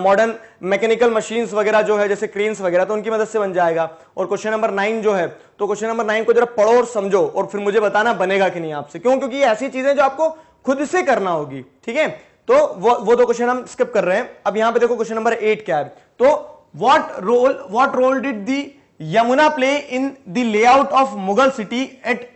मॉडर्न मैकेनिकल मशीन्स वगैरह जो है जैसे क्रेन्स वगैरह तो उनकी मदद से बन जाएगा और क्वेश्चन नंबर नाइन जो है तो क्वेश्चन नंबर नाइन को जरा पढ़ो और समझो और फिर मुझे बताना बनेगा कि नहीं आपसे क्यों क्योंकि ऐसी चीजें जो आपको खुद से करना होगी ठीक है तो वो वो दो क्वेश्चन हम स्किप कर रहे हैं अब यहां पे देखो क्वेश्चन नंबर एट क्या है तो what role what role did the Yamuna play in the layout of Mughal city at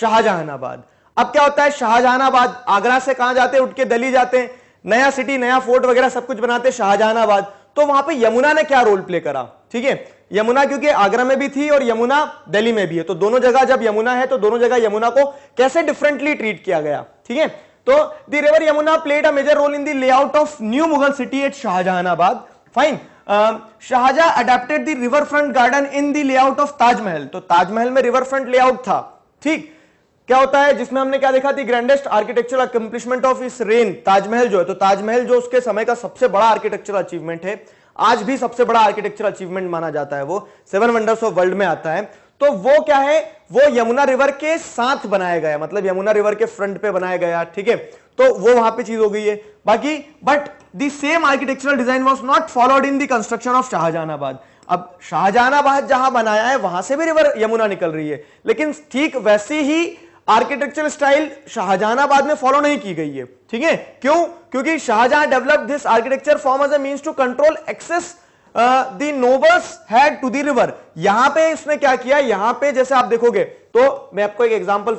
Shahjahanabad अब क्या होता है शाहजहानाबाद आगरा से कहां जाते हैं उठ के दिल्ली जाते हैं नया सिटी नया फोर्ट वगैरह सब कुछ बनाते शाहजहानाबाद तो वहां पे यमुना ने क्या रोल प्ले करा ठीक है यमुना क्योंकि आगरा में भी थी और यमुना दिल्ली में भी है तो दोनों जगह जब यमुना है तो दोनों जगह यमुना को कैसे डिफरेंटली ट्रीट किया गया ठीक है तो the river Yamuna played a major role in the layout of new Mughal city at Shahjahanabad fine Shahjahan adapted the river front garden in the layout of Taj Mahal तो ताजमहल में रिवर फ्रंट लेआउट था ठीक क्या होता है जिसमें हमने क्या देखा the grandest architectural accomplishment of his reign Taj Mahal जो है तो ताजमहल जो उसके समय का सबसे बड़ा आर्किटेक्चरल अचीवमेंट है आज भी सबसे बड़ा आर्किटेक्चरल अचीवमेंट माना जाता है वो सेवन वंडर्स ऑफ वर्ल्ड में आता है तो वो क्या है वो यमुना रिवर के साथ बनाया गया मतलब यमुना रिवर के फ्रंट पे बनाया गया ठीक है तो वो वहां पे चीज हो गई है बाकी but the same architectural design was not followed in the construction of Shahjahanabad अब शाहजहानाबाद जहां बनाया है वहां से भी रिवर यमुना निकल रही है लेकिन ठीक वैसी ही आर्किटेक्चर स्टाइल शाहजहानाबाद में फॉलो नहीं की गई है ठीक है क्यों क्योंकि Shahjahan develop this architecture form as a mean to control access the nobles had to the river यहां पे इसने क्या किया यहां पे जैसे आप देखोगे तो मैं आपको एक एग्जांपल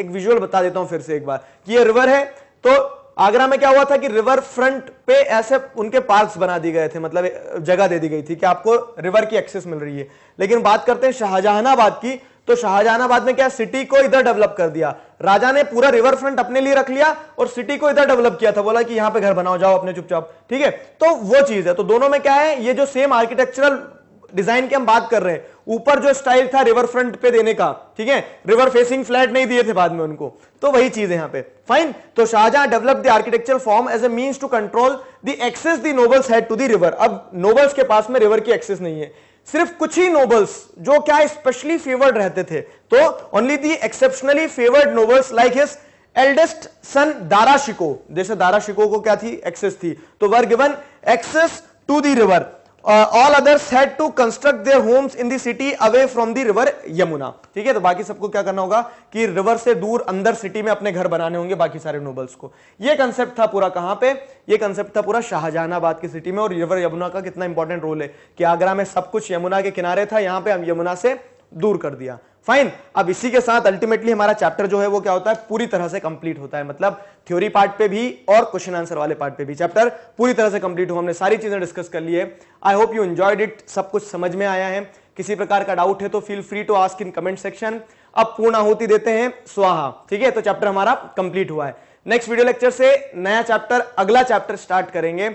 एक विजुअल बता देता हूं फिर से एक बार कि ये रिवर है तो आगरा में क्या हुआ था कि रिवर फ्रंट पे ऐसे उनके पार्क्स बना दिए गए थे मतलब जगह दे दी गई थी कि आपको रिवर की एक्सेस मिल रही है लेकिन बात करते हैं शाहजहानाबाद की तो शाहजहानाबाद ने क्या सिटी को इधर डेवलप कर दिया राजा ने पूरा रिवर फ्रंट अपने लिए रख लिया और सिटी को इधर डेवलप किया था बोला कि यहां पे घर बनाओ जाओ अपने चुपचाप ठीक है तो वो चीज है तो दोनों में क्या है ये जो सेम आर्किटेक्चरल डिजाइन की हम बात कर रहे हैं ऊपर जो स्टाइल था रिवर फ्रंट पे देने का ठीक है रिवर फेसिंग फ्लैट नहीं दिए थे बाद में उनको तो वही चीज है यहां पे फाइन तो Shahjahan develop the architecture form as a means to control the access the nobles had to the river अब नोबल्स के पास में रिवर की एक्सेस नहीं है सिर्फ कुछ ही नोबल्स जो क्या स्पेशली फेवर्ड रहते थे तो only the exceptionally favoured nobles like his eldest son Dara Shikoh जैसे दारा शिको को क्या थी एक्सेस थी तो were given access to the river uh, all others had to construct their homes in the city away from the river yamuna ठीक है तो बाकी सबको क्या करना होगा कि रिवर से दूर अंदर सिटी में अपने घर बनाने होंगे बाकी सारे नोबल्स को ये कंसेप्ट था पूरा कहां पे ये कंसेप्ट था पूरा शाहजहानाबाद की सिटी में और रिवर यमुना का कितना इंपॉर्टेंट रोल है कि आगरा में सब कुछ यमुना के किनारे था यहां पे हम यमुना से दूर कर दिया फाइन अब इसी के साथ अल्टीमेटली हमारा चैप्टर जो है वो क्या होता है पूरी तरह से कंप्लीट होता है मतलब थ्योरी पार्ट पे भी और क्वेश्चन आंसर वाले पार्ट पे भी चैप्टर पूरी तरह से कंप्लीट हो हमने सारी चीजें डिस्कस कर ली है I hope you enjoyed it सब कुछ समझ में आया है किसी प्रकार का डाउट है तो feel free to ask in comment section अब पूर्ण आहूति देते हैं स्वाहा ठीक है तो चैप्टर हमारा कंप्लीट हुआ है नेक्स्ट वीडियो लेक्चर से नया चैप्टर अगला चैप्टर स्टार्ट करेंगे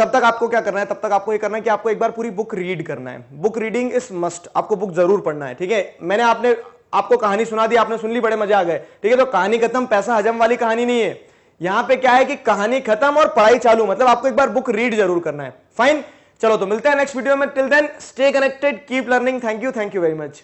तब तक आपको क्या करना है तब तक आपको ये करना है कि आपको एक बार पूरी बुक रीड करना है बुक रीडिंग इज मस्ट आपको बुक जरूर पढ़ना है ठीक है मैंने आपने आपको कहानी सुना दी आपने सुन ली बड़े मजा आ गए ठीक है तो कहानी खत्म पैसा हजम वाली कहानी नहीं है यहां पे क्या है कि कहानी खत्म और पढ़ाई चालू मतलब आपको एक बार बुक रीड जरूर करना है फाइन चलो तो मिलते हैं नेक्स्ट वीडियो में till then stay connected keep learning thank you thank you very much